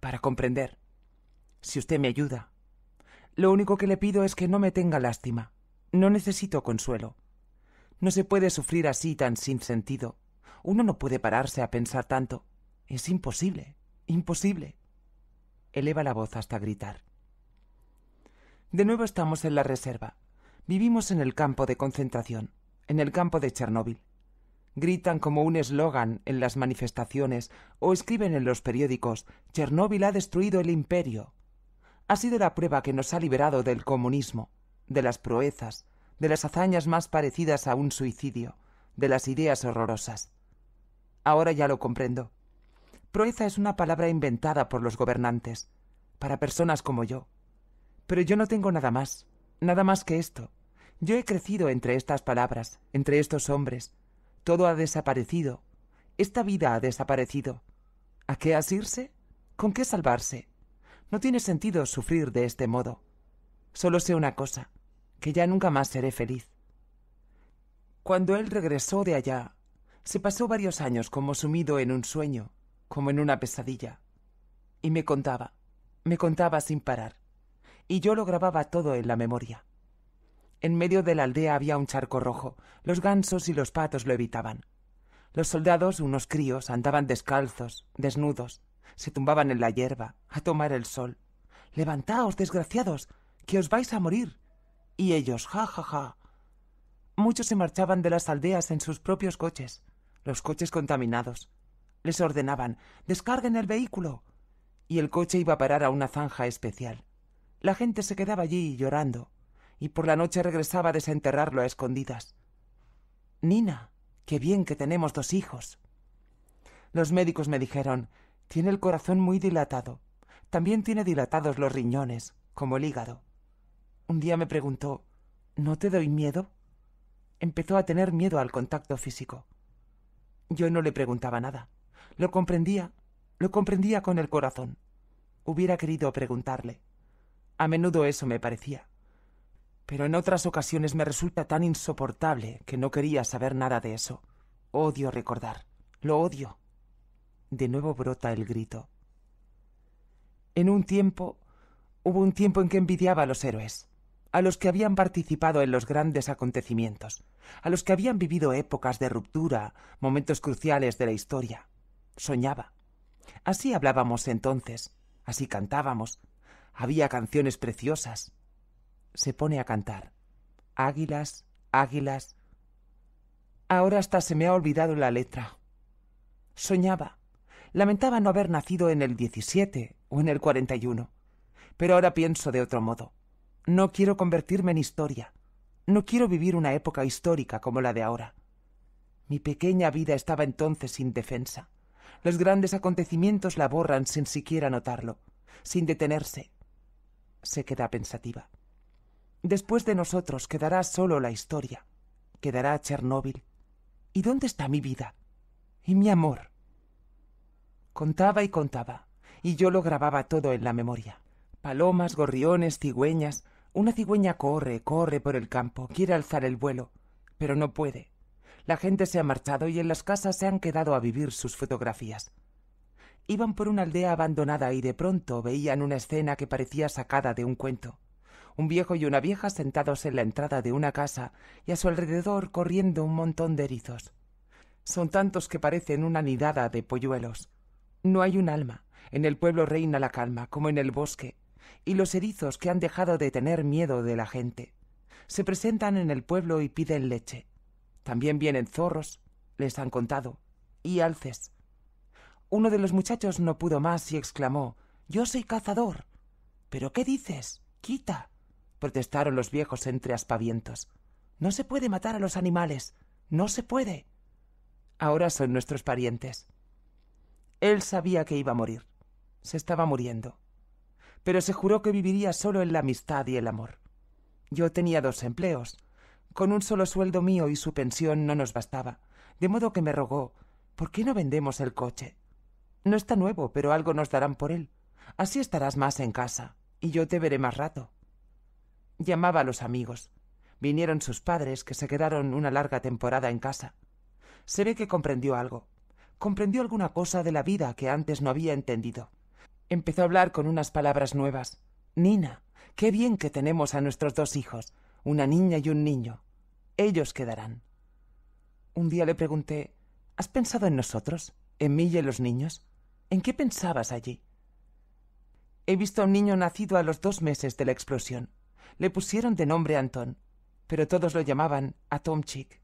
A: para comprender. Si usted me ayuda. Lo único que le pido es que no me tenga lástima. No necesito consuelo. No se puede sufrir así tan sin sentido. Uno no puede pararse a pensar tanto. Es imposible, imposible. Eleva la voz hasta gritar. De nuevo estamos en la reserva. Vivimos en el campo de concentración, en el campo de Chernóbil. Gritan como un eslogan en las manifestaciones o escriben en los periódicos Chernóbil ha destruido el imperio. Ha sido la prueba que nos ha liberado del comunismo, de las proezas, de las hazañas más parecidas a un suicidio, de las ideas horrorosas. Ahora ya lo comprendo. Proeza es una palabra inventada por los gobernantes, para personas como yo. Pero yo no tengo nada más nada más que esto. Yo he crecido entre estas palabras, entre estos hombres. Todo ha desaparecido. Esta vida ha desaparecido. ¿A qué asirse? ¿Con qué salvarse? No tiene sentido sufrir de este modo. Solo sé una cosa, que ya nunca más seré feliz. Cuando él regresó de allá, se pasó varios años como sumido en un sueño, como en una pesadilla. Y me contaba, me contaba sin parar y yo lo grababa todo en la memoria. En medio de la aldea había un charco rojo. Los gansos y los patos lo evitaban. Los soldados, unos críos, andaban descalzos, desnudos. Se tumbaban en la hierba, a tomar el sol. Levantaos, desgraciados, que os vais a morir. Y ellos, ja, ja, ja. Muchos se marchaban de las aldeas en sus propios coches, los coches contaminados. Les ordenaban, descarguen el vehículo. Y el coche iba a parar a una zanja especial. La gente se quedaba allí llorando, y por la noche regresaba a desenterrarlo a escondidas. Nina, qué bien que tenemos dos hijos. Los médicos me dijeron, tiene el corazón muy dilatado. También tiene dilatados los riñones, como el hígado. Un día me preguntó, ¿no te doy miedo? Empezó a tener miedo al contacto físico. Yo no le preguntaba nada. Lo comprendía, lo comprendía con el corazón. Hubiera querido preguntarle, a menudo eso me parecía. Pero en otras ocasiones me resulta tan insoportable que no quería saber nada de eso. Odio recordar. Lo odio. De nuevo brota el grito. En un tiempo hubo un tiempo en que envidiaba a los héroes, a los que habían participado en los grandes acontecimientos, a los que habían vivido épocas de ruptura, momentos cruciales de la historia. Soñaba. Así hablábamos entonces, así cantábamos, había canciones preciosas. Se pone a cantar. Águilas, águilas. Ahora hasta se me ha olvidado la letra. Soñaba. Lamentaba no haber nacido en el 17 o en el 41. Pero ahora pienso de otro modo. No quiero convertirme en historia. No quiero vivir una época histórica como la de ahora. Mi pequeña vida estaba entonces sin defensa. Los grandes acontecimientos la borran sin siquiera notarlo, sin detenerse, se queda pensativa. Después de nosotros quedará solo la historia, quedará Chernóbil. ¿Y dónde está mi vida? ¿Y mi amor? Contaba y contaba, y yo lo grababa todo en la memoria. Palomas, gorriones, cigüeñas. Una cigüeña corre, corre por el campo, quiere alzar el vuelo, pero no puede. La gente se ha marchado y en las casas se han quedado a vivir sus fotografías. Iban por una aldea abandonada y de pronto veían una escena que parecía sacada de un cuento. Un viejo y una vieja sentados en la entrada de una casa y a su alrededor corriendo un montón de erizos. Son tantos que parecen una nidada de polluelos. No hay un alma. En el pueblo reina la calma, como en el bosque, y los erizos que han dejado de tener miedo de la gente. Se presentan en el pueblo y piden leche. También vienen zorros, les han contado, y alces, uno de los muchachos no pudo más y exclamó Yo soy cazador. ¿Pero qué dices? Quita. protestaron los viejos entre aspavientos. No se puede matar a los animales. No se puede. Ahora son nuestros parientes. Él sabía que iba a morir. Se estaba muriendo. Pero se juró que viviría solo en la amistad y el amor. Yo tenía dos empleos. Con un solo sueldo mío y su pensión no nos bastaba. De modo que me rogó ¿Por qué no vendemos el coche? No está nuevo, pero algo nos darán por él. Así estarás más en casa, y yo te veré más rato. Llamaba a los amigos. Vinieron sus padres, que se quedaron una larga temporada en casa. Se ve que comprendió algo. Comprendió alguna cosa de la vida que antes no había entendido. Empezó a hablar con unas palabras nuevas. Nina, qué bien que tenemos a nuestros dos hijos, una niña y un niño. Ellos quedarán. Un día le pregunté ¿Has pensado en nosotros? ¿En mí y en los niños? ¿En qué pensabas allí? He visto a un niño nacido a los dos meses de la explosión. Le pusieron de nombre Antón, pero todos lo llamaban Atomchik.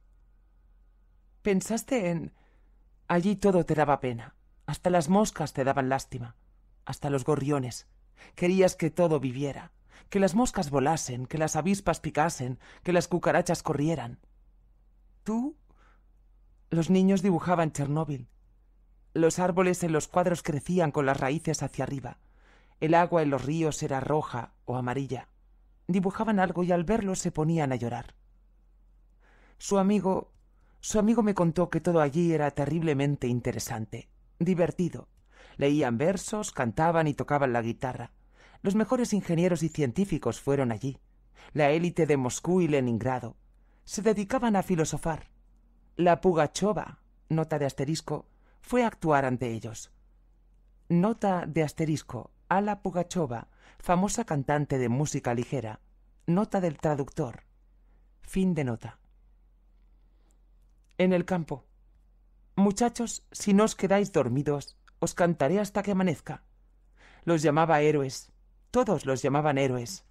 A: Pensaste en... Allí todo te daba pena. Hasta las moscas te daban lástima. Hasta los gorriones. Querías que todo viviera. Que las moscas volasen, que las avispas picasen, que las cucarachas corrieran. Tú... Los niños dibujaban Chernóbil. Los árboles en los cuadros crecían con las raíces hacia arriba. El agua en los ríos era roja o amarilla. Dibujaban algo y al verlo se ponían a llorar. Su amigo. su amigo me contó que todo allí era terriblemente interesante, divertido. Leían versos, cantaban y tocaban la guitarra. Los mejores ingenieros y científicos fueron allí. La élite de Moscú y Leningrado. Se dedicaban a filosofar. La Pugachova, nota de asterisco, fue a actuar ante ellos. Nota de asterisco. Ala Pugachova, famosa cantante de música ligera. Nota del traductor. Fin de nota. En el campo. Muchachos, si no os quedáis dormidos, os cantaré hasta que amanezca. Los llamaba héroes. Todos los llamaban héroes.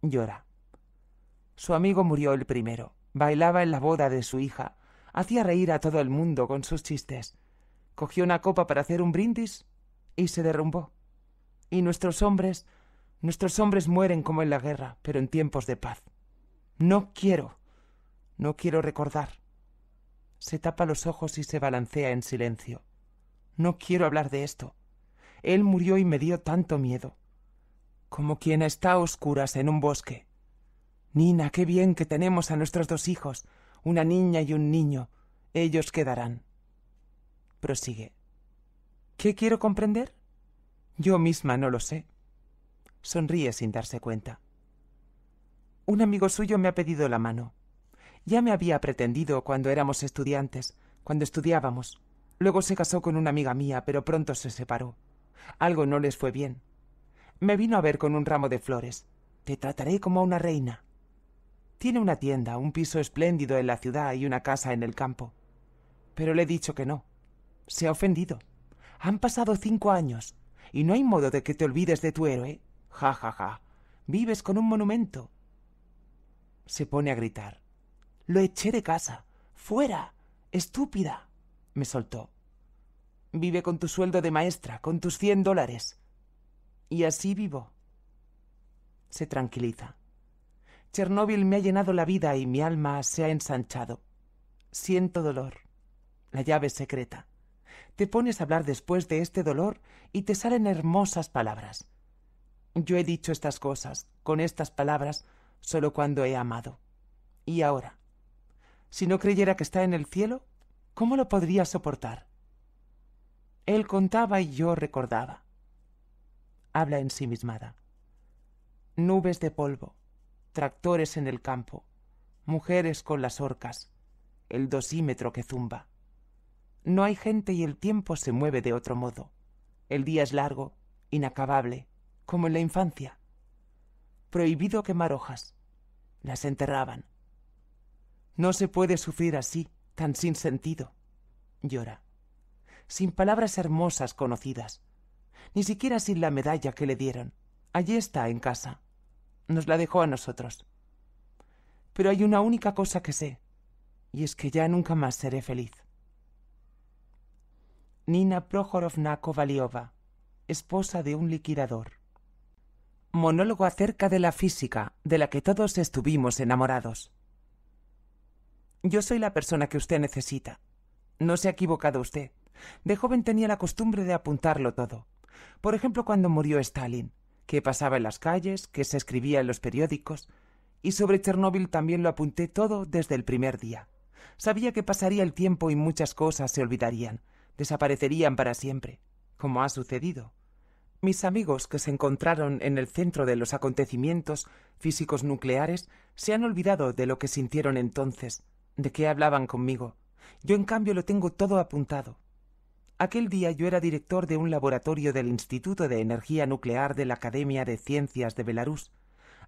A: Llora. Su amigo murió el primero. Bailaba en la boda de su hija. Hacía reír a todo el mundo con sus chistes cogió una copa para hacer un brindis y se derrumbó. Y nuestros hombres, nuestros hombres mueren como en la guerra, pero en tiempos de paz. No quiero, no quiero recordar. Se tapa los ojos y se balancea en silencio. No quiero hablar de esto. Él murió y me dio tanto miedo. Como quien está a oscuras en un bosque. Nina, qué bien que tenemos a nuestros dos hijos, una niña y un niño. Ellos quedarán prosigue. ¿Qué quiero comprender? Yo misma no lo sé. Sonríe sin darse cuenta. Un amigo suyo me ha pedido la mano. Ya me había pretendido cuando éramos estudiantes, cuando estudiábamos. Luego se casó con una amiga mía, pero pronto se separó. Algo no les fue bien. Me vino a ver con un ramo de flores. Te trataré como a una reina. Tiene una tienda, un piso espléndido en la ciudad y una casa en el campo. Pero le he dicho que no se ha ofendido. Han pasado cinco años y no hay modo de que te olvides de tu héroe. Ja, ja, ja. Vives con un monumento. Se pone a gritar. Lo eché de casa. Fuera. Estúpida. me soltó. Vive con tu sueldo de maestra, con tus cien dólares. Y así vivo. Se tranquiliza. Chernóbil me ha llenado la vida y mi alma se ha ensanchado. Siento dolor. La llave secreta te pones a hablar después de este dolor y te salen hermosas palabras. Yo he dicho estas cosas, con estas palabras, solo cuando he amado. Y ahora, si no creyera que está en el cielo, ¿cómo lo podría soportar? Él contaba y yo recordaba. Habla en ensimismada. Nubes de polvo, tractores en el campo, mujeres con las orcas, el dosímetro que zumba. No hay gente y el tiempo se mueve de otro modo. El día es largo, inacabable, como en la infancia. Prohibido quemar hojas. Las enterraban. No se puede sufrir así, tan sin sentido. Llora. Sin palabras hermosas conocidas. Ni siquiera sin la medalla que le dieron. Allí está, en casa. Nos la dejó a nosotros. Pero hay una única cosa que sé, y es que ya nunca más seré feliz. Nina Prohorovna Kovaliova, esposa de un liquidador. Monólogo acerca de la física, de la que todos estuvimos enamorados. Yo soy la persona que usted necesita. No se ha equivocado usted. De joven tenía la costumbre de apuntarlo todo. Por ejemplo, cuando murió Stalin, qué pasaba en las calles, qué se escribía en los periódicos, y sobre Chernóbil también lo apunté todo desde el primer día. Sabía que pasaría el tiempo y muchas cosas se olvidarían, desaparecerían para siempre, como ha sucedido. Mis amigos que se encontraron en el centro de los acontecimientos físicos nucleares se han olvidado de lo que sintieron entonces, de qué hablaban conmigo. Yo, en cambio, lo tengo todo apuntado. Aquel día yo era director de un laboratorio del Instituto de Energía Nuclear de la Academia de Ciencias de Belarus.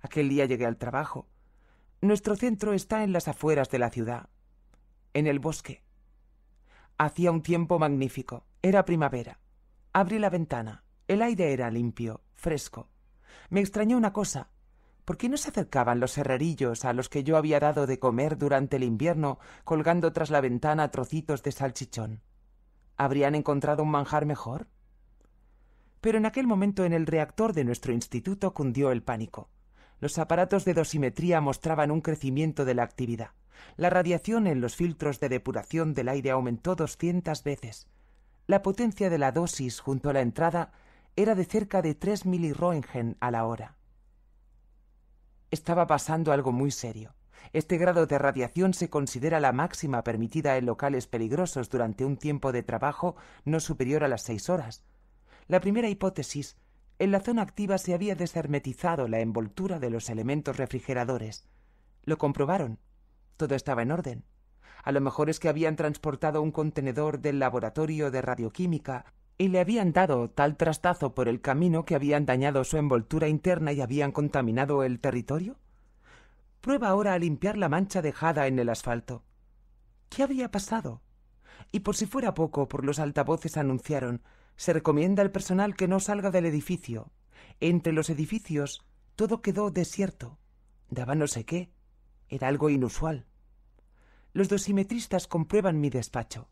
A: Aquel día llegué al trabajo. Nuestro centro está en las afueras de la ciudad, en el bosque. Hacía un tiempo magnífico. Era primavera. Abrí la ventana. El aire era limpio, fresco. Me extrañó una cosa. ¿Por qué no se acercaban los herrerillos a los que yo había dado de comer durante el invierno, colgando tras la ventana trocitos de salchichón? ¿Habrían encontrado un manjar mejor? Pero en aquel momento en el reactor de nuestro instituto cundió el pánico. Los aparatos de dosimetría mostraban un crecimiento de la actividad. La radiación en los filtros de depuración del aire aumentó doscientas veces. La potencia de la dosis junto a la entrada era de cerca de 3 roentgen a la hora. Estaba pasando algo muy serio. Este grado de radiación se considera la máxima permitida en locales peligrosos durante un tiempo de trabajo no superior a las seis horas. La primera hipótesis, en la zona activa se había deshermetizado la envoltura de los elementos refrigeradores. Lo comprobaron todo estaba en orden. A lo mejor es que habían transportado un contenedor del laboratorio de radioquímica y le habían dado tal trastazo por el camino que habían dañado su envoltura interna y habían contaminado el territorio. Prueba ahora a limpiar la mancha dejada en el asfalto. ¿Qué había pasado? Y por si fuera poco, por los altavoces anunciaron se recomienda al personal que no salga del edificio. Entre los edificios todo quedó desierto. Daba no sé qué, era algo inusual. Los dosimetristas comprueban mi despacho.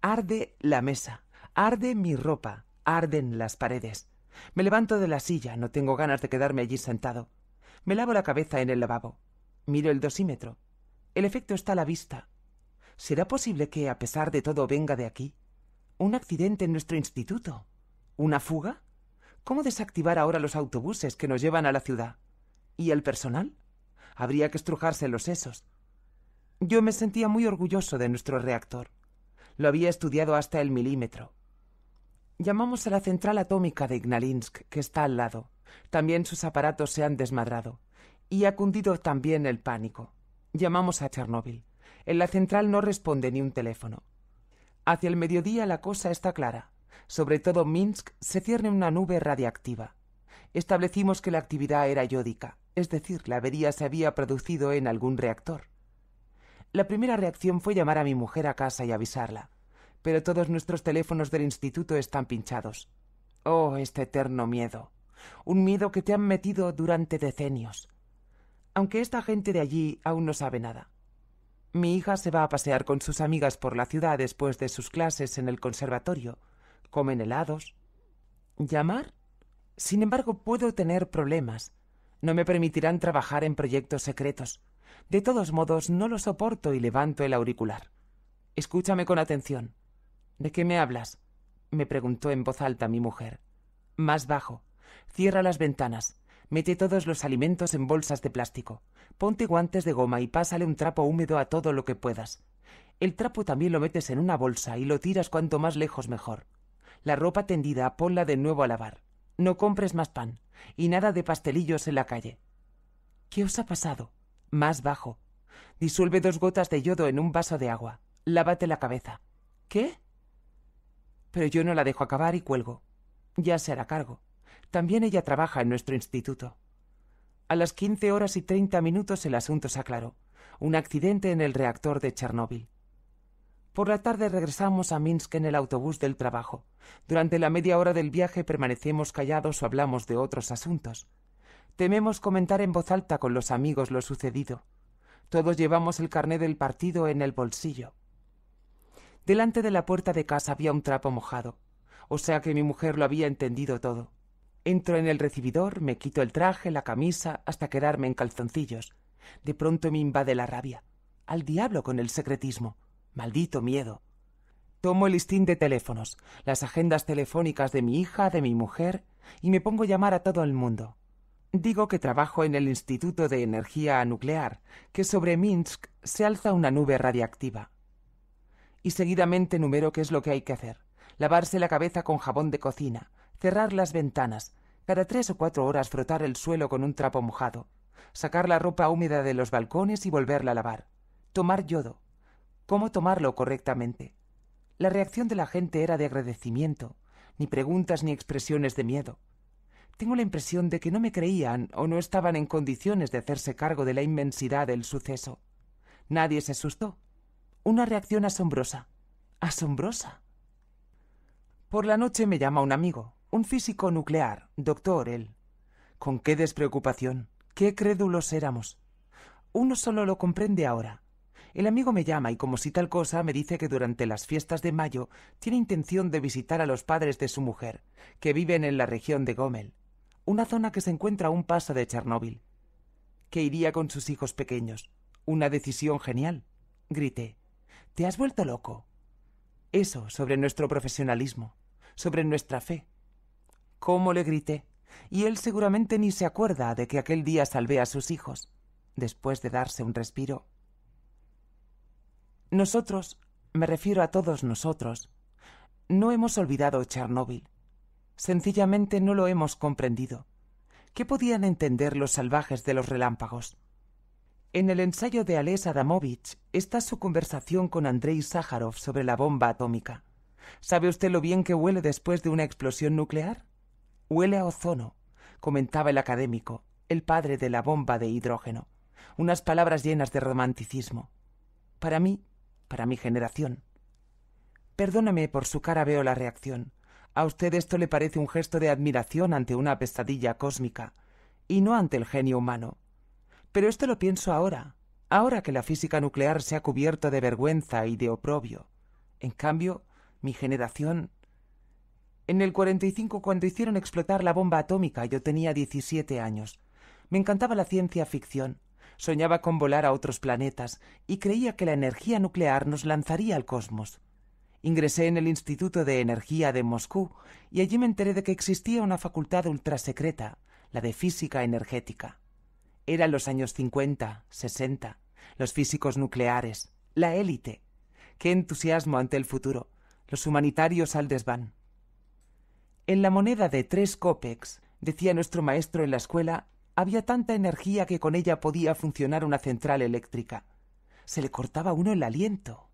A: Arde la mesa, arde mi ropa, arden las paredes. Me levanto de la silla, no tengo ganas de quedarme allí sentado. Me lavo la cabeza en el lavabo. Miro el dosímetro. El efecto está a la vista. ¿Será posible que, a pesar de todo, venga de aquí? ¿Un accidente en nuestro instituto? ¿Una fuga? ¿Cómo desactivar ahora los autobuses que nos llevan a la ciudad? ¿Y el personal? habría que estrujarse los sesos. Yo me sentía muy orgulloso de nuestro reactor. Lo había estudiado hasta el milímetro. Llamamos a la central atómica de Ignalinsk, que está al lado. También sus aparatos se han desmadrado. Y ha cundido también el pánico. Llamamos a Chernóbil. En la central no responde ni un teléfono. Hacia el mediodía la cosa está clara. Sobre todo Minsk se cierne una nube radiactiva. Establecimos que la actividad era yódica es decir, la avería se había producido en algún reactor. La primera reacción fue llamar a mi mujer a casa y avisarla, pero todos nuestros teléfonos del instituto están pinchados. Oh, este eterno miedo. Un miedo que te han metido durante decenios. Aunque esta gente de allí aún no sabe nada. Mi hija se va a pasear con sus amigas por la ciudad después de sus clases en el conservatorio. Comen helados. ¿Llamar? Sin embargo, puedo tener problemas. No me permitirán trabajar en proyectos secretos. De todos modos, no lo soporto y levanto el auricular. Escúchame con atención. ¿De qué me hablas? me preguntó en voz alta mi mujer. Más bajo. Cierra las ventanas. Mete todos los alimentos en bolsas de plástico. Ponte guantes de goma y pásale un trapo húmedo a todo lo que puedas. El trapo también lo metes en una bolsa y lo tiras cuanto más lejos mejor. La ropa tendida ponla de nuevo a lavar no compres más pan y nada de pastelillos en la calle. ¿Qué os ha pasado? Más bajo. Disuelve dos gotas de yodo en un vaso de agua. Lávate la cabeza. ¿Qué? Pero yo no la dejo acabar y cuelgo. Ya se hará cargo. También ella trabaja en nuestro instituto. A las quince horas y treinta minutos el asunto se aclaró. Un accidente en el reactor de Chernóbil. Por la tarde regresamos a Minsk en el autobús del trabajo. Durante la media hora del viaje permanecemos callados o hablamos de otros asuntos. Tememos comentar en voz alta con los amigos lo sucedido. Todos llevamos el carné del partido en el bolsillo. Delante de la puerta de casa había un trapo mojado, o sea que mi mujer lo había entendido todo. Entro en el recibidor, me quito el traje, la camisa, hasta quedarme en calzoncillos. De pronto me invade la rabia. Al diablo con el secretismo. Maldito miedo. Tomo el listín de teléfonos, las agendas telefónicas de mi hija, de mi mujer, y me pongo a llamar a todo el mundo. Digo que trabajo en el Instituto de Energía Nuclear, que sobre Minsk se alza una nube radiactiva. Y seguidamente numero qué es lo que hay que hacer. Lavarse la cabeza con jabón de cocina, cerrar las ventanas, cada tres o cuatro horas frotar el suelo con un trapo mojado, sacar la ropa húmeda de los balcones y volverla a lavar, tomar yodo, cómo tomarlo correctamente. La reacción de la gente era de agradecimiento, ni preguntas ni expresiones de miedo. Tengo la impresión de que no me creían o no estaban en condiciones de hacerse cargo de la inmensidad del suceso. Nadie se asustó. Una reacción asombrosa. Asombrosa. Por la noche me llama un amigo, un físico nuclear, doctor él. Con qué despreocupación, qué crédulos éramos. Uno solo lo comprende ahora. El amigo me llama y como si tal cosa me dice que durante las fiestas de mayo tiene intención de visitar a los padres de su mujer, que viven en la región de Gomel, una zona que se encuentra a un paso de Chernóbil. Que iría con sus hijos pequeños. Una decisión genial. Grité. Te has vuelto loco. Eso sobre nuestro profesionalismo, sobre nuestra fe. ¿Cómo le grité? Y él seguramente ni se acuerda de que aquel día salvé a sus hijos. Después de darse un respiro, nosotros, me refiero a todos nosotros, no hemos olvidado Chernóbil. Sencillamente no lo hemos comprendido. ¿Qué podían entender los salvajes de los relámpagos? En el ensayo de Ales Adamovich está su conversación con Andrei Sájarov sobre la bomba atómica. ¿Sabe usted lo bien que huele después de una explosión nuclear? Huele a ozono, comentaba el académico, el padre de la bomba de hidrógeno. Unas palabras llenas de romanticismo. Para mí, para mi generación. Perdóname por su cara veo la reacción. A usted esto le parece un gesto de admiración ante una pesadilla cósmica, y no ante el genio humano. Pero esto lo pienso ahora, ahora que la física nuclear se ha cubierto de vergüenza y de oprobio. En cambio, mi generación... En el 45, cuando hicieron explotar la bomba atómica, yo tenía 17 años. Me encantaba la ciencia ficción soñaba con volar a otros planetas y creía que la energía nuclear nos lanzaría al cosmos. Ingresé en el Instituto de Energía de Moscú y allí me enteré de que existía una facultad ultrasecreta, la de física energética. Eran los años 50, 60, los físicos nucleares, la élite. Qué entusiasmo ante el futuro, los humanitarios al desván. En la moneda de tres copex, decía nuestro maestro en la escuela, había tanta energía que con ella podía funcionar una central eléctrica. Se le cortaba uno el aliento.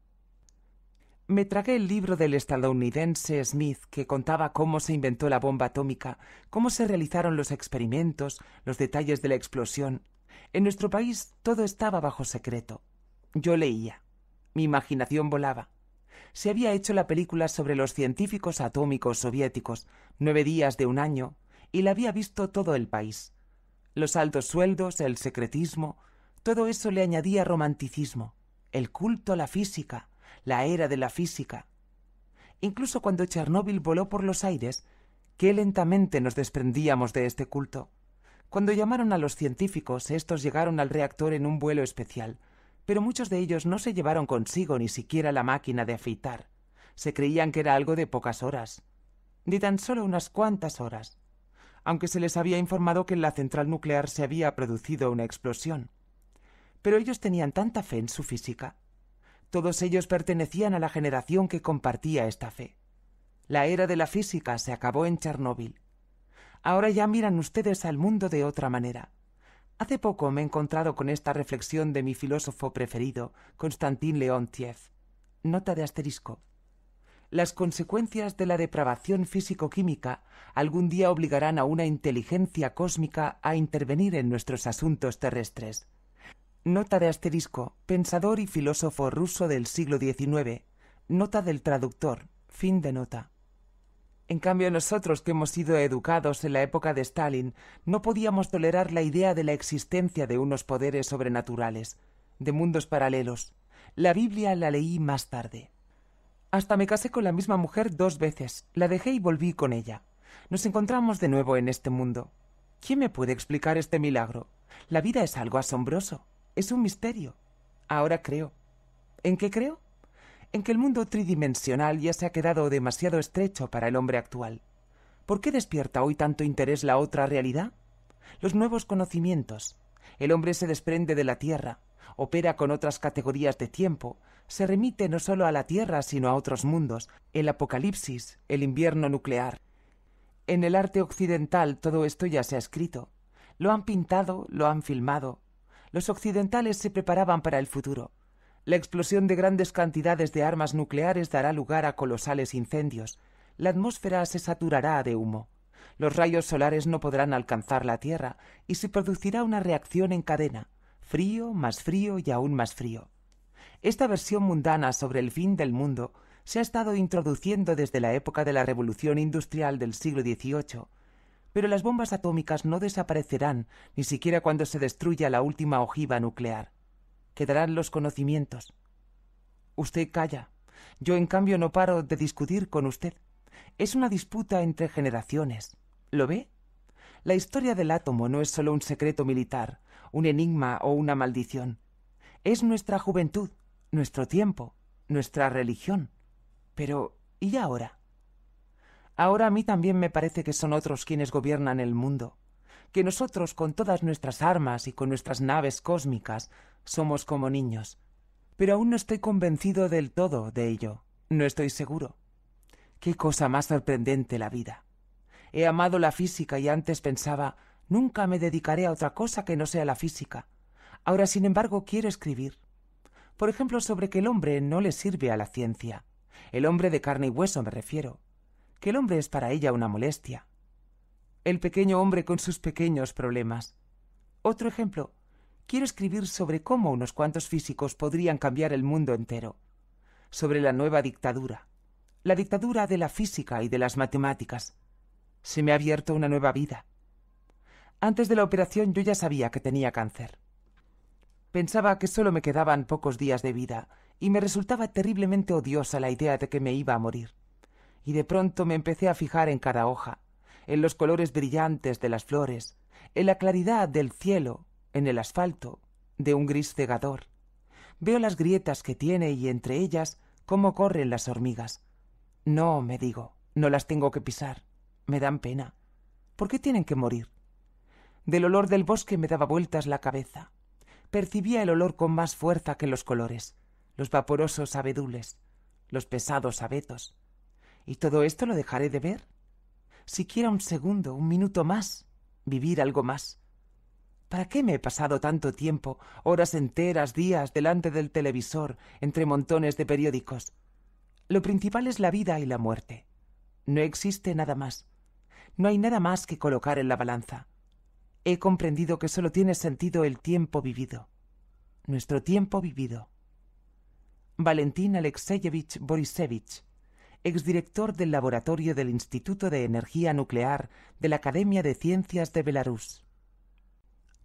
A: Me tragué el libro del estadounidense Smith que contaba cómo se inventó la bomba atómica, cómo se realizaron los experimentos, los detalles de la explosión. En nuestro país todo estaba bajo secreto. Yo leía. Mi imaginación volaba. Se había hecho la película sobre los científicos atómicos soviéticos, nueve días de un año, y la había visto todo el país. Los altos sueldos, el secretismo, todo eso le añadía romanticismo, el culto a la física, la era de la física. Incluso cuando Chernóbil voló por los aires, qué lentamente nos desprendíamos de este culto. Cuando llamaron a los científicos, estos llegaron al reactor en un vuelo especial, pero muchos de ellos no se llevaron consigo ni siquiera la máquina de afeitar. Se creían que era algo de pocas horas, de tan solo unas cuantas horas aunque se les había informado que en la central nuclear se había producido una explosión. Pero ellos tenían tanta fe en su física. Todos ellos pertenecían a la generación que compartía esta fe. La era de la física se acabó en Chernóbil. Ahora ya miran ustedes al mundo de otra manera. Hace poco me he encontrado con esta reflexión de mi filósofo preferido, Constantin Leontiev. Nota de asterisco las consecuencias de la depravación físico-química algún día obligarán a una inteligencia cósmica a intervenir en nuestros asuntos terrestres. Nota de asterisco, pensador y filósofo ruso del siglo XIX. Nota del traductor, fin de nota. En cambio, nosotros que hemos sido educados en la época de Stalin, no podíamos tolerar la idea de la existencia de unos poderes sobrenaturales, de mundos paralelos. La Biblia la leí más tarde. Hasta me casé con la misma mujer dos veces. La dejé y volví con ella. Nos encontramos de nuevo en este mundo. ¿Quién me puede explicar este milagro? La vida es algo asombroso. Es un misterio. Ahora creo. ¿En qué creo? En que el mundo tridimensional ya se ha quedado demasiado estrecho para el hombre actual. ¿Por qué despierta hoy tanto interés la otra realidad? Los nuevos conocimientos. El hombre se desprende de la Tierra, opera con otras categorías de tiempo, se remite no solo a la Tierra, sino a otros mundos, el apocalipsis, el invierno nuclear. En el arte occidental todo esto ya se ha escrito. Lo han pintado, lo han filmado. Los occidentales se preparaban para el futuro. La explosión de grandes cantidades de armas nucleares dará lugar a colosales incendios. La atmósfera se saturará de humo. Los rayos solares no podrán alcanzar la Tierra y se producirá una reacción en cadena, frío más frío y aún más frío. Esta versión mundana sobre el fin del mundo se ha estado introduciendo desde la época de la Revolución Industrial del siglo XVIII, pero las bombas atómicas no desaparecerán ni siquiera cuando se destruya la última ojiva nuclear. Quedarán los conocimientos. Usted calla. Yo, en cambio, no paro de discutir con usted. Es una disputa entre generaciones. ¿Lo ve? La historia del átomo no es solo un secreto militar, un enigma o una maldición. Es nuestra juventud, nuestro tiempo, nuestra religión. Pero ¿y ahora? Ahora a mí también me parece que son otros quienes gobiernan el mundo, que nosotros con todas nuestras armas y con nuestras naves cósmicas somos como niños. Pero aún no estoy convencido del todo de ello, no estoy seguro. Qué cosa más sorprendente la vida. He amado la física y antes pensaba nunca me dedicaré a otra cosa que no sea la física. Ahora, sin embargo, quiero escribir por ejemplo, sobre que el hombre no le sirve a la ciencia. El hombre de carne y hueso me refiero. Que el hombre es para ella una molestia. El pequeño hombre con sus pequeños problemas. Otro ejemplo. Quiero escribir sobre cómo unos cuantos físicos podrían cambiar el mundo entero. Sobre la nueva dictadura. La dictadura de la física y de las matemáticas. Se me ha abierto una nueva vida. Antes de la operación yo ya sabía que tenía cáncer. Pensaba que solo me quedaban pocos días de vida, y me resultaba terriblemente odiosa la idea de que me iba a morir. Y de pronto me empecé a fijar en cada hoja, en los colores brillantes de las flores, en la claridad del cielo, en el asfalto, de un gris cegador. Veo las grietas que tiene y entre ellas cómo corren las hormigas. No, me digo, no las tengo que pisar. Me dan pena. ¿Por qué tienen que morir? Del olor del bosque me daba vueltas la cabeza percibía el olor con más fuerza que los colores, los vaporosos abedules, los pesados abetos. ¿Y todo esto lo dejaré de ver? Siquiera un segundo, un minuto más, vivir algo más. ¿Para qué me he pasado tanto tiempo, horas enteras, días, delante del televisor, entre montones de periódicos? Lo principal es la vida y la muerte. No existe nada más. No hay nada más que colocar en la balanza he comprendido que solo tiene sentido el tiempo vivido. Nuestro tiempo vivido. Valentín Alexeyevich Borisevich, exdirector del laboratorio del Instituto de Energía Nuclear de la Academia de Ciencias de Belarus.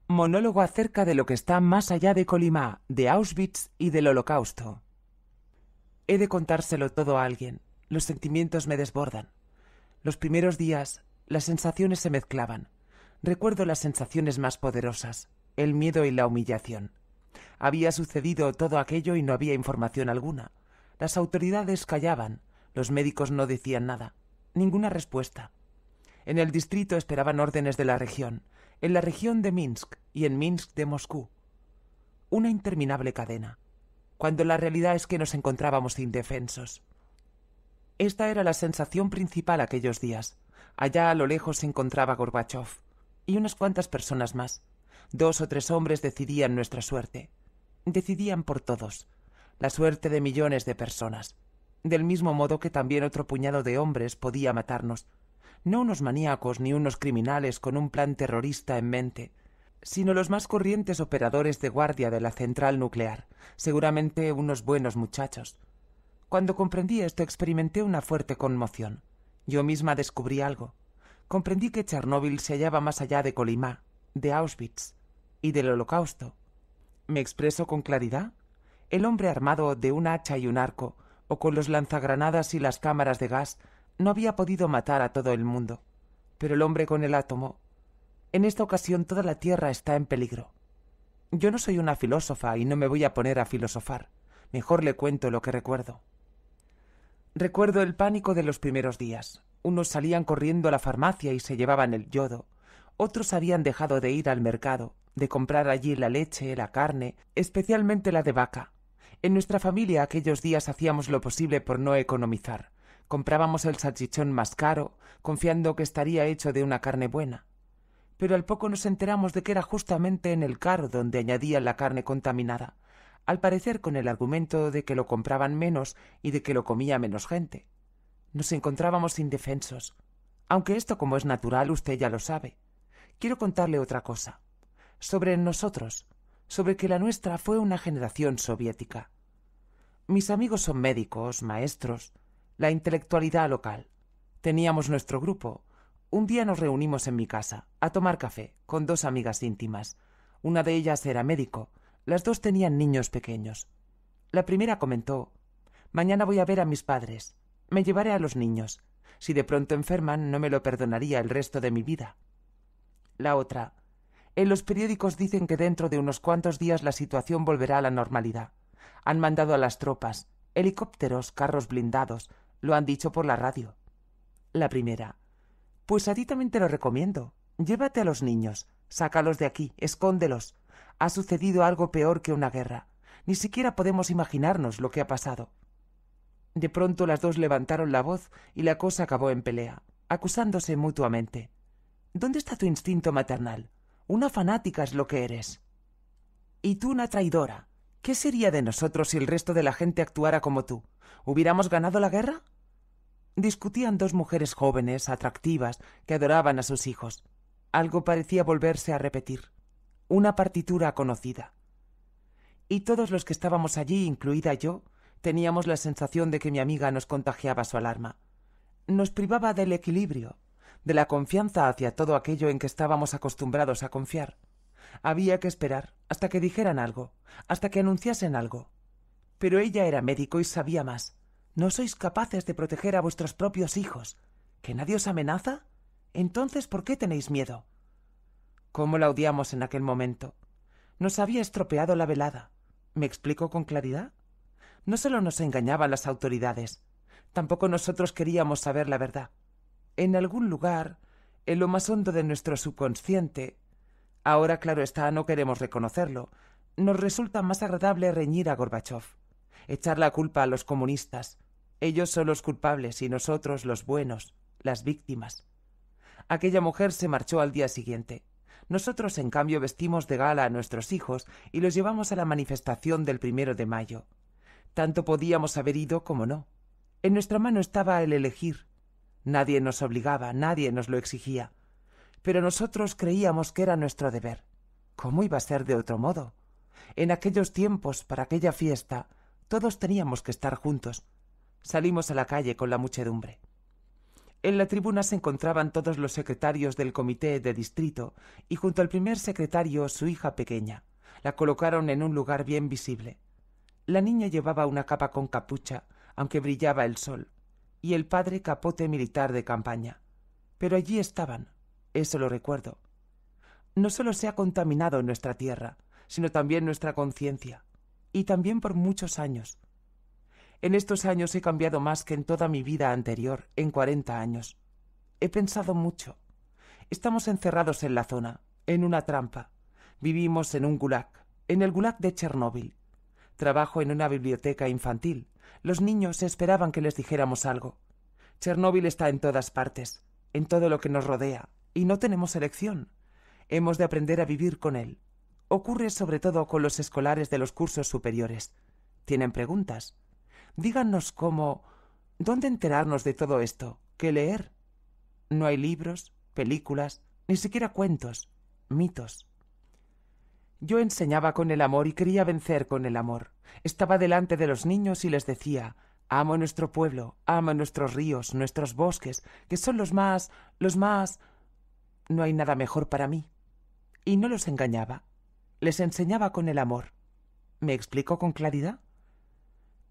A: Monólogo acerca de lo que está más allá de Colimá, de Auschwitz y del Holocausto. He de contárselo todo a alguien. Los sentimientos me desbordan. Los primeros días las sensaciones se mezclaban. Recuerdo las sensaciones más poderosas, el miedo y la humillación. Había sucedido todo aquello y no había información alguna. Las autoridades callaban, los médicos no decían nada, ninguna respuesta. En el distrito esperaban órdenes de la región, en la región de Minsk y en Minsk de Moscú. Una interminable cadena, cuando la realidad es que nos encontrábamos indefensos. Esta era la sensación principal aquellos días. Allá a lo lejos se encontraba Gorbachev y unas cuantas personas más. Dos o tres hombres decidían nuestra suerte. Decidían por todos, la suerte de millones de personas. Del mismo modo que también otro puñado de hombres podía matarnos. No unos maníacos ni unos criminales con un plan terrorista en mente, sino los más corrientes operadores de guardia de la central nuclear, seguramente unos buenos muchachos. Cuando comprendí esto experimenté una fuerte conmoción. Yo misma descubrí algo comprendí que Chernóbil se hallaba más allá de Colima, de Auschwitz y del Holocausto. ¿Me expreso con claridad? El hombre armado de un hacha y un arco, o con los lanzagranadas y las cámaras de gas, no había podido matar a todo el mundo. Pero el hombre con el átomo. En esta ocasión toda la Tierra está en peligro. Yo no soy una filósofa y no me voy a poner a filosofar. Mejor le cuento lo que recuerdo. Recuerdo el pánico de los primeros días, unos salían corriendo a la farmacia y se llevaban el yodo, otros habían dejado de ir al mercado, de comprar allí la leche, la carne, especialmente la de vaca. En nuestra familia aquellos días hacíamos lo posible por no economizar. Comprábamos el salchichón más caro, confiando que estaría hecho de una carne buena. Pero al poco nos enteramos de que era justamente en el carro donde añadían la carne contaminada, al parecer con el argumento de que lo compraban menos y de que lo comía menos gente. Nos encontrábamos indefensos. Aunque esto, como es natural, usted ya lo sabe. Quiero contarle otra cosa. Sobre nosotros. Sobre que la nuestra fue una generación soviética. Mis amigos son médicos, maestros, la intelectualidad local. Teníamos nuestro grupo. Un día nos reunimos en mi casa, a tomar café, con dos amigas íntimas. Una de ellas era médico, las dos tenían niños pequeños. La primera comentó Mañana voy a ver a mis padres. Me llevaré a los niños. Si de pronto enferman, no me lo perdonaría el resto de mi vida. La otra. En los periódicos dicen que dentro de unos cuantos días la situación volverá a la normalidad. Han mandado a las tropas, helicópteros, carros blindados, lo han dicho por la radio. La primera. Pues a ti también te lo recomiendo. Llévate a los niños, sácalos de aquí, escóndelos. Ha sucedido algo peor que una guerra. Ni siquiera podemos imaginarnos lo que ha pasado. De pronto las dos levantaron la voz y la cosa acabó en pelea, acusándose mutuamente. ¿Dónde está tu instinto maternal? Una fanática es lo que eres. Y tú una traidora. ¿Qué sería de nosotros si el resto de la gente actuara como tú? ¿Hubiéramos ganado la guerra? Discutían dos mujeres jóvenes, atractivas, que adoraban a sus hijos. Algo parecía volverse a repetir. Una partitura conocida. Y todos los que estábamos allí, incluida yo, Teníamos la sensación de que mi amiga nos contagiaba su alarma. Nos privaba del equilibrio, de la confianza hacia todo aquello en que estábamos acostumbrados a confiar. Había que esperar hasta que dijeran algo, hasta que anunciasen algo. Pero ella era médico y sabía más. ¿No sois capaces de proteger a vuestros propios hijos? ¿Que nadie os amenaza? Entonces, ¿por qué tenéis miedo? ¿Cómo la odiamos en aquel momento? Nos había estropeado la velada. ¿Me explico con claridad? No solo nos engañaban las autoridades, tampoco nosotros queríamos saber la verdad. En algún lugar, en lo más hondo de nuestro subconsciente, ahora claro está, no queremos reconocerlo, nos resulta más agradable reñir a Gorbachev, echar la culpa a los comunistas. Ellos son los culpables y nosotros los buenos, las víctimas. Aquella mujer se marchó al día siguiente. Nosotros, en cambio, vestimos de gala a nuestros hijos y los llevamos a la manifestación del primero de mayo. Tanto podíamos haber ido como no. En nuestra mano estaba el elegir. Nadie nos obligaba, nadie nos lo exigía. Pero nosotros creíamos que era nuestro deber. ¿Cómo iba a ser de otro modo? En aquellos tiempos, para aquella fiesta, todos teníamos que estar juntos. Salimos a la calle con la muchedumbre. En la tribuna se encontraban todos los secretarios del comité de distrito y junto al primer secretario su hija pequeña. La colocaron en un lugar bien visible. La niña llevaba una capa con capucha, aunque brillaba el sol, y el padre capote militar de campaña. Pero allí estaban, eso lo recuerdo. No solo se ha contaminado nuestra tierra, sino también nuestra conciencia, y también por muchos años. En estos años he cambiado más que en toda mi vida anterior, en cuarenta años. He pensado mucho. Estamos encerrados en la zona, en una trampa. Vivimos en un gulag, en el gulag de Chernóbil. Trabajo en una biblioteca infantil. Los niños esperaban que les dijéramos algo. Chernóbil está en todas partes, en todo lo que nos rodea, y no tenemos elección. Hemos de aprender a vivir con él. Ocurre sobre todo con los escolares de los cursos superiores. Tienen preguntas. Díganos cómo... ¿Dónde enterarnos de todo esto? ¿Qué leer? No hay libros, películas, ni siquiera cuentos, mitos. Yo enseñaba con el amor y quería vencer con el amor. Estaba delante de los niños y les decía Amo nuestro pueblo, amo nuestros ríos, nuestros bosques, que son los más, los más. No hay nada mejor para mí. Y no los engañaba. Les enseñaba con el amor. ¿Me explico con claridad?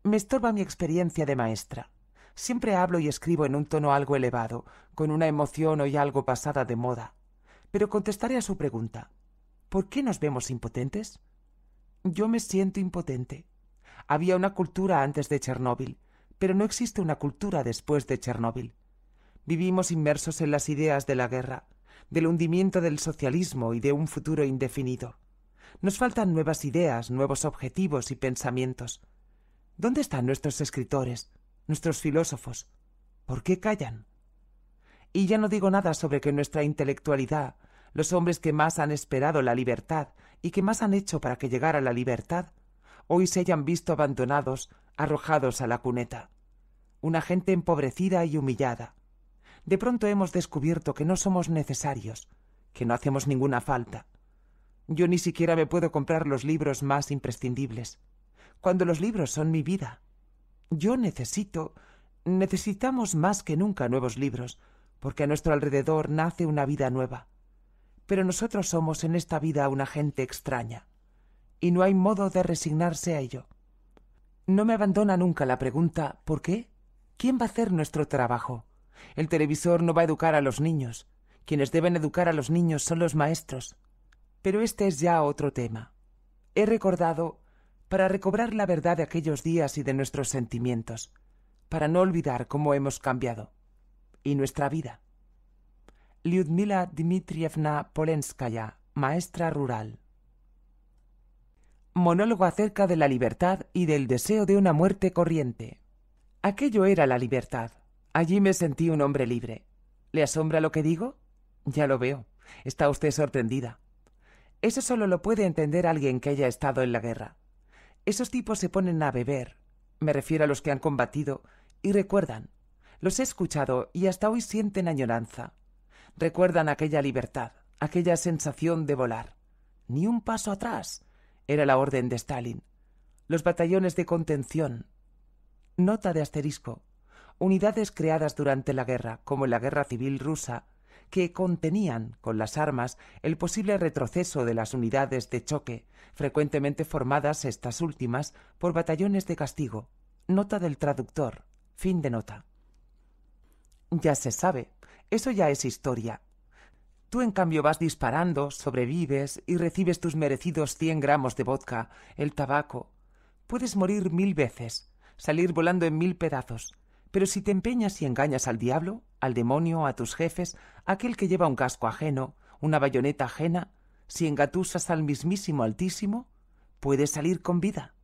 A: Me estorba mi experiencia de maestra. Siempre hablo y escribo en un tono algo elevado, con una emoción hoy algo pasada de moda. Pero contestaré a su pregunta. ¿Por qué nos vemos impotentes? Yo me siento impotente. Había una cultura antes de Chernóbil, pero no existe una cultura después de Chernóbil. Vivimos inmersos en las ideas de la guerra, del hundimiento del socialismo y de un futuro indefinido. Nos faltan nuevas ideas, nuevos objetivos y pensamientos. ¿Dónde están nuestros escritores, nuestros filósofos? ¿Por qué callan? Y ya no digo nada sobre que nuestra intelectualidad, los hombres que más han esperado la libertad y que más han hecho para que llegara la libertad, hoy se hayan visto abandonados, arrojados a la cuneta. Una gente empobrecida y humillada. De pronto hemos descubierto que no somos necesarios, que no hacemos ninguna falta. Yo ni siquiera me puedo comprar los libros más imprescindibles, cuando los libros son mi vida. Yo necesito, necesitamos más que nunca nuevos libros, porque a nuestro alrededor nace una vida nueva pero nosotros somos en esta vida una gente extraña, y no hay modo de resignarse a ello. No me abandona nunca la pregunta ¿por qué? ¿Quién va a hacer nuestro trabajo? El televisor no va a educar a los niños. Quienes deben educar a los niños son los maestros. Pero este es ya otro tema. He recordado para recobrar la verdad de aquellos días y de nuestros sentimientos, para no olvidar cómo hemos cambiado, y nuestra vida. Lyudmila Dmitrievna Polenskaya, maestra rural. Monólogo acerca de la libertad y del deseo de una muerte corriente. Aquello era la libertad. Allí me sentí un hombre libre. ¿Le asombra lo que digo? Ya lo veo. Está usted sorprendida. Eso solo lo puede entender alguien que haya estado en la guerra. Esos tipos se ponen a beber, me refiero a los que han combatido, y recuerdan. Los he escuchado y hasta hoy sienten añoranza recuerdan aquella libertad, aquella sensación de volar. Ni un paso atrás era la orden de Stalin. Los batallones de contención. Nota de asterisco. Unidades creadas durante la guerra, como en la guerra civil rusa, que contenían con las armas el posible retroceso de las unidades de choque, frecuentemente formadas estas últimas por batallones de castigo. Nota del traductor. Fin de nota. Ya se sabe, eso ya es historia. Tú, en cambio, vas disparando, sobrevives y recibes tus merecidos cien gramos de vodka, el tabaco. Puedes morir mil veces, salir volando en mil pedazos, pero si te empeñas y engañas al diablo, al demonio, a tus jefes, aquel que lleva un casco ajeno, una bayoneta ajena, si engatusas al mismísimo Altísimo, puedes salir con vida.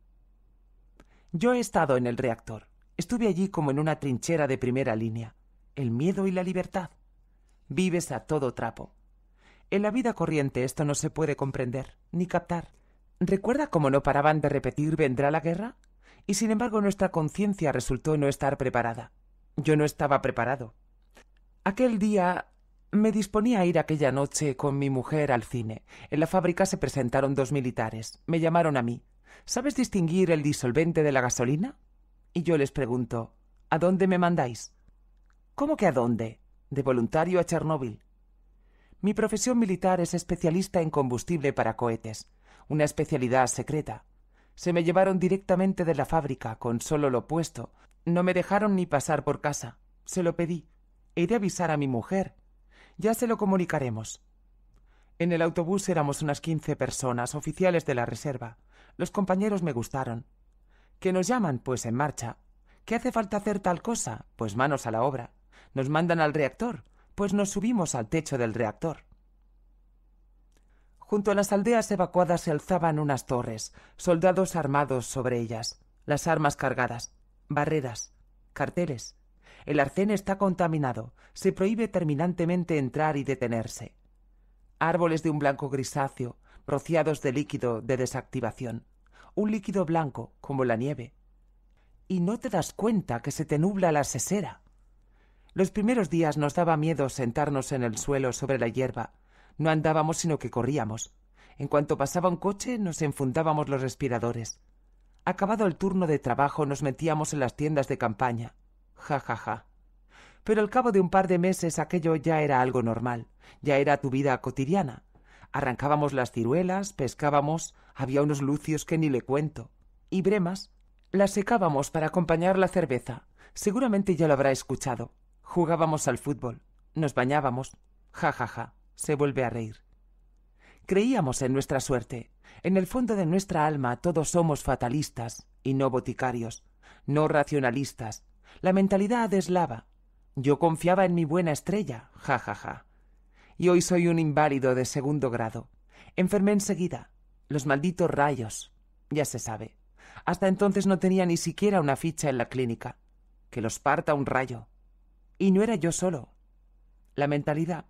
A: Yo he estado en el reactor. Estuve allí como en una trinchera de primera línea el miedo y la libertad. Vives a todo trapo. En la vida corriente esto no se puede comprender ni captar. ¿Recuerda cómo no paraban de repetir vendrá la guerra? Y sin embargo nuestra conciencia resultó no estar preparada. Yo no estaba preparado. Aquel día me disponía a ir aquella noche con mi mujer al cine. En la fábrica se presentaron dos militares. Me llamaron a mí. ¿Sabes distinguir el disolvente de la gasolina? Y yo les pregunto ¿A dónde me mandáis? ¿Cómo que a dónde? De voluntario a Chernóbil. Mi profesión militar es especialista en combustible para cohetes, una especialidad secreta. Se me llevaron directamente de la fábrica, con solo lo puesto. No me dejaron ni pasar por casa. Se lo pedí. He de avisar a mi mujer. Ya se lo comunicaremos. En el autobús éramos unas quince personas, oficiales de la reserva. Los compañeros me gustaron. Que nos llaman, pues en marcha. ¿Qué hace falta hacer tal cosa? Pues manos a la obra. Nos mandan al reactor, pues nos subimos al techo del reactor. Junto a las aldeas evacuadas se alzaban unas torres, soldados armados sobre ellas, las armas cargadas, barreras, carteles. El arcén está contaminado, se prohíbe terminantemente entrar y detenerse. Árboles de un blanco grisáceo, rociados de líquido de desactivación, un líquido blanco como la nieve. Y no te das cuenta que se te nubla la sesera. Los primeros días nos daba miedo sentarnos en el suelo sobre la hierba. No andábamos sino que corríamos. En cuanto pasaba un coche nos enfundábamos los respiradores. Acabado el turno de trabajo nos metíamos en las tiendas de campaña. Ja, ja, ja. Pero al cabo de un par de meses aquello ya era algo normal, ya era tu vida cotidiana. Arrancábamos las ciruelas, pescábamos, había unos lucios que ni le cuento. Y bremas. Las secábamos para acompañar la cerveza. Seguramente ya lo habrá escuchado. Jugábamos al fútbol, nos bañábamos, ja ja ja, se vuelve a reír. Creíamos en nuestra suerte. En el fondo de nuestra alma todos somos fatalistas y no boticarios, no racionalistas. La mentalidad eslava. Yo confiaba en mi buena estrella, ja ja ja. Y hoy soy un inválido de segundo grado. Enfermé enseguida. Los malditos rayos. Ya se sabe. Hasta entonces no tenía ni siquiera una ficha en la clínica. Que los parta un rayo. Y no era yo solo. La mentalidad.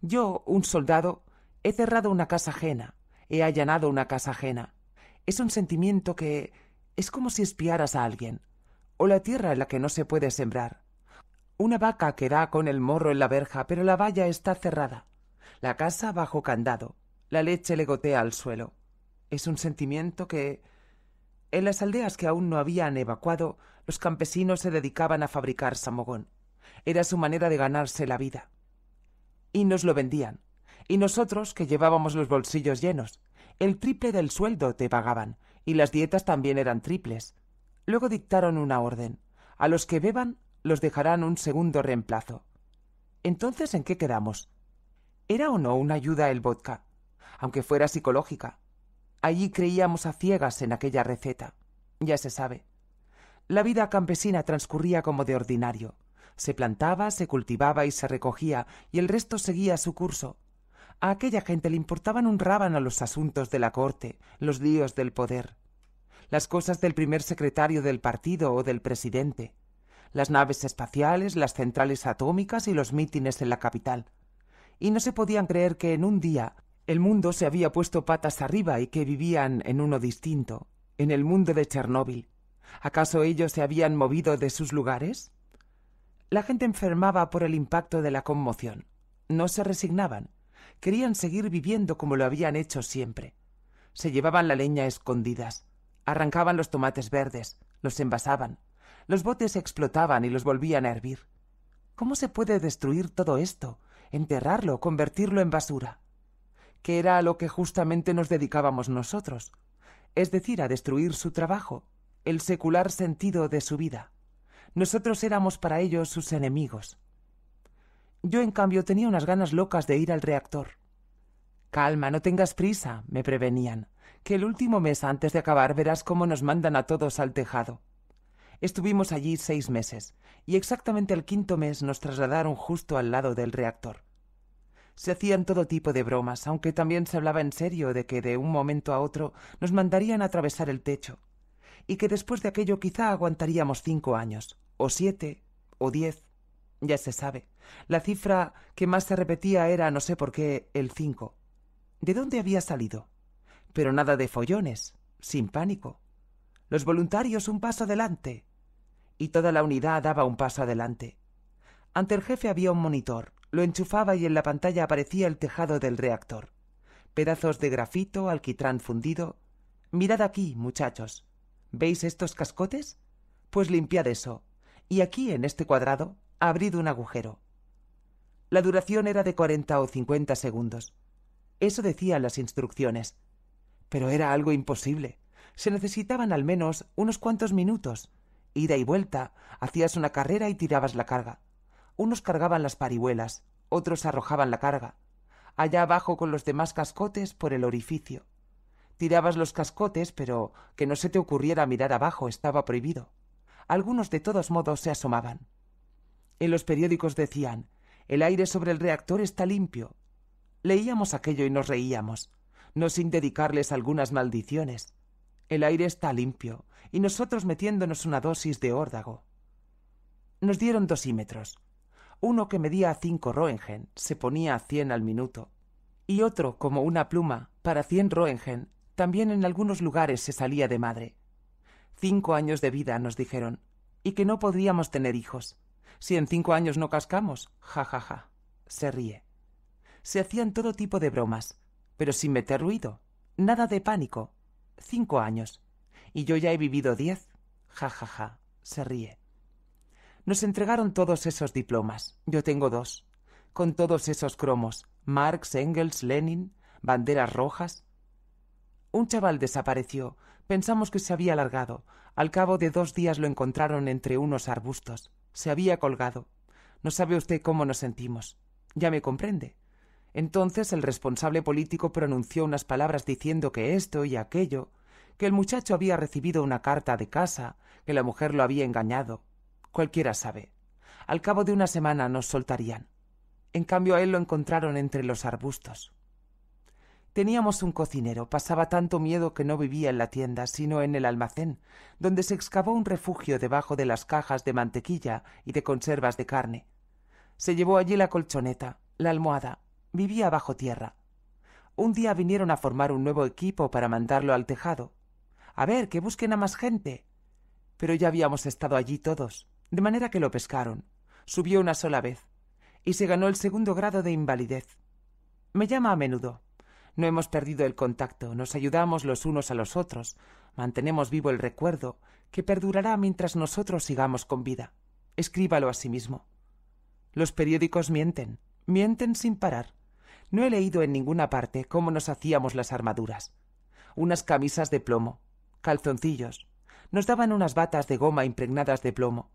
A: Yo, un soldado, he cerrado una casa ajena, he allanado una casa ajena. Es un sentimiento que es como si espiaras a alguien, o la tierra en la que no se puede sembrar. Una vaca que da con el morro en la verja, pero la valla está cerrada. La casa bajo candado. La leche le gotea al suelo. Es un sentimiento que... En las aldeas que aún no habían evacuado, los campesinos se dedicaban a fabricar samogón. Era su manera de ganarse la vida. Y nos lo vendían. Y nosotros, que llevábamos los bolsillos llenos, el triple del sueldo te pagaban, y las dietas también eran triples. Luego dictaron una orden. A los que beban los dejarán un segundo reemplazo. Entonces, ¿en qué quedamos? ¿Era o no una ayuda el vodka? Aunque fuera psicológica. Allí creíamos a ciegas en aquella receta. Ya se sabe. La vida campesina transcurría como de ordinario. Se plantaba, se cultivaba y se recogía, y el resto seguía su curso. A aquella gente le importaban un rábano los asuntos de la corte, los líos del poder, las cosas del primer secretario del partido o del presidente, las naves espaciales, las centrales atómicas y los mítines en la capital. Y no se podían creer que en un día el mundo se había puesto patas arriba y que vivían en uno distinto, en el mundo de Chernóbil. ¿Acaso ellos se habían movido de sus lugares? La gente enfermaba por el impacto de la conmoción. No se resignaban. Querían seguir viviendo como lo habían hecho siempre. Se llevaban la leña escondidas, arrancaban los tomates verdes, los envasaban, los botes explotaban y los volvían a hervir. ¿Cómo se puede destruir todo esto, enterrarlo, convertirlo en basura? Que era a lo que justamente nos dedicábamos nosotros, es decir, a destruir su trabajo, el secular sentido de su vida. Nosotros éramos para ellos sus enemigos. Yo, en cambio, tenía unas ganas locas de ir al reactor. Calma, no tengas prisa, me prevenían, que el último mes antes de acabar verás cómo nos mandan a todos al tejado. Estuvimos allí seis meses, y exactamente al quinto mes nos trasladaron justo al lado del reactor. Se hacían todo tipo de bromas, aunque también se hablaba en serio de que de un momento a otro nos mandarían a atravesar el techo, y que después de aquello quizá aguantaríamos cinco años, o siete, o diez, ya se sabe. La cifra que más se repetía era, no sé por qué, el cinco. ¿De dónde había salido? Pero nada de follones, sin pánico. Los voluntarios un paso adelante. Y toda la unidad daba un paso adelante. Ante el jefe había un monitor, lo enchufaba y en la pantalla aparecía el tejado del reactor. Pedazos de grafito, alquitrán fundido. Mirad aquí, muchachos. ¿Veis estos cascotes? Pues limpiad eso, y aquí en este cuadrado abrid un agujero. La duración era de cuarenta o cincuenta segundos. Eso decían las instrucciones. Pero era algo imposible. Se necesitaban al menos unos cuantos minutos. Ida y vuelta, hacías una carrera y tirabas la carga. Unos cargaban las parihuelas, otros arrojaban la carga. Allá abajo con los demás cascotes por el orificio. Tirabas los cascotes, pero que no se te ocurriera mirar abajo estaba prohibido. Algunos de todos modos se asomaban. En los periódicos decían el aire sobre el reactor está limpio. Leíamos aquello y nos reíamos, no sin dedicarles algunas maldiciones. El aire está limpio, y nosotros metiéndonos una dosis de órdago. Nos dieron dosímetros. Uno que medía a cinco roengen se ponía a cien al minuto, y otro, como una pluma, para cien Roentgen, también en algunos lugares se salía de madre. Cinco años de vida, nos dijeron, y que no podríamos tener hijos. Si en cinco años no cascamos, ja, ja, ja. Se ríe. Se hacían todo tipo de bromas, pero sin meter ruido. Nada de pánico. Cinco años. Y yo ya he vivido diez. Ja, ja, ja. Se ríe. Nos entregaron todos esos diplomas. Yo tengo dos. Con todos esos cromos. Marx, Engels, Lenin, banderas rojas. Un chaval desapareció. Pensamos que se había largado. Al cabo de dos días lo encontraron entre unos arbustos. Se había colgado. No sabe usted cómo nos sentimos. Ya me comprende. Entonces el responsable político pronunció unas palabras diciendo que esto y aquello, que el muchacho había recibido una carta de casa, que la mujer lo había engañado. Cualquiera sabe. Al cabo de una semana nos soltarían. En cambio a él lo encontraron entre los arbustos. Teníamos un cocinero, pasaba tanto miedo que no vivía en la tienda, sino en el almacén, donde se excavó un refugio debajo de las cajas de mantequilla y de conservas de carne. Se llevó allí la colchoneta, la almohada, vivía bajo tierra. Un día vinieron a formar un nuevo equipo para mandarlo al tejado. A ver, que busquen a más gente. Pero ya habíamos estado allí todos, de manera que lo pescaron. Subió una sola vez, y se ganó el segundo grado de invalidez. Me llama a menudo. No hemos perdido el contacto, nos ayudamos los unos a los otros, mantenemos vivo el recuerdo, que perdurará mientras nosotros sigamos con vida. Escríbalo a sí mismo. Los periódicos mienten, mienten sin parar. No he leído en ninguna parte cómo nos hacíamos las armaduras. Unas camisas de plomo, calzoncillos. Nos daban unas batas de goma impregnadas de plomo.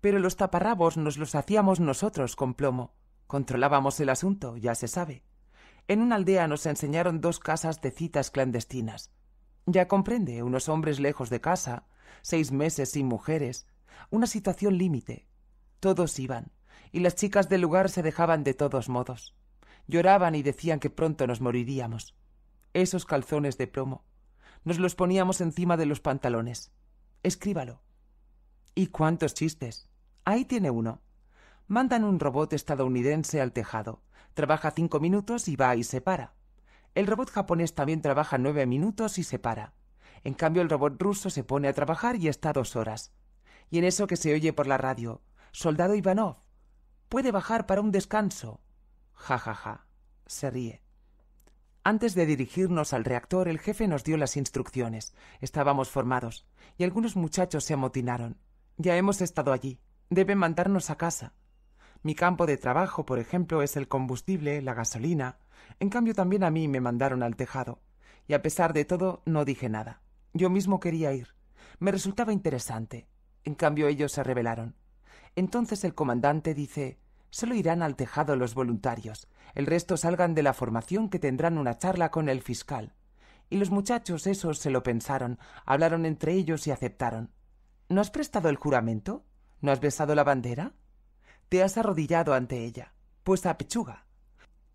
A: Pero los taparrabos nos los hacíamos nosotros con plomo. Controlábamos el asunto, ya se sabe. En una aldea nos enseñaron dos casas de citas clandestinas. Ya comprende, unos hombres lejos de casa, seis meses sin mujeres, una situación límite. Todos iban, y las chicas del lugar se dejaban de todos modos. Lloraban y decían que pronto nos moriríamos. Esos calzones de plomo. Nos los poníamos encima de los pantalones. Escríbalo. ¿Y cuántos chistes? Ahí tiene uno. Mandan un robot estadounidense al tejado, Trabaja cinco minutos y va y se para. El robot japonés también trabaja nueve minutos y se para. En cambio, el robot ruso se pone a trabajar y está dos horas. Y en eso que se oye por la radio, soldado Ivanov, puede bajar para un descanso. Ja, ja, ja. Se ríe. Antes de dirigirnos al reactor, el jefe nos dio las instrucciones. Estábamos formados, y algunos muchachos se amotinaron. Ya hemos estado allí. Deben mandarnos a casa. Mi campo de trabajo, por ejemplo, es el combustible, la gasolina. En cambio, también a mí me mandaron al tejado. Y a pesar de todo, no dije nada. Yo mismo quería ir. Me resultaba interesante. En cambio, ellos se rebelaron. Entonces el comandante dice Solo irán al tejado los voluntarios. El resto salgan de la formación que tendrán una charla con el fiscal. Y los muchachos esos se lo pensaron, hablaron entre ellos y aceptaron. ¿No has prestado el juramento? ¿No has besado la bandera? te has arrodillado ante ella, pues a pechuga.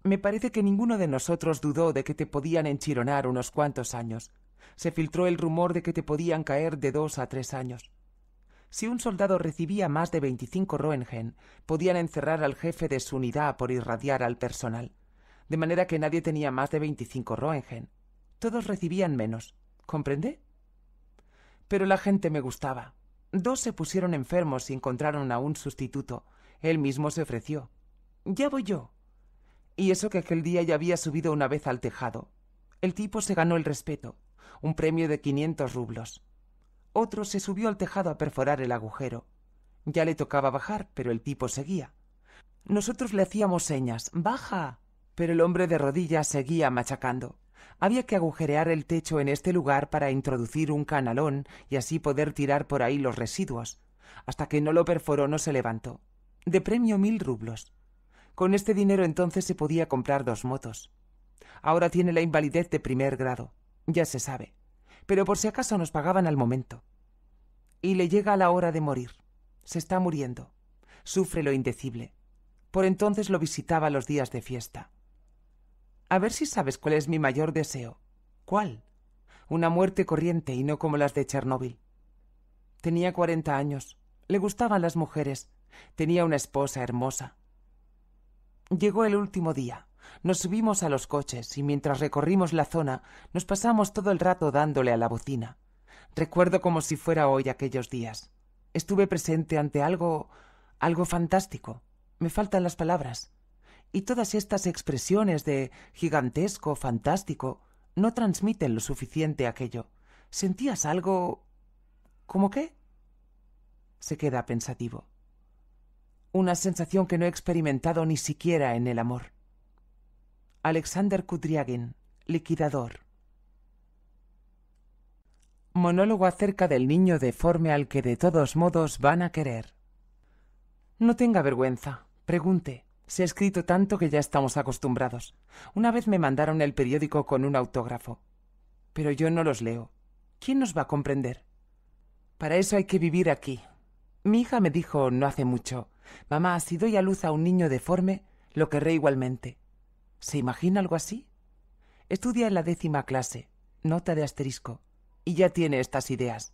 A: Me parece que ninguno de nosotros dudó de que te podían enchironar unos cuantos años. Se filtró el rumor de que te podían caer de dos a tres años. Si un soldado recibía más de veinticinco Roengen, podían encerrar al jefe de su unidad por irradiar al personal. De manera que nadie tenía más de veinticinco Roengen. Todos recibían menos. ¿Comprende? Pero la gente me gustaba. Dos se pusieron enfermos y encontraron a un sustituto, él mismo se ofreció. Ya voy yo. Y eso que aquel día ya había subido una vez al tejado. El tipo se ganó el respeto, un premio de quinientos rublos. Otro se subió al tejado a perforar el agujero. Ya le tocaba bajar, pero el tipo seguía. Nosotros le hacíamos señas, baja. Pero el hombre de rodillas seguía machacando. Había que agujerear el techo en este lugar para introducir un canalón y así poder tirar por ahí los residuos. Hasta que no lo perforó no se levantó de premio mil rublos. Con este dinero entonces se podía comprar dos motos. Ahora tiene la invalidez de primer grado, ya se sabe, pero por si acaso nos pagaban al momento. Y le llega la hora de morir. Se está muriendo. Sufre lo indecible. Por entonces lo visitaba los días de fiesta. A ver si sabes cuál es mi mayor deseo. ¿Cuál? Una muerte corriente y no como las de Chernóbil. Tenía cuarenta años. Le gustaban las mujeres. Tenía una esposa hermosa. Llegó el último día. Nos subimos a los coches y mientras recorrimos la zona nos pasamos todo el rato dándole a la bocina. Recuerdo como si fuera hoy aquellos días. Estuve presente ante algo... algo fantástico. Me faltan las palabras. Y todas estas expresiones de gigantesco, fantástico, no transmiten lo suficiente aquello. ¿Sentías algo... ¿Cómo qué? Se queda pensativo una sensación que no he experimentado ni siquiera en el amor. Alexander Kudryagin, liquidador. Monólogo acerca del niño deforme al que de todos modos van a querer. No tenga vergüenza, pregunte. Se ha escrito tanto que ya estamos acostumbrados. Una vez me mandaron el periódico con un autógrafo. Pero yo no los leo. ¿Quién nos va a comprender? Para eso hay que vivir aquí. Mi hija me dijo no hace mucho Mamá, si doy a luz a un niño deforme, lo querré igualmente. ¿Se imagina algo así? Estudia en la décima clase, nota de asterisco, y ya tiene estas ideas.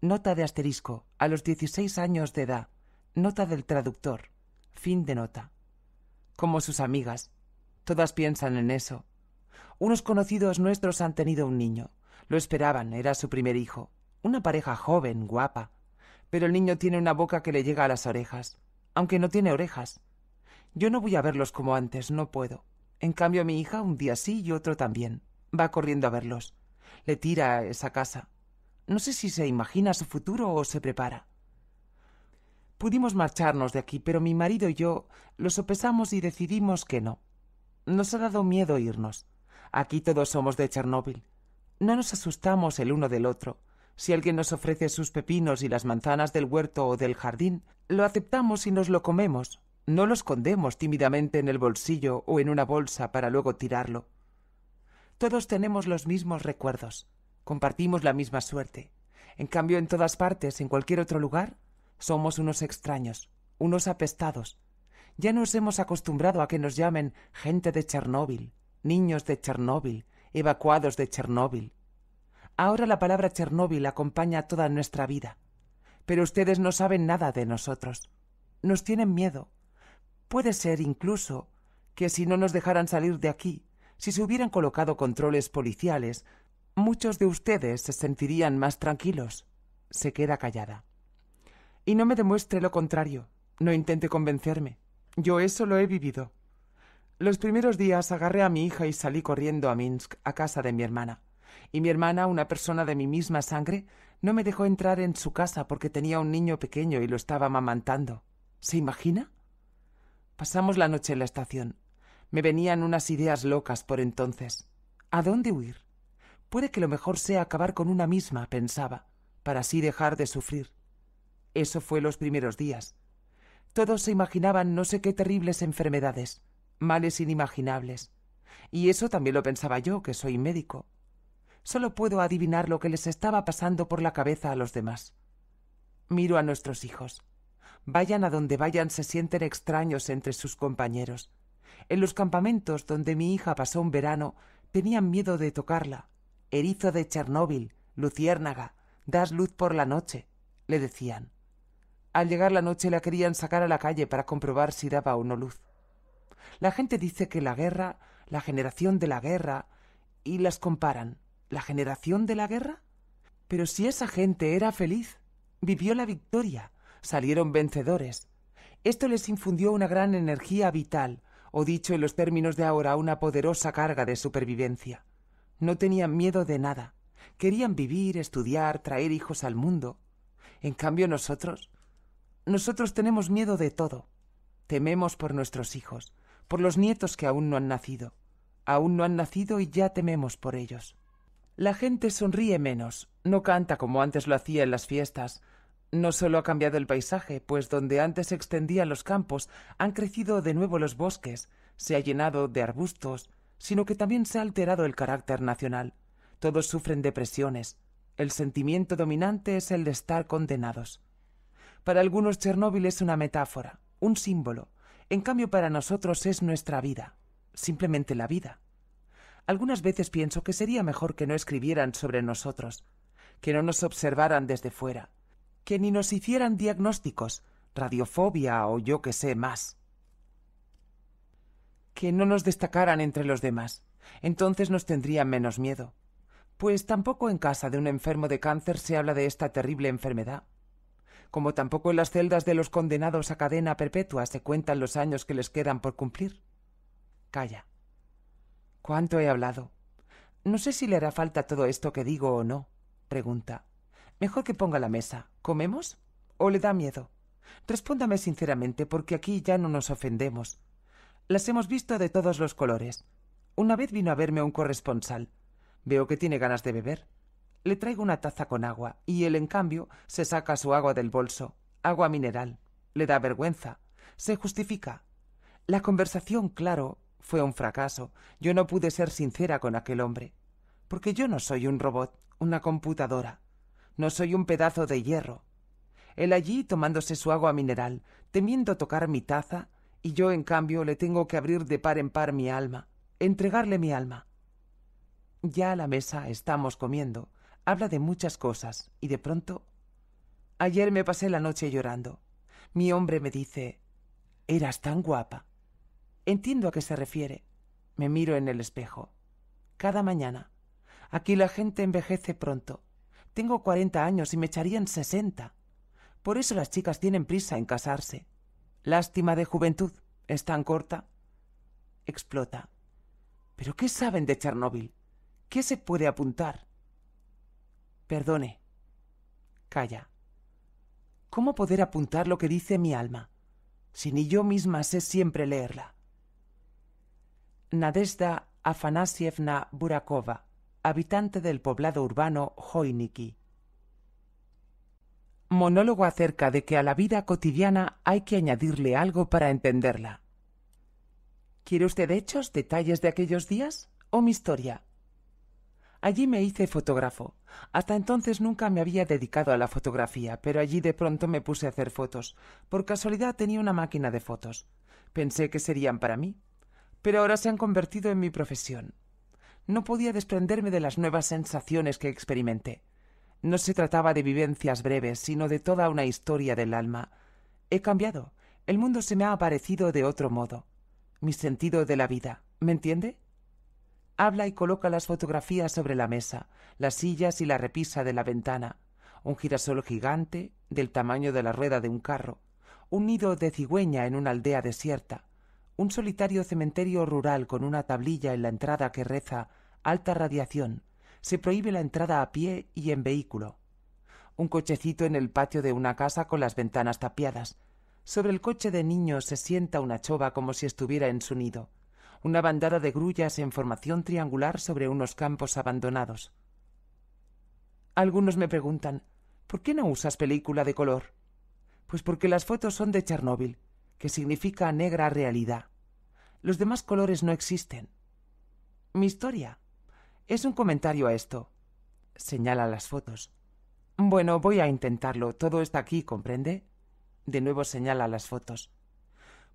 A: Nota de asterisco, a los 16 años de edad, nota del traductor, fin de nota. Como sus amigas, todas piensan en eso. Unos conocidos nuestros han tenido un niño, lo esperaban, era su primer hijo, una pareja joven, guapa, pero el niño tiene una boca que le llega a las orejas aunque no tiene orejas. Yo no voy a verlos como antes, no puedo. En cambio, mi hija un día sí y otro también. Va corriendo a verlos. Le tira a esa casa. No sé si se imagina su futuro o se prepara. Pudimos marcharnos de aquí, pero mi marido y yo lo sopesamos y decidimos que no. Nos ha dado miedo irnos. Aquí todos somos de Chernóbil. No nos asustamos el uno del otro, si alguien nos ofrece sus pepinos y las manzanas del huerto o del jardín, lo aceptamos y nos lo comemos. No lo escondemos tímidamente en el bolsillo o en una bolsa para luego tirarlo. Todos tenemos los mismos recuerdos, compartimos la misma suerte. En cambio, en todas partes, en cualquier otro lugar, somos unos extraños, unos apestados. Ya nos hemos acostumbrado a que nos llamen gente de Chernóbil, niños de Chernóbil, evacuados de Chernóbil, Ahora la palabra Chernóbil acompaña toda nuestra vida. Pero ustedes no saben nada de nosotros. Nos tienen miedo. Puede ser incluso que si no nos dejaran salir de aquí, si se hubieran colocado controles policiales, muchos de ustedes se sentirían más tranquilos. Se queda callada. Y no me demuestre lo contrario. No intente convencerme. Yo eso lo he vivido. Los primeros días agarré a mi hija y salí corriendo a Minsk, a casa de mi hermana y mi hermana, una persona de mi misma sangre, no me dejó entrar en su casa porque tenía un niño pequeño y lo estaba amamantando. ¿Se imagina? Pasamos la noche en la estación. Me venían unas ideas locas por entonces. ¿A dónde huir? Puede que lo mejor sea acabar con una misma, pensaba, para así dejar de sufrir. Eso fue los primeros días. Todos se imaginaban no sé qué terribles enfermedades, males inimaginables. Y eso también lo pensaba yo, que soy médico. Solo puedo adivinar lo que les estaba pasando por la cabeza a los demás. Miro a nuestros hijos. Vayan a donde vayan, se sienten extraños entre sus compañeros. En los campamentos donde mi hija pasó un verano, tenían miedo de tocarla. Erizo de Chernóbil, luciérnaga, das luz por la noche, le decían. Al llegar la noche la querían sacar a la calle para comprobar si daba o no luz. La gente dice que la guerra, la generación de la guerra, y las comparan la generación de la guerra? Pero si esa gente era feliz, vivió la victoria, salieron vencedores. Esto les infundió una gran energía vital, o dicho en los términos de ahora, una poderosa carga de supervivencia. No tenían miedo de nada. Querían vivir, estudiar, traer hijos al mundo. En cambio nosotros, nosotros tenemos miedo de todo. Tememos por nuestros hijos, por los nietos que aún no han nacido. Aún no han nacido y ya tememos por ellos. La gente sonríe menos, no canta como antes lo hacía en las fiestas. No solo ha cambiado el paisaje, pues donde antes se extendían los campos, han crecido de nuevo los bosques, se ha llenado de arbustos, sino que también se ha alterado el carácter nacional. Todos sufren depresiones. El sentimiento dominante es el de estar condenados. Para algunos Chernóbil es una metáfora, un símbolo. En cambio para nosotros es nuestra vida, simplemente la vida. Algunas veces pienso que sería mejor que no escribieran sobre nosotros, que no nos observaran desde fuera, que ni nos hicieran diagnósticos, radiofobia o yo que sé más. Que no nos destacaran entre los demás, entonces nos tendrían menos miedo. Pues tampoco en casa de un enfermo de cáncer se habla de esta terrible enfermedad. Como tampoco en las celdas de los condenados a cadena perpetua se cuentan los años que les quedan por cumplir. Calla. ¿Cuánto he hablado? No sé si le hará falta todo esto que digo o no, pregunta. Mejor que ponga la mesa. ¿Comemos? ¿O le da miedo? Respóndame sinceramente, porque aquí ya no nos ofendemos. Las hemos visto de todos los colores. Una vez vino a verme un corresponsal. Veo que tiene ganas de beber. Le traigo una taza con agua, y él, en cambio, se saca su agua del bolso. Agua mineral. Le da vergüenza. Se justifica. La conversación, claro, fue un fracaso. Yo no pude ser sincera con aquel hombre. Porque yo no soy un robot, una computadora. No soy un pedazo de hierro. Él allí tomándose su agua mineral, temiendo tocar mi taza, y yo en cambio le tengo que abrir de par en par mi alma, entregarle mi alma. Ya a la mesa estamos comiendo, habla de muchas cosas, y de pronto... Ayer me pasé la noche llorando. Mi hombre me dice, eras tan guapa. Entiendo a qué se refiere. Me miro en el espejo. Cada mañana. Aquí la gente envejece pronto. Tengo cuarenta años y me echarían sesenta. Por eso las chicas tienen prisa en casarse. Lástima de juventud. Es tan corta. Explota. ¿Pero qué saben de Chernóbil? ¿Qué se puede apuntar? Perdone. Calla. ¿Cómo poder apuntar lo que dice mi alma? Si ni yo misma sé siempre leerla. Nadezhda Afanasievna Burakova, habitante del poblado urbano Hoiniki. Monólogo acerca de que a la vida cotidiana hay que añadirle algo para entenderla. ¿Quiere usted hechos, detalles de aquellos días o mi historia? Allí me hice fotógrafo. Hasta entonces nunca me había dedicado a la fotografía, pero allí de pronto me puse a hacer fotos. Por casualidad tenía una máquina de fotos. Pensé que serían para mí pero ahora se han convertido en mi profesión. No podía desprenderme de las nuevas sensaciones que experimenté. No se trataba de vivencias breves, sino de toda una historia del alma. He cambiado. El mundo se me ha aparecido de otro modo. Mi sentido de la vida. ¿Me entiende? Habla y coloca las fotografías sobre la mesa, las sillas y la repisa de la ventana. Un girasol gigante, del tamaño de la rueda de un carro. Un nido de cigüeña en una aldea desierta un solitario cementerio rural con una tablilla en la entrada que reza alta radiación. Se prohíbe la entrada a pie y en vehículo. Un cochecito en el patio de una casa con las ventanas tapiadas. Sobre el coche de niños se sienta una chova como si estuviera en su nido. Una bandada de grullas en formación triangular sobre unos campos abandonados. Algunos me preguntan, ¿por qué no usas película de color? Pues porque las fotos son de Chernóbil que significa negra realidad. Los demás colores no existen. Mi historia es un comentario a esto. Señala las fotos. Bueno, voy a intentarlo. Todo está aquí, ¿comprende? De nuevo señala las fotos.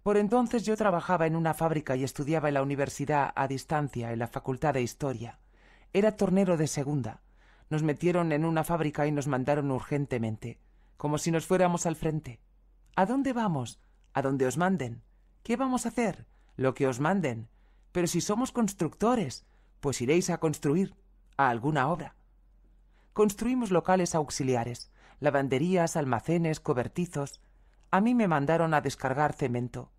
A: Por entonces yo trabajaba en una fábrica y estudiaba en la universidad a distancia, en la Facultad de Historia. Era tornero de segunda. Nos metieron en una fábrica y nos mandaron urgentemente, como si nos fuéramos al frente. ¿A dónde vamos? a donde os manden. ¿Qué vamos a hacer? Lo que os manden. Pero si somos constructores, pues iréis a construir, a alguna obra. Construimos locales auxiliares, lavanderías, almacenes, cobertizos. A mí me mandaron a descargar cemento.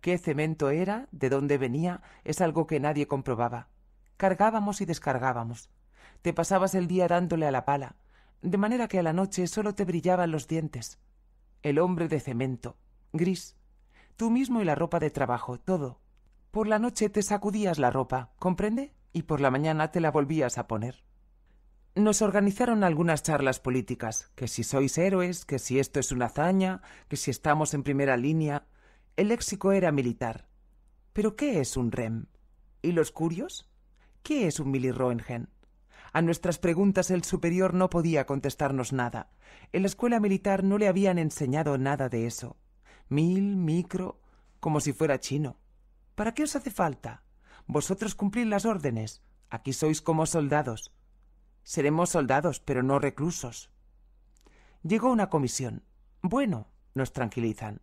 A: ¿Qué cemento era? ¿De dónde venía? Es algo que nadie comprobaba. Cargábamos y descargábamos. Te pasabas el día dándole a la pala, de manera que a la noche solo te brillaban los dientes. El hombre de cemento, gris. Tú mismo y la ropa de trabajo, todo. Por la noche te sacudías la ropa, ¿comprende? Y por la mañana te la volvías a poner. Nos organizaron algunas charlas políticas, que si sois héroes, que si esto es una hazaña, que si estamos en primera línea. El léxico era militar. ¿Pero qué es un REM? ¿Y los curios? ¿Qué es un milirroengen? A nuestras preguntas el superior no podía contestarnos nada. En la escuela militar no le habían enseñado nada de eso mil, micro, como si fuera chino. ¿Para qué os hace falta? Vosotros cumplid las órdenes. Aquí sois como soldados. Seremos soldados, pero no reclusos. Llegó una comisión. Bueno, nos tranquilizan.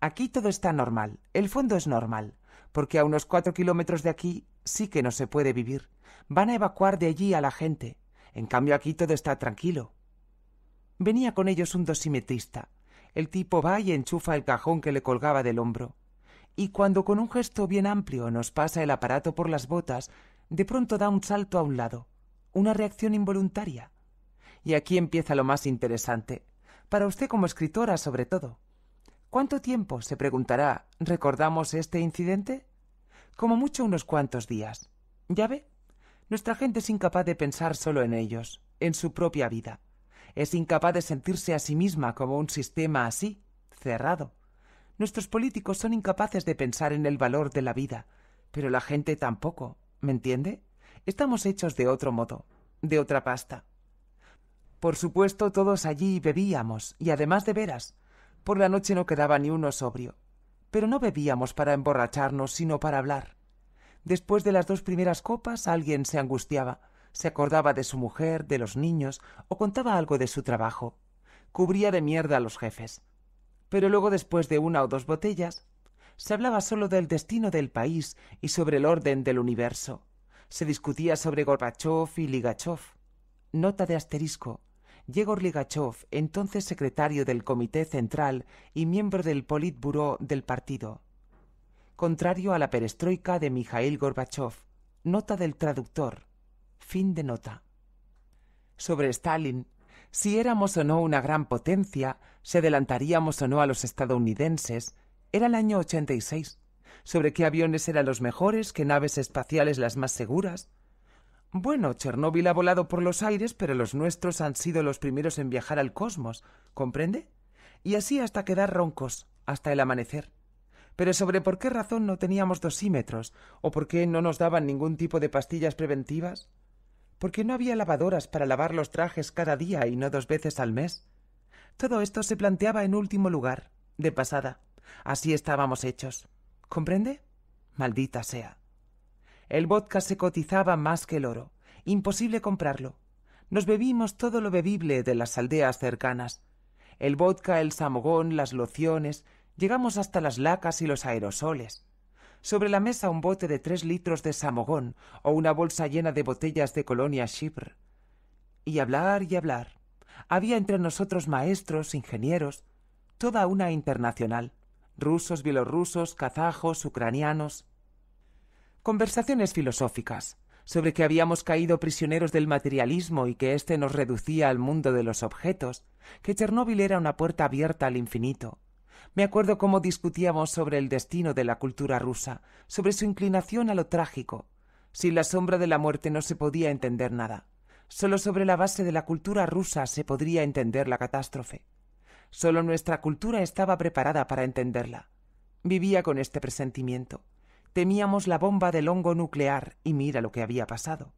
A: Aquí todo está normal, el fondo es normal, porque a unos cuatro kilómetros de aquí sí que no se puede vivir. Van a evacuar de allí a la gente. En cambio aquí todo está tranquilo. Venía con ellos un dosimetrista, el tipo va y enchufa el cajón que le colgaba del hombro. Y cuando con un gesto bien amplio nos pasa el aparato por las botas, de pronto da un salto a un lado, una reacción involuntaria. Y aquí empieza lo más interesante, para usted como escritora sobre todo. ¿Cuánto tiempo, se preguntará, recordamos este incidente? Como mucho unos cuantos días. ¿Ya ve? Nuestra gente es incapaz de pensar solo en ellos, en su propia vida es incapaz de sentirse a sí misma como un sistema así, cerrado. Nuestros políticos son incapaces de pensar en el valor de la vida, pero la gente tampoco, ¿me entiende? Estamos hechos de otro modo, de otra pasta. Por supuesto, todos allí bebíamos, y además de veras. Por la noche no quedaba ni uno sobrio. Pero no bebíamos para emborracharnos, sino para hablar. Después de las dos primeras copas alguien se angustiaba se acordaba de su mujer, de los niños, o contaba algo de su trabajo. Cubría de mierda a los jefes. Pero luego, después de una o dos botellas, se hablaba solo del destino del país y sobre el orden del universo. Se discutía sobre Gorbachev y Ligachov. Nota de asterisco. Yegor Ligachov, entonces secretario del Comité Central y miembro del Politburó del partido. Contrario a la perestroika de Mikhail Gorbachev. Nota del traductor. Fin de nota. Sobre Stalin, si éramos o no una gran potencia, se adelantaríamos o no a los estadounidenses, era el año 86. Sobre qué aviones eran los mejores, qué naves espaciales las más seguras. Bueno, Chernóbil ha volado por los aires, pero los nuestros han sido los primeros en viajar al cosmos, ¿comprende? Y así hasta quedar roncos, hasta el amanecer. Pero sobre por qué razón no teníamos dosímetros, o por qué no nos daban ningún tipo de pastillas preventivas, porque no había lavadoras para lavar los trajes cada día y no dos veces al mes. Todo esto se planteaba en último lugar, de pasada. Así estábamos hechos. ¿Comprende? Maldita sea. El vodka se cotizaba más que el oro. Imposible comprarlo. Nos bebimos todo lo bebible de las aldeas cercanas. El vodka, el samogón, las lociones, llegamos hasta las lacas y los aerosoles. Sobre la mesa un bote de tres litros de samogón o una bolsa llena de botellas de colonia Chipre. Y hablar y hablar. Había entre nosotros maestros, ingenieros, toda una internacional. Rusos, bielorrusos, kazajos, ucranianos. Conversaciones filosóficas sobre que habíamos caído prisioneros del materialismo y que éste nos reducía al mundo de los objetos, que Chernóbil era una puerta abierta al infinito, me acuerdo cómo discutíamos sobre el destino de la cultura rusa, sobre su inclinación a lo trágico. Sin la sombra de la muerte no se podía entender nada. Solo sobre la base de la cultura rusa se podría entender la catástrofe. Solo nuestra cultura estaba preparada para entenderla. Vivía con este presentimiento. Temíamos la bomba del hongo nuclear y mira lo que había pasado.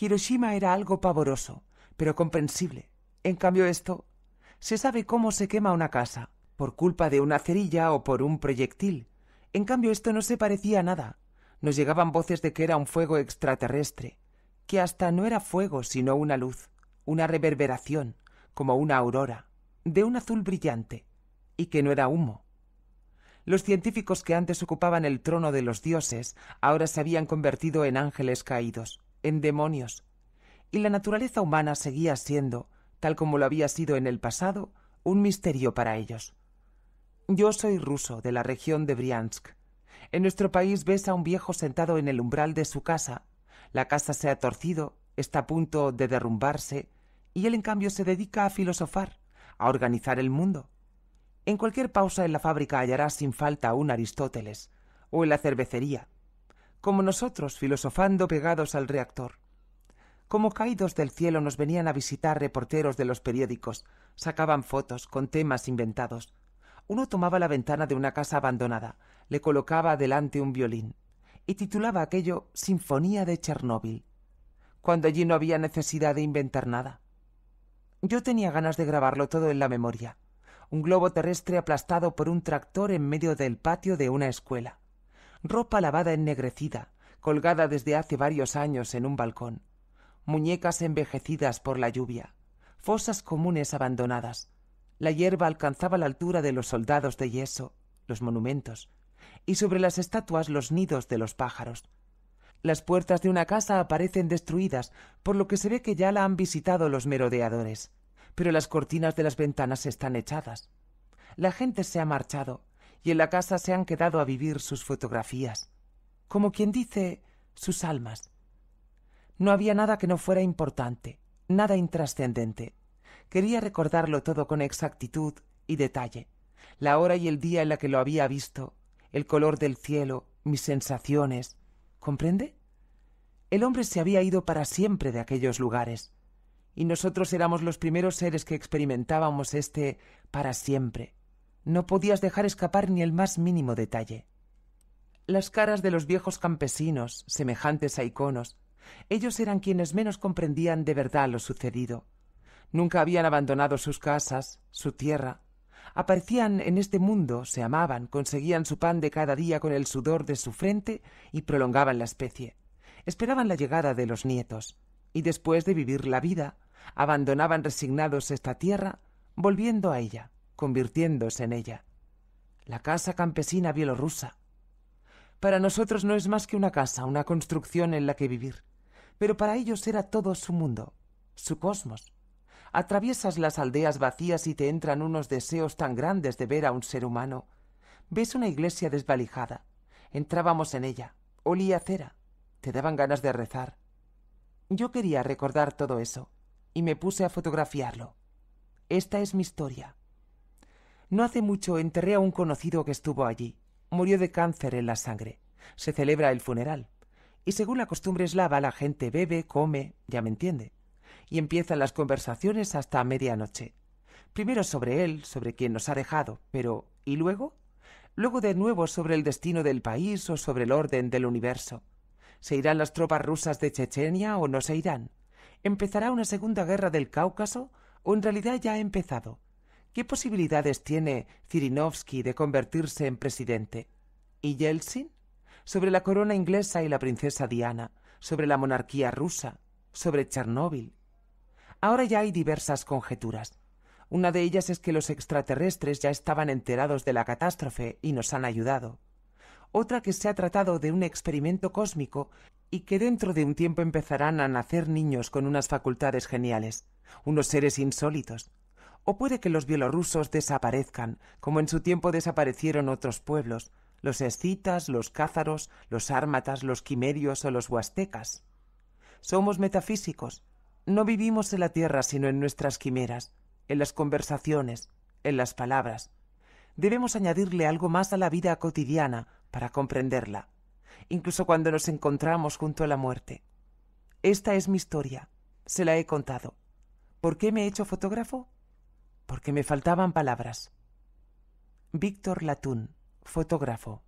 A: Hiroshima era algo pavoroso, pero comprensible. En cambio esto, se sabe cómo se quema una casa, por culpa de una cerilla o por un proyectil. En cambio, esto no se parecía a nada. Nos llegaban voces de que era un fuego extraterrestre, que hasta no era fuego, sino una luz, una reverberación, como una aurora, de un azul brillante, y que no era humo. Los científicos que antes ocupaban el trono de los dioses ahora se habían convertido en ángeles caídos, en demonios, y la naturaleza humana seguía siendo, tal como lo había sido en el pasado, un misterio para ellos. Yo soy ruso, de la región de Briansk. En nuestro país ves a un viejo sentado en el umbral de su casa. La casa se ha torcido, está a punto de derrumbarse, y él en cambio se dedica a filosofar, a organizar el mundo. En cualquier pausa en la fábrica hallarás sin falta un Aristóteles, o en la cervecería, como nosotros filosofando pegados al reactor. Como caídos del cielo nos venían a visitar reporteros de los periódicos, sacaban fotos con temas inventados, uno tomaba la ventana de una casa abandonada, le colocaba delante un violín y titulaba aquello Sinfonía de Chernóbil, cuando allí no había necesidad de inventar nada. Yo tenía ganas de grabarlo todo en la memoria. Un globo terrestre aplastado por un tractor en medio del patio de una escuela. Ropa lavada ennegrecida, colgada desde hace varios años en un balcón. Muñecas envejecidas por la lluvia. Fosas comunes abandonadas. La hierba alcanzaba la altura de los soldados de yeso, los monumentos, y sobre las estatuas los nidos de los pájaros. Las puertas de una casa aparecen destruidas, por lo que se ve que ya la han visitado los merodeadores, pero las cortinas de las ventanas están echadas. La gente se ha marchado, y en la casa se han quedado a vivir sus fotografías, como quien dice, sus almas. No había nada que no fuera importante, nada intrascendente. Quería recordarlo todo con exactitud y detalle, la hora y el día en la que lo había visto, el color del cielo, mis sensaciones. ¿Comprende? El hombre se había ido para siempre de aquellos lugares, y nosotros éramos los primeros seres que experimentábamos este para siempre. No podías dejar escapar ni el más mínimo detalle. Las caras de los viejos campesinos, semejantes a iconos, ellos eran quienes menos comprendían de verdad lo sucedido. Nunca habían abandonado sus casas, su tierra. Aparecían en este mundo, se amaban, conseguían su pan de cada día con el sudor de su frente y prolongaban la especie. Esperaban la llegada de los nietos, y después de vivir la vida, abandonaban resignados esta tierra, volviendo a ella, convirtiéndose en ella. La casa campesina bielorrusa. Para nosotros no es más que una casa, una construcción en la que vivir, pero para ellos era todo su mundo, su cosmos, Atraviesas las aldeas vacías y te entran unos deseos tan grandes de ver a un ser humano. Ves una iglesia desvalijada. Entrábamos en ella. Olía cera. Te daban ganas de rezar. Yo quería recordar todo eso, y me puse a fotografiarlo. Esta es mi historia. No hace mucho enterré a un conocido que estuvo allí. Murió de cáncer en la sangre. Se celebra el funeral. Y según la costumbre eslava, la gente bebe, come, ya me entiende y empiezan las conversaciones hasta medianoche. Primero sobre él, sobre quien nos ha dejado, pero ¿y luego? Luego de nuevo sobre el destino del país o sobre el orden del universo. ¿Se irán las tropas rusas de Chechenia o no se irán? ¿Empezará una segunda guerra del Cáucaso o en realidad ya ha empezado? ¿Qué posibilidades tiene Zirinovsky de convertirse en presidente? ¿Y Yeltsin? Sobre la corona inglesa y la princesa Diana, sobre la monarquía rusa, sobre Chernóbil. Ahora ya hay diversas conjeturas. Una de ellas es que los extraterrestres ya estaban enterados de la catástrofe y nos han ayudado. Otra que se ha tratado de un experimento cósmico y que dentro de un tiempo empezarán a nacer niños con unas facultades geniales, unos seres insólitos. O puede que los bielorrusos desaparezcan, como en su tiempo desaparecieron otros pueblos, los escitas, los cázaros, los ármatas, los quimerios o los huastecas. Somos metafísicos, no vivimos en la tierra sino en nuestras quimeras, en las conversaciones, en las palabras. Debemos añadirle algo más a la vida cotidiana para comprenderla, incluso cuando nos encontramos junto a la muerte. Esta es mi historia, se la he contado. ¿Por qué me he hecho fotógrafo? Porque me faltaban palabras. Víctor Latún, fotógrafo.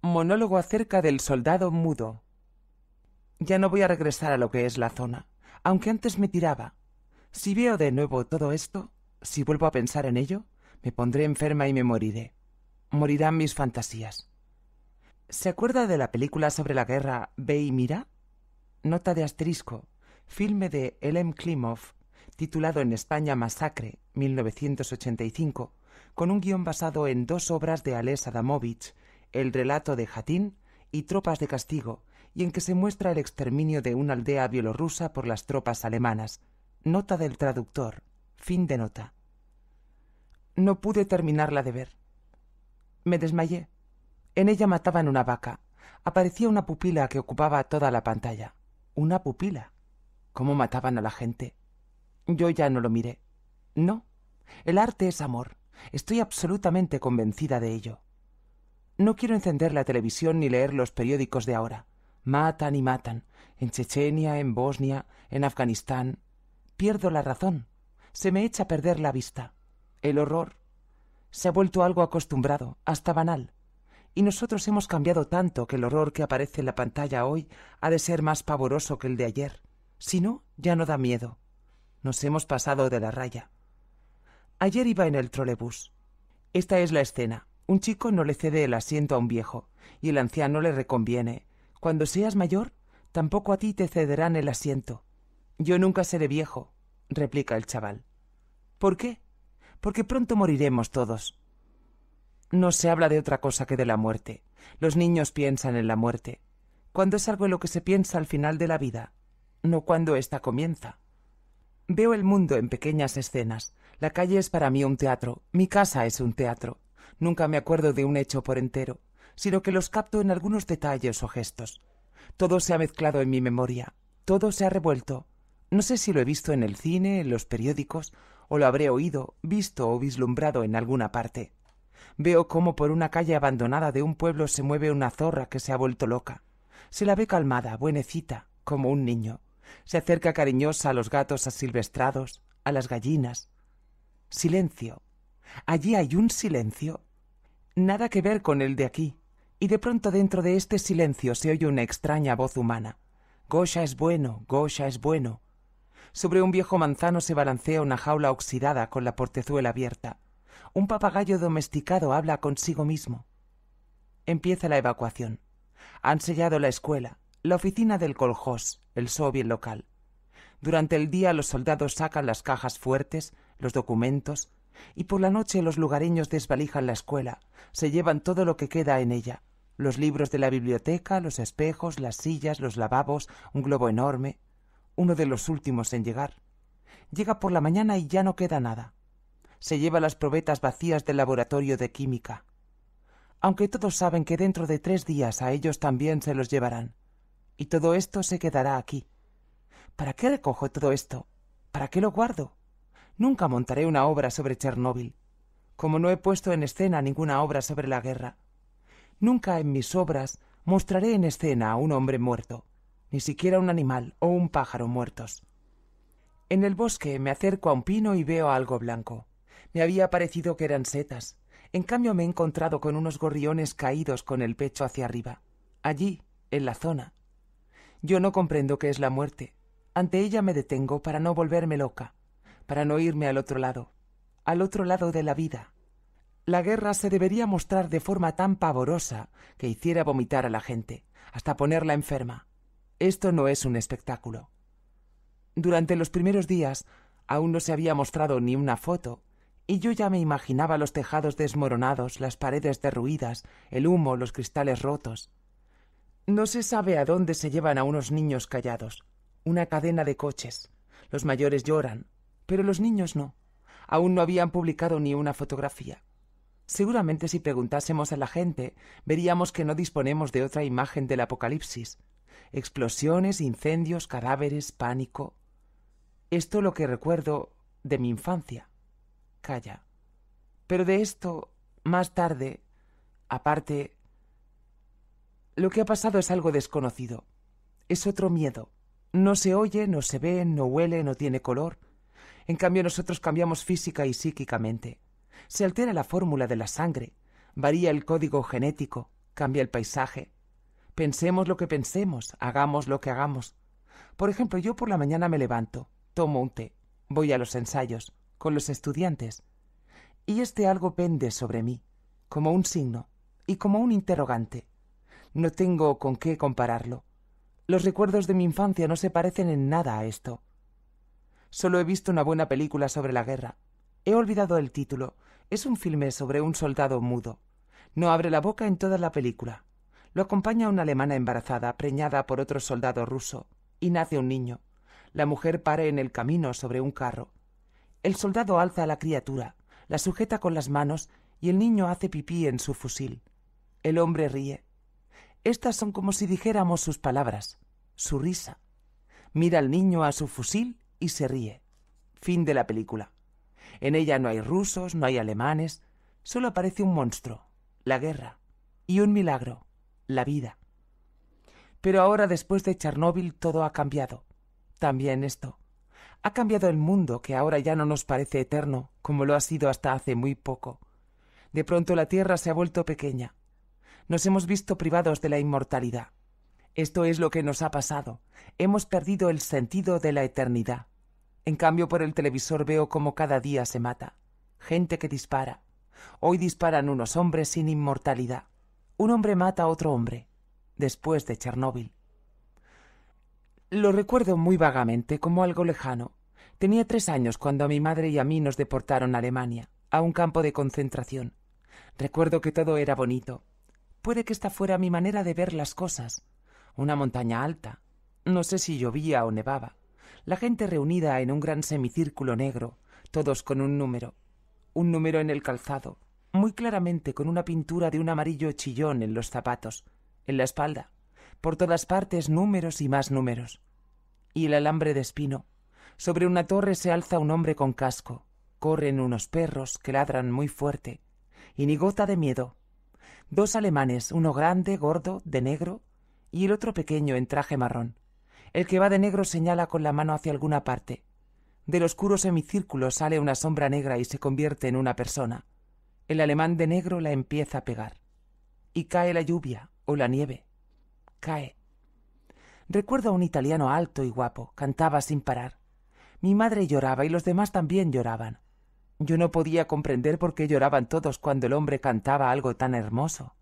A: Monólogo acerca del soldado mudo. Ya no voy a regresar a lo que es la zona, aunque antes me tiraba. Si veo de nuevo todo esto, si vuelvo a pensar en ello, me pondré enferma y me moriré. Morirán mis fantasías. ¿Se acuerda de la película sobre la guerra Ve y Mira? Nota de asterisco, filme de Elem Klimov, titulado en España Masacre, 1985, con un guión basado en dos obras de Ales Adamovich, El relato de Jatín y Tropas de Castigo, y en que se muestra el exterminio de una aldea bielorrusa por las tropas alemanas. Nota del traductor. Fin de nota. No pude terminarla de ver. Me desmayé. En ella mataban una vaca. Aparecía una pupila que ocupaba toda la pantalla. Una pupila. ¿Cómo mataban a la gente? Yo ya no lo miré. No. El arte es amor. Estoy absolutamente convencida de ello. No quiero encender la televisión ni leer los periódicos de ahora. Matan y matan, en Chechenia, en Bosnia, en Afganistán. Pierdo la razón. Se me echa a perder la vista. El horror. Se ha vuelto algo acostumbrado, hasta banal. Y nosotros hemos cambiado tanto que el horror que aparece en la pantalla hoy ha de ser más pavoroso que el de ayer. Si no, ya no da miedo. Nos hemos pasado de la raya. Ayer iba en el trolebús. Esta es la escena. Un chico no le cede el asiento a un viejo, y el anciano le reconviene, cuando seas mayor, tampoco a ti te cederán el asiento. Yo nunca seré viejo, replica el chaval. ¿Por qué? Porque pronto moriremos todos. No se habla de otra cosa que de la muerte. Los niños piensan en la muerte. Cuando es algo en lo que se piensa al final de la vida, no cuando ésta comienza. Veo el mundo en pequeñas escenas. La calle es para mí un teatro, mi casa es un teatro. Nunca me acuerdo de un hecho por entero sino que los capto en algunos detalles o gestos. Todo se ha mezclado en mi memoria, todo se ha revuelto. No sé si lo he visto en el cine, en los periódicos, o lo habré oído, visto o vislumbrado en alguna parte. Veo cómo por una calle abandonada de un pueblo se mueve una zorra que se ha vuelto loca. Se la ve calmada, buenecita, como un niño. Se acerca cariñosa a los gatos asilvestrados, a las gallinas. Silencio. Allí hay un silencio. Nada que ver con el de aquí y de pronto dentro de este silencio se oye una extraña voz humana. Gosha es bueno, Gosha es bueno. Sobre un viejo manzano se balancea una jaula oxidada con la portezuela abierta. Un papagayo domesticado habla consigo mismo. Empieza la evacuación. Han sellado la escuela, la oficina del coljós, el soviet local. Durante el día los soldados sacan las cajas fuertes, los documentos, y por la noche los lugareños desvalijan la escuela, se llevan todo lo que queda en ella los libros de la biblioteca, los espejos, las sillas, los lavabos, un globo enorme, uno de los últimos en llegar. Llega por la mañana y ya no queda nada. Se lleva las probetas vacías del laboratorio de química. Aunque todos saben que dentro de tres días a ellos también se los llevarán. Y todo esto se quedará aquí. ¿Para qué recojo todo esto? ¿Para qué lo guardo? Nunca montaré una obra sobre Chernóbil, como no he puesto en escena ninguna obra sobre la guerra. Nunca en mis obras mostraré en escena a un hombre muerto, ni siquiera un animal o un pájaro muertos. En el bosque me acerco a un pino y veo algo blanco. Me había parecido que eran setas. En cambio me he encontrado con unos gorriones caídos con el pecho hacia arriba. Allí, en la zona. Yo no comprendo qué es la muerte. Ante ella me detengo para no volverme loca para no irme al otro lado, al otro lado de la vida. La guerra se debería mostrar de forma tan pavorosa que hiciera vomitar a la gente, hasta ponerla enferma. Esto no es un espectáculo. Durante los primeros días aún no se había mostrado ni una foto, y yo ya me imaginaba los tejados desmoronados, las paredes derruidas, el humo, los cristales rotos. No se sabe a dónde se llevan a unos niños callados. Una cadena de coches. Los mayores lloran, pero los niños no. Aún no habían publicado ni una fotografía. Seguramente si preguntásemos a la gente, veríamos que no disponemos de otra imagen del apocalipsis. Explosiones, incendios, cadáveres, pánico. Esto lo que recuerdo de mi infancia. Calla. Pero de esto, más tarde, aparte, lo que ha pasado es algo desconocido. Es otro miedo. No se oye, no se ve, no huele, no tiene color. En cambio nosotros cambiamos física y psíquicamente. Se altera la fórmula de la sangre, varía el código genético, cambia el paisaje. Pensemos lo que pensemos, hagamos lo que hagamos. Por ejemplo, yo por la mañana me levanto, tomo un té, voy a los ensayos, con los estudiantes. Y este algo pende sobre mí, como un signo y como un interrogante. No tengo con qué compararlo. Los recuerdos de mi infancia no se parecen en nada a esto. Solo he visto una buena película sobre la guerra. He olvidado el título. Es un filme sobre un soldado mudo. No abre la boca en toda la película. Lo acompaña una alemana embarazada, preñada por otro soldado ruso, y nace un niño. La mujer pare en el camino sobre un carro. El soldado alza a la criatura, la sujeta con las manos y el niño hace pipí en su fusil. El hombre ríe. Estas son como si dijéramos sus palabras, su risa. Mira al niño a su fusil y se ríe. Fin de la película. En ella no hay rusos, no hay alemanes, solo aparece un monstruo, la guerra, y un milagro, la vida. Pero ahora, después de Chernóbil, todo ha cambiado. También esto. Ha cambiado el mundo, que ahora ya no nos parece eterno, como lo ha sido hasta hace muy poco. De pronto la Tierra se ha vuelto pequeña. Nos hemos visto privados de la inmortalidad. Esto es lo que nos ha pasado. Hemos perdido el sentido de la eternidad. En cambio, por el televisor veo cómo cada día se mata. Gente que dispara. Hoy disparan unos hombres sin inmortalidad. Un hombre mata a otro hombre. Después de Chernóbil. Lo recuerdo muy vagamente, como algo lejano. Tenía tres años cuando a mi madre y a mí nos deportaron a Alemania, a un campo de concentración. Recuerdo que todo era bonito. Puede que esta fuera mi manera de ver las cosas, una montaña alta. No sé si llovía o nevaba. La gente reunida en un gran semicírculo negro, todos con un número. Un número en el calzado, muy claramente con una pintura de un amarillo chillón en los zapatos, en la espalda. Por todas partes números y más números. Y el alambre de espino. Sobre una torre se alza un hombre con casco. Corren unos perros que ladran muy fuerte. Y ni gota de miedo. Dos alemanes, uno grande, gordo, de negro, y el otro pequeño en traje marrón. El que va de negro señala con la mano hacia alguna parte. Del oscuro semicírculo sale una sombra negra y se convierte en una persona. El alemán de negro la empieza a pegar. Y cae la lluvia o la nieve. Cae. Recuerdo a un italiano alto y guapo, cantaba sin parar. Mi madre lloraba y los demás también lloraban. Yo no podía comprender por qué lloraban todos cuando el hombre cantaba algo tan hermoso.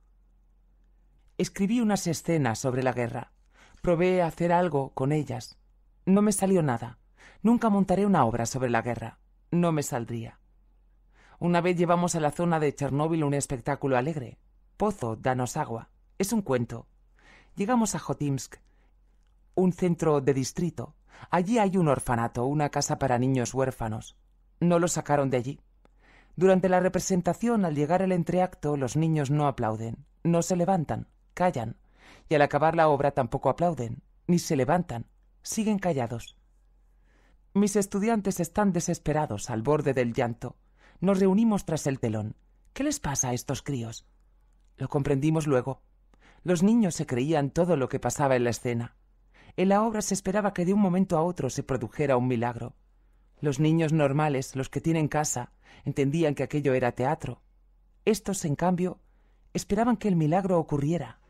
A: Escribí unas escenas sobre la guerra. Probé hacer algo con ellas. No me salió nada. Nunca montaré una obra sobre la guerra. No me saldría. Una vez llevamos a la zona de Chernóbil un espectáculo alegre. Pozo, danos agua. Es un cuento. Llegamos a Jotimsk, un centro de distrito. Allí hay un orfanato, una casa para niños huérfanos. No lo sacaron de allí. Durante la representación, al llegar el entreacto, los niños no aplauden, no se levantan callan, y al acabar la obra tampoco aplauden, ni se levantan, siguen callados. Mis estudiantes están desesperados al borde del llanto. Nos reunimos tras el telón. ¿Qué les pasa a estos críos? Lo comprendimos luego. Los niños se creían todo lo que pasaba en la escena. En la obra se esperaba que de un momento a otro se produjera un milagro. Los niños normales, los que tienen casa, entendían que aquello era teatro. Estos, en cambio, esperaban que el milagro ocurriera,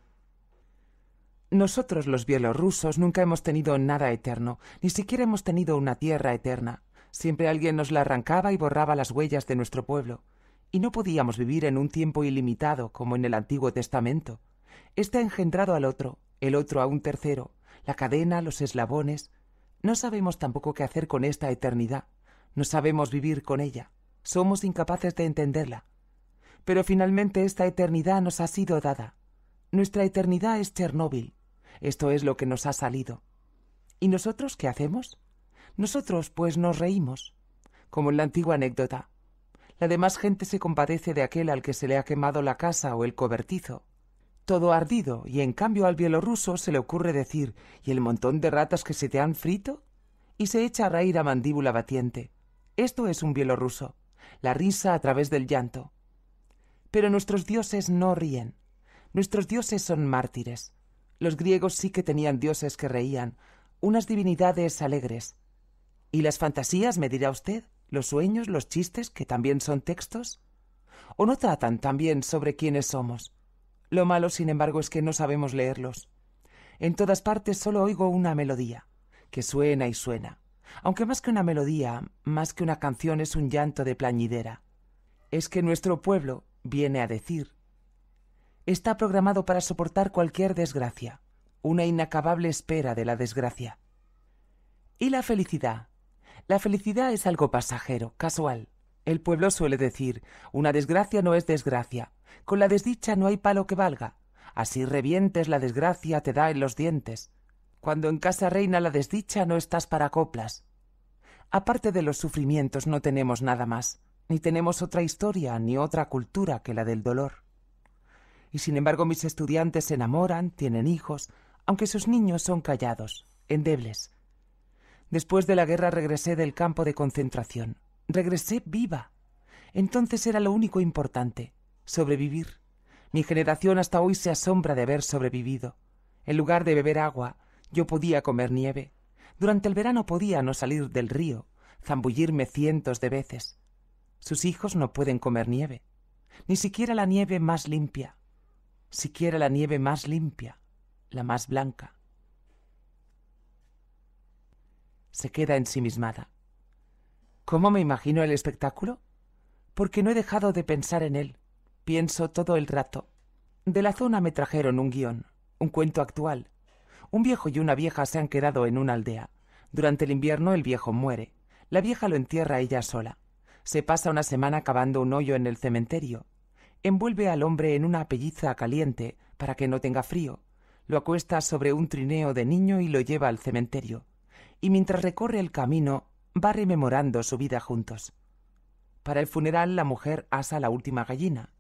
A: nosotros los bielorrusos nunca hemos tenido nada eterno, ni siquiera hemos tenido una tierra eterna. Siempre alguien nos la arrancaba y borraba las huellas de nuestro pueblo. Y no podíamos vivir en un tiempo ilimitado como en el Antiguo Testamento. Este ha engendrado al otro, el otro a un tercero, la cadena, los eslabones. No sabemos tampoco qué hacer con esta eternidad. No sabemos vivir con ella. Somos incapaces de entenderla. Pero finalmente esta eternidad nos ha sido dada. Nuestra eternidad es Chernóbil, esto es lo que nos ha salido. ¿Y nosotros qué hacemos? Nosotros pues nos reímos, como en la antigua anécdota. La demás gente se compadece de aquel al que se le ha quemado la casa o el cobertizo. Todo ardido, y en cambio al bielorruso se le ocurre decir ¿Y el montón de ratas que se te han frito? y se echa a reír a mandíbula batiente. Esto es un bielorruso, la risa a través del llanto. Pero nuestros dioses no ríen. Nuestros dioses son mártires. Los griegos sí que tenían dioses que reían, unas divinidades alegres. ¿Y las fantasías, me dirá usted? ¿Los sueños, los chistes, que también son textos? ¿O no tratan también sobre quiénes somos? Lo malo, sin embargo, es que no sabemos leerlos. En todas partes solo oigo una melodía, que suena y suena, aunque más que una melodía, más que una canción es un llanto de plañidera. Es que nuestro pueblo viene a decir está programado para soportar cualquier desgracia, una inacabable espera de la desgracia. ¿Y la felicidad? La felicidad es algo pasajero, casual. El pueblo suele decir, una desgracia no es desgracia, con la desdicha no hay palo que valga, así revientes la desgracia te da en los dientes. Cuando en casa reina la desdicha no estás para coplas. Aparte de los sufrimientos no tenemos nada más, ni tenemos otra historia ni otra cultura que la del dolor. Y sin embargo mis estudiantes se enamoran, tienen hijos, aunque sus niños son callados, endebles. Después de la guerra regresé del campo de concentración. Regresé viva. Entonces era lo único importante, sobrevivir. Mi generación hasta hoy se asombra de haber sobrevivido. En lugar de beber agua, yo podía comer nieve. Durante el verano podía no salir del río, zambullirme cientos de veces. Sus hijos no pueden comer nieve, ni siquiera la nieve más limpia, siquiera la nieve más limpia, la más blanca. Se queda ensimismada. ¿Cómo me imagino el espectáculo? Porque no he dejado de pensar en él. Pienso todo el rato. De la zona me trajeron un guión, un cuento actual. Un viejo y una vieja se han quedado en una aldea. Durante el invierno el viejo muere. La vieja lo entierra ella sola. Se pasa una semana cavando un hoyo en el cementerio envuelve al hombre en una pelliza caliente para que no tenga frío, lo acuesta sobre un trineo de niño y lo lleva al cementerio, y mientras recorre el camino va rememorando su vida juntos. Para el funeral la mujer asa la última gallina,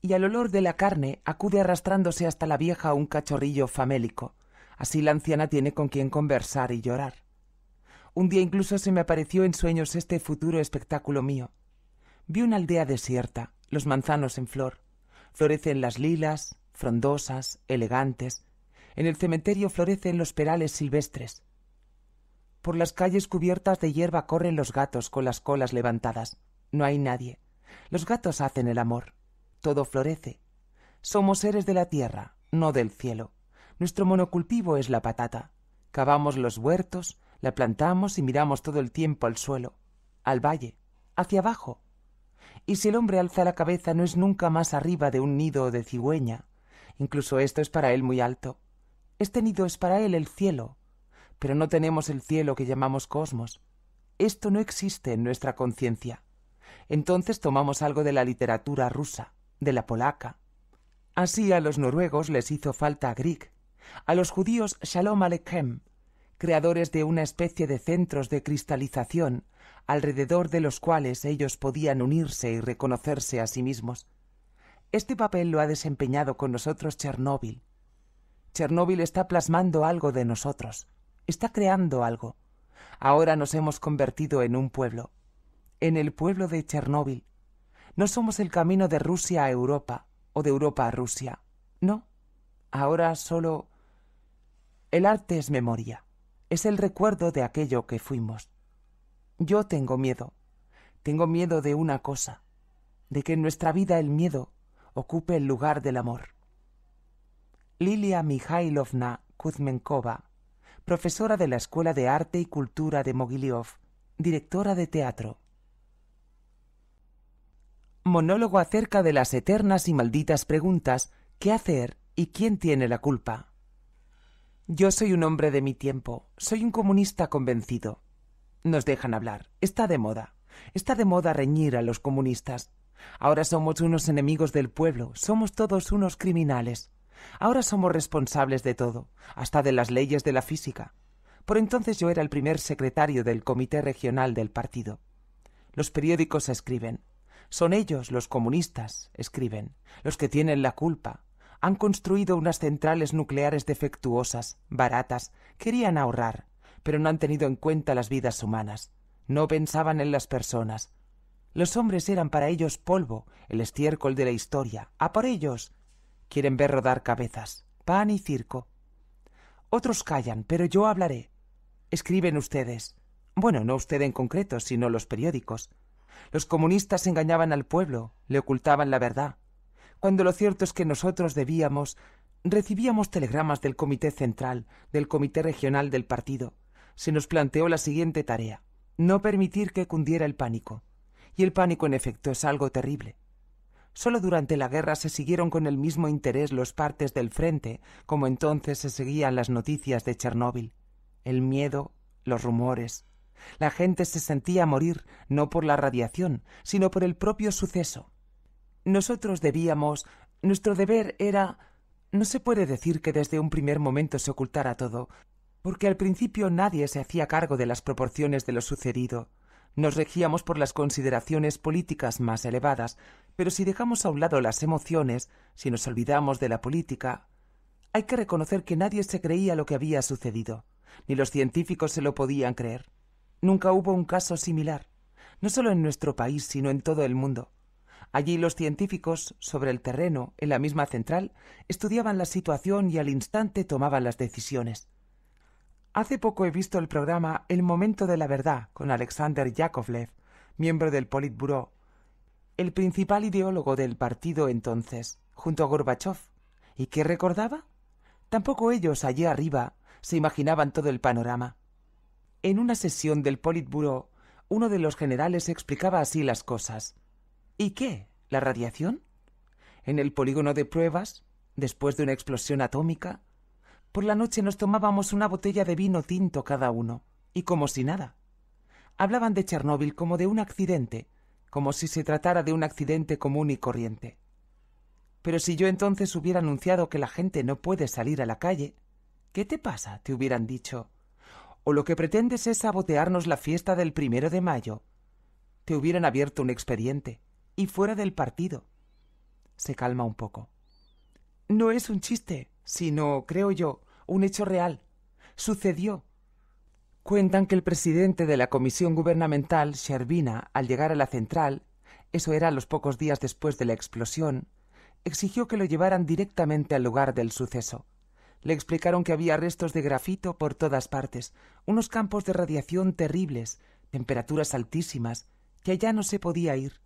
A: y al olor de la carne acude arrastrándose hasta la vieja un cachorrillo famélico. Así la anciana tiene con quien conversar y llorar. Un día incluso se me apareció en sueños este futuro espectáculo mío. Vi una aldea desierta, los manzanos en flor. Florecen las lilas, frondosas, elegantes. En el cementerio florecen los perales silvestres. Por las calles cubiertas de hierba corren los gatos con las colas levantadas. No hay nadie. Los gatos hacen el amor. Todo florece. Somos seres de la tierra, no del cielo. Nuestro monocultivo es la patata. Cavamos los huertos, la plantamos y miramos todo el tiempo al suelo, al valle, hacia abajo, y si el hombre alza la cabeza no es nunca más arriba de un nido de cigüeña. Incluso esto es para él muy alto. Este nido es para él el cielo, pero no tenemos el cielo que llamamos cosmos. Esto no existe en nuestra conciencia. Entonces tomamos algo de la literatura rusa, de la polaca. Así a los noruegos les hizo falta Grieg, a los judíos Shalom Aleichem, creadores de una especie de centros de cristalización alrededor de los cuales ellos podían unirse y reconocerse a sí mismos. Este papel lo ha desempeñado con nosotros Chernóbil. Chernóbil está plasmando algo de nosotros, está creando algo. Ahora nos hemos convertido en un pueblo, en el pueblo de Chernóbil. No somos el camino de Rusia a Europa o de Europa a Rusia, no. Ahora solo... El arte es memoria, es el recuerdo de aquello que fuimos. Yo tengo miedo. Tengo miedo de una cosa, de que en nuestra vida el miedo ocupe el lugar del amor. Lilia Mikhailovna Kuzmenkova, profesora de la Escuela de Arte y Cultura de Mogiliov, directora de teatro. Monólogo acerca de las eternas y malditas preguntas ¿qué hacer y quién tiene la culpa? Yo soy un hombre de mi tiempo, soy un comunista convencido. Nos dejan hablar. Está de moda. Está de moda reñir a los comunistas. Ahora somos unos enemigos del pueblo, somos todos unos criminales. Ahora somos responsables de todo, hasta de las leyes de la física. Por entonces yo era el primer secretario del Comité Regional del partido. Los periódicos escriben. Son ellos, los comunistas, escriben, los que tienen la culpa. Han construido unas centrales nucleares defectuosas, baratas, querían ahorrar pero no han tenido en cuenta las vidas humanas. No pensaban en las personas. Los hombres eran para ellos polvo, el estiércol de la historia. A por ellos. Quieren ver rodar cabezas, pan y circo. Otros callan, pero yo hablaré. Escriben ustedes. Bueno, no usted en concreto, sino los periódicos. Los comunistas engañaban al pueblo, le ocultaban la verdad. Cuando lo cierto es que nosotros debíamos recibíamos telegramas del Comité Central, del Comité Regional del Partido, se nos planteó la siguiente tarea, no permitir que cundiera el pánico. Y el pánico en efecto es algo terrible. Solo durante la guerra se siguieron con el mismo interés los partes del frente, como entonces se seguían las noticias de Chernóbil. El miedo, los rumores. La gente se sentía morir no por la radiación, sino por el propio suceso. Nosotros debíamos, nuestro deber era no se puede decir que desde un primer momento se ocultara todo, porque al principio nadie se hacía cargo de las proporciones de lo sucedido. Nos regíamos por las consideraciones políticas más elevadas, pero si dejamos a un lado las emociones, si nos olvidamos de la política, hay que reconocer que nadie se creía lo que había sucedido, ni los científicos se lo podían creer. Nunca hubo un caso similar, no solo en nuestro país, sino en todo el mundo. Allí los científicos, sobre el terreno, en la misma central, estudiaban la situación y al instante tomaban las decisiones. Hace poco he visto el programa El Momento de la Verdad con Alexander Yakovlev, miembro del Politburó, el principal ideólogo del partido entonces, junto a Gorbachev. ¿Y qué recordaba? Tampoco ellos allí arriba se imaginaban todo el panorama. En una sesión del Politburó, uno de los generales explicaba así las cosas. ¿Y qué? ¿La radiación? En el polígono de pruebas, después de una explosión atómica, por la noche nos tomábamos una botella de vino tinto cada uno, y como si nada. Hablaban de Chernóbil como de un accidente, como si se tratara de un accidente común y corriente. Pero si yo entonces hubiera anunciado que la gente no puede salir a la calle, ¿qué te pasa? te hubieran dicho. O lo que pretendes es sabotearnos la fiesta del primero de mayo. Te hubieran abierto un expediente, y fuera del partido. Se calma un poco. No es un chiste, sino, creo yo, un hecho real. Sucedió. Cuentan que el presidente de la comisión gubernamental, Shervina, al llegar a la central, eso era los pocos días después de la explosión, exigió que lo llevaran directamente al lugar del suceso. Le explicaron que había restos de grafito por todas partes, unos campos de radiación terribles, temperaturas altísimas, que allá no se podía ir.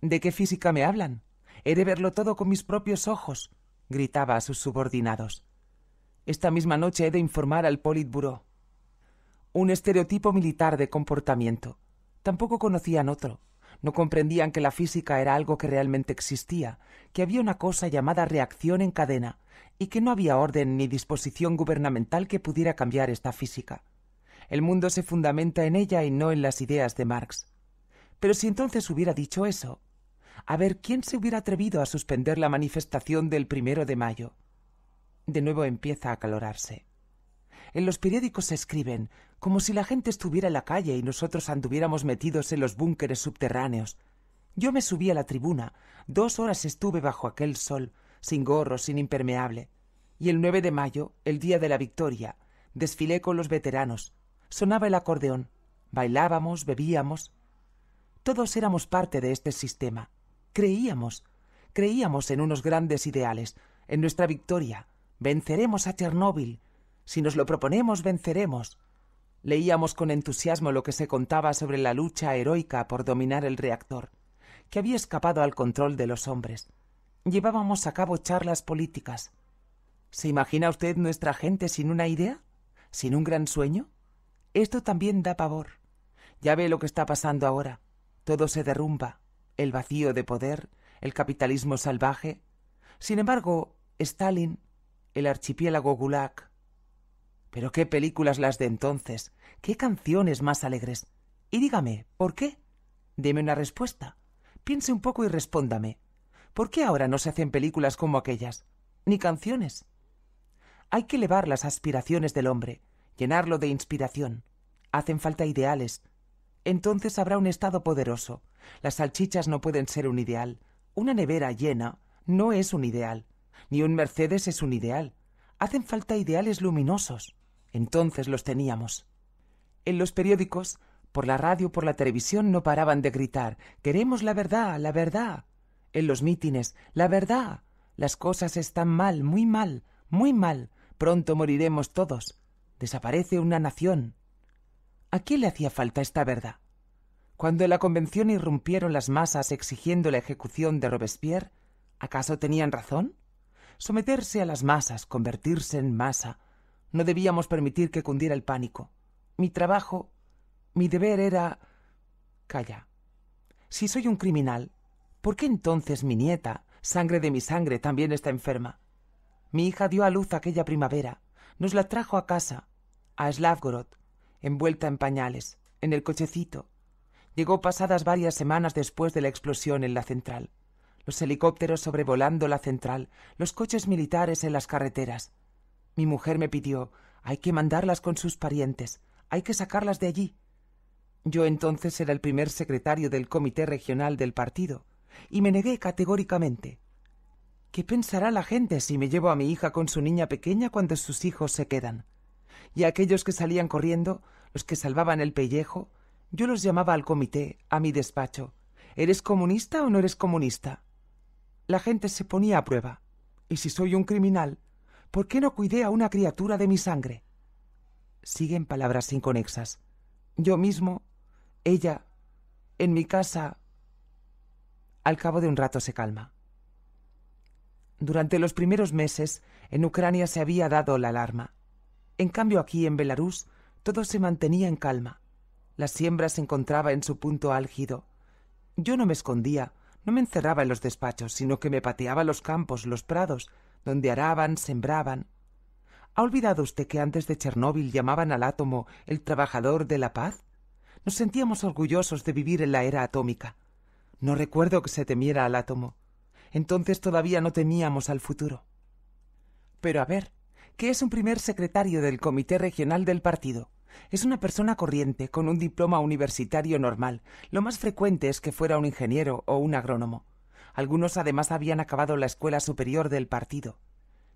A: ¿De qué física me hablan? He de verlo todo con mis propios ojos, gritaba a sus subordinados. Esta misma noche he de informar al Politburo. Un estereotipo militar de comportamiento. Tampoco conocían otro. No comprendían que la física era algo que realmente existía, que había una cosa llamada reacción en cadena, y que no había orden ni disposición gubernamental que pudiera cambiar esta física. El mundo se fundamenta en ella y no en las ideas de Marx. Pero si entonces hubiera dicho eso, a ver quién se hubiera atrevido a suspender la manifestación del primero de mayo. De nuevo empieza a calorarse. En los periódicos se escriben, como si la gente estuviera en la calle y nosotros anduviéramos metidos en los búnkeres subterráneos. Yo me subí a la tribuna, dos horas estuve bajo aquel sol, sin gorro, sin impermeable. Y el 9 de mayo, el día de la victoria, desfilé con los veteranos. Sonaba el acordeón, bailábamos, bebíamos. Todos éramos parte de este sistema. Creíamos, creíamos en unos grandes ideales, en nuestra victoria, Venceremos a Chernóbil. Si nos lo proponemos, venceremos. Leíamos con entusiasmo lo que se contaba sobre la lucha heroica por dominar el reactor, que había escapado al control de los hombres. Llevábamos a cabo charlas políticas. ¿Se imagina usted nuestra gente sin una idea? ¿Sin un gran sueño? Esto también da pavor. Ya ve lo que está pasando ahora. Todo se derrumba. El vacío de poder, el capitalismo salvaje. Sin embargo, Stalin el archipiélago Gulag. Pero qué películas las de entonces, qué canciones más alegres. Y dígame, ¿por qué? Deme una respuesta. Piense un poco y respóndame. ¿Por qué ahora no se hacen películas como aquellas? Ni canciones. Hay que elevar las aspiraciones del hombre, llenarlo de inspiración. Hacen falta ideales. Entonces habrá un Estado poderoso. Las salchichas no pueden ser un ideal. Una nevera llena no es un ideal ni un Mercedes es un ideal. Hacen falta ideales luminosos. Entonces los teníamos. En los periódicos, por la radio, por la televisión, no paraban de gritar Queremos la verdad, la verdad. En los mítines, la verdad. Las cosas están mal, muy mal, muy mal. Pronto moriremos todos. Desaparece una nación. ¿A quién le hacía falta esta verdad? Cuando en la Convención irrumpieron las masas exigiendo la ejecución de Robespierre, ¿acaso tenían razón? someterse a las masas, convertirse en masa. No debíamos permitir que cundiera el pánico. Mi trabajo, mi deber era... Calla. Si soy un criminal, ¿por qué entonces mi nieta, sangre de mi sangre, también está enferma? Mi hija dio a luz aquella primavera. Nos la trajo a casa, a Slavgorod, envuelta en pañales, en el cochecito. Llegó pasadas varias semanas después de la explosión en la central los helicópteros sobrevolando la central, los coches militares en las carreteras. Mi mujer me pidió hay que mandarlas con sus parientes, hay que sacarlas de allí. Yo entonces era el primer secretario del comité regional del partido, y me negué categóricamente. ¿Qué pensará la gente si me llevo a mi hija con su niña pequeña cuando sus hijos se quedan? Y a aquellos que salían corriendo, los que salvaban el pellejo, yo los llamaba al comité, a mi despacho. ¿Eres comunista o no eres comunista? la gente se ponía a prueba. Y si soy un criminal, ¿por qué no cuidé a una criatura de mi sangre? Siguen palabras inconexas. Yo mismo, ella, en mi casa. Al cabo de un rato se calma. Durante los primeros meses, en Ucrania se había dado la alarma. En cambio, aquí en Belarus, todo se mantenía en calma. La siembra se encontraba en su punto álgido. Yo no me escondía, no me encerraba en los despachos, sino que me pateaba los campos, los prados, donde araban, sembraban. ¿Ha olvidado usted que antes de Chernóbil llamaban al átomo el trabajador de la paz? Nos sentíamos orgullosos de vivir en la era atómica. No recuerdo que se temiera al átomo. Entonces todavía no temíamos al futuro. Pero a ver, ¿qué es un primer secretario del Comité Regional del Partido? Es una persona corriente, con un diploma universitario normal. Lo más frecuente es que fuera un ingeniero o un agrónomo. Algunos además habían acabado la escuela superior del partido.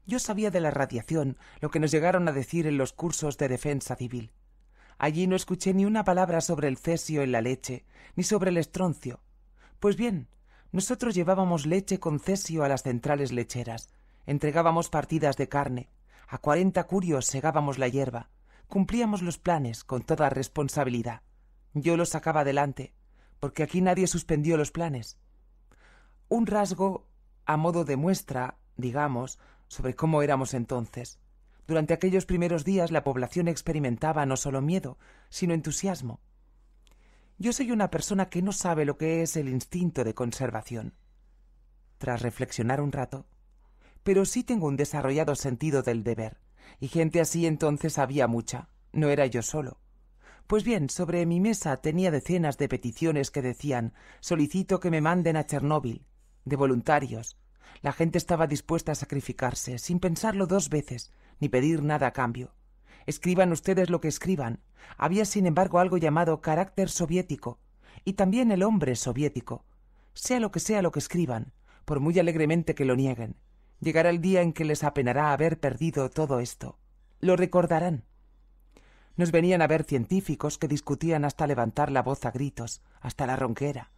A: Yo sabía de la radiación, lo que nos llegaron a decir en los cursos de defensa civil. Allí no escuché ni una palabra sobre el cesio en la leche, ni sobre el estroncio. Pues bien, nosotros llevábamos leche con cesio a las centrales lecheras, entregábamos partidas de carne, a cuarenta curios segábamos la hierba, Cumplíamos los planes con toda responsabilidad. Yo los sacaba adelante, porque aquí nadie suspendió los planes. Un rasgo a modo de muestra, digamos, sobre cómo éramos entonces. Durante aquellos primeros días la población experimentaba no solo miedo, sino entusiasmo. Yo soy una persona que no sabe lo que es el instinto de conservación. Tras reflexionar un rato, pero sí tengo un desarrollado sentido del deber. Y gente así entonces había mucha, no era yo solo. Pues bien, sobre mi mesa tenía decenas de peticiones que decían solicito que me manden a Chernóbil, de voluntarios. La gente estaba dispuesta a sacrificarse, sin pensarlo dos veces, ni pedir nada a cambio. Escriban ustedes lo que escriban. Había, sin embargo, algo llamado carácter soviético, y también el hombre soviético. Sea lo que sea lo que escriban, por muy alegremente que lo nieguen, Llegará el día en que les apenará haber perdido todo esto. Lo recordarán. Nos venían a ver científicos que discutían hasta levantar la voz a gritos, hasta la ronquera.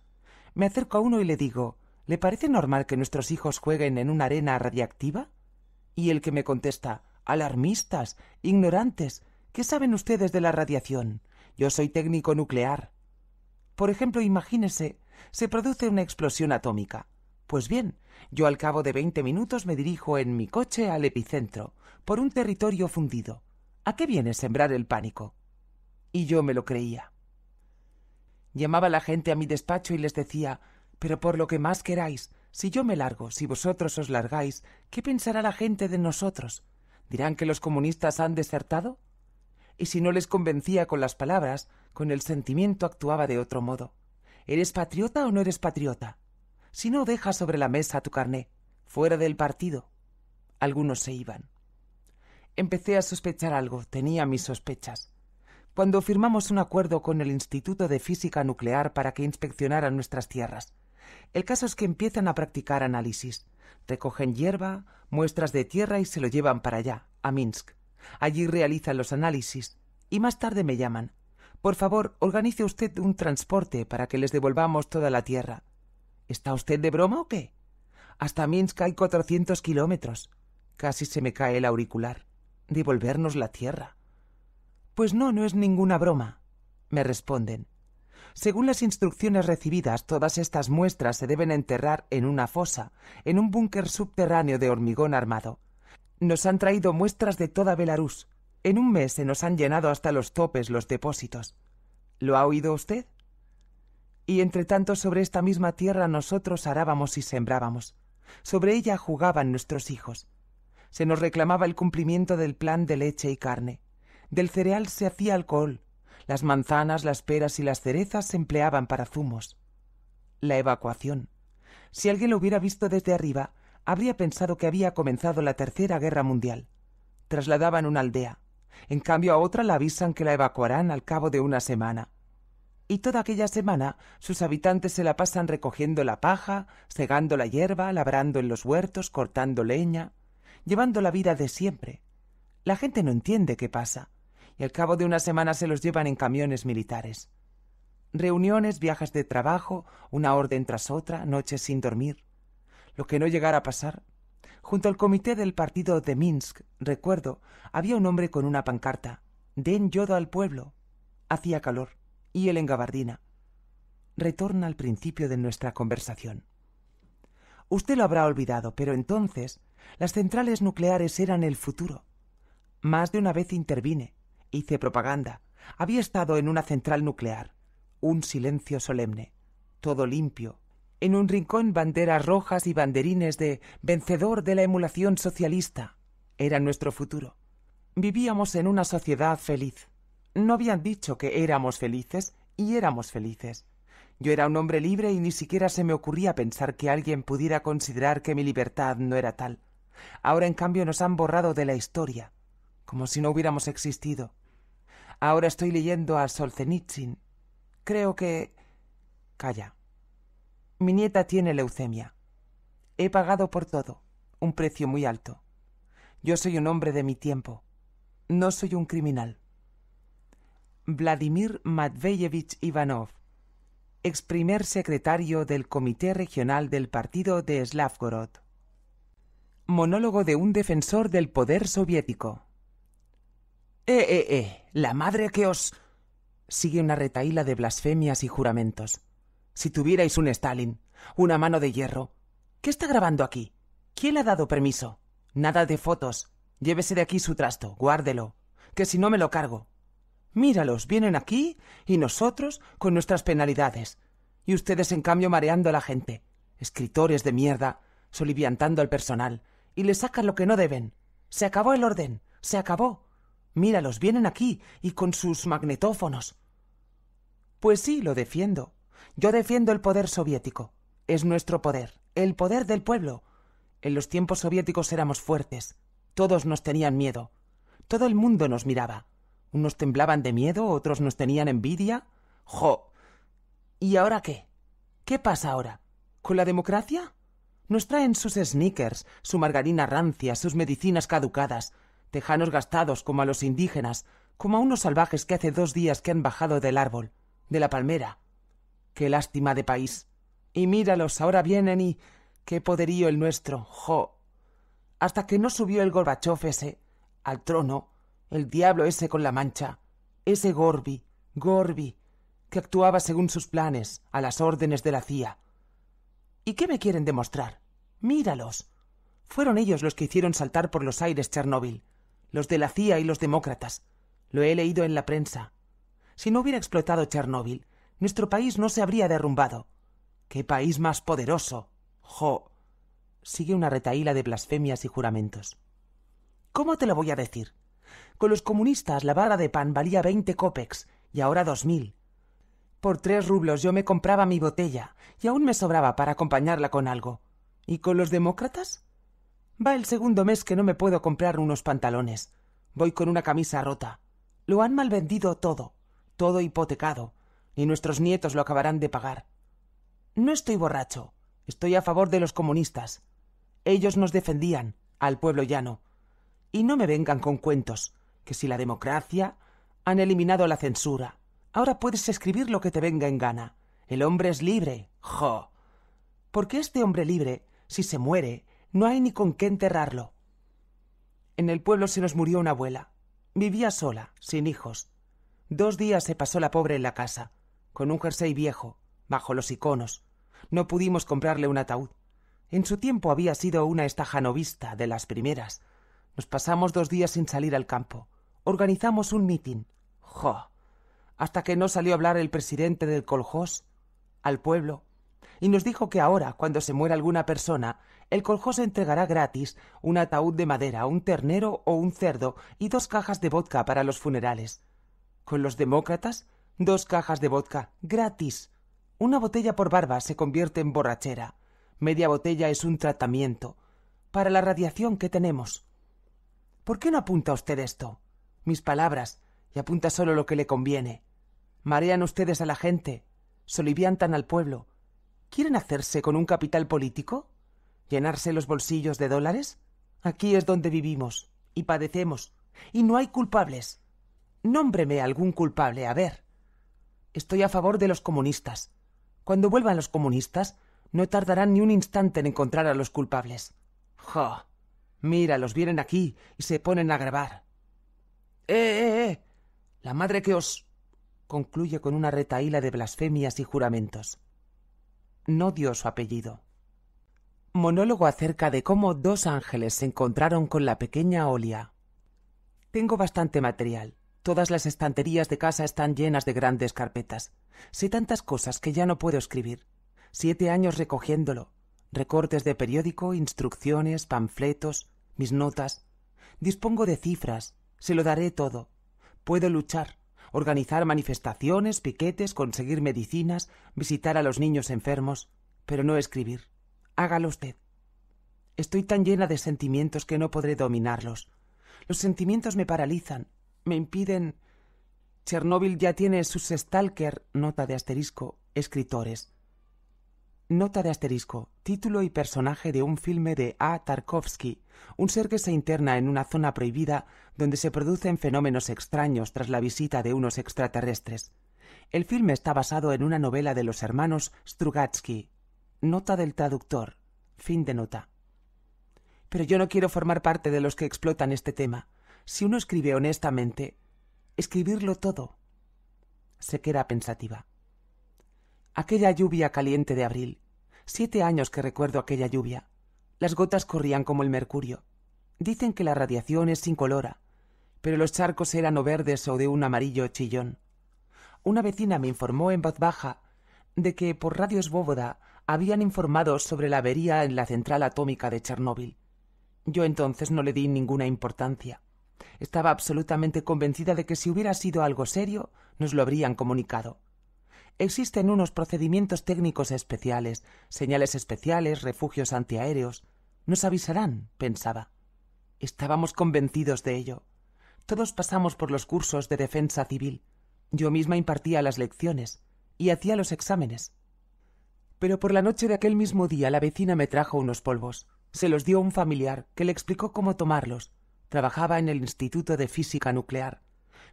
A: Me acerco a uno y le digo ¿Le parece normal que nuestros hijos jueguen en una arena radiactiva? Y el que me contesta Alarmistas, ignorantes, ¿qué saben ustedes de la radiación? Yo soy técnico nuclear. Por ejemplo, imagínese, se produce una explosión atómica. Pues bien, yo al cabo de veinte minutos me dirijo en mi coche al epicentro, por un territorio fundido. ¿A qué viene sembrar el pánico? Y yo me lo creía. Llamaba la gente a mi despacho y les decía Pero por lo que más queráis, si yo me largo, si vosotros os largáis, ¿qué pensará la gente de nosotros? ¿Dirán que los comunistas han desertado? Y si no les convencía con las palabras, con el sentimiento actuaba de otro modo. ¿Eres patriota o no eres patriota? si no deja sobre la mesa tu carné, fuera del partido. Algunos se iban. Empecé a sospechar algo, tenía mis sospechas. Cuando firmamos un acuerdo con el Instituto de Física Nuclear para que inspeccionaran nuestras tierras, el caso es que empiezan a practicar análisis. Recogen hierba, muestras de tierra y se lo llevan para allá, a Minsk. Allí realizan los análisis y más tarde me llaman. Por favor, organice usted un transporte para que les devolvamos toda la tierra. ¿Está usted de broma o qué? Hasta Minsk hay cuatrocientos kilómetros. Casi se me cae el auricular. Devolvernos la tierra. Pues no, no es ninguna broma, me responden. Según las instrucciones recibidas, todas estas muestras se deben enterrar en una fosa, en un búnker subterráneo de hormigón armado. Nos han traído muestras de toda Belarus. En un mes se nos han llenado hasta los topes los depósitos. ¿Lo ha oído usted? Y entre tanto sobre esta misma tierra nosotros arábamos y sembrábamos. Sobre ella jugaban nuestros hijos. Se nos reclamaba el cumplimiento del plan de leche y carne. Del cereal se hacía alcohol. Las manzanas, las peras y las cerezas se empleaban para zumos. La evacuación. Si alguien lo hubiera visto desde arriba, habría pensado que había comenzado la Tercera Guerra Mundial. Trasladaban una aldea. En cambio a otra la avisan que la evacuarán al cabo de una semana y toda aquella semana sus habitantes se la pasan recogiendo la paja, segando la hierba, labrando en los huertos, cortando leña, llevando la vida de siempre. La gente no entiende qué pasa, y al cabo de una semana se los llevan en camiones militares. Reuniones, viajes de trabajo, una orden tras otra, noches sin dormir. Lo que no llegara a pasar. Junto al comité del partido de Minsk, recuerdo, había un hombre con una pancarta. Den yodo al pueblo. Hacía calor y el engabardina. Retorna al principio de nuestra conversación. Usted lo habrá olvidado, pero entonces las centrales nucleares eran el futuro. Más de una vez intervine, hice propaganda, había estado en una central nuclear. Un silencio solemne, todo limpio. En un rincón banderas rojas y banderines de vencedor de la emulación socialista. Era nuestro futuro. Vivíamos en una sociedad feliz. No habían dicho que éramos felices y éramos felices. Yo era un hombre libre y ni siquiera se me ocurría pensar que alguien pudiera considerar que mi libertad no era tal. Ahora, en cambio, nos han borrado de la historia, como si no hubiéramos existido. Ahora estoy leyendo a Solzhenitsyn. Creo que... Calla. Mi nieta tiene leucemia. He pagado por todo, un precio muy alto. Yo soy un hombre de mi tiempo. No soy un criminal. Vladimir Matveyevich Ivanov, ex primer secretario del Comité Regional del Partido de Slavgorod. Monólogo de un defensor del poder soviético. ¡Eh, eh, eh! ¡La madre que os! Sigue una retaíla de blasfemias y juramentos. Si tuvierais un Stalin, una mano de hierro. ¿Qué está grabando aquí? ¿Quién le ha dado permiso? Nada de fotos. Llévese de aquí su trasto, guárdelo, que si no me lo cargo. Míralos, vienen aquí y nosotros con nuestras penalidades. Y ustedes, en cambio, mareando a la gente. Escritores de mierda, soliviantando al personal. Y le sacan lo que no deben. Se acabó el orden. Se acabó. Míralos, vienen aquí y con sus magnetófonos. Pues sí, lo defiendo. Yo defiendo el poder soviético. Es nuestro poder, el poder del pueblo. En los tiempos soviéticos éramos fuertes. Todos nos tenían miedo. Todo el mundo nos miraba. Unos temblaban de miedo, otros nos tenían envidia. ¡Jo! ¿Y ahora qué? ¿Qué pasa ahora? ¿Con la democracia? Nos traen sus sneakers, su margarina rancia, sus medicinas caducadas, tejanos gastados como a los indígenas, como a unos salvajes que hace dos días que han bajado del árbol, de la palmera. ¡Qué lástima de país! Y míralos, ahora vienen y. ¡Qué poderío el nuestro! ¡Jo! Hasta que no subió el Gorbachov ese al trono, el diablo ese con la mancha. Ese gorbi gorbi que actuaba según sus planes, a las órdenes de la CIA. ¿Y qué me quieren demostrar? Míralos. Fueron ellos los que hicieron saltar por los aires Chernóbil, los de la CIA y los demócratas. Lo he leído en la prensa. Si no hubiera explotado Chernóbil, nuestro país no se habría derrumbado. ¡Qué país más poderoso! ¡Jo! Sigue una retahíla de blasfemias y juramentos. ¿Cómo te lo voy a decir? Con los comunistas la barra de pan valía veinte copex y ahora dos mil. Por tres rublos yo me compraba mi botella y aún me sobraba para acompañarla con algo. ¿Y con los demócratas? Va el segundo mes que no me puedo comprar unos pantalones. Voy con una camisa rota. Lo han vendido todo, todo hipotecado, y nuestros nietos lo acabarán de pagar. No estoy borracho, estoy a favor de los comunistas. Ellos nos defendían, al pueblo llano, y no me vengan con cuentos, que si la democracia han eliminado la censura. Ahora puedes escribir lo que te venga en gana. El hombre es libre. ¡Jo! Porque este hombre libre, si se muere, no hay ni con qué enterrarlo. En el pueblo se nos murió una abuela. Vivía sola, sin hijos. Dos días se pasó la pobre en la casa, con un jersey viejo, bajo los iconos. No pudimos comprarle un ataúd. En su tiempo había sido una estajanovista de las primeras, nos pasamos dos días sin salir al campo. Organizamos un mitin. ¡Jo! Hasta que no salió a hablar el presidente del coljós al pueblo y nos dijo que ahora, cuando se muera alguna persona, el coljós entregará gratis un ataúd de madera, un ternero o un cerdo y dos cajas de vodka para los funerales. Con los demócratas, dos cajas de vodka gratis. Una botella por barba se convierte en borrachera. Media botella es un tratamiento para la radiación que tenemos. ¿Por qué no apunta usted esto? Mis palabras, y apunta solo lo que le conviene. Marean ustedes a la gente, soliviantan al pueblo. ¿Quieren hacerse con un capital político? ¿Llenarse los bolsillos de dólares? Aquí es donde vivimos y padecemos, y no hay culpables. Nómbreme algún culpable, a ver. Estoy a favor de los comunistas. Cuando vuelvan los comunistas, no tardarán ni un instante en encontrar a los culpables. ¡Ja! Mira, los vienen aquí y se ponen a grabar. ¡Eh, eh, eh! La madre que os. concluye con una retaíla de blasfemias y juramentos. No dio su apellido. Monólogo acerca de cómo dos ángeles se encontraron con la pequeña Olia. Tengo bastante material. Todas las estanterías de casa están llenas de grandes carpetas. Sé tantas cosas que ya no puedo escribir. Siete años recogiéndolo, recortes de periódico, instrucciones, panfletos, mis notas. Dispongo de cifras, se lo daré todo. Puedo luchar, organizar manifestaciones, piquetes, conseguir medicinas, visitar a los niños enfermos, pero no escribir. Hágalo usted. Estoy tan llena de sentimientos que no podré dominarlos. Los sentimientos me paralizan, me impiden. Chernóbil ya tiene sus stalker, nota de asterisco, escritores. Nota de asterisco, título y personaje de un filme de A. Tarkovsky, un ser que se interna en una zona prohibida donde se producen fenómenos extraños tras la visita de unos extraterrestres. El filme está basado en una novela de los hermanos Strugatsky. Nota del traductor. Fin de nota. Pero yo no quiero formar parte de los que explotan este tema. Si uno escribe honestamente, escribirlo todo. Se queda pensativa. Aquella lluvia caliente de abril. Siete años que recuerdo aquella lluvia. Las gotas corrían como el mercurio. Dicen que la radiación es incolora, pero los charcos eran o verdes o de un amarillo chillón. Una vecina me informó en voz baja de que por radios Bóboda habían informado sobre la avería en la central atómica de Chernóbil. Yo entonces no le di ninguna importancia. Estaba absolutamente convencida de que si hubiera sido algo serio, nos lo habrían comunicado existen unos procedimientos técnicos especiales, señales especiales, refugios antiaéreos. Nos avisarán, pensaba. Estábamos convencidos de ello. Todos pasamos por los cursos de defensa civil. Yo misma impartía las lecciones y hacía los exámenes. Pero por la noche de aquel mismo día la vecina me trajo unos polvos. Se los dio un familiar, que le explicó cómo tomarlos. Trabajaba en el Instituto de Física Nuclear,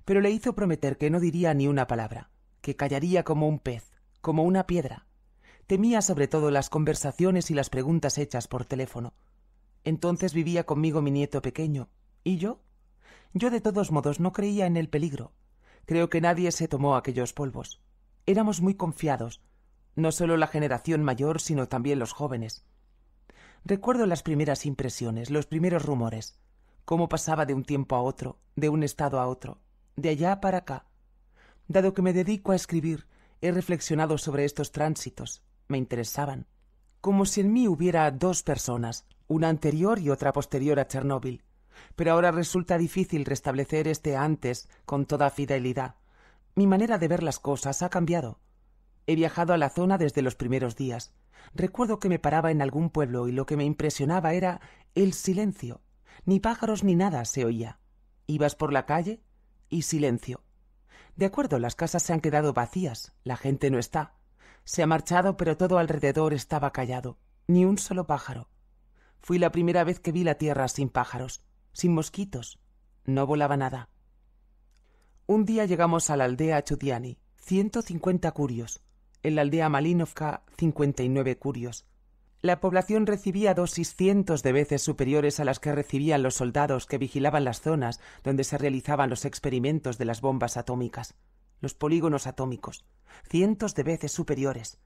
A: pero le hizo prometer que no diría ni una palabra que callaría como un pez, como una piedra. Temía sobre todo las conversaciones y las preguntas hechas por teléfono. Entonces vivía conmigo mi nieto pequeño. ¿Y yo? Yo de todos modos no creía en el peligro. Creo que nadie se tomó aquellos polvos. Éramos muy confiados, no solo la generación mayor, sino también los jóvenes. Recuerdo las primeras impresiones, los primeros rumores, cómo pasaba de un tiempo a otro, de un estado a otro, de allá para acá, Dado que me dedico a escribir, he reflexionado sobre estos tránsitos. Me interesaban. Como si en mí hubiera dos personas, una anterior y otra posterior a Chernóbil. Pero ahora resulta difícil restablecer este antes con toda fidelidad. Mi manera de ver las cosas ha cambiado. He viajado a la zona desde los primeros días. Recuerdo que me paraba en algún pueblo y lo que me impresionaba era el silencio. Ni pájaros ni nada se oía. Ibas por la calle y silencio. De acuerdo, las casas se han quedado vacías, la gente no está. Se ha marchado, pero todo alrededor estaba callado, ni un solo pájaro. Fui la primera vez que vi la tierra sin pájaros, sin mosquitos. No volaba nada. Un día llegamos a la aldea Chudiani, cincuenta curios. En la aldea Malinovka, nueve curios la población recibía dosis cientos de veces superiores a las que recibían los soldados que vigilaban las zonas donde se realizaban los experimentos de las bombas atómicas, los polígonos atómicos, cientos de veces superiores.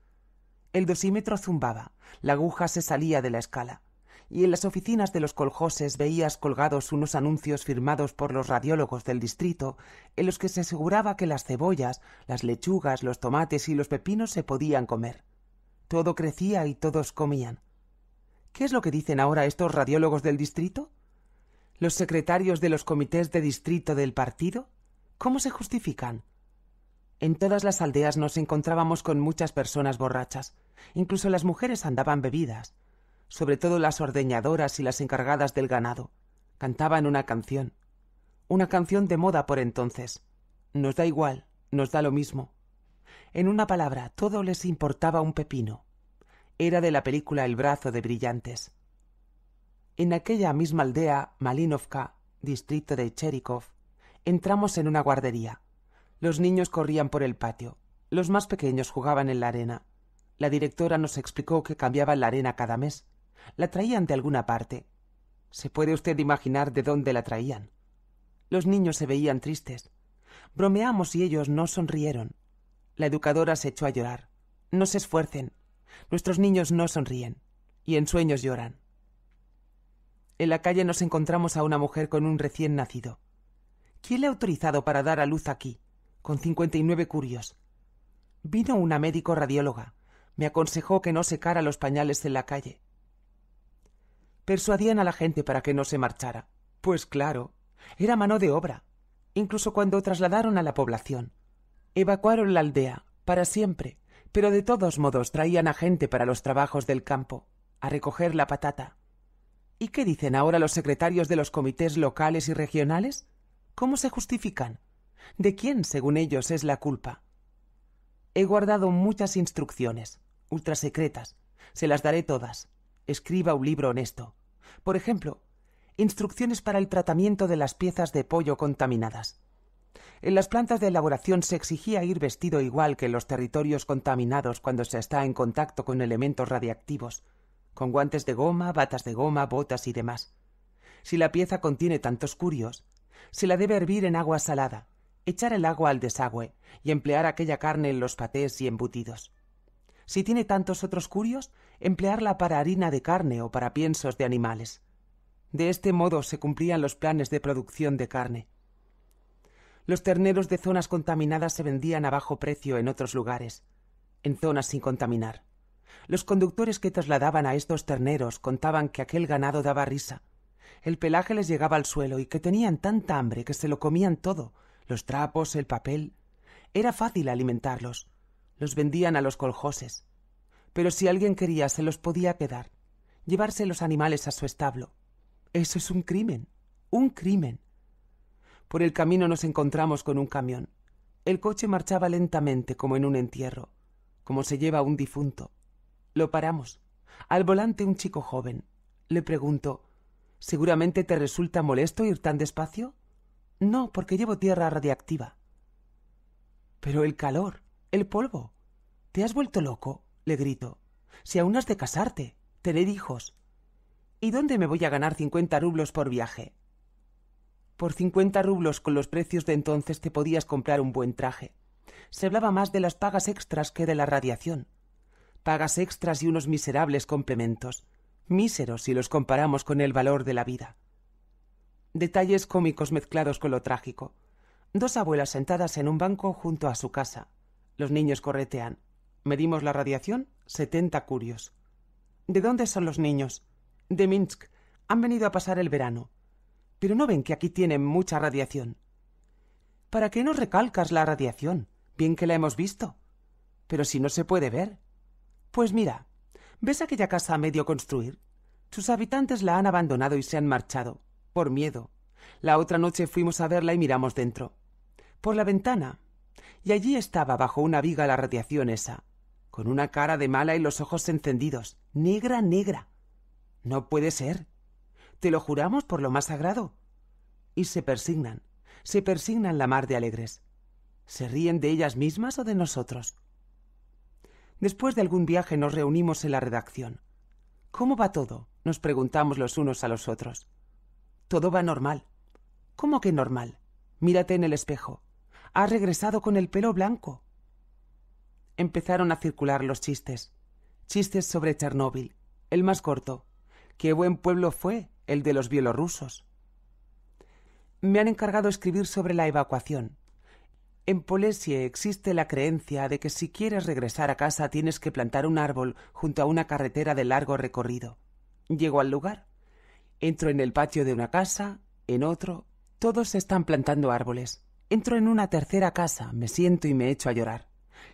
A: El dosímetro zumbaba, la aguja se salía de la escala, y en las oficinas de los coljoses veías colgados unos anuncios firmados por los radiólogos del distrito, en los que se aseguraba que las cebollas, las lechugas, los tomates y los pepinos se podían comer todo crecía y todos comían. ¿Qué es lo que dicen ahora estos radiólogos del distrito? ¿Los secretarios de los comités de distrito del partido? ¿Cómo se justifican? En todas las aldeas nos encontrábamos con muchas personas borrachas. Incluso las mujeres andaban bebidas, sobre todo las ordeñadoras y las encargadas del ganado. Cantaban una canción. Una canción de moda por entonces. Nos da igual, nos da lo mismo. En una palabra, todo les importaba un pepino. Era de la película El brazo de brillantes. En aquella misma aldea, Malinovka, distrito de Cherikov, entramos en una guardería. Los niños corrían por el patio. Los más pequeños jugaban en la arena. La directora nos explicó que cambiaban la arena cada mes. La traían de alguna parte. ¿Se puede usted imaginar de dónde la traían? Los niños se veían tristes. Bromeamos y ellos no sonrieron. La educadora se echó a llorar. No se esfuercen. Nuestros niños no sonríen. Y en sueños lloran. En la calle nos encontramos a una mujer con un recién nacido. ¿Quién le ha autorizado para dar a luz aquí? Con cincuenta nueve curios. Vino una médico radióloga. Me aconsejó que no secara los pañales en la calle. Persuadían a la gente para que no se marchara. Pues claro, era mano de obra. Incluso cuando trasladaron a la población, Evacuaron la aldea, para siempre, pero de todos modos traían a gente para los trabajos del campo, a recoger la patata. ¿Y qué dicen ahora los secretarios de los comités locales y regionales? ¿Cómo se justifican? ¿De quién, según ellos, es la culpa? He guardado muchas instrucciones, ultrasecretas. Se las daré todas. Escriba un libro honesto. Por ejemplo, instrucciones para el tratamiento de las piezas de pollo contaminadas. En las plantas de elaboración se exigía ir vestido igual que en los territorios contaminados cuando se está en contacto con elementos radiactivos, con guantes de goma, batas de goma, botas y demás. Si la pieza contiene tantos curios, se la debe hervir en agua salada, echar el agua al desagüe y emplear aquella carne en los patés y embutidos. Si tiene tantos otros curios, emplearla para harina de carne o para piensos de animales. De este modo se cumplían los planes de producción de carne. Los terneros de zonas contaminadas se vendían a bajo precio en otros lugares, en zonas sin contaminar. Los conductores que trasladaban a estos terneros contaban que aquel ganado daba risa. El pelaje les llegaba al suelo y que tenían tanta hambre que se lo comían todo, los trapos, el papel. Era fácil alimentarlos. Los vendían a los coljoses. Pero si alguien quería, se los podía quedar. Llevarse los animales a su establo. Eso es un crimen. Un crimen. Por el camino nos encontramos con un camión. El coche marchaba lentamente como en un entierro, como se lleva un difunto. Lo paramos. Al volante un chico joven. Le pregunto ¿Seguramente te resulta molesto ir tan despacio? No, porque llevo tierra radiactiva. Pero el calor, el polvo. ¿Te has vuelto loco? le grito. Si aún has de casarte, tener hijos. ¿Y dónde me voy a ganar cincuenta rublos por viaje? Por 50 rublos con los precios de entonces te podías comprar un buen traje. Se hablaba más de las pagas extras que de la radiación. Pagas extras y unos miserables complementos, míseros si los comparamos con el valor de la vida. Detalles cómicos mezclados con lo trágico. Dos abuelas sentadas en un banco junto a su casa. Los niños corretean. Medimos la radiación, setenta curios. ¿De dónde son los niños? De Minsk. Han venido a pasar el verano. Pero no ven que aquí tienen mucha radiación. ¿Para qué no recalcas la radiación? Bien que la hemos visto. Pero si no se puede ver. Pues mira, ¿ves aquella casa a medio construir? Sus habitantes la han abandonado y se han marchado, por miedo. La otra noche fuimos a verla y miramos dentro. Por la ventana. Y allí estaba bajo una viga la radiación esa, con una cara de mala y los ojos encendidos, negra, negra. No puede ser. Te lo juramos por lo más sagrado. Y se persignan, se persignan la mar de alegres. ¿Se ríen de ellas mismas o de nosotros? Después de algún viaje nos reunimos en la redacción. ¿Cómo va todo? nos preguntamos los unos a los otros. Todo va normal. ¿Cómo que normal? Mírate en el espejo. Ha regresado con el pelo blanco. Empezaron a circular los chistes. Chistes sobre Chernóbil, el más corto. Qué buen pueblo fue, el de los bielorrusos. Me han encargado escribir sobre la evacuación. En Polesie existe la creencia de que si quieres regresar a casa tienes que plantar un árbol junto a una carretera de largo recorrido. Llego al lugar. Entro en el patio de una casa, en otro, todos están plantando árboles. Entro en una tercera casa, me siento y me echo a llorar.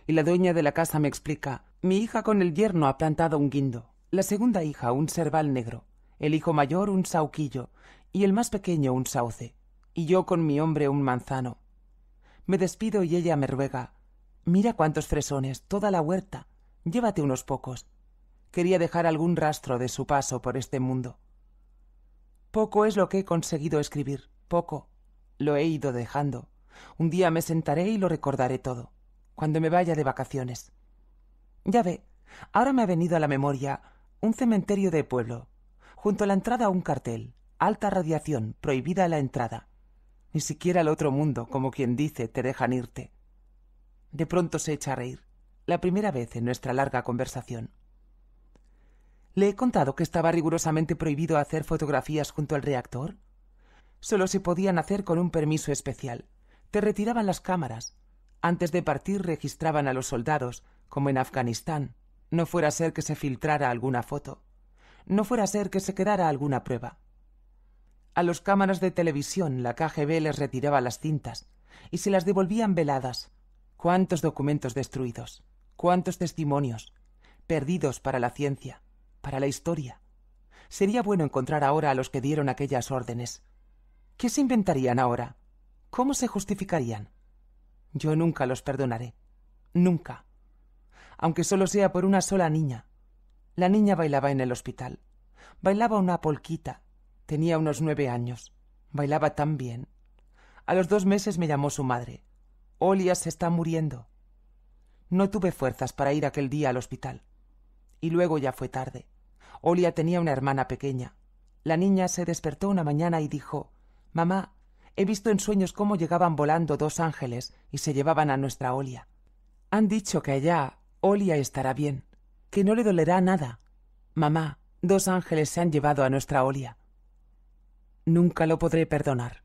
A: Y la dueña de la casa me explica, mi hija con el yerno ha plantado un guindo, la segunda hija un cerval negro, el hijo mayor un sauquillo, y el más pequeño un sauce, y yo con mi hombre un manzano. Me despido y ella me ruega Mira cuántos fresones, toda la huerta, llévate unos pocos. Quería dejar algún rastro de su paso por este mundo. Poco es lo que he conseguido escribir, poco. Lo he ido dejando. Un día me sentaré y lo recordaré todo, cuando me vaya de vacaciones. Ya ve, ahora me ha venido a la memoria un cementerio de pueblo, Junto a la entrada un cartel. Alta radiación, prohibida la entrada. Ni siquiera al otro mundo, como quien dice, te dejan irte. De pronto se echa a reír, la primera vez en nuestra larga conversación. Le he contado que estaba rigurosamente prohibido hacer fotografías junto al reactor. Solo se podían hacer con un permiso especial. Te retiraban las cámaras. Antes de partir registraban a los soldados, como en Afganistán. No fuera a ser que se filtrara alguna foto no fuera a ser que se quedara alguna prueba. A los cámaras de televisión la KGB les retiraba las cintas y se las devolvían veladas. Cuántos documentos destruidos, cuántos testimonios, perdidos para la ciencia, para la historia. Sería bueno encontrar ahora a los que dieron aquellas órdenes. ¿Qué se inventarían ahora? ¿Cómo se justificarían? Yo nunca los perdonaré. Nunca. Aunque solo sea por una sola niña, la niña bailaba en el hospital. Bailaba una polquita. Tenía unos nueve años. Bailaba tan bien. A los dos meses me llamó su madre. Olia se está muriendo. No tuve fuerzas para ir aquel día al hospital. Y luego ya fue tarde. Olia tenía una hermana pequeña. La niña se despertó una mañana y dijo Mamá, he visto en sueños cómo llegaban volando dos ángeles y se llevaban a nuestra Olia. Han dicho que allá Olia estará bien que no le dolerá nada. Mamá, dos ángeles se han llevado a nuestra Olia. Nunca lo podré perdonar.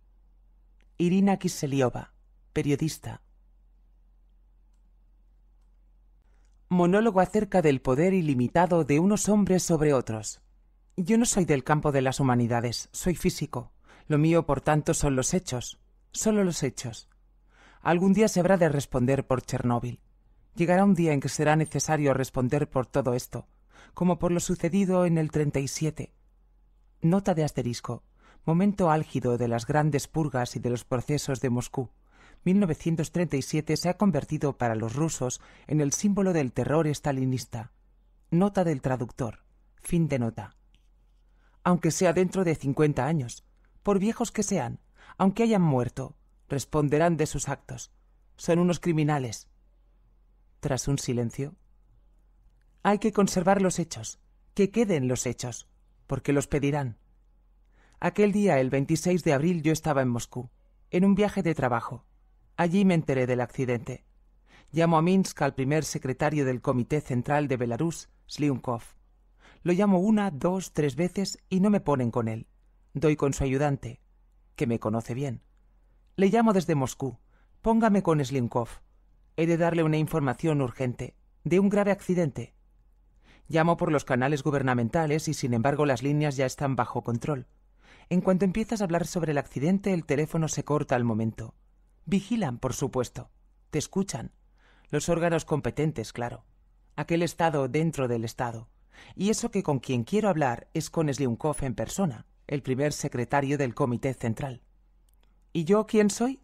A: Irina Kiseliova, periodista. Monólogo acerca del poder ilimitado de unos hombres sobre otros. Yo no soy del campo de las humanidades, soy físico. Lo mío, por tanto, son los hechos. Solo los hechos. Algún día se habrá de responder por Chernóbil. Llegará un día en que será necesario responder por todo esto, como por lo sucedido en el 37. Nota de asterisco. Momento álgido de las grandes purgas y de los procesos de Moscú. 1937 se ha convertido para los rusos en el símbolo del terror estalinista. Nota del traductor. Fin de nota. Aunque sea dentro de 50 años, por viejos que sean, aunque hayan muerto, responderán de sus actos. Son unos criminales, tras un silencio. Hay que conservar los hechos, que queden los hechos, porque los pedirán. Aquel día, el 26 de abril, yo estaba en Moscú, en un viaje de trabajo. Allí me enteré del accidente. Llamo a Minsk al primer secretario del Comité Central de Belarus, Sliunkov. Lo llamo una, dos, tres veces y no me ponen con él. Doy con su ayudante, que me conoce bien. Le llamo desde Moscú. Póngame con Slinkov. He de darle una información urgente, de un grave accidente. Llamo por los canales gubernamentales y sin embargo las líneas ya están bajo control. En cuanto empiezas a hablar sobre el accidente, el teléfono se corta al momento. Vigilan, por supuesto. Te escuchan. Los órganos competentes, claro. Aquel Estado dentro del Estado. Y eso que con quien quiero hablar es con Sliunkov en persona, el primer secretario del Comité Central. ¿Y yo quién soy?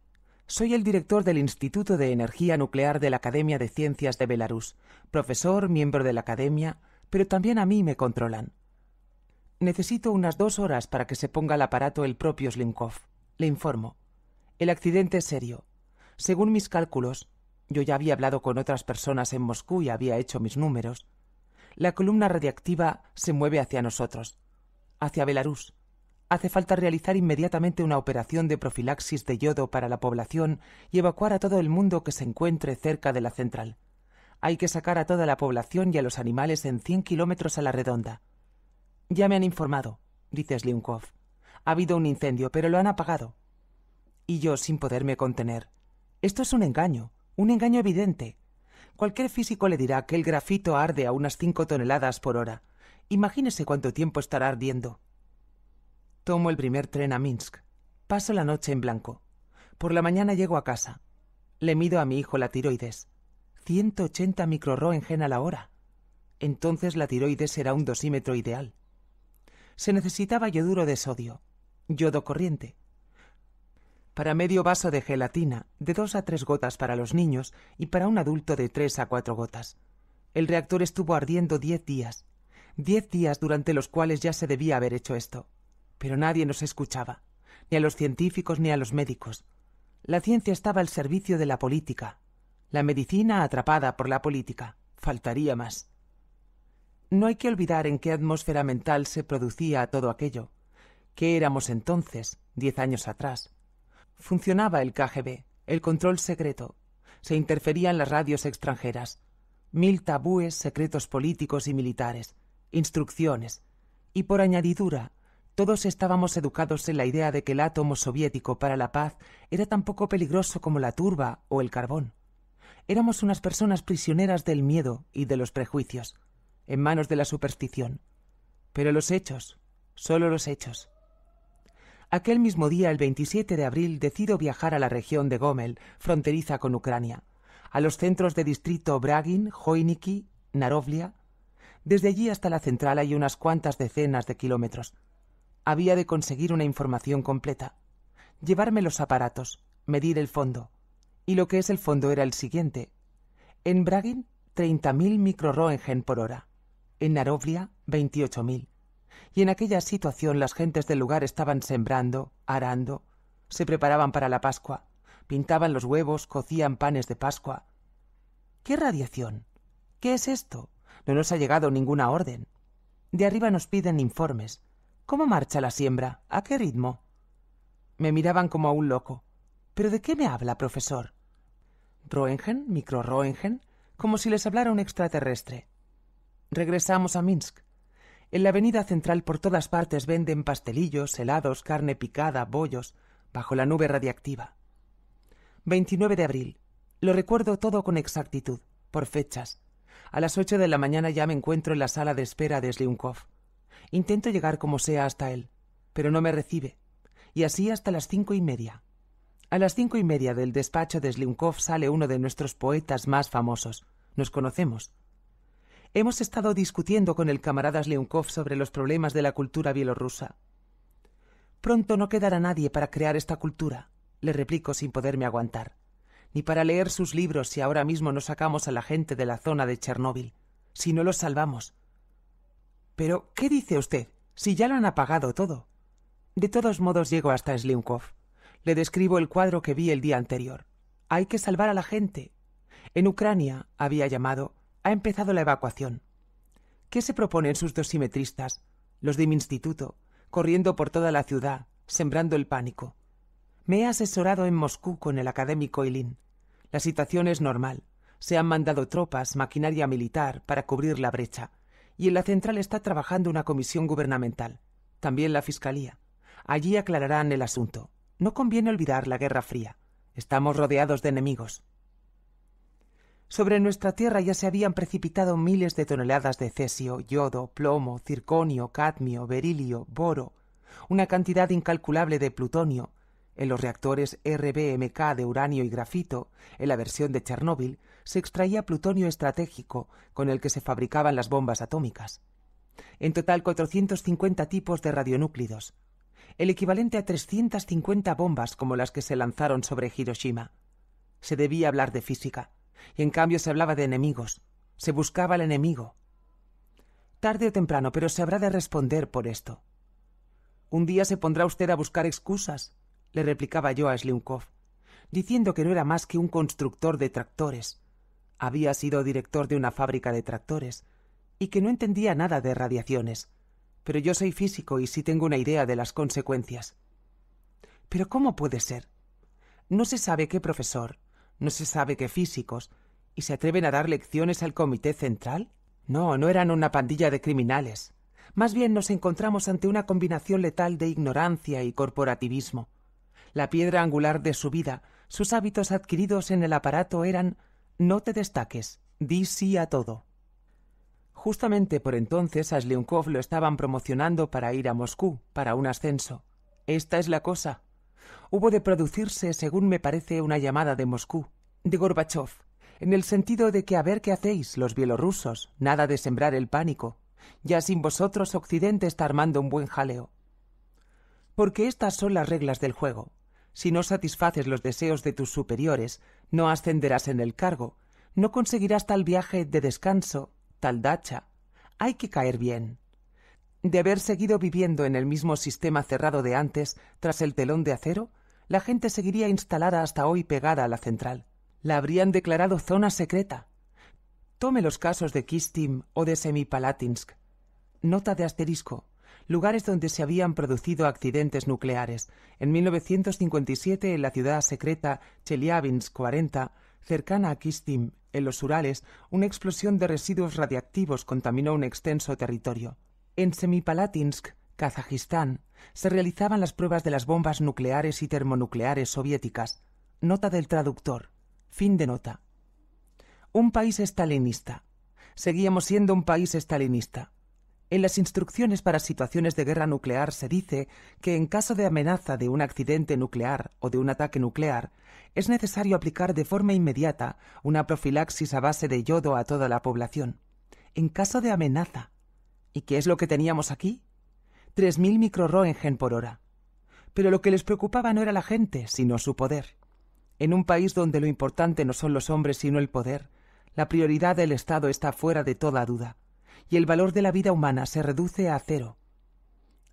A: Soy el director del Instituto de Energía Nuclear de la Academia de Ciencias de Belarus, profesor, miembro de la Academia, pero también a mí me controlan. Necesito unas dos horas para que se ponga el aparato el propio Slinkov. Le informo. El accidente es serio. Según mis cálculos, yo ya había hablado con otras personas en Moscú y había hecho mis números. La columna radiactiva se mueve hacia nosotros, hacia Belarus hace falta realizar inmediatamente una operación de profilaxis de yodo para la población y evacuar a todo el mundo que se encuentre cerca de la central. Hay que sacar a toda la población y a los animales en cien kilómetros a la redonda. Ya me han informado, dice Slinkov. Ha habido un incendio, pero lo han apagado. Y yo sin poderme contener. Esto es un engaño, un engaño evidente. Cualquier físico le dirá que el grafito arde a unas cinco toneladas por hora. Imagínese cuánto tiempo estará ardiendo. Tomo el primer tren a Minsk. Paso la noche en blanco. Por la mañana llego a casa. Le mido a mi hijo la tiroides. 180 gen a la hora. Entonces la tiroides era un dosímetro ideal. Se necesitaba yoduro de sodio, yodo corriente. Para medio vaso de gelatina, de dos a tres gotas para los niños y para un adulto de tres a cuatro gotas. El reactor estuvo ardiendo diez días. Diez días durante los cuales ya se debía haber hecho esto. Pero nadie nos escuchaba, ni a los científicos ni a los médicos. La ciencia estaba al servicio de la política, la medicina atrapada por la política. Faltaría más. No hay que olvidar en qué atmósfera mental se producía todo aquello. ¿Qué éramos entonces, diez años atrás? Funcionaba el KGB, el control secreto. Se interferían las radios extranjeras. Mil tabúes, secretos políticos y militares, instrucciones. Y por añadidura, todos estábamos educados en la idea de que el átomo soviético para la paz era tan poco peligroso como la turba o el carbón. Éramos unas personas prisioneras del miedo y de los prejuicios, en manos de la superstición. Pero los hechos, solo los hechos. Aquel mismo día, el 27 de abril, decido viajar a la región de Gomel, fronteriza con Ucrania, a los centros de distrito Bragin, Hojniki, Narovlia. Desde allí hasta la central hay unas cuantas decenas de kilómetros. Había de conseguir una información completa. Llevarme los aparatos, medir el fondo. Y lo que es el fondo era el siguiente. En Bragin, 30.000 microroentgen por hora. En Narovlia, 28.000. Y en aquella situación las gentes del lugar estaban sembrando, arando, se preparaban para la Pascua, pintaban los huevos, cocían panes de Pascua. ¿Qué radiación? ¿Qué es esto? No nos ha llegado ninguna orden. De arriba nos piden informes, ¿Cómo marcha la siembra? ¿A qué ritmo? Me miraban como a un loco. ¿Pero de qué me habla, profesor? Roengen, micro Roengen, como si les hablara un extraterrestre. Regresamos a Minsk. En la avenida central por todas partes venden pastelillos, helados, carne picada, bollos, bajo la nube radiactiva. 29 de abril. Lo recuerdo todo con exactitud, por fechas. A las ocho de la mañana ya me encuentro en la sala de espera de Sliunkov. Intento llegar como sea hasta él, pero no me recibe, y así hasta las cinco y media. A las cinco y media del despacho de Slyunkov sale uno de nuestros poetas más famosos. Nos conocemos. Hemos estado discutiendo con el camarada Slimkov sobre los problemas de la cultura bielorrusa. Pronto no quedará nadie para crear esta cultura, le replico sin poderme aguantar, ni para leer sus libros si ahora mismo no sacamos a la gente de la zona de Chernóbil, si no los salvamos, pero, ¿qué dice usted? Si ya lo han apagado todo. De todos modos llego hasta Slimkov. Le describo el cuadro que vi el día anterior. Hay que salvar a la gente. En Ucrania, había llamado, ha empezado la evacuación. ¿Qué se proponen sus dosimetristas, los de mi instituto, corriendo por toda la ciudad, sembrando el pánico? Me he asesorado en Moscú con el académico Ilin. La situación es normal. Se han mandado tropas, maquinaria militar, para cubrir la brecha y en la central está trabajando una comisión gubernamental, también la Fiscalía. Allí aclararán el asunto. No conviene olvidar la Guerra Fría. Estamos rodeados de enemigos. Sobre nuestra tierra ya se habían precipitado miles de toneladas de cesio, yodo, plomo, circonio, cadmio, berilio, boro, una cantidad incalculable de plutonio, en los reactores RBMK de uranio y grafito, en la versión de Chernóbil, se extraía plutonio estratégico, con el que se fabricaban las bombas atómicas. En total, 450 tipos de radionúclidos, el equivalente a 350 bombas como las que se lanzaron sobre Hiroshima. Se debía hablar de física, y en cambio se hablaba de enemigos, se buscaba al enemigo. Tarde o temprano, pero se habrá de responder por esto. Un día se pondrá usted a buscar excusas, le replicaba yo a Sliunkov, diciendo que no era más que un constructor de tractores, había sido director de una fábrica de tractores y que no entendía nada de radiaciones. Pero yo soy físico y sí tengo una idea de las consecuencias. Pero ¿cómo puede ser? No se sabe qué profesor, no se sabe qué físicos, y se atreven a dar lecciones al Comité Central? No, no eran una pandilla de criminales. Más bien nos encontramos ante una combinación letal de ignorancia y corporativismo. La piedra angular de su vida, sus hábitos adquiridos en el aparato eran no te destaques, di sí a todo. Justamente por entonces a Sliunkov lo estaban promocionando para ir a Moscú, para un ascenso. Esta es la cosa. Hubo de producirse, según me parece, una llamada de Moscú, de Gorbachev, en el sentido de que a ver qué hacéis, los bielorrusos, nada de sembrar el pánico. Ya sin vosotros Occidente está armando un buen jaleo. Porque estas son las reglas del juego. Si no satisfaces los deseos de tus superiores, no ascenderás en el cargo, no conseguirás tal viaje de descanso, tal dacha. Hay que caer bien. De haber seguido viviendo en el mismo sistema cerrado de antes, tras el telón de acero, la gente seguiría instalada hasta hoy pegada a la central. La habrían declarado zona secreta. Tome los casos de Kistim o de Semipalatinsk. Nota de asterisco lugares donde se habían producido accidentes nucleares. En 1957, en la ciudad secreta Chelyabinsk 40, cercana a Kistim, en los Urales, una explosión de residuos radiactivos contaminó un extenso territorio. En Semipalatinsk, Kazajistán, se realizaban las pruebas de las bombas nucleares y termonucleares soviéticas. Nota del traductor. Fin de nota. Un país estalinista. Seguíamos siendo un país estalinista. En las instrucciones para situaciones de guerra nuclear se dice que en caso de amenaza de un accidente nuclear o de un ataque nuclear, es necesario aplicar de forma inmediata una profilaxis a base de yodo a toda la población. En caso de amenaza. ¿Y qué es lo que teníamos aquí? 3.000 microroengen por hora. Pero lo que les preocupaba no era la gente, sino su poder. En un país donde lo importante no son los hombres, sino el poder, la prioridad del Estado está fuera de toda duda y el valor de la vida humana se reduce a cero.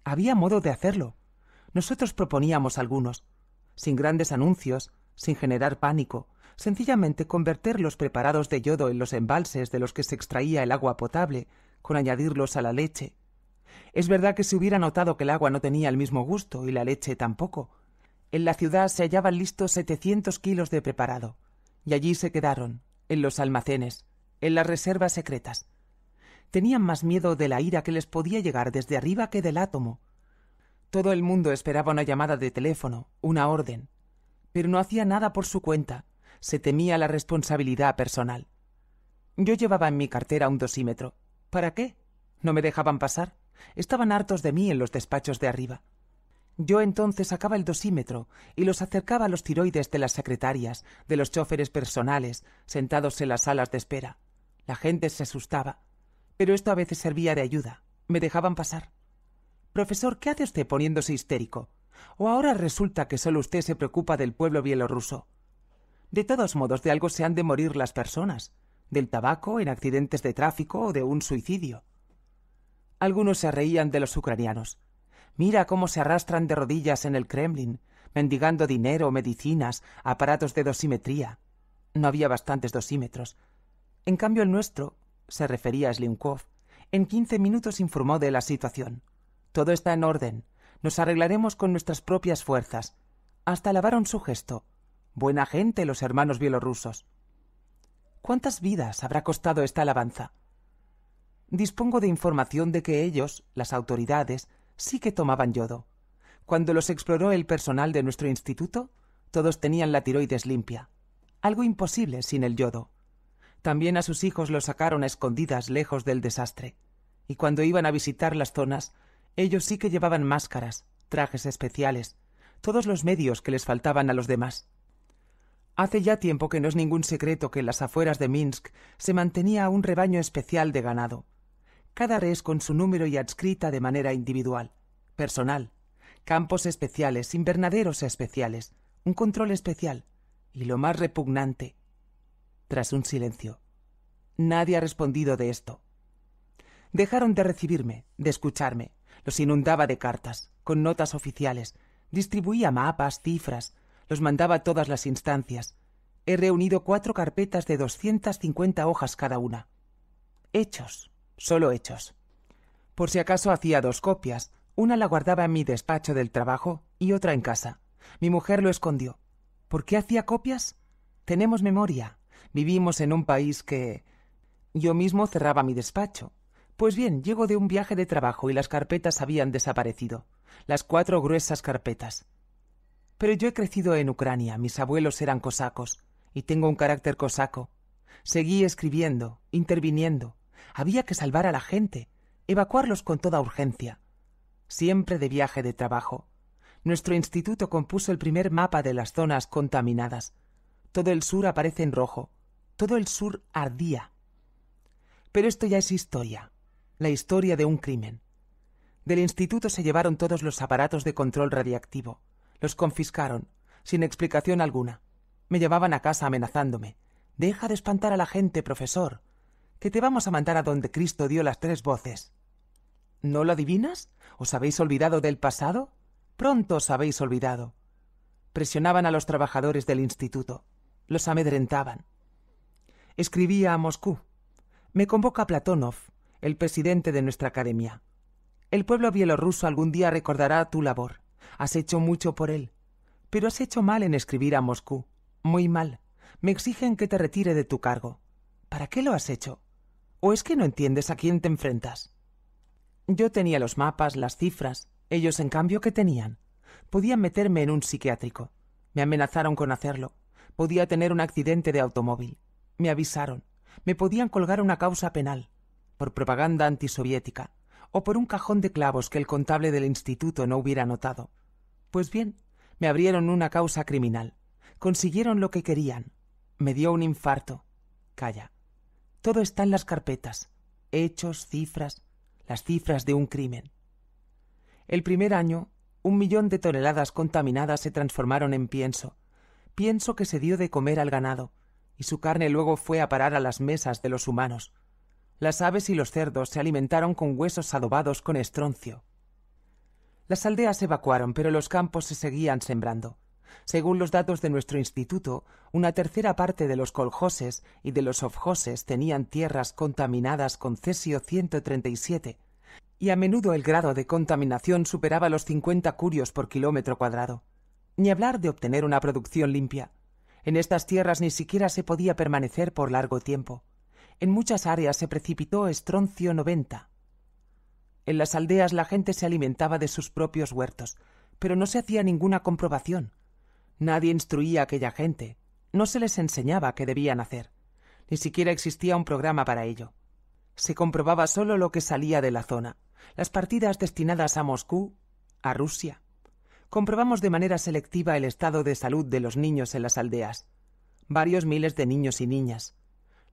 A: Había modo de hacerlo. Nosotros proponíamos algunos, sin grandes anuncios, sin generar pánico, sencillamente convertir los preparados de yodo en los embalses de los que se extraía el agua potable, con añadirlos a la leche. Es verdad que se hubiera notado que el agua no tenía el mismo gusto y la leche tampoco. En la ciudad se hallaban listos setecientos kilos de preparado, y allí se quedaron, en los almacenes, en las reservas secretas, tenían más miedo de la ira que les podía llegar desde arriba que del átomo. Todo el mundo esperaba una llamada de teléfono, una orden, pero no hacía nada por su cuenta, se temía la responsabilidad personal. Yo llevaba en mi cartera un dosímetro. ¿Para qué? No me dejaban pasar. Estaban hartos de mí en los despachos de arriba. Yo entonces sacaba el dosímetro y los acercaba a los tiroides de las secretarias, de los chóferes personales, sentados en las salas de espera. La gente se asustaba. Pero esto a veces servía de ayuda. Me dejaban pasar. Profesor, ¿qué hace usted poniéndose histérico? ¿O ahora resulta que solo usted se preocupa del pueblo bielorruso? De todos modos, de algo se han de morir las personas, del tabaco, en accidentes de tráfico o de un suicidio. Algunos se reían de los ucranianos. Mira cómo se arrastran de rodillas en el Kremlin, mendigando dinero, medicinas, aparatos de dosimetría. No había bastantes dosímetros. En cambio el nuestro, se refería a Slimkov, en quince minutos informó de la situación. Todo está en orden. Nos arreglaremos con nuestras propias fuerzas. Hasta alabaron su gesto. Buena gente los hermanos bielorrusos. ¿Cuántas vidas habrá costado esta alabanza? Dispongo de información de que ellos, las autoridades, sí que tomaban yodo. Cuando los exploró el personal de nuestro instituto, todos tenían la tiroides limpia. Algo imposible sin el yodo. También a sus hijos los sacaron a escondidas lejos del desastre, y cuando iban a visitar las zonas, ellos sí que llevaban máscaras, trajes especiales, todos los medios que les faltaban a los demás. Hace ya tiempo que no es ningún secreto que en las afueras de Minsk se mantenía un rebaño especial de ganado, cada res con su número y adscrita de manera individual, personal, campos especiales, invernaderos especiales, un control especial, y lo más repugnante, tras un silencio. Nadie ha respondido de esto. Dejaron de recibirme, de escucharme. Los inundaba de cartas, con notas oficiales. Distribuía mapas, cifras. Los mandaba a todas las instancias. He reunido cuatro carpetas de 250 hojas cada una. Hechos, solo hechos. Por si acaso hacía dos copias. Una la guardaba en mi despacho del trabajo y otra en casa. Mi mujer lo escondió. ¿Por qué hacía copias? Tenemos memoria. Vivimos en un país que... Yo mismo cerraba mi despacho. Pues bien, llego de un viaje de trabajo y las carpetas habían desaparecido. Las cuatro gruesas carpetas. Pero yo he crecido en Ucrania, mis abuelos eran cosacos, y tengo un carácter cosaco. Seguí escribiendo, interviniendo. Había que salvar a la gente, evacuarlos con toda urgencia. Siempre de viaje de trabajo. Nuestro instituto compuso el primer mapa de las zonas contaminadas. Todo el sur aparece en rojo. Todo el sur ardía. Pero esto ya es historia. La historia de un crimen. Del instituto se llevaron todos los aparatos de control radiactivo. Los confiscaron, sin explicación alguna. Me llevaban a casa amenazándome. Deja de espantar a la gente, profesor, que te vamos a mandar a donde Cristo dio las tres voces. ¿No lo adivinas? ¿Os habéis olvidado del pasado? Pronto os habéis olvidado. Presionaban a los trabajadores del instituto los amedrentaban. Escribía a Moscú. Me convoca Platonov, el presidente de nuestra academia. El pueblo bielorruso algún día recordará tu labor. Has hecho mucho por él. Pero has hecho mal en escribir a Moscú. Muy mal. Me exigen que te retire de tu cargo. ¿Para qué lo has hecho? ¿O es que no entiendes a quién te enfrentas? Yo tenía los mapas, las cifras. Ellos, en cambio, ¿qué tenían? Podían meterme en un psiquiátrico. Me amenazaron con hacerlo. Podía tener un accidente de automóvil. Me avisaron. Me podían colgar una causa penal. Por propaganda antisoviética. O por un cajón de clavos que el contable del instituto no hubiera notado. Pues bien, me abrieron una causa criminal. Consiguieron lo que querían. Me dio un infarto. Calla. Todo está en las carpetas. Hechos, cifras, las cifras de un crimen. El primer año, un millón de toneladas contaminadas se transformaron en pienso, pienso que se dio de comer al ganado, y su carne luego fue a parar a las mesas de los humanos. Las aves y los cerdos se alimentaron con huesos adobados con estroncio. Las aldeas evacuaron, pero los campos se seguían sembrando. Según los datos de nuestro instituto, una tercera parte de los coljoses y de los ofjoses tenían tierras contaminadas con cesio 137, y a menudo el grado de contaminación superaba los 50 curios por kilómetro cuadrado. Ni hablar de obtener una producción limpia. En estas tierras ni siquiera se podía permanecer por largo tiempo. En muchas áreas se precipitó estroncio 90. En las aldeas la gente se alimentaba de sus propios huertos, pero no se hacía ninguna comprobación. Nadie instruía a aquella gente, no se les enseñaba qué debían hacer. Ni siquiera existía un programa para ello. Se comprobaba solo lo que salía de la zona, las partidas destinadas a Moscú, a Rusia, comprobamos de manera selectiva el estado de salud de los niños en las aldeas. Varios miles de niños y niñas.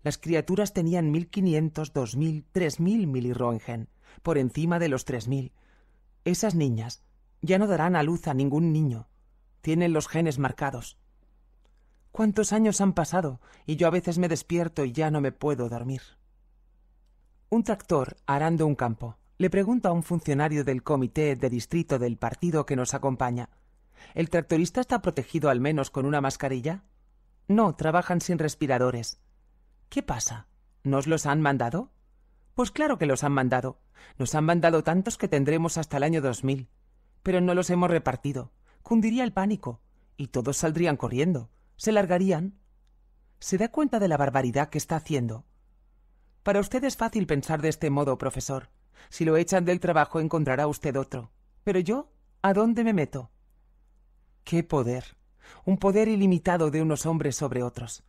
A: Las criaturas tenían 1500, 2000, 3000 milirroengen, por encima de los 3000. Esas niñas ya no darán a luz a ningún niño. Tienen los genes marcados. ¿Cuántos años han pasado? Y yo a veces me despierto y ya no me puedo dormir. Un tractor arando un campo. Le pregunto a un funcionario del comité de distrito del partido que nos acompaña. ¿El tractorista está protegido al menos con una mascarilla? No, trabajan sin respiradores. ¿Qué pasa? ¿Nos los han mandado? Pues claro que los han mandado. Nos han mandado tantos que tendremos hasta el año 2000. Pero no los hemos repartido. Cundiría el pánico. Y todos saldrían corriendo. Se largarían. ¿Se da cuenta de la barbaridad que está haciendo? Para usted es fácil pensar de este modo, profesor. Si lo echan del trabajo encontrará usted otro. Pero yo, ¿a dónde me meto? ¡Qué poder! Un poder ilimitado de unos hombres sobre otros.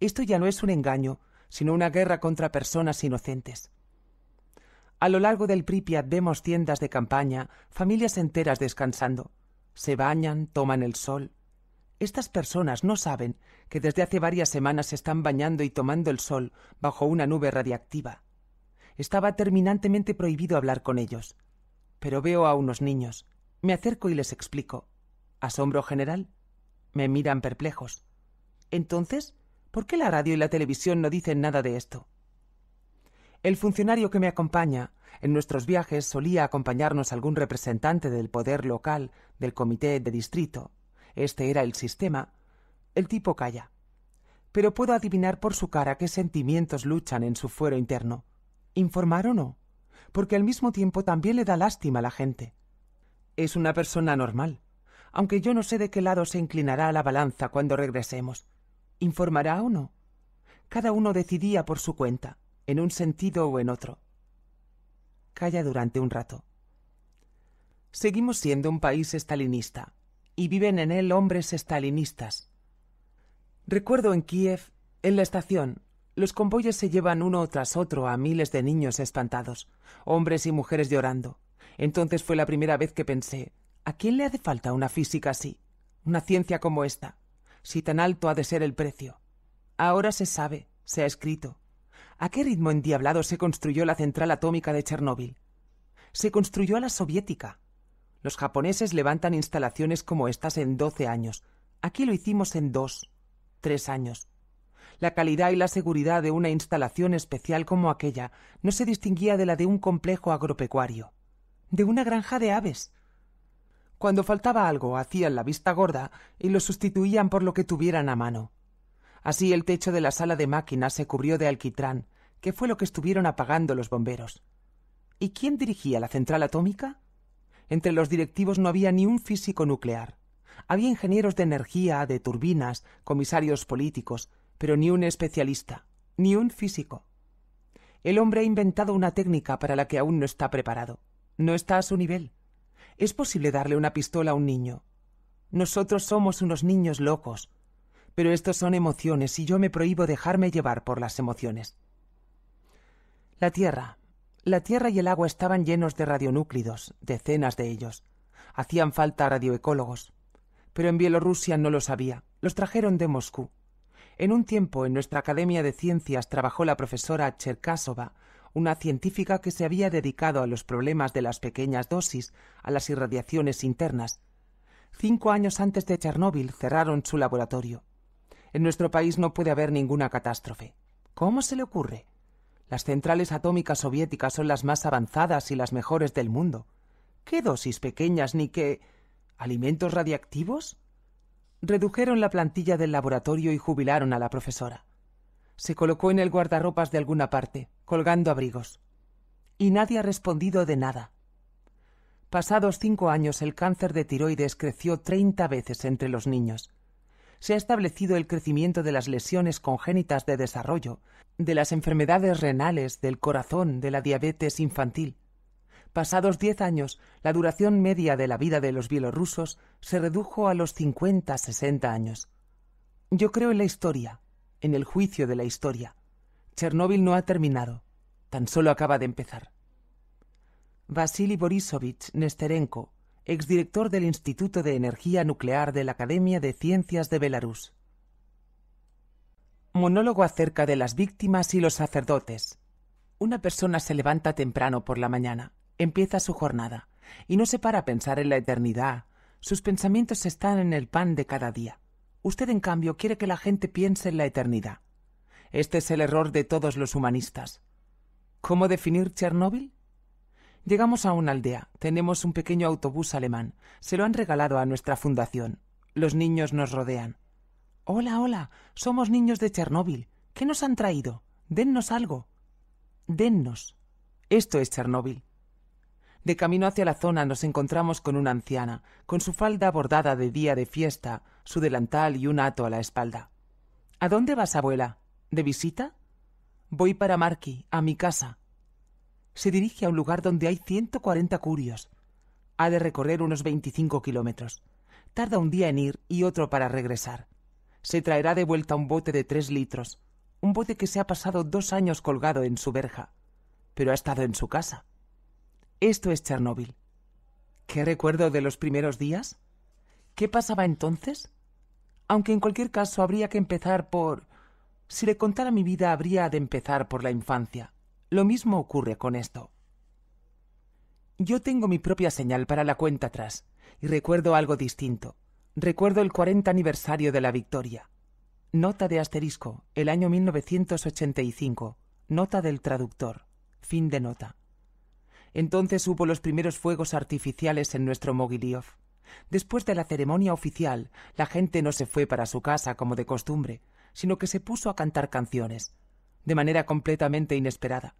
A: Esto ya no es un engaño, sino una guerra contra personas inocentes. A lo largo del Pripyat vemos tiendas de campaña, familias enteras descansando. Se bañan, toman el sol. Estas personas no saben que desde hace varias semanas se están bañando y tomando el sol bajo una nube radiactiva estaba terminantemente prohibido hablar con ellos. Pero veo a unos niños. Me acerco y les explico. Asombro general. Me miran perplejos. Entonces, ¿por qué la radio y la televisión no dicen nada de esto? El funcionario que me acompaña, en nuestros viajes solía acompañarnos algún representante del poder local, del comité de distrito. Este era el sistema. El tipo calla. Pero puedo adivinar por su cara qué sentimientos luchan en su fuero interno informar o no, porque al mismo tiempo también le da lástima a la gente. Es una persona normal, aunque yo no sé de qué lado se inclinará la balanza cuando regresemos. ¿Informará o no? Cada uno decidía por su cuenta, en un sentido o en otro. Calla durante un rato. Seguimos siendo un país estalinista, y viven en él hombres estalinistas. Recuerdo en Kiev, en la estación, los convoyes se llevan uno tras otro a miles de niños espantados, hombres y mujeres llorando. Entonces fue la primera vez que pensé, ¿a quién le hace falta una física así? Una ciencia como esta, si tan alto ha de ser el precio. Ahora se sabe, se ha escrito. ¿A qué ritmo endiablado se construyó la central atómica de Chernóbil? Se construyó a la soviética. Los japoneses levantan instalaciones como estas en doce años. Aquí lo hicimos en dos, tres años. La calidad y la seguridad de una instalación especial como aquella no se distinguía de la de un complejo agropecuario, de una granja de aves. Cuando faltaba algo, hacían la vista gorda y lo sustituían por lo que tuvieran a mano. Así el techo de la sala de máquinas se cubrió de alquitrán, que fue lo que estuvieron apagando los bomberos. ¿Y quién dirigía la central atómica? Entre los directivos no había ni un físico nuclear. Había ingenieros de energía, de turbinas, comisarios políticos, pero ni un especialista, ni un físico. El hombre ha inventado una técnica para la que aún no está preparado. No está a su nivel. Es posible darle una pistola a un niño. Nosotros somos unos niños locos. Pero estos son emociones y yo me prohíbo dejarme llevar por las emociones. La Tierra. La Tierra y el agua estaban llenos de radionúclidos, decenas de ellos. Hacían falta radioecólogos. Pero en Bielorrusia no los había. Los trajeron de Moscú. En un tiempo en nuestra Academia de Ciencias trabajó la profesora Cherkasova, una científica que se había dedicado a los problemas de las pequeñas dosis, a las irradiaciones internas. Cinco años antes de Chernóbil cerraron su laboratorio. En nuestro país no puede haber ninguna catástrofe. ¿Cómo se le ocurre? Las centrales atómicas soviéticas son las más avanzadas y las mejores del mundo. ¿Qué dosis pequeñas ni qué. alimentos radiactivos? Redujeron la plantilla del laboratorio y jubilaron a la profesora. Se colocó en el guardarropas de alguna parte, colgando abrigos. Y nadie ha respondido de nada. Pasados cinco años el cáncer de tiroides creció treinta veces entre los niños. Se ha establecido el crecimiento de las lesiones congénitas de desarrollo, de las enfermedades renales, del corazón, de la diabetes infantil. Pasados diez años, la duración media de la vida de los bielorrusos se redujo a los 50, 60 años. Yo creo en la historia, en el juicio de la historia. Chernóbil no ha terminado, tan solo acaba de empezar. Vasily Borisovich Nesterenko, exdirector del Instituto de Energía Nuclear de la Academia de Ciencias de Belarus. Monólogo acerca de las víctimas y los sacerdotes. Una persona se levanta temprano por la mañana empieza su jornada y no se para a pensar en la eternidad. Sus pensamientos están en el pan de cada día. Usted, en cambio, quiere que la gente piense en la eternidad. Este es el error de todos los humanistas. ¿Cómo definir Chernóbil? Llegamos a una aldea. Tenemos un pequeño autobús alemán. Se lo han regalado a nuestra fundación. Los niños nos rodean. Hola, hola. Somos niños de Chernóbil. ¿Qué nos han traído? Dennos algo. Dennos. Esto es Chernóbil. De camino hacia la zona nos encontramos con una anciana, con su falda bordada de día de fiesta, su delantal y un hato a la espalda. ¿A dónde vas, abuela? ¿De visita? Voy para Marqui, a mi casa. Se dirige a un lugar donde hay 140 curios. Ha de recorrer unos 25 kilómetros. Tarda un día en ir y otro para regresar. Se traerá de vuelta un bote de tres litros, un bote que se ha pasado dos años colgado en su verja, pero ha estado en su casa. Esto es Chernóbil. ¿Qué recuerdo de los primeros días? ¿Qué pasaba entonces? Aunque en cualquier caso habría que empezar por... Si le contara mi vida habría de empezar por la infancia. Lo mismo ocurre con esto. Yo tengo mi propia señal para la cuenta atrás, y recuerdo algo distinto. Recuerdo el 40 aniversario de la victoria. Nota de asterisco, el año 1985. Nota del traductor. Fin de nota. Entonces hubo los primeros fuegos artificiales en nuestro Mogiliov. Después de la ceremonia oficial, la gente no se fue para su casa como de costumbre, sino que se puso a cantar canciones, de manera completamente inesperada.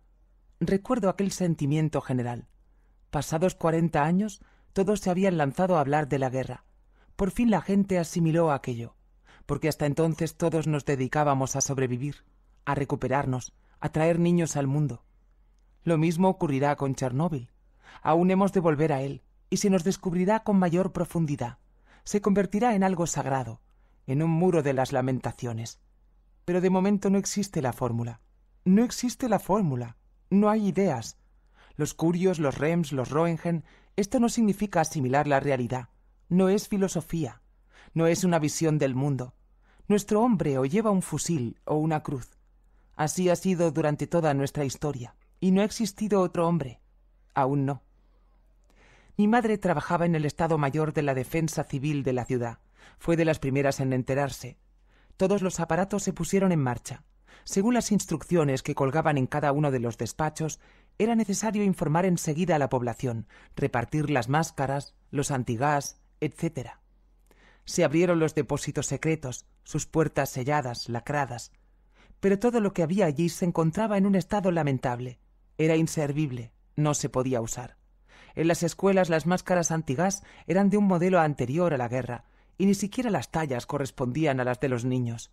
A: Recuerdo aquel sentimiento general. Pasados cuarenta años, todos se habían lanzado a hablar de la guerra. Por fin la gente asimiló aquello, porque hasta entonces todos nos dedicábamos a sobrevivir, a recuperarnos, a traer niños al mundo. Lo mismo ocurrirá con Chernóbil. Aún hemos de volver a él, y se nos descubrirá con mayor profundidad. Se convertirá en algo sagrado, en un muro de las lamentaciones. Pero de momento no existe la fórmula. No existe la fórmula. No hay ideas. Los Curios, los Rems, los Roengen, esto no significa asimilar la realidad. No es filosofía. No es una visión del mundo. Nuestro hombre o lleva un fusil o una cruz. Así ha sido durante toda nuestra historia y no ha existido otro hombre. Aún no. Mi madre trabajaba en el Estado Mayor de la Defensa Civil de la ciudad. Fue de las primeras en enterarse. Todos los aparatos se pusieron en marcha. Según las instrucciones que colgaban en cada uno de los despachos, era necesario informar enseguida a la población, repartir las máscaras, los antigás, etc. Se abrieron los depósitos secretos, sus puertas selladas, lacradas, pero todo lo que había allí se encontraba en un estado lamentable era inservible, no se podía usar. En las escuelas las máscaras antigas eran de un modelo anterior a la guerra, y ni siquiera las tallas correspondían a las de los niños.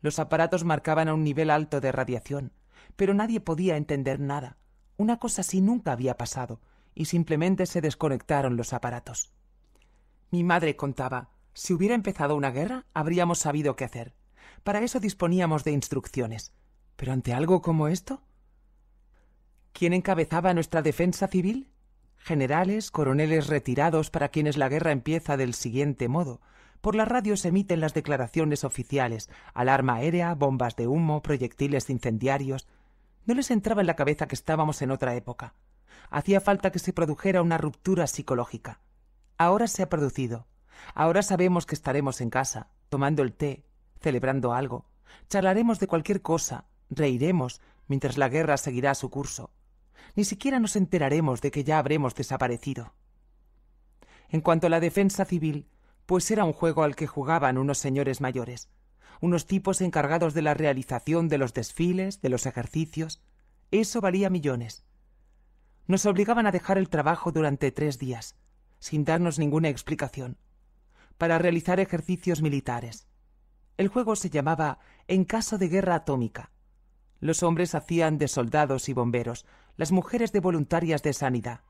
A: Los aparatos marcaban a un nivel alto de radiación, pero nadie podía entender nada. Una cosa así nunca había pasado, y simplemente se desconectaron los aparatos. Mi madre contaba, si hubiera empezado una guerra, habríamos sabido qué hacer. Para eso disponíamos de instrucciones. Pero ante algo como esto, ¿Quién encabezaba nuestra defensa civil? Generales, coroneles retirados para quienes la guerra empieza del siguiente modo. Por la radio se emiten las declaraciones oficiales, alarma aérea, bombas de humo, proyectiles incendiarios. No les entraba en la cabeza que estábamos en otra época. Hacía falta que se produjera una ruptura psicológica. Ahora se ha producido. Ahora sabemos que estaremos en casa, tomando el té, celebrando algo. Charlaremos de cualquier cosa, reiremos, mientras la guerra seguirá su curso ni siquiera nos enteraremos de que ya habremos desaparecido. En cuanto a la defensa civil, pues era un juego al que jugaban unos señores mayores, unos tipos encargados de la realización de los desfiles, de los ejercicios. Eso valía millones. Nos obligaban a dejar el trabajo durante tres días, sin darnos ninguna explicación, para realizar ejercicios militares. El juego se llamaba En caso de guerra atómica. Los hombres hacían de soldados y bomberos, las mujeres de voluntarias de sanidad.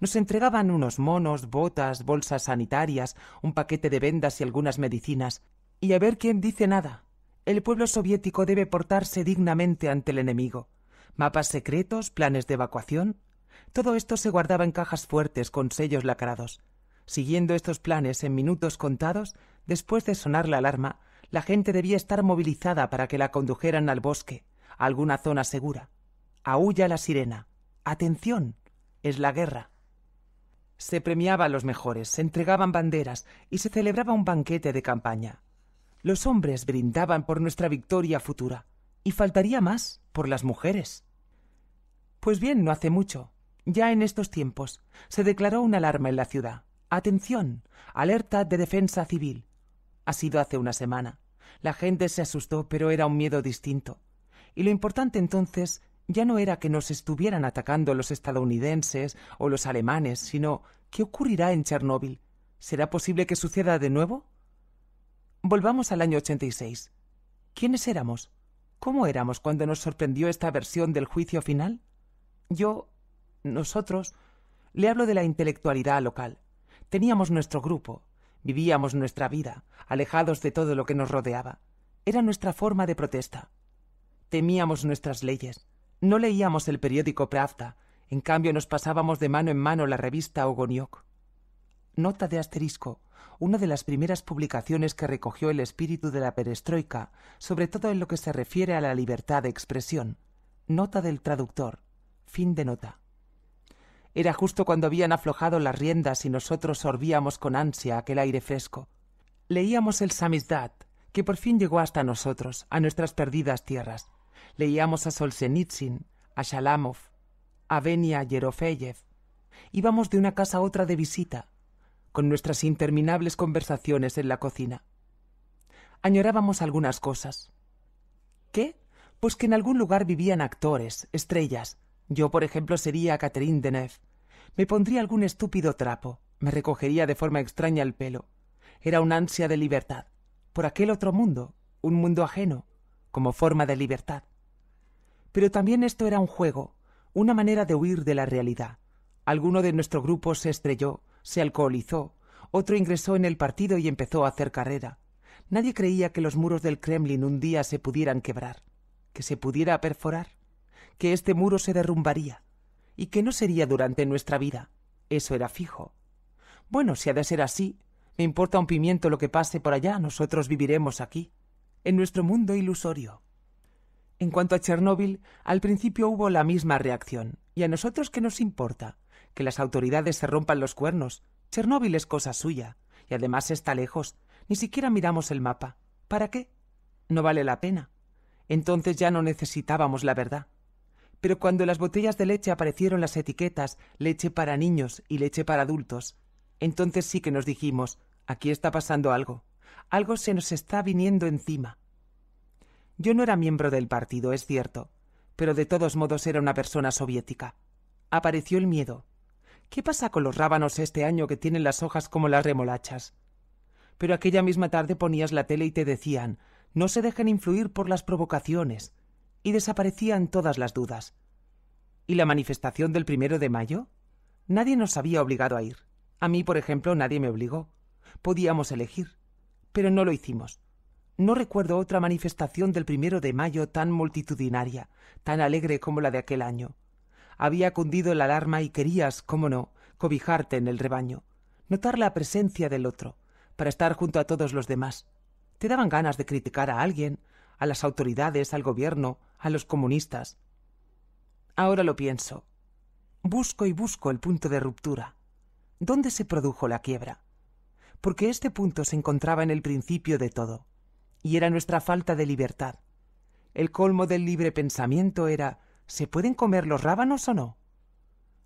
A: Nos entregaban unos monos, botas, bolsas sanitarias, un paquete de vendas y algunas medicinas. Y a ver quién dice nada. El pueblo soviético debe portarse dignamente ante el enemigo. Mapas secretos, planes de evacuación. Todo esto se guardaba en cajas fuertes con sellos lacrados. Siguiendo estos planes en minutos contados, después de sonar la alarma, la gente debía estar movilizada para que la condujeran al bosque, a alguna zona segura. Aúlla la sirena. Atención, es la guerra. Se premiaba a los mejores, se entregaban banderas y se celebraba un banquete de campaña. Los hombres brindaban por nuestra victoria futura y faltaría más por las mujeres. Pues bien, no hace mucho, ya en estos tiempos, se declaró una alarma en la ciudad. Atención, alerta de defensa civil. Ha sido hace una semana. La gente se asustó, pero era un miedo distinto. Y lo importante entonces ya no era que nos estuvieran atacando los estadounidenses o los alemanes, sino ¿qué ocurrirá en Chernóbil? ¿Será posible que suceda de nuevo? Volvamos al año 86. ¿Quiénes éramos? ¿Cómo éramos cuando nos sorprendió esta versión del juicio final? Yo, nosotros, le hablo de la intelectualidad local. Teníamos nuestro grupo, vivíamos nuestra vida, alejados de todo lo que nos rodeaba. Era nuestra forma de protesta. Temíamos nuestras leyes, no leíamos el periódico Pravda, en cambio nos pasábamos de mano en mano la revista Ogoniok. Nota de asterisco, una de las primeras publicaciones que recogió el espíritu de la perestroika, sobre todo en lo que se refiere a la libertad de expresión. Nota del traductor. Fin de nota. Era justo cuando habían aflojado las riendas y nosotros sorbíamos con ansia aquel aire fresco. Leíamos el Samizdat, que por fin llegó hasta nosotros, a nuestras perdidas tierras. Leíamos a Solzhenitsyn, a Shalamov, a Venia Yerofeyev. Íbamos de una casa a otra de visita, con nuestras interminables conversaciones en la cocina. Añorábamos algunas cosas. ¿Qué? Pues que en algún lugar vivían actores, estrellas. Yo, por ejemplo, sería Catherine Deneuve. Me pondría algún estúpido trapo, me recogería de forma extraña el pelo. Era una ansia de libertad, por aquel otro mundo, un mundo ajeno, como forma de libertad. Pero también esto era un juego, una manera de huir de la realidad. Alguno de nuestro grupo se estrelló, se alcoholizó, otro ingresó en el partido y empezó a hacer carrera. Nadie creía que los muros del Kremlin un día se pudieran quebrar, que se pudiera perforar, que este muro se derrumbaría, y que no sería durante nuestra vida. Eso era fijo. Bueno, si ha de ser así, me importa un pimiento lo que pase por allá, nosotros viviremos aquí, en nuestro mundo ilusorio. En cuanto a Chernóbil, al principio hubo la misma reacción. ¿Y a nosotros qué nos importa? Que las autoridades se rompan los cuernos. Chernóbil es cosa suya. Y además está lejos. Ni siquiera miramos el mapa. ¿Para qué? No vale la pena. Entonces ya no necesitábamos la verdad. Pero cuando en las botellas de leche aparecieron las etiquetas leche para niños y leche para adultos, entonces sí que nos dijimos, aquí está pasando algo. Algo se nos está viniendo encima. Yo no era miembro del partido, es cierto, pero de todos modos era una persona soviética. Apareció el miedo. ¿Qué pasa con los rábanos este año que tienen las hojas como las remolachas? Pero aquella misma tarde ponías la tele y te decían no se dejen influir por las provocaciones, y desaparecían todas las dudas. ¿Y la manifestación del primero de mayo? Nadie nos había obligado a ir. A mí, por ejemplo, nadie me obligó. Podíamos elegir, pero no lo hicimos. No recuerdo otra manifestación del primero de mayo tan multitudinaria, tan alegre como la de aquel año. Había cundido la alarma y querías, cómo no, cobijarte en el rebaño, notar la presencia del otro, para estar junto a todos los demás. Te daban ganas de criticar a alguien, a las autoridades, al gobierno, a los comunistas. Ahora lo pienso. Busco y busco el punto de ruptura. ¿Dónde se produjo la quiebra? Porque este punto se encontraba en el principio de todo y era nuestra falta de libertad. El colmo del libre pensamiento era ¿se pueden comer los rábanos o no?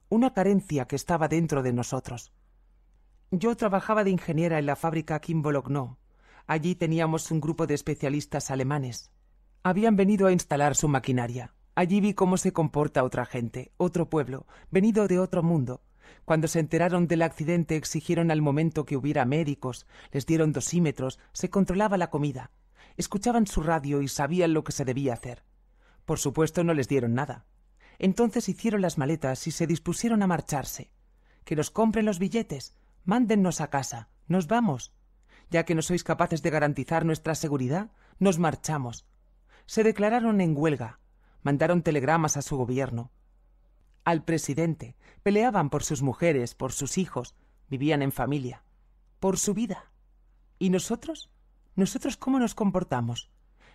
A: Una carencia que estaba dentro de nosotros. Yo trabajaba de ingeniera en la fábrica Kimbologno. Allí teníamos un grupo de especialistas alemanes. Habían venido a instalar su maquinaria. Allí vi cómo se comporta otra gente, otro pueblo, venido de otro mundo. Cuando se enteraron del accidente exigieron al momento que hubiera médicos, les dieron dosímetros, se controlaba la comida escuchaban su radio y sabían lo que se debía hacer. Por supuesto no les dieron nada. Entonces hicieron las maletas y se dispusieron a marcharse. Que nos compren los billetes, mándennos a casa, nos vamos. Ya que no sois capaces de garantizar nuestra seguridad, nos marchamos. Se declararon en huelga, mandaron telegramas a su gobierno. Al presidente, peleaban por sus mujeres, por sus hijos, vivían en familia, por su vida. ¿Y nosotros? ¿Nosotros cómo nos comportamos?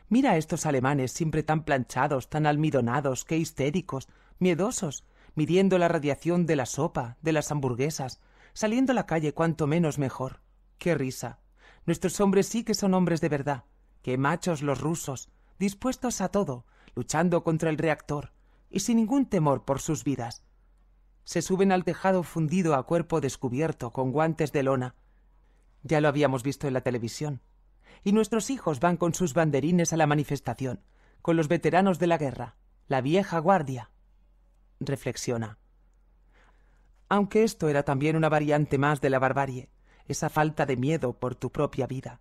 A: Mira a estos alemanes siempre tan planchados, tan almidonados, qué histéricos, miedosos, midiendo la radiación de la sopa, de las hamburguesas, saliendo a la calle cuanto menos mejor. ¡Qué risa! Nuestros hombres sí que son hombres de verdad. ¡Qué machos los rusos! Dispuestos a todo, luchando contra el reactor, y sin ningún temor por sus vidas. Se suben al tejado fundido a cuerpo descubierto, con guantes de lona. Ya lo habíamos visto en la televisión y nuestros hijos van con sus banderines a la manifestación, con los veteranos de la guerra, la vieja guardia. Reflexiona. Aunque esto era también una variante más de la barbarie, esa falta de miedo por tu propia vida.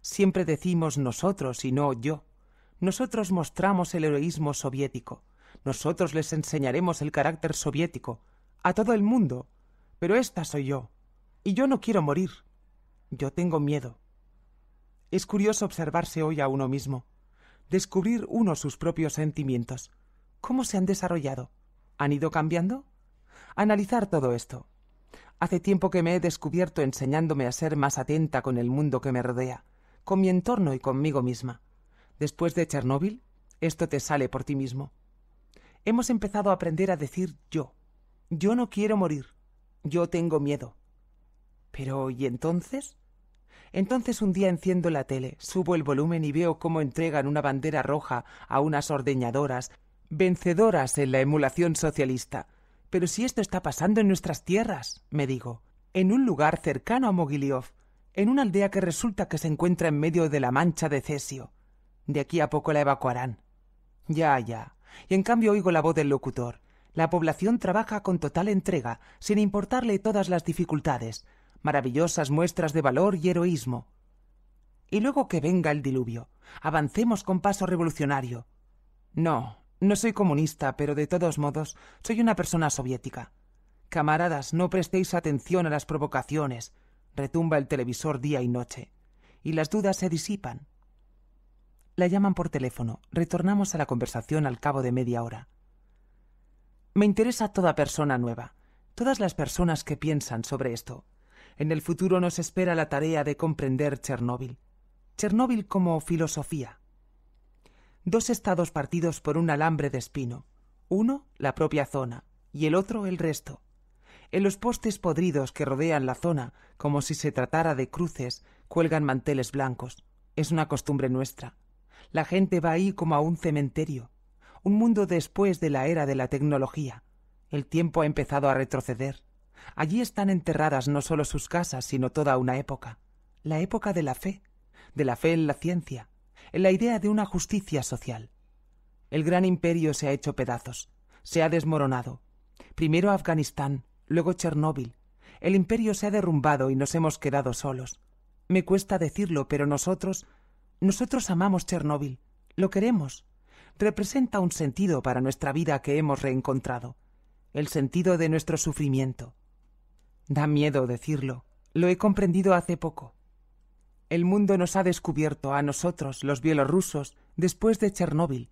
A: Siempre decimos nosotros y no yo. Nosotros mostramos el heroísmo soviético. Nosotros les enseñaremos el carácter soviético. A todo el mundo. Pero esta soy yo. Y yo no quiero morir. Yo tengo miedo. Es curioso observarse hoy a uno mismo, descubrir uno sus propios sentimientos, cómo se han desarrollado, han ido cambiando. Analizar todo esto. Hace tiempo que me he descubierto enseñándome a ser más atenta con el mundo que me rodea, con mi entorno y conmigo misma. Después de Chernóbil, esto te sale por ti mismo. Hemos empezado a aprender a decir yo. Yo no quiero morir. Yo tengo miedo. Pero ¿y entonces? Entonces un día enciendo la tele, subo el volumen y veo cómo entregan una bandera roja a unas ordeñadoras, vencedoras en la emulación socialista. Pero si esto está pasando en nuestras tierras, me digo, en un lugar cercano a Mogiliov, en una aldea que resulta que se encuentra en medio de la mancha de cesio. De aquí a poco la evacuarán. Ya, ya. Y en cambio oigo la voz del locutor. La población trabaja con total entrega, sin importarle todas las dificultades maravillosas muestras de valor y heroísmo. Y luego que venga el diluvio, avancemos con paso revolucionario. No, no soy comunista, pero de todos modos soy una persona soviética. Camaradas, no prestéis atención a las provocaciones. Retumba el televisor día y noche. Y las dudas se disipan. La llaman por teléfono. Retornamos a la conversación al cabo de media hora. Me interesa toda persona nueva, todas las personas que piensan sobre esto en el futuro nos espera la tarea de comprender Chernóbil. Chernóbil como filosofía. Dos estados partidos por un alambre de espino. Uno, la propia zona, y el otro, el resto. En los postes podridos que rodean la zona, como si se tratara de cruces, cuelgan manteles blancos. Es una costumbre nuestra. La gente va ahí como a un cementerio. Un mundo después de la era de la tecnología. El tiempo ha empezado a retroceder. Allí están enterradas no solo sus casas, sino toda una época, la época de la fe, de la fe en la ciencia, en la idea de una justicia social. El gran imperio se ha hecho pedazos, se ha desmoronado. Primero Afganistán, luego Chernóbil. El imperio se ha derrumbado y nos hemos quedado solos. Me cuesta decirlo, pero nosotros, nosotros amamos Chernóbil, lo queremos. Representa un sentido para nuestra vida que hemos reencontrado, el sentido de nuestro sufrimiento. Da miedo decirlo. Lo he comprendido hace poco. El mundo nos ha descubierto a nosotros, los bielorrusos, después de Chernóbil.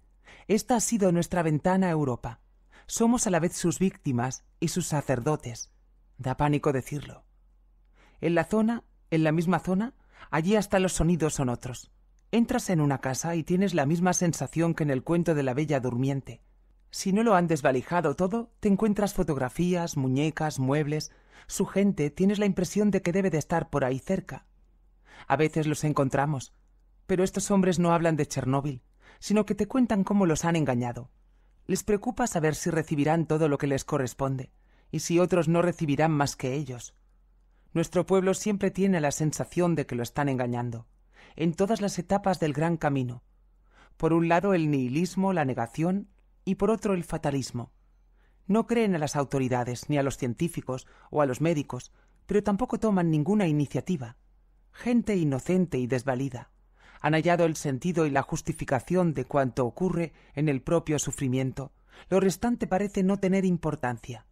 A: Esta ha sido nuestra ventana a Europa. Somos a la vez sus víctimas y sus sacerdotes. Da pánico decirlo. En la zona, en la misma zona, allí hasta los sonidos son otros. Entras en una casa y tienes la misma sensación que en el cuento de la Bella Durmiente. Si no lo han desvalijado todo, te encuentras fotografías, muñecas, muebles, su gente tienes la impresión de que debe de estar por ahí cerca. A veces los encontramos, pero estos hombres no hablan de Chernóbil, sino que te cuentan cómo los han engañado. Les preocupa saber si recibirán todo lo que les corresponde, y si otros no recibirán más que ellos. Nuestro pueblo siempre tiene la sensación de que lo están engañando, en todas las etapas del gran camino. Por un lado el nihilismo, la negación, y por otro el fatalismo. No creen a las autoridades, ni a los científicos o a los médicos, pero tampoco toman ninguna iniciativa. Gente inocente y desvalida. Han hallado el sentido y la justificación de cuanto ocurre en el propio sufrimiento. Lo restante parece no tener importancia.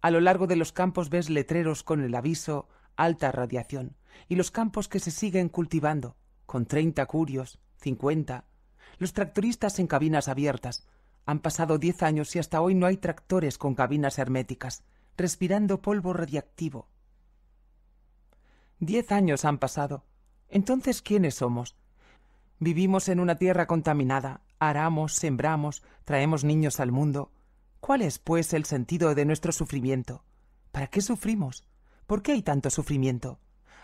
A: A lo largo de los campos ves letreros con el aviso alta radiación y los campos que se siguen cultivando, con treinta curios, cincuenta, los tractoristas en cabinas abiertas, han pasado diez años y hasta hoy no hay tractores con cabinas herméticas, respirando polvo radiactivo. Diez años han pasado. Entonces, ¿quiénes somos? Vivimos en una tierra contaminada, aramos, sembramos, traemos niños al mundo. ¿Cuál es, pues, el sentido de nuestro sufrimiento? ¿Para qué sufrimos? ¿Por qué hay tanto sufrimiento?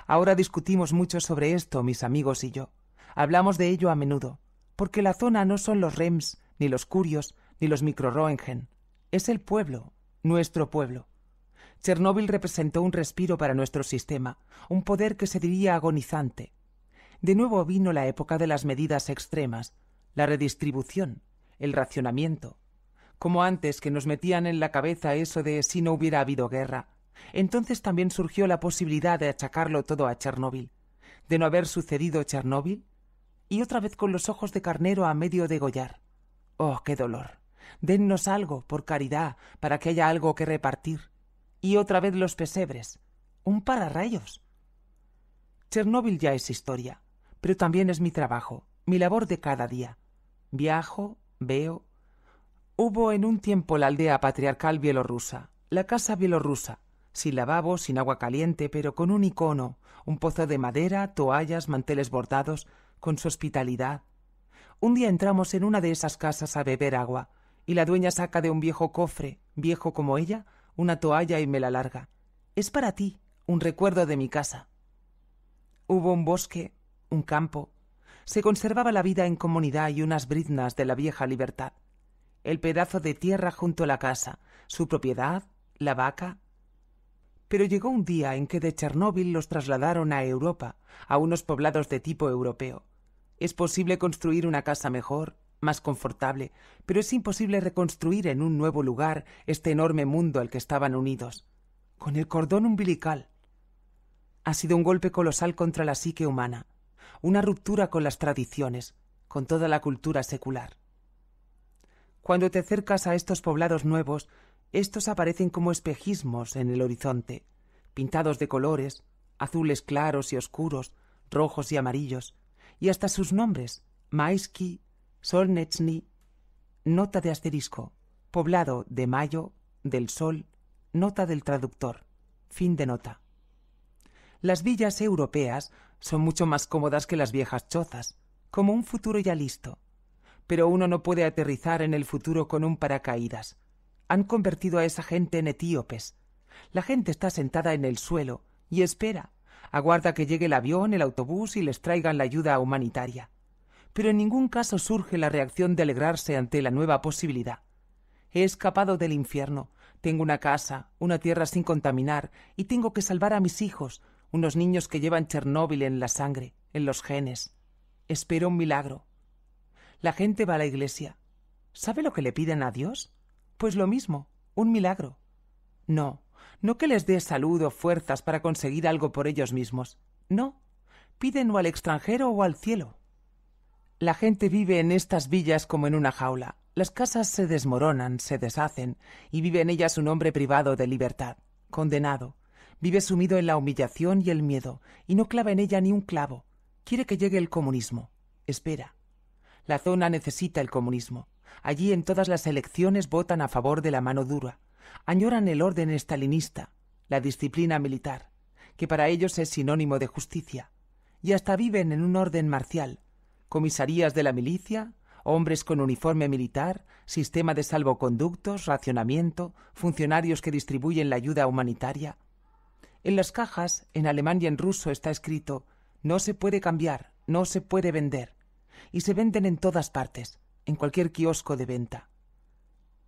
A: Ahora discutimos mucho sobre esto, mis amigos y yo. Hablamos de ello a menudo, porque la zona no son los REMS, ni los curios, ni los microroengen. Es el pueblo, nuestro pueblo. Chernóbil representó un respiro para nuestro sistema, un poder que se diría agonizante. De nuevo vino la época de las medidas extremas, la redistribución, el racionamiento. Como antes que nos metían en la cabeza eso de si no hubiera habido guerra, entonces también surgió la posibilidad de achacarlo todo a Chernóbil. De no haber sucedido Chernóbil, y otra vez con los ojos de carnero a medio degollar. Oh, qué dolor. Dennos algo, por caridad, para que haya algo que repartir. Y otra vez los pesebres. Un pararrayos. Chernóbil ya es historia, pero también es mi trabajo, mi labor de cada día. Viajo, veo. Hubo en un tiempo la aldea patriarcal bielorrusa, la casa bielorrusa, sin lavabo, sin agua caliente, pero con un icono, un pozo de madera, toallas, manteles bordados, con su hospitalidad, un día entramos en una de esas casas a beber agua, y la dueña saca de un viejo cofre, viejo como ella, una toalla y me la larga. Es para ti, un recuerdo de mi casa. Hubo un bosque, un campo. Se conservaba la vida en comunidad y unas briznas de la vieja libertad. El pedazo de tierra junto a la casa, su propiedad, la vaca. Pero llegó un día en que de Chernóbil los trasladaron a Europa, a unos poblados de tipo europeo. Es posible construir una casa mejor, más confortable, pero es imposible reconstruir en un nuevo lugar este enorme mundo al que estaban unidos. Con el cordón umbilical. Ha sido un golpe colosal contra la psique humana, una ruptura con las tradiciones, con toda la cultura secular. Cuando te acercas a estos poblados nuevos, estos aparecen como espejismos en el horizonte, pintados de colores, azules claros y oscuros, rojos y amarillos, y hasta sus nombres, Maisky, Solnechny, nota de asterisco, poblado de mayo, del sol, nota del traductor, fin de nota. Las villas europeas son mucho más cómodas que las viejas chozas, como un futuro ya listo. Pero uno no puede aterrizar en el futuro con un paracaídas. Han convertido a esa gente en etíopes. La gente está sentada en el suelo y espera aguarda que llegue el avión, el autobús y les traigan la ayuda humanitaria. Pero en ningún caso surge la reacción de alegrarse ante la nueva posibilidad. He escapado del infierno, tengo una casa, una tierra sin contaminar, y tengo que salvar a mis hijos, unos niños que llevan Chernóbil en la sangre, en los genes. Espero un milagro. La gente va a la iglesia. ¿Sabe lo que le piden a Dios? Pues lo mismo, un milagro. No, no que les dé salud o fuerzas para conseguir algo por ellos mismos. No. Piden o al extranjero o al cielo. La gente vive en estas villas como en una jaula. Las casas se desmoronan, se deshacen, y vive en ellas un hombre privado de libertad, condenado. Vive sumido en la humillación y el miedo, y no clava en ella ni un clavo. Quiere que llegue el comunismo. Espera. La zona necesita el comunismo. Allí en todas las elecciones votan a favor de la mano dura añoran el orden estalinista, la disciplina militar, que para ellos es sinónimo de justicia, y hasta viven en un orden marcial, comisarías de la milicia, hombres con uniforme militar, sistema de salvoconductos, racionamiento, funcionarios que distribuyen la ayuda humanitaria. En las cajas, en alemán y en ruso, está escrito no se puede cambiar, no se puede vender, y se venden en todas partes, en cualquier kiosco de venta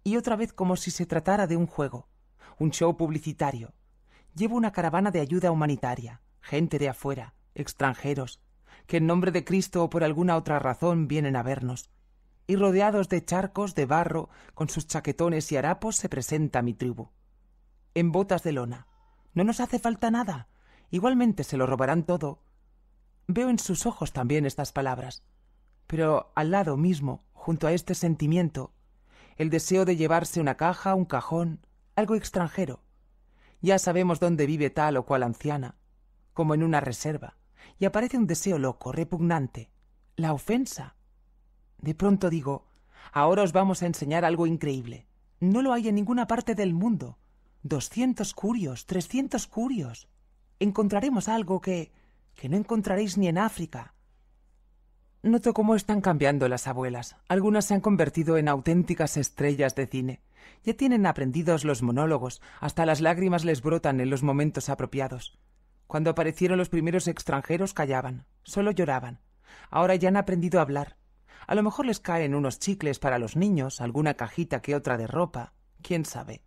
A: y otra vez como si se tratara de un juego, un show publicitario. Llevo una caravana de ayuda humanitaria, gente de afuera, extranjeros, que en nombre de Cristo o por alguna otra razón vienen a vernos. Y rodeados de charcos de barro, con sus chaquetones y harapos, se presenta mi tribu. En botas de lona. No nos hace falta nada. Igualmente se lo robarán todo. Veo en sus ojos también estas palabras. Pero al lado mismo, junto a este sentimiento, el deseo de llevarse una caja, un cajón, algo extranjero. Ya sabemos dónde vive tal o cual anciana, como en una reserva, y aparece un deseo loco, repugnante, la ofensa. De pronto digo, ahora os vamos a enseñar algo increíble. No lo hay en ninguna parte del mundo. Doscientos curios, trescientos curios. Encontraremos algo que que no encontraréis ni en África, Noto cómo están cambiando las abuelas. Algunas se han convertido en auténticas estrellas de cine. Ya tienen aprendidos los monólogos, hasta las lágrimas les brotan en los momentos apropiados. Cuando aparecieron los primeros extranjeros callaban, solo lloraban. Ahora ya han aprendido a hablar. A lo mejor les caen unos chicles para los niños, alguna cajita que otra de ropa, quién sabe.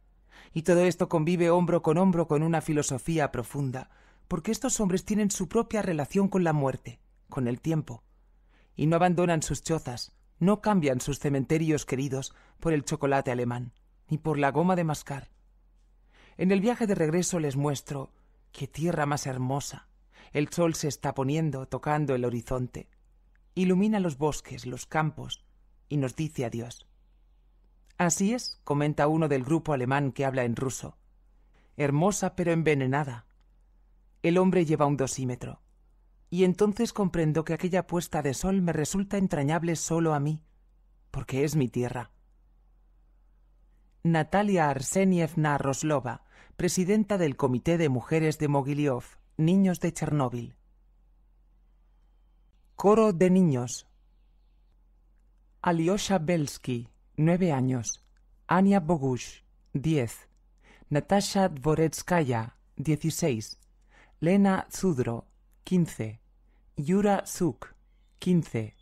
A: Y todo esto convive hombro con hombro con una filosofía profunda, porque estos hombres tienen su propia relación con la muerte, con el tiempo y no abandonan sus chozas, no cambian sus cementerios queridos por el chocolate alemán, ni por la goma de mascar. En el viaje de regreso les muestro qué tierra más hermosa. El sol se está poniendo, tocando el horizonte. Ilumina los bosques, los campos, y nos dice adiós. Así es, comenta uno del grupo alemán que habla en ruso. Hermosa pero envenenada. El hombre lleva un dosímetro y entonces comprendo que aquella puesta de sol me resulta entrañable solo a mí, porque es mi tierra. Natalia Arsenievna Roslova, presidenta del Comité de Mujeres de Mogiliov, Niños de Chernóbil. Coro de niños. Alyosha Belsky, nueve años. Ania Bogush, diez. Natasha Dvoretskaya, dieciséis. Lena Zudro, quince. Yura Suk 15.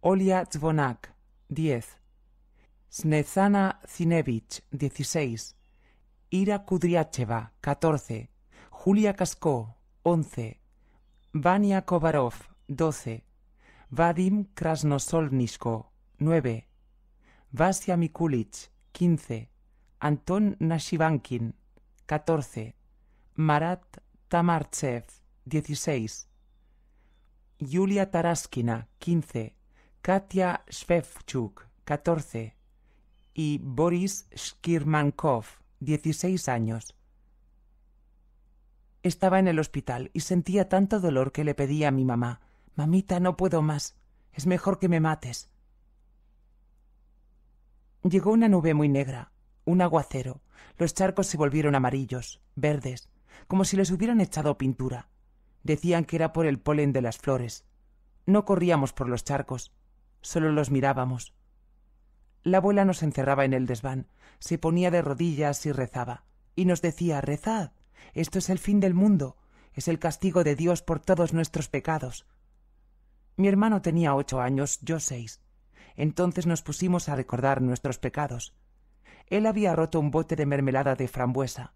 A: Olia Zvonak, 10. Snezana Zinevich, 16. Ira Kudriacheva, 14. Julia Kasko 11. Vania Kovarov, 12. Vadim Krasnosolnishko, 9. Vasya Mikulich, 15. Anton Nashivankin, 14. Marat Tamarchev, 16. Yulia Taraskina, 15, Katia Shvevchuk, 14, y Boris Skirmankov, 16 años. Estaba en el hospital y sentía tanto dolor que le pedía a mi mamá, Mamita, no puedo más, es mejor que me mates. Llegó una nube muy negra, un aguacero, los charcos se volvieron amarillos, verdes, como si les hubieran echado pintura. Decían que era por el polen de las flores. No corríamos por los charcos, solo los mirábamos. La abuela nos encerraba en el desván, se ponía de rodillas y rezaba, y nos decía Rezad, esto es el fin del mundo, es el castigo de Dios por todos nuestros pecados. Mi hermano tenía ocho años, yo seis. Entonces nos pusimos a recordar nuestros pecados. Él había roto un bote de mermelada de frambuesa,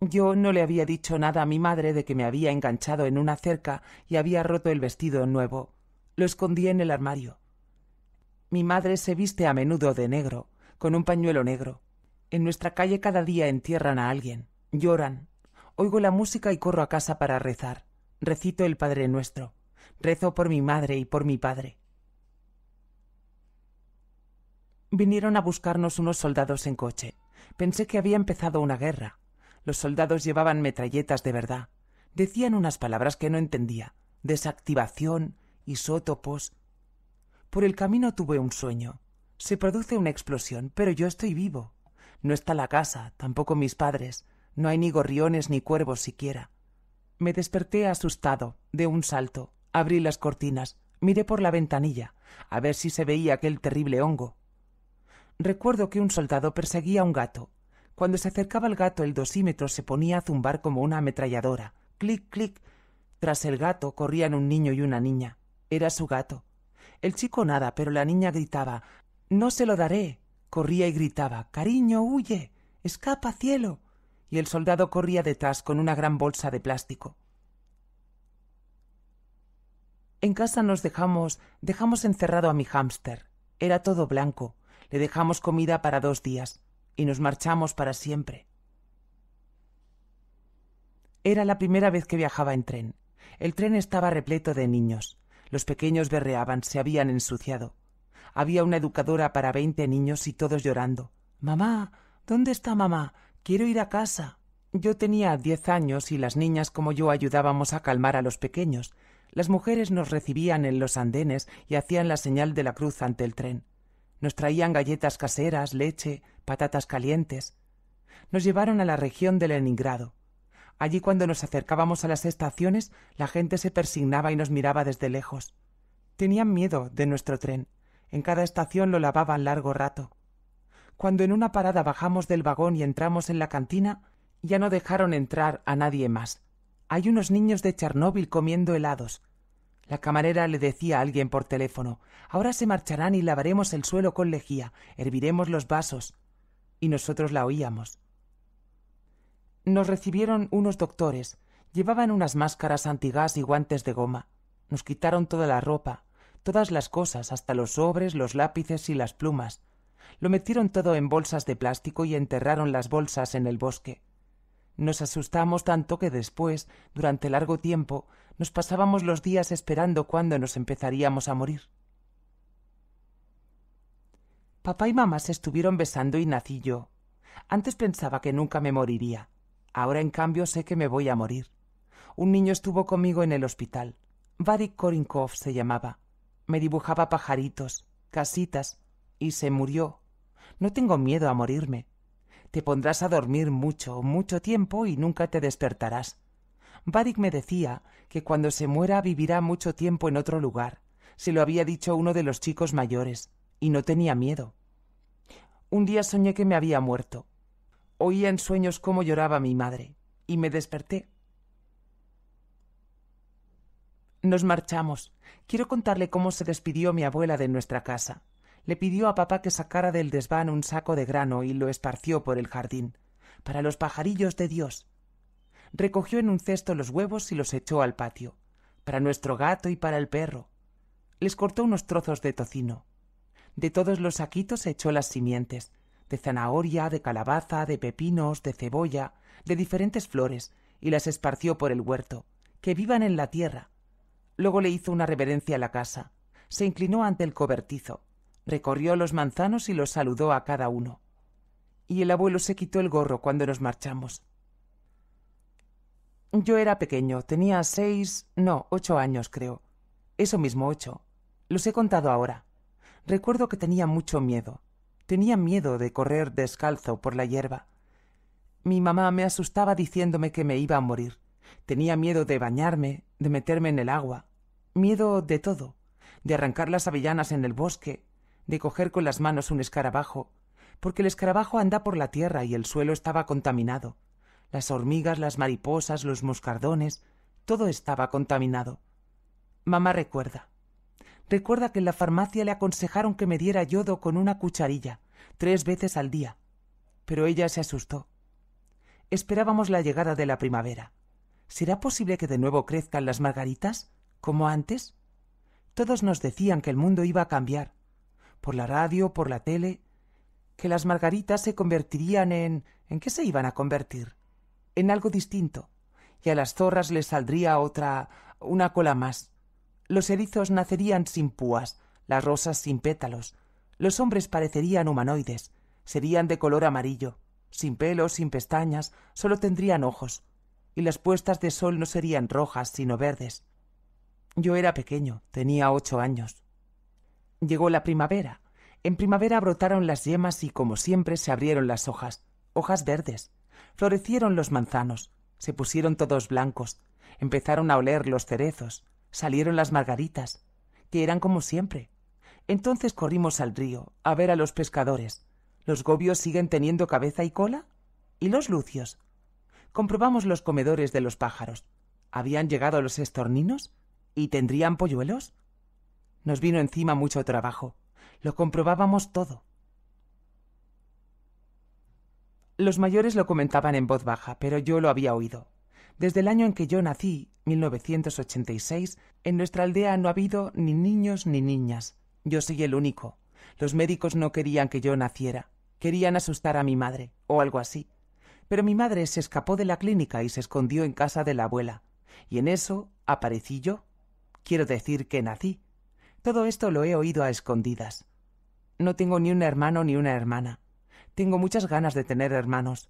A: yo no le había dicho nada a mi madre de que me había enganchado en una cerca y había roto el vestido nuevo. Lo escondí en el armario. Mi madre se viste a menudo de negro, con un pañuelo negro. En nuestra calle cada día entierran a alguien, lloran. Oigo la música y corro a casa para rezar. Recito el Padre Nuestro. Rezo por mi madre y por mi padre. Vinieron a buscarnos unos soldados en coche. Pensé que había empezado una guerra. Los soldados llevaban metralletas de verdad. Decían unas palabras que no entendía. Desactivación, isótopos. Por el camino tuve un sueño. Se produce una explosión, pero yo estoy vivo. No está la casa, tampoco mis padres. No hay ni gorriones ni cuervos siquiera. Me desperté asustado, de un salto. Abrí las cortinas, miré por la ventanilla, a ver si se veía aquel terrible hongo. Recuerdo que un soldado perseguía a un gato. Cuando se acercaba el gato, el dosímetro se ponía a zumbar como una ametralladora. Clic, clic. Tras el gato corrían un niño y una niña. Era su gato. El chico nada, pero la niña gritaba No se lo daré. Corría y gritaba Cariño, huye. Escapa, cielo. Y el soldado corría detrás con una gran bolsa de plástico. En casa nos dejamos dejamos encerrado a mi hámster. Era todo blanco. Le dejamos comida para dos días y nos marchamos para siempre. Era la primera vez que viajaba en tren. El tren estaba repleto de niños. Los pequeños berreaban, se habían ensuciado. Había una educadora para veinte niños y todos llorando. Mamá, ¿dónde está mamá? Quiero ir a casa. Yo tenía diez años y las niñas como yo ayudábamos a calmar a los pequeños. Las mujeres nos recibían en los andenes y hacían la señal de la cruz ante el tren. Nos traían galletas caseras, leche, patatas calientes. Nos llevaron a la región de Leningrado. Allí cuando nos acercábamos a las estaciones, la gente se persignaba y nos miraba desde lejos. Tenían miedo de nuestro tren. En cada estación lo lavaban largo rato. Cuando en una parada bajamos del vagón y entramos en la cantina, ya no dejaron entrar a nadie más. Hay unos niños de Chernóbil comiendo helados. La camarera le decía a alguien por teléfono Ahora se marcharán y lavaremos el suelo con lejía, herviremos los vasos y nosotros la oíamos. Nos recibieron unos doctores, llevaban unas máscaras antigás y guantes de goma. Nos quitaron toda la ropa, todas las cosas, hasta los sobres, los lápices y las plumas. Lo metieron todo en bolsas de plástico y enterraron las bolsas en el bosque. Nos asustamos tanto que después, durante largo tiempo, nos pasábamos los días esperando cuándo nos empezaríamos a morir. Papá y mamá se estuvieron besando y nací yo. Antes pensaba que nunca me moriría. Ahora, en cambio, sé que me voy a morir. Un niño estuvo conmigo en el hospital. Vadik Korinkov se llamaba. Me dibujaba pajaritos, casitas, y se murió. No tengo miedo a morirme. Te pondrás a dormir mucho, mucho tiempo y nunca te despertarás. Vadik me decía que cuando se muera vivirá mucho tiempo en otro lugar. Se lo había dicho uno de los chicos mayores y no tenía miedo. Un día soñé que me había muerto. Oía en sueños cómo lloraba mi madre y me desperté. Nos marchamos. Quiero contarle cómo se despidió mi abuela de nuestra casa. Le pidió a papá que sacara del desván un saco de grano y lo esparció por el jardín, para los pajarillos de Dios. Recogió en un cesto los huevos y los echó al patio, para nuestro gato y para el perro. Les cortó unos trozos de tocino de todos los saquitos echó las simientes, de zanahoria, de calabaza, de pepinos, de cebolla, de diferentes flores, y las esparció por el huerto, que vivan en la tierra. Luego le hizo una reverencia a la casa, se inclinó ante el cobertizo, recorrió los manzanos y los saludó a cada uno. Y el abuelo se quitó el gorro cuando nos marchamos. Yo era pequeño, tenía seis, no, ocho años creo. Eso mismo, ocho. Los he contado ahora. Recuerdo que tenía mucho miedo. Tenía miedo de correr descalzo por la hierba. Mi mamá me asustaba diciéndome que me iba a morir. Tenía miedo de bañarme, de meterme en el agua. Miedo de todo. De arrancar las avellanas en el bosque, de coger con las manos un escarabajo, porque el escarabajo anda por la tierra y el suelo estaba contaminado. Las hormigas, las mariposas, los moscardones, todo estaba contaminado. Mamá recuerda. Recuerda que en la farmacia le aconsejaron que me diera yodo con una cucharilla, tres veces al día. Pero ella se asustó. Esperábamos la llegada de la primavera. ¿Será posible que de nuevo crezcan las margaritas? ¿Como antes? Todos nos decían que el mundo iba a cambiar. Por la radio, por la tele. Que las margaritas se convertirían en. ¿En qué se iban a convertir? En algo distinto. Y a las zorras les saldría otra. una cola más los erizos nacerían sin púas, las rosas sin pétalos, los hombres parecerían humanoides, serían de color amarillo, sin pelos, sin pestañas, solo tendrían ojos, y las puestas de sol no serían rojas, sino verdes. Yo era pequeño, tenía ocho años. Llegó la primavera. En primavera brotaron las yemas y, como siempre, se abrieron las hojas, hojas verdes. Florecieron los manzanos, se pusieron todos blancos, empezaron a oler los cerezos, Salieron las margaritas, que eran como siempre. Entonces corrimos al río a ver a los pescadores. ¿Los gobios siguen teniendo cabeza y cola? ¿Y los lucios? Comprobamos los comedores de los pájaros. ¿Habían llegado los estorninos? ¿Y tendrían polluelos? Nos vino encima mucho trabajo. Lo comprobábamos todo. Los mayores lo comentaban en voz baja, pero yo lo había oído. Desde el año en que yo nací, 1986, en nuestra aldea no ha habido ni niños ni niñas. Yo soy el único. Los médicos no querían que yo naciera. Querían asustar a mi madre, o algo así. Pero mi madre se escapó de la clínica y se escondió en casa de la abuela. Y en eso aparecí yo. Quiero decir que nací. Todo esto lo he oído a escondidas. No tengo ni un hermano ni una hermana. Tengo muchas ganas de tener hermanos.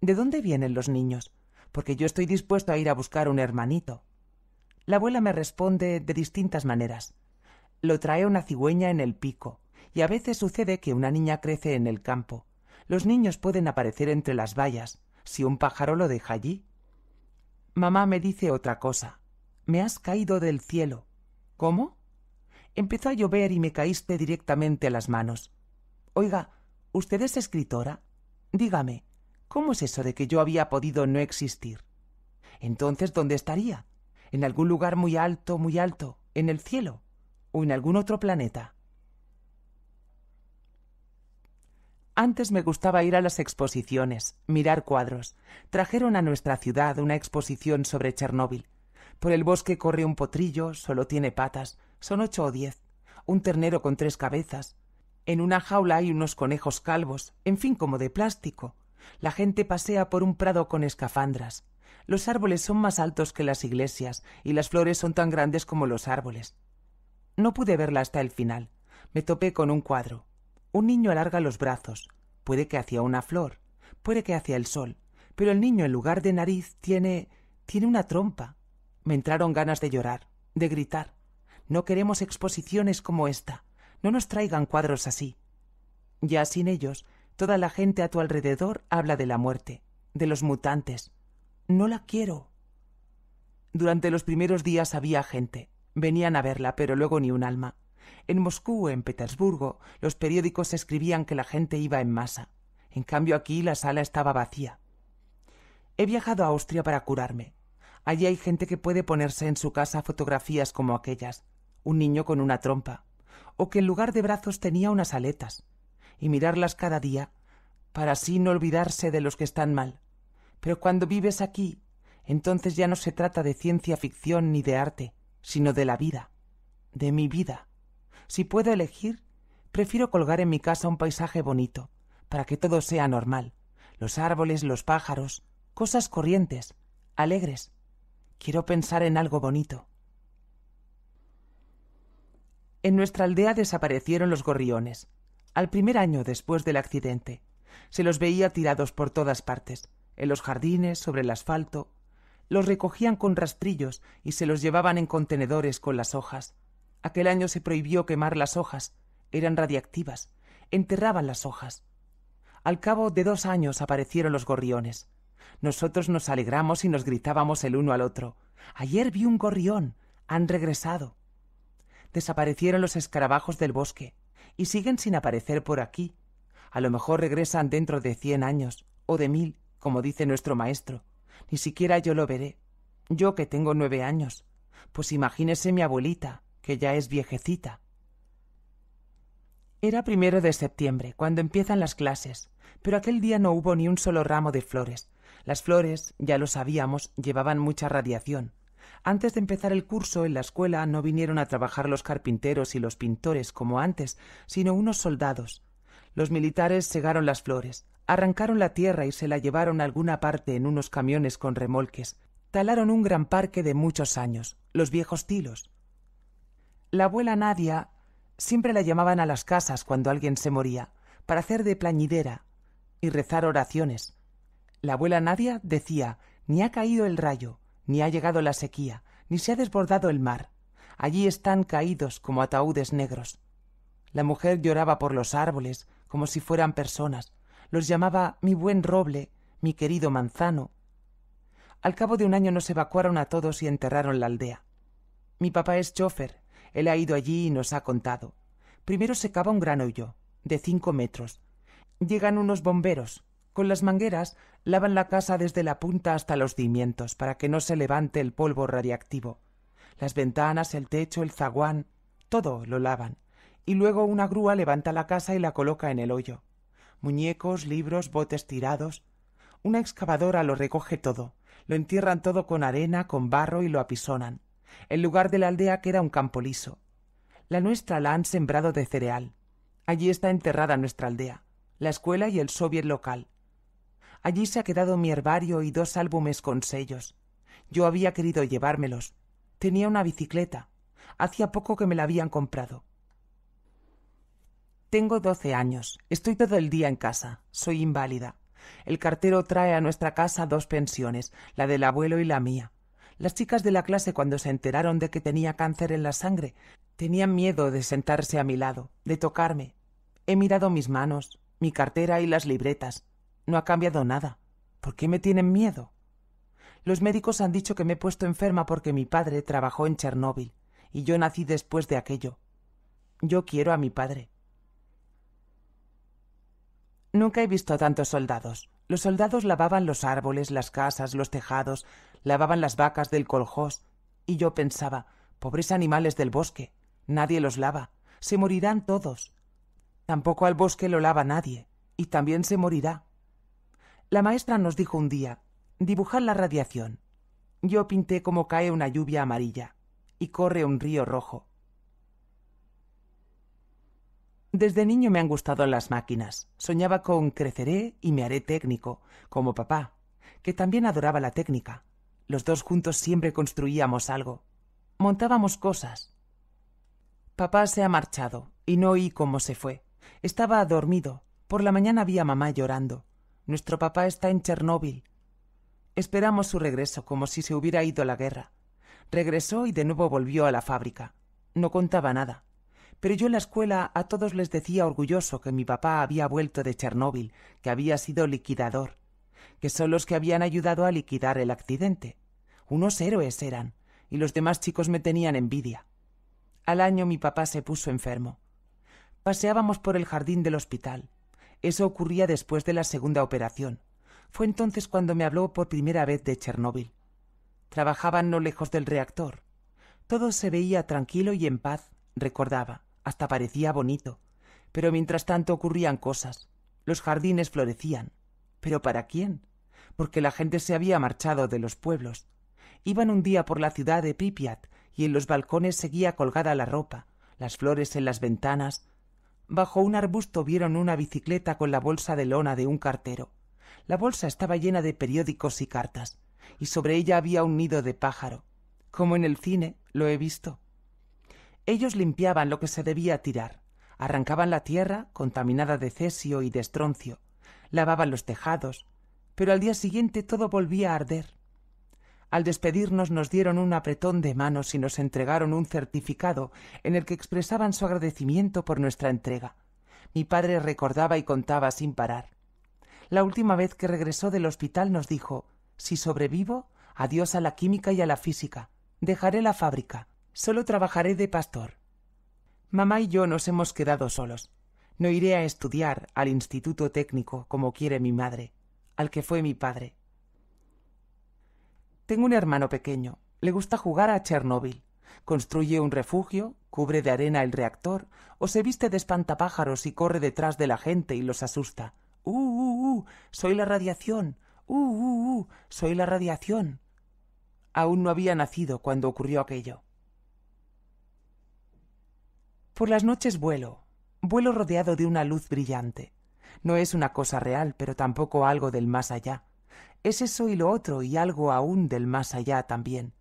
A: ¿De dónde vienen los niños? porque yo estoy dispuesto a ir a buscar un hermanito. La abuela me responde de distintas maneras. Lo trae una cigüeña en el pico, y a veces sucede que una niña crece en el campo. Los niños pueden aparecer entre las vallas, si un pájaro lo deja allí. Mamá me dice otra cosa. Me has caído del cielo. ¿Cómo? Empezó a llover y me caíste directamente a las manos. Oiga, ¿usted es escritora? Dígame, ¿Cómo es eso de que yo había podido no existir? Entonces, ¿dónde estaría? ¿En algún lugar muy alto, muy alto? ¿En el cielo? ¿O en algún otro planeta? Antes me gustaba ir a las exposiciones, mirar cuadros. Trajeron a nuestra ciudad una exposición sobre Chernóbil. Por el bosque corre un potrillo, solo tiene patas, son ocho o diez, un ternero con tres cabezas. En una jaula hay unos conejos calvos, en fin, como de plástico, la gente pasea por un prado con escafandras. Los árboles son más altos que las iglesias y las flores son tan grandes como los árboles. No pude verla hasta el final. Me topé con un cuadro. Un niño alarga los brazos, puede que hacia una flor, puede que hacia el sol, pero el niño en lugar de nariz tiene tiene una trompa. Me entraron ganas de llorar, de gritar. No queremos exposiciones como esta. No nos traigan cuadros así. Ya sin ellos, Toda la gente a tu alrededor habla de la muerte, de los mutantes. No la quiero. Durante los primeros días había gente. Venían a verla, pero luego ni un alma. En Moscú, en Petersburgo, los periódicos escribían que la gente iba en masa. En cambio aquí la sala estaba vacía. He viajado a Austria para curarme. Allí hay gente que puede ponerse en su casa fotografías como aquellas, un niño con una trompa, o que en lugar de brazos tenía unas aletas, y mirarlas cada día, para así no olvidarse de los que están mal. Pero cuando vives aquí, entonces ya no se trata de ciencia ficción ni de arte, sino de la vida, de mi vida. Si puedo elegir, prefiero colgar en mi casa un paisaje bonito, para que todo sea normal. Los árboles, los pájaros, cosas corrientes, alegres. Quiero pensar en algo bonito. En nuestra aldea desaparecieron los gorriones, al primer año después del accidente. Se los veía tirados por todas partes, en los jardines, sobre el asfalto. Los recogían con rastrillos y se los llevaban en contenedores con las hojas. Aquel año se prohibió quemar las hojas, eran radiactivas, enterraban las hojas. Al cabo de dos años aparecieron los gorriones. Nosotros nos alegramos y nos gritábamos el uno al otro. Ayer vi un gorrión. Han regresado. Desaparecieron los escarabajos del bosque y siguen sin aparecer por aquí. A lo mejor regresan dentro de cien años, o de mil, como dice nuestro maestro. Ni siquiera yo lo veré. Yo que tengo nueve años. Pues imagínese mi abuelita, que ya es viejecita. Era primero de septiembre, cuando empiezan las clases, pero aquel día no hubo ni un solo ramo de flores. Las flores, ya lo sabíamos, llevaban mucha radiación. Antes de empezar el curso en la escuela no vinieron a trabajar los carpinteros y los pintores como antes, sino unos soldados. Los militares segaron las flores, arrancaron la tierra y se la llevaron a alguna parte en unos camiones con remolques. Talaron un gran parque de muchos años, los viejos tilos. La abuela Nadia siempre la llamaban a las casas cuando alguien se moría, para hacer de plañidera y rezar oraciones. La abuela Nadia decía ni ha caído el rayo, ni ha llegado la sequía, ni se ha desbordado el mar. Allí están caídos como ataúdes negros. La mujer lloraba por los árboles, como si fueran personas. Los llamaba mi buen roble, mi querido manzano. Al cabo de un año nos evacuaron a todos y enterraron la aldea. Mi papá es chofer. Él ha ido allí y nos ha contado. Primero se cava un gran hoyo, de cinco metros. Llegan unos bomberos, con las mangueras lavan la casa desde la punta hasta los cimientos para que no se levante el polvo radiactivo. Las ventanas, el techo, el zaguán, todo lo lavan. Y luego una grúa levanta la casa y la coloca en el hoyo. Muñecos, libros, botes tirados. Una excavadora lo recoge todo. Lo entierran todo con arena, con barro y lo apisonan. El lugar de la aldea queda un campo liso. La nuestra la han sembrado de cereal. Allí está enterrada nuestra aldea, la escuela y el soviet local. Allí se ha quedado mi herbario y dos álbumes con sellos. Yo había querido llevármelos. Tenía una bicicleta. Hacía poco que me la habían comprado. Tengo doce años. Estoy todo el día en casa. Soy inválida. El cartero trae a nuestra casa dos pensiones, la del abuelo y la mía. Las chicas de la clase cuando se enteraron de que tenía cáncer en la sangre, tenían miedo de sentarse a mi lado, de tocarme. He mirado mis manos, mi cartera y las libretas. No ha cambiado nada. ¿Por qué me tienen miedo? Los médicos han dicho que me he puesto enferma porque mi padre trabajó en Chernóbil y yo nací después de aquello. Yo quiero a mi padre. Nunca he visto a tantos soldados. Los soldados lavaban los árboles, las casas, los tejados, lavaban las vacas del coljós, y yo pensaba, pobres animales del bosque, nadie los lava, se morirán todos. Tampoco al bosque lo lava nadie, y también se morirá. La maestra nos dijo un día, dibujad la radiación. Yo pinté cómo cae una lluvia amarilla y corre un río rojo. Desde niño me han gustado las máquinas. Soñaba con creceré y me haré técnico, como papá, que también adoraba la técnica. Los dos juntos siempre construíamos algo. Montábamos cosas. Papá se ha marchado, y no oí cómo se fue. Estaba dormido. Por la mañana vi a mamá llorando. Nuestro papá está en Chernóbil. Esperamos su regreso como si se hubiera ido la guerra. Regresó y de nuevo volvió a la fábrica. No contaba nada. Pero yo en la escuela a todos les decía orgulloso que mi papá había vuelto de Chernóbil, que había sido liquidador, que son los que habían ayudado a liquidar el accidente. Unos héroes eran, y los demás chicos me tenían envidia. Al año mi papá se puso enfermo. Paseábamos por el jardín del hospital. Eso ocurría después de la segunda operación. Fue entonces cuando me habló por primera vez de Chernóbil. Trabajaban no lejos del reactor. Todo se veía tranquilo y en paz, recordaba, hasta parecía bonito. Pero mientras tanto ocurrían cosas. Los jardines florecían. ¿Pero para quién? Porque la gente se había marchado de los pueblos. Iban un día por la ciudad de Pipiat y en los balcones seguía colgada la ropa, las flores en las ventanas, Bajo un arbusto vieron una bicicleta con la bolsa de lona de un cartero. La bolsa estaba llena de periódicos y cartas, y sobre ella había un nido de pájaro, como en el cine lo he visto. Ellos limpiaban lo que se debía tirar, arrancaban la tierra, contaminada de cesio y de estroncio, lavaban los tejados, pero al día siguiente todo volvía a arder. Al despedirnos nos dieron un apretón de manos y nos entregaron un certificado en el que expresaban su agradecimiento por nuestra entrega. Mi padre recordaba y contaba sin parar. La última vez que regresó del hospital nos dijo Si sobrevivo, adiós a la química y a la física. Dejaré la fábrica. Solo trabajaré de pastor. Mamá y yo nos hemos quedado solos. No iré a estudiar al instituto técnico como quiere mi madre, al que fue mi padre. Tengo un hermano pequeño. Le gusta jugar a Chernóbil. Construye un refugio, cubre de arena el reactor, o se viste de espantapájaros y corre detrás de la gente y los asusta. ¡Uh, uh, uh! Soy la radiación. ¡Uh, uh, uh! Soy la radiación. Aún no había nacido cuando ocurrió aquello. Por las noches vuelo. Vuelo rodeado de una luz brillante. No es una cosa real, pero tampoco algo del más allá. Es eso y lo otro y algo aún del más allá también.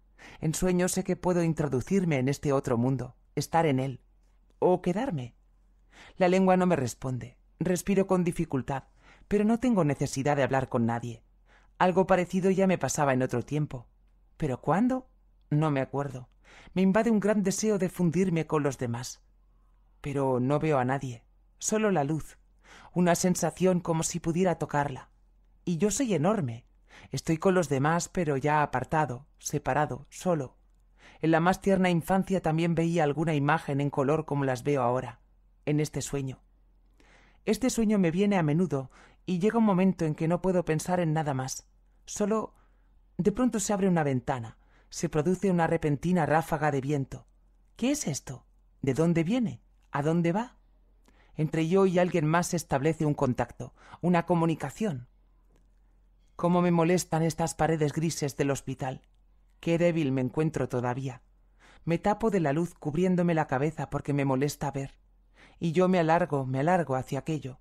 A: En sueño sé que puedo introducirme en este otro mundo, estar en él, o quedarme. La lengua no me responde, respiro con dificultad, pero no tengo necesidad de hablar con nadie. Algo parecido ya me pasaba en otro tiempo. ¿Pero cuándo? No me acuerdo. Me invade un gran deseo de fundirme con los demás. Pero no veo a nadie, solo la luz, una sensación como si pudiera tocarla. Y yo soy enorme. Estoy con los demás, pero ya apartado, separado, solo. En la más tierna infancia también veía alguna imagen en color como las veo ahora, en este sueño. Este sueño me viene a menudo y llega un momento en que no puedo pensar en nada más. Solo de pronto se abre una ventana, se produce una repentina ráfaga de viento. ¿Qué es esto? ¿De dónde viene? ¿A dónde va? Entre yo y alguien más se establece un contacto, una comunicación, Cómo me molestan estas paredes grises del hospital. Qué débil me encuentro todavía. Me tapo de la luz cubriéndome la cabeza porque me molesta ver. Y yo me alargo, me alargo hacia aquello.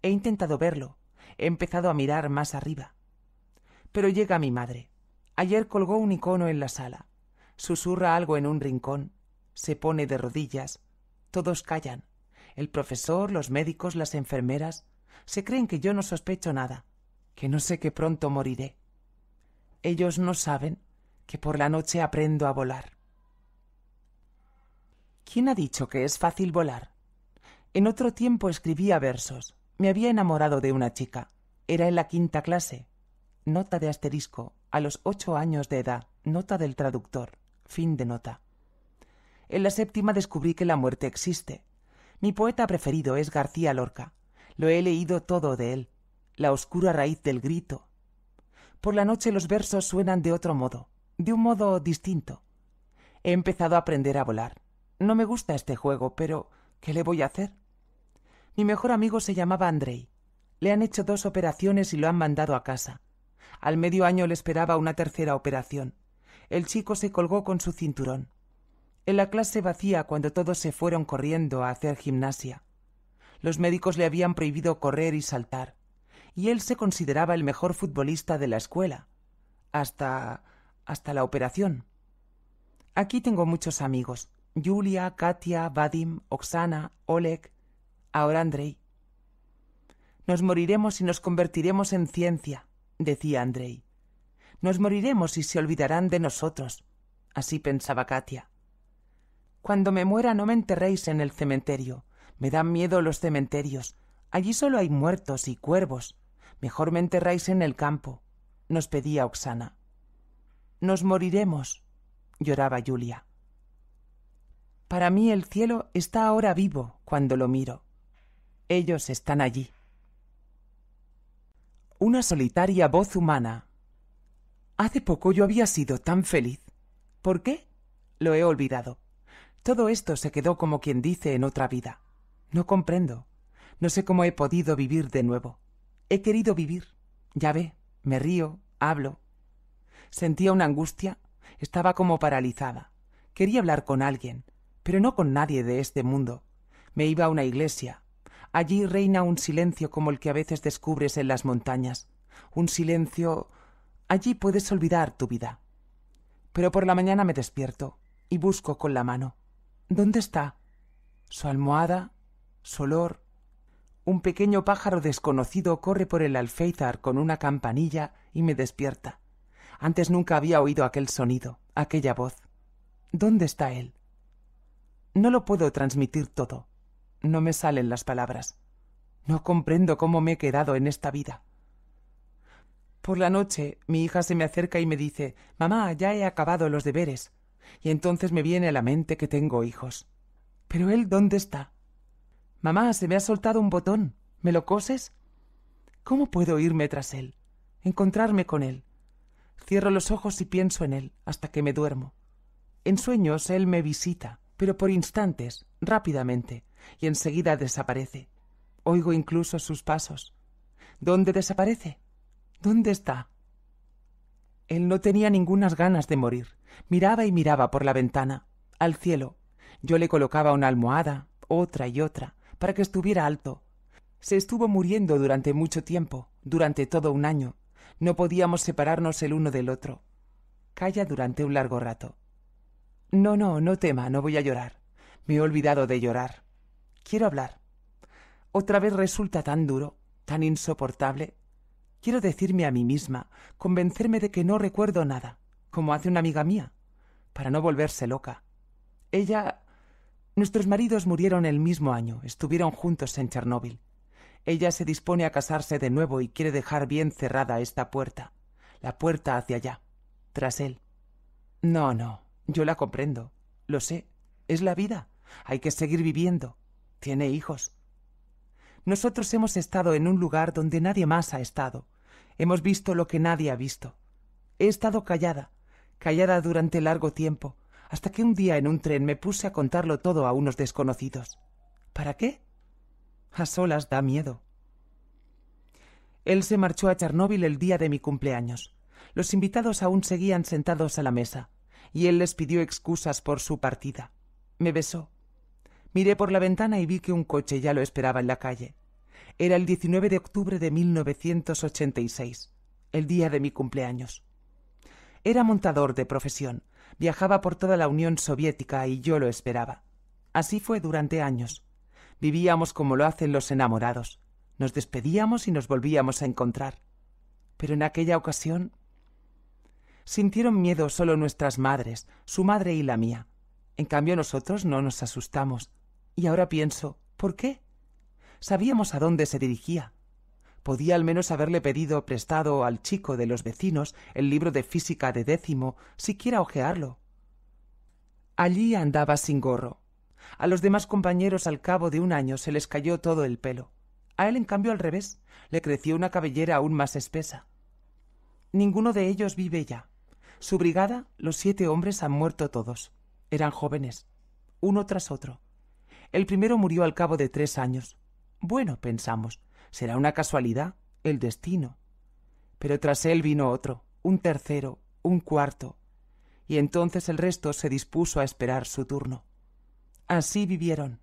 A: He intentado verlo. He empezado a mirar más arriba. Pero llega mi madre. Ayer colgó un icono en la sala. Susurra algo en un rincón. Se pone de rodillas. Todos callan. El profesor, los médicos, las enfermeras. Se creen que yo no sospecho nada que no sé qué pronto moriré. Ellos no saben que por la noche aprendo a volar. ¿Quién ha dicho que es fácil volar? En otro tiempo escribía versos. Me había enamorado de una chica. Era en la quinta clase. Nota de asterisco. A los ocho años de edad. Nota del traductor. Fin de nota. En la séptima descubrí que la muerte existe. Mi poeta preferido es García Lorca. Lo he leído todo de él la oscura raíz del grito. Por la noche los versos suenan de otro modo, de un modo distinto. He empezado a aprender a volar. No me gusta este juego, pero ¿qué le voy a hacer? Mi mejor amigo se llamaba Andrei. Le han hecho dos operaciones y lo han mandado a casa. Al medio año le esperaba una tercera operación. El chico se colgó con su cinturón. En la clase vacía cuando todos se fueron corriendo a hacer gimnasia. Los médicos le habían prohibido correr y saltar y él se consideraba el mejor futbolista de la escuela, hasta hasta la operación. Aquí tengo muchos amigos, Julia, Katia, Vadim, Oksana, Oleg, ahora Andrei. Nos moriremos y nos convertiremos en ciencia, decía Andrei. Nos moriremos y se olvidarán de nosotros, así pensaba Katia. Cuando me muera no me enterréis en el cementerio. Me dan miedo los cementerios. Allí solo hay muertos y cuervos. Mejor me enterráis en el campo, nos pedía Oxana. Nos moriremos, lloraba Julia. Para mí el cielo está ahora vivo cuando lo miro. Ellos están allí. Una solitaria voz humana. Hace poco yo había sido tan feliz. ¿Por qué? Lo he olvidado. Todo esto se quedó como quien dice en otra vida. No comprendo. No sé cómo he podido vivir de nuevo. He querido vivir. Ya ve, me río, hablo. Sentía una angustia, estaba como paralizada. Quería hablar con alguien, pero no con nadie de este mundo. Me iba a una iglesia. Allí reina un silencio como el que a veces descubres en las montañas. Un silencio... Allí puedes olvidar tu vida. Pero por la mañana me despierto y busco con la mano. ¿Dónde está? Su almohada, su olor, un pequeño pájaro desconocido corre por el alféizar con una campanilla y me despierta. Antes nunca había oído aquel sonido, aquella voz. ¿Dónde está él? No lo puedo transmitir todo. No me salen las palabras. No comprendo cómo me he quedado en esta vida. Por la noche, mi hija se me acerca y me dice Mamá, ya he acabado los deberes. Y entonces me viene a la mente que tengo hijos. Pero él, ¿dónde está? Mamá, se me ha soltado un botón. ¿Me lo coses? ¿Cómo puedo irme tras él? Encontrarme con él. Cierro los ojos y pienso en él hasta que me duermo. En sueños él me visita, pero por instantes, rápidamente, y enseguida desaparece. Oigo incluso sus pasos. ¿Dónde desaparece? ¿Dónde está? Él no tenía ningunas ganas de morir. Miraba y miraba por la ventana, al cielo. Yo le colocaba una almohada, otra y otra, para que estuviera alto. Se estuvo muriendo durante mucho tiempo, durante todo un año. No podíamos separarnos el uno del otro. Calla durante un largo rato. No, no, no tema, no voy a llorar. Me he olvidado de llorar. Quiero hablar. Otra vez resulta tan duro, tan insoportable. Quiero decirme a mí misma, convencerme de que no recuerdo nada, como hace una amiga mía, para no volverse loca. Ella Nuestros maridos murieron el mismo año, estuvieron juntos en Chernóbil. Ella se dispone a casarse de nuevo y quiere dejar bien cerrada esta puerta, la puerta hacia allá, tras él. No, no, yo la comprendo, lo sé, es la vida, hay que seguir viviendo, tiene hijos. Nosotros hemos estado en un lugar donde nadie más ha estado, hemos visto lo que nadie ha visto. He estado callada, callada durante largo tiempo, hasta que un día en un tren me puse a contarlo todo a unos desconocidos. ¿Para qué? A solas da miedo. Él se marchó a Chernóbil el día de mi cumpleaños. Los invitados aún seguían sentados a la mesa, y él les pidió excusas por su partida. Me besó. Miré por la ventana y vi que un coche ya lo esperaba en la calle. Era el 19 de octubre de 1986, el día de mi cumpleaños. Era montador de profesión, Viajaba por toda la Unión Soviética y yo lo esperaba. Así fue durante años. Vivíamos como lo hacen los enamorados. Nos despedíamos y nos volvíamos a encontrar. Pero en aquella ocasión... Sintieron miedo solo nuestras madres, su madre y la mía. En cambio nosotros no nos asustamos. Y ahora pienso, ¿por qué? Sabíamos a dónde se dirigía podía al menos haberle pedido prestado al chico de los vecinos el libro de física de décimo, siquiera ojearlo. Allí andaba sin gorro. A los demás compañeros al cabo de un año se les cayó todo el pelo. A él, en cambio, al revés, le creció una cabellera aún más espesa. Ninguno de ellos vive ya. Su brigada, los siete hombres, han muerto todos. Eran jóvenes, uno tras otro. El primero murió al cabo de tres años. Bueno, pensamos, ¿Será una casualidad? El destino. Pero tras él vino otro, un tercero, un cuarto, y entonces el resto se dispuso a esperar su turno. Así vivieron.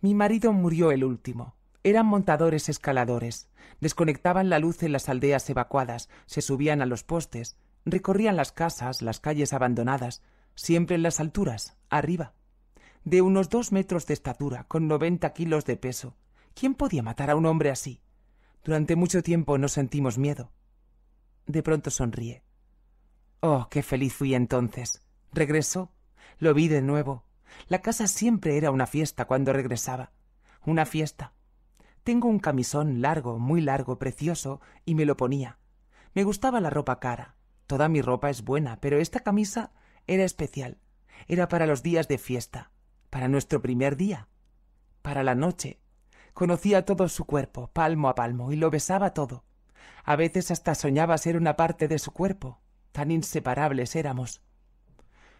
A: Mi marido murió el último. Eran montadores escaladores. Desconectaban la luz en las aldeas evacuadas, se subían a los postes, recorrían las casas, las calles abandonadas, siempre en las alturas, arriba. De unos dos metros de estatura, con noventa kilos de peso, ¿Quién podía matar a un hombre así? Durante mucho tiempo no sentimos miedo. De pronto sonríe. Oh, qué feliz fui entonces. Regresó. Lo vi de nuevo. La casa siempre era una fiesta cuando regresaba. Una fiesta. Tengo un camisón largo, muy largo, precioso, y me lo ponía. Me gustaba la ropa cara. Toda mi ropa es buena, pero esta camisa era especial. Era para los días de fiesta, para nuestro primer día, para la noche, Conocía todo su cuerpo, palmo a palmo, y lo besaba todo. A veces hasta soñaba ser una parte de su cuerpo, tan inseparables éramos.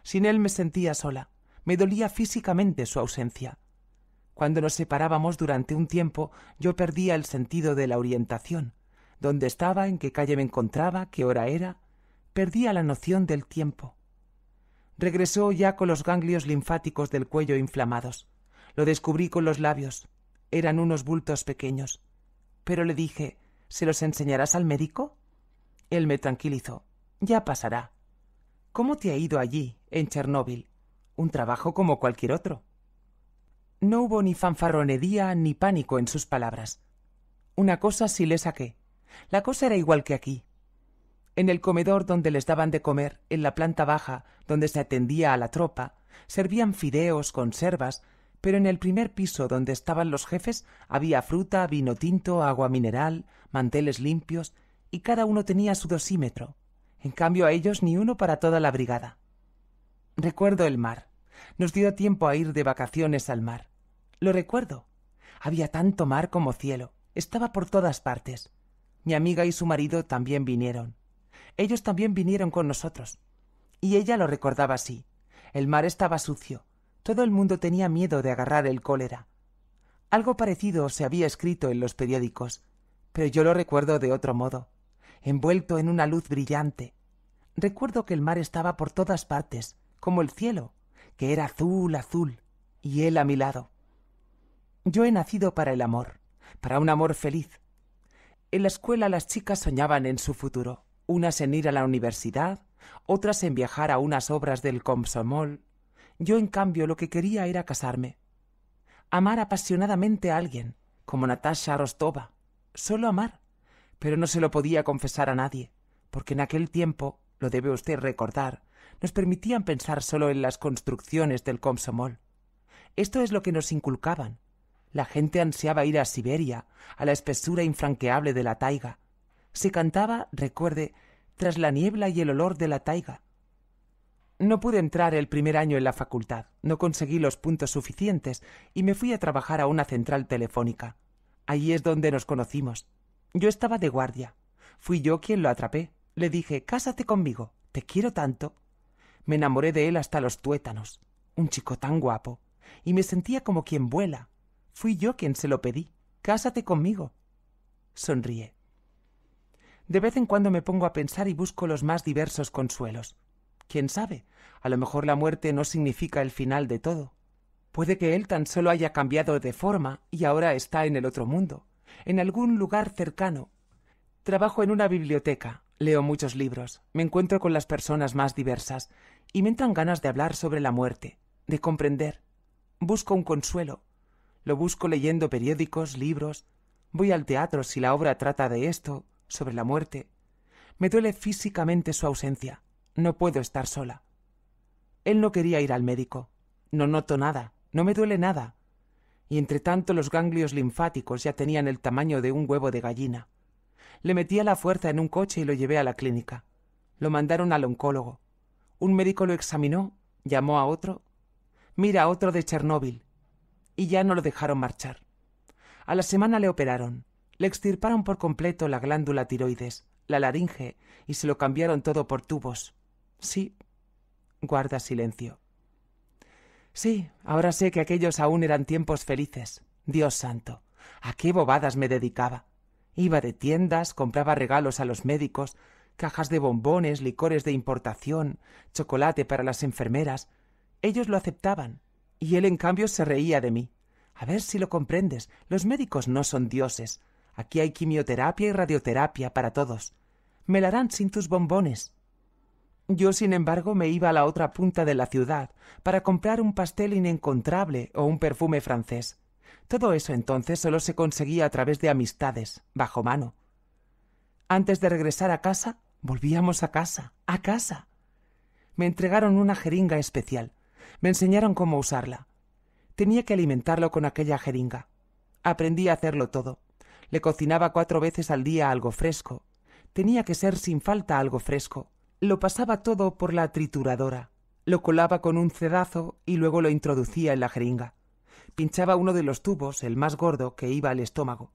A: Sin él me sentía sola, me dolía físicamente su ausencia. Cuando nos separábamos durante un tiempo, yo perdía el sentido de la orientación, dónde estaba, en qué calle me encontraba, qué hora era, perdía la noción del tiempo. Regresó ya con los ganglios linfáticos del cuello inflamados. Lo descubrí con los labios, eran unos bultos pequeños. Pero le dije, ¿se los enseñarás al médico? Él me tranquilizó. Ya pasará. ¿Cómo te ha ido allí, en Chernóbil? Un trabajo como cualquier otro. No hubo ni fanfarronería ni pánico en sus palabras. Una cosa sí le saqué. La cosa era igual que aquí. En el comedor donde les daban de comer, en la planta baja, donde se atendía a la tropa, servían fideos, conservas, pero en el primer piso donde estaban los jefes había fruta, vino tinto, agua mineral, manteles limpios, y cada uno tenía su dosímetro. En cambio a ellos ni uno para toda la brigada. Recuerdo el mar. Nos dio tiempo a ir de vacaciones al mar. Lo recuerdo. Había tanto mar como cielo. Estaba por todas partes. Mi amiga y su marido también vinieron. Ellos también vinieron con nosotros. Y ella lo recordaba así. El mar estaba sucio, todo el mundo tenía miedo de agarrar el cólera. Algo parecido se había escrito en los periódicos, pero yo lo recuerdo de otro modo, envuelto en una luz brillante. Recuerdo que el mar estaba por todas partes, como el cielo, que era azul, azul, y él a mi lado. Yo he nacido para el amor, para un amor feliz. En la escuela las chicas soñaban en su futuro, unas en ir a la universidad, otras en viajar a unas obras del Comsomol, yo, en cambio, lo que quería era casarme. Amar apasionadamente a alguien, como Natasha Rostova. Solo amar. Pero no se lo podía confesar a nadie, porque en aquel tiempo, lo debe usted recordar, nos permitían pensar solo en las construcciones del Komsomol. Esto es lo que nos inculcaban. La gente ansiaba ir a Siberia, a la espesura infranqueable de la taiga. Se cantaba, recuerde, tras la niebla y el olor de la taiga, no pude entrar el primer año en la facultad, no conseguí los puntos suficientes y me fui a trabajar a una central telefónica. Allí es donde nos conocimos. Yo estaba de guardia. Fui yo quien lo atrapé. Le dije, cásate conmigo, te quiero tanto. Me enamoré de él hasta los tuétanos. Un chico tan guapo. Y me sentía como quien vuela. Fui yo quien se lo pedí. Cásate conmigo. Sonríe. De vez en cuando me pongo a pensar y busco los más diversos consuelos. ¿Quién sabe? A lo mejor la muerte no significa el final de todo. Puede que él tan solo haya cambiado de forma y ahora está en el otro mundo, en algún lugar cercano. Trabajo en una biblioteca, leo muchos libros, me encuentro con las personas más diversas y me entran ganas de hablar sobre la muerte, de comprender. Busco un consuelo. Lo busco leyendo periódicos, libros. Voy al teatro si la obra trata de esto, sobre la muerte. Me duele físicamente su ausencia. No puedo estar sola. Él no quería ir al médico. No noto nada, no me duele nada. Y entre tanto los ganglios linfáticos ya tenían el tamaño de un huevo de gallina. Le metí a la fuerza en un coche y lo llevé a la clínica. Lo mandaron al oncólogo. Un médico lo examinó, llamó a otro. Mira, otro de Chernóbil. Y ya no lo dejaron marchar. A la semana le operaron. Le extirparon por completo la glándula tiroides, la laringe y se lo cambiaron todo por tubos. Sí, guarda silencio. Sí, ahora sé que aquellos aún eran tiempos felices. Dios santo, ¿a qué bobadas me dedicaba? Iba de tiendas, compraba regalos a los médicos, cajas de bombones, licores de importación, chocolate para las enfermeras. Ellos lo aceptaban, y él en cambio se reía de mí. A ver si lo comprendes, los médicos no son dioses. Aquí hay quimioterapia y radioterapia para todos. Me la harán sin tus bombones. Yo, sin embargo, me iba a la otra punta de la ciudad para comprar un pastel inencontrable o un perfume francés. Todo eso entonces solo se conseguía a través de amistades, bajo mano. Antes de regresar a casa, volvíamos a casa, a casa. Me entregaron una jeringa especial. Me enseñaron cómo usarla. Tenía que alimentarlo con aquella jeringa. Aprendí a hacerlo todo. Le cocinaba cuatro veces al día algo fresco. Tenía que ser sin falta algo fresco lo pasaba todo por la trituradora, lo colaba con un cedazo y luego lo introducía en la jeringa. Pinchaba uno de los tubos, el más gordo, que iba al estómago.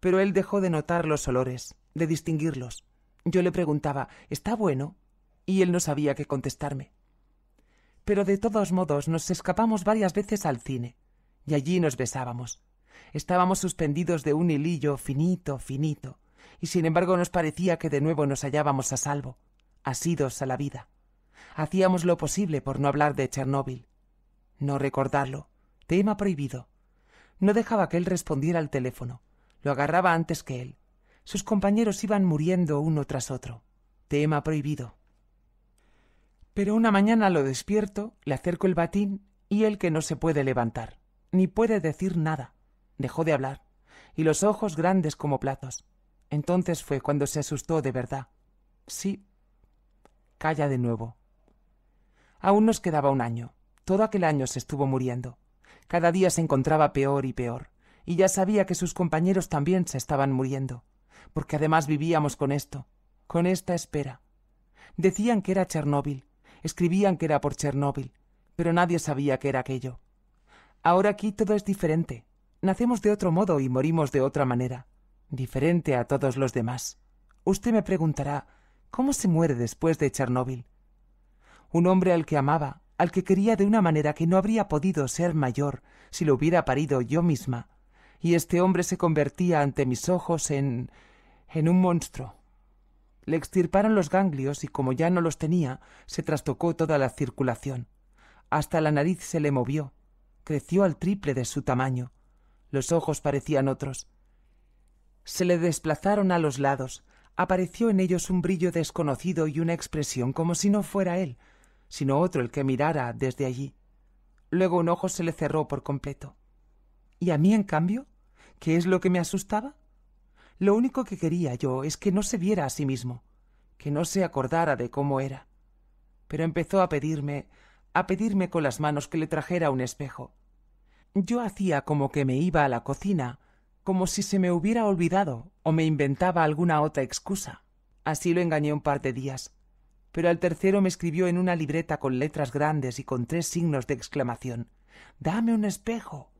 A: Pero él dejó de notar los olores, de distinguirlos. Yo le preguntaba ¿Está bueno? y él no sabía qué contestarme. Pero de todos modos nos escapamos varias veces al cine, y allí nos besábamos. Estábamos suspendidos de un hilillo finito, finito, y sin embargo nos parecía que de nuevo nos hallábamos a salvo asidos a la vida. Hacíamos lo posible por no hablar de Chernóbil. No recordarlo. Tema prohibido. No dejaba que él respondiera al teléfono. Lo agarraba antes que él. Sus compañeros iban muriendo uno tras otro. Tema prohibido. Pero una mañana lo despierto, le acerco el batín y él que no se puede levantar, ni puede decir nada. Dejó de hablar, y los ojos grandes como platos. Entonces fue cuando se asustó de verdad. Sí, Calla de nuevo. Aún nos quedaba un año. Todo aquel año se estuvo muriendo. Cada día se encontraba peor y peor, y ya sabía que sus compañeros también se estaban muriendo, porque además vivíamos con esto, con esta espera. Decían que era Chernóbil, escribían que era por Chernóbil, pero nadie sabía que era aquello. Ahora aquí todo es diferente. Nacemos de otro modo y morimos de otra manera, diferente a todos los demás. Usted me preguntará, ¿Cómo se muere después de Chernóbil? Un hombre al que amaba, al que quería de una manera que no habría podido ser mayor si lo hubiera parido yo misma, y este hombre se convertía ante mis ojos en. en un monstruo. Le extirparon los ganglios y como ya no los tenía, se trastocó toda la circulación. Hasta la nariz se le movió. Creció al triple de su tamaño. Los ojos parecían otros. Se le desplazaron a los lados, apareció en ellos un brillo desconocido y una expresión como si no fuera él, sino otro el que mirara desde allí. Luego un ojo se le cerró por completo. ¿Y a mí, en cambio? ¿Qué es lo que me asustaba? Lo único que quería yo es que no se viera a sí mismo, que no se acordara de cómo era. Pero empezó a pedirme, a pedirme con las manos que le trajera un espejo. Yo hacía como que me iba a la cocina, como si se me hubiera olvidado o me inventaba alguna otra excusa. Así lo engañé un par de días, pero al tercero me escribió en una libreta con letras grandes y con tres signos de exclamación Dame un espejo.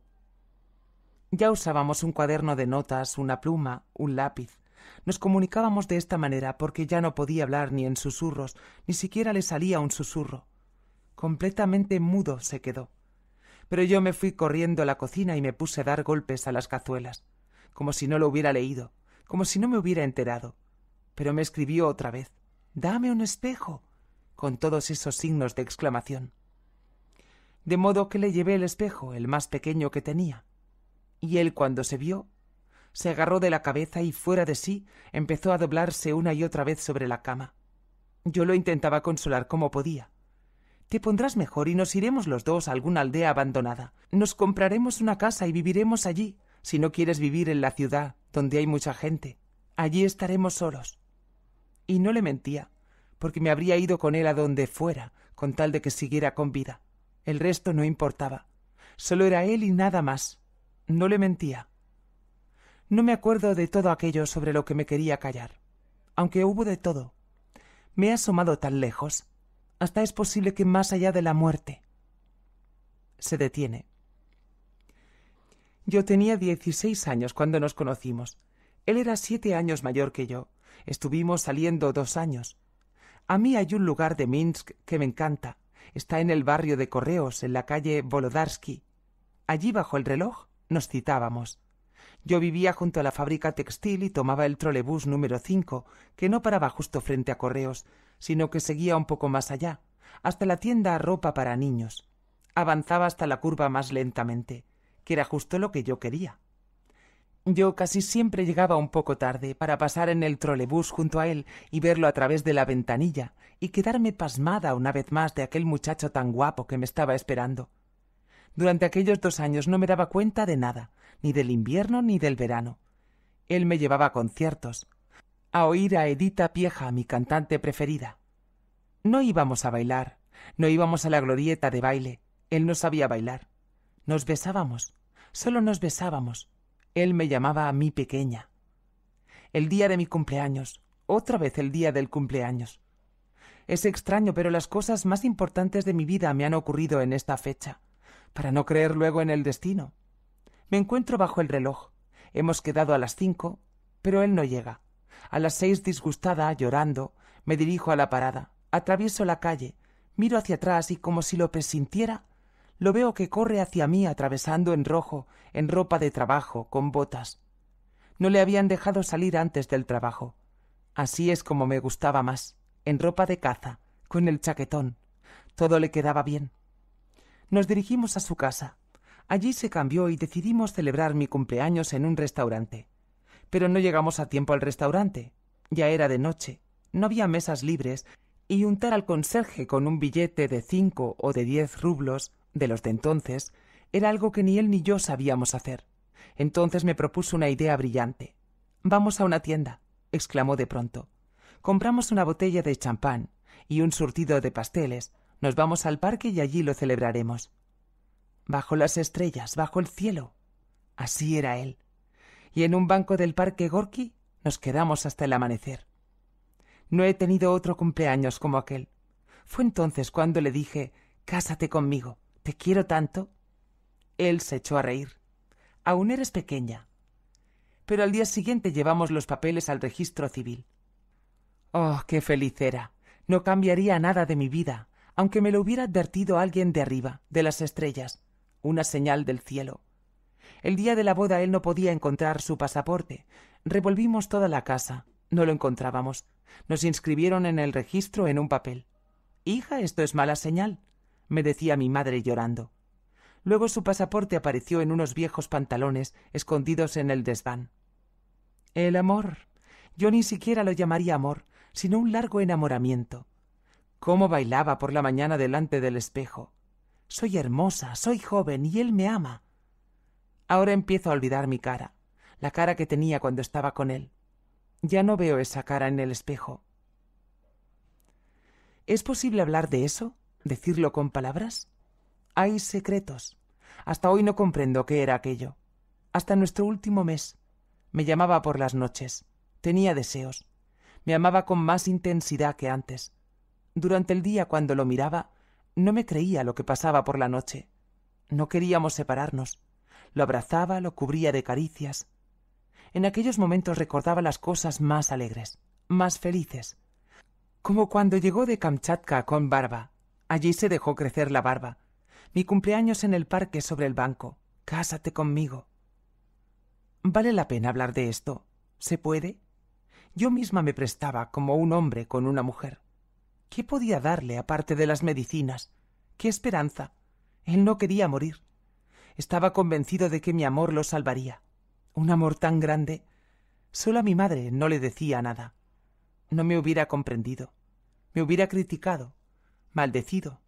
A: Ya usábamos un cuaderno de notas, una pluma, un lápiz. Nos comunicábamos de esta manera porque ya no podía hablar ni en susurros, ni siquiera le salía un susurro. Completamente mudo se quedó. Pero yo me fui corriendo a la cocina y me puse a dar golpes a las cazuelas como si no lo hubiera leído, como si no me hubiera enterado. Pero me escribió otra vez Dame un espejo. con todos esos signos de exclamación. De modo que le llevé el espejo, el más pequeño que tenía. Y él cuando se vio, se agarró de la cabeza y fuera de sí empezó a doblarse una y otra vez sobre la cama. Yo lo intentaba consolar como podía. Te pondrás mejor y nos iremos los dos a alguna aldea abandonada. Nos compraremos una casa y viviremos allí si no quieres vivir en la ciudad donde hay mucha gente. Allí estaremos solos. Y no le mentía, porque me habría ido con él a donde fuera, con tal de que siguiera con vida. El resto no importaba. Solo era él y nada más. No le mentía. No me acuerdo de todo aquello sobre lo que me quería callar, aunque hubo de todo. Me he asomado tan lejos. Hasta es posible que más allá de la muerte. Se detiene yo tenía dieciséis años cuando nos conocimos. Él era siete años mayor que yo. Estuvimos saliendo dos años. A mí hay un lugar de Minsk que me encanta. Está en el barrio de Correos, en la calle Volodarsky. Allí bajo el reloj nos citábamos. Yo vivía junto a la fábrica textil y tomaba el trolebús número cinco, que no paraba justo frente a Correos, sino que seguía un poco más allá, hasta la tienda a ropa para niños. Avanzaba hasta la curva más lentamente que era justo lo que yo quería. Yo casi siempre llegaba un poco tarde para pasar en el trolebús junto a él y verlo a través de la ventanilla y quedarme pasmada una vez más de aquel muchacho tan guapo que me estaba esperando. Durante aquellos dos años no me daba cuenta de nada, ni del invierno ni del verano. Él me llevaba a conciertos, a oír a Edita Pieja, mi cantante preferida. No íbamos a bailar, no íbamos a la glorieta de baile, él no sabía bailar. Nos besábamos, solo nos besábamos. Él me llamaba a mí pequeña. El día de mi cumpleaños, otra vez el día del cumpleaños. Es extraño, pero las cosas más importantes de mi vida me han ocurrido en esta fecha, para no creer luego en el destino. Me encuentro bajo el reloj. Hemos quedado a las cinco, pero él no llega. A las seis disgustada, llorando, me dirijo a la parada, atravieso la calle, miro hacia atrás y como si lo presintiera, lo veo que corre hacia mí atravesando en rojo, en ropa de trabajo, con botas. No le habían dejado salir antes del trabajo. Así es como me gustaba más, en ropa de caza, con el chaquetón. Todo le quedaba bien. Nos dirigimos a su casa. Allí se cambió y decidimos celebrar mi cumpleaños en un restaurante. Pero no llegamos a tiempo al restaurante. Ya era de noche. No había mesas libres y untar al conserje con un billete de cinco o de diez rublos de los de entonces, era algo que ni él ni yo sabíamos hacer. Entonces me propuso una idea brillante. Vamos a una tienda, exclamó de pronto. Compramos una botella de champán y un surtido de pasteles, nos vamos al parque y allí lo celebraremos. Bajo las estrellas, bajo el cielo. Así era él. Y en un banco del parque Gorky nos quedamos hasta el amanecer. No he tenido otro cumpleaños como aquel. Fue entonces cuando le dije Cásate conmigo. Te quiero tanto. Él se echó a reír. Aún eres pequeña. Pero al día siguiente llevamos los papeles al registro civil. Oh, qué feliz era. No cambiaría nada de mi vida, aunque me lo hubiera advertido alguien de arriba, de las estrellas, una señal del cielo. El día de la boda él no podía encontrar su pasaporte. Revolvimos toda la casa. No lo encontrábamos. Nos inscribieron en el registro en un papel. Hija, esto es mala señal me decía mi madre llorando. Luego su pasaporte apareció en unos viejos pantalones escondidos en el desván. El amor. Yo ni siquiera lo llamaría amor, sino un largo enamoramiento. Cómo bailaba por la mañana delante del espejo. Soy hermosa, soy joven y él me ama. Ahora empiezo a olvidar mi cara, la cara que tenía cuando estaba con él. Ya no veo esa cara en el espejo. ¿Es posible hablar de eso? decirlo con palabras? Hay secretos. Hasta hoy no comprendo qué era aquello. Hasta nuestro último mes. Me llamaba por las noches. Tenía deseos. Me amaba con más intensidad que antes. Durante el día, cuando lo miraba, no me creía lo que pasaba por la noche. No queríamos separarnos. Lo abrazaba, lo cubría de caricias. En aquellos momentos recordaba las cosas más alegres, más felices. Como cuando llegó de Kamchatka con barba, Allí se dejó crecer la barba. Mi cumpleaños en el parque sobre el banco. Cásate conmigo. ¿Vale la pena hablar de esto? ¿Se puede? Yo misma me prestaba como un hombre con una mujer. ¿Qué podía darle aparte de las medicinas? ¿Qué esperanza? Él no quería morir. Estaba convencido de que mi amor lo salvaría. Un amor tan grande. Solo a mi madre no le decía nada. No me hubiera comprendido. Me hubiera criticado maldecido.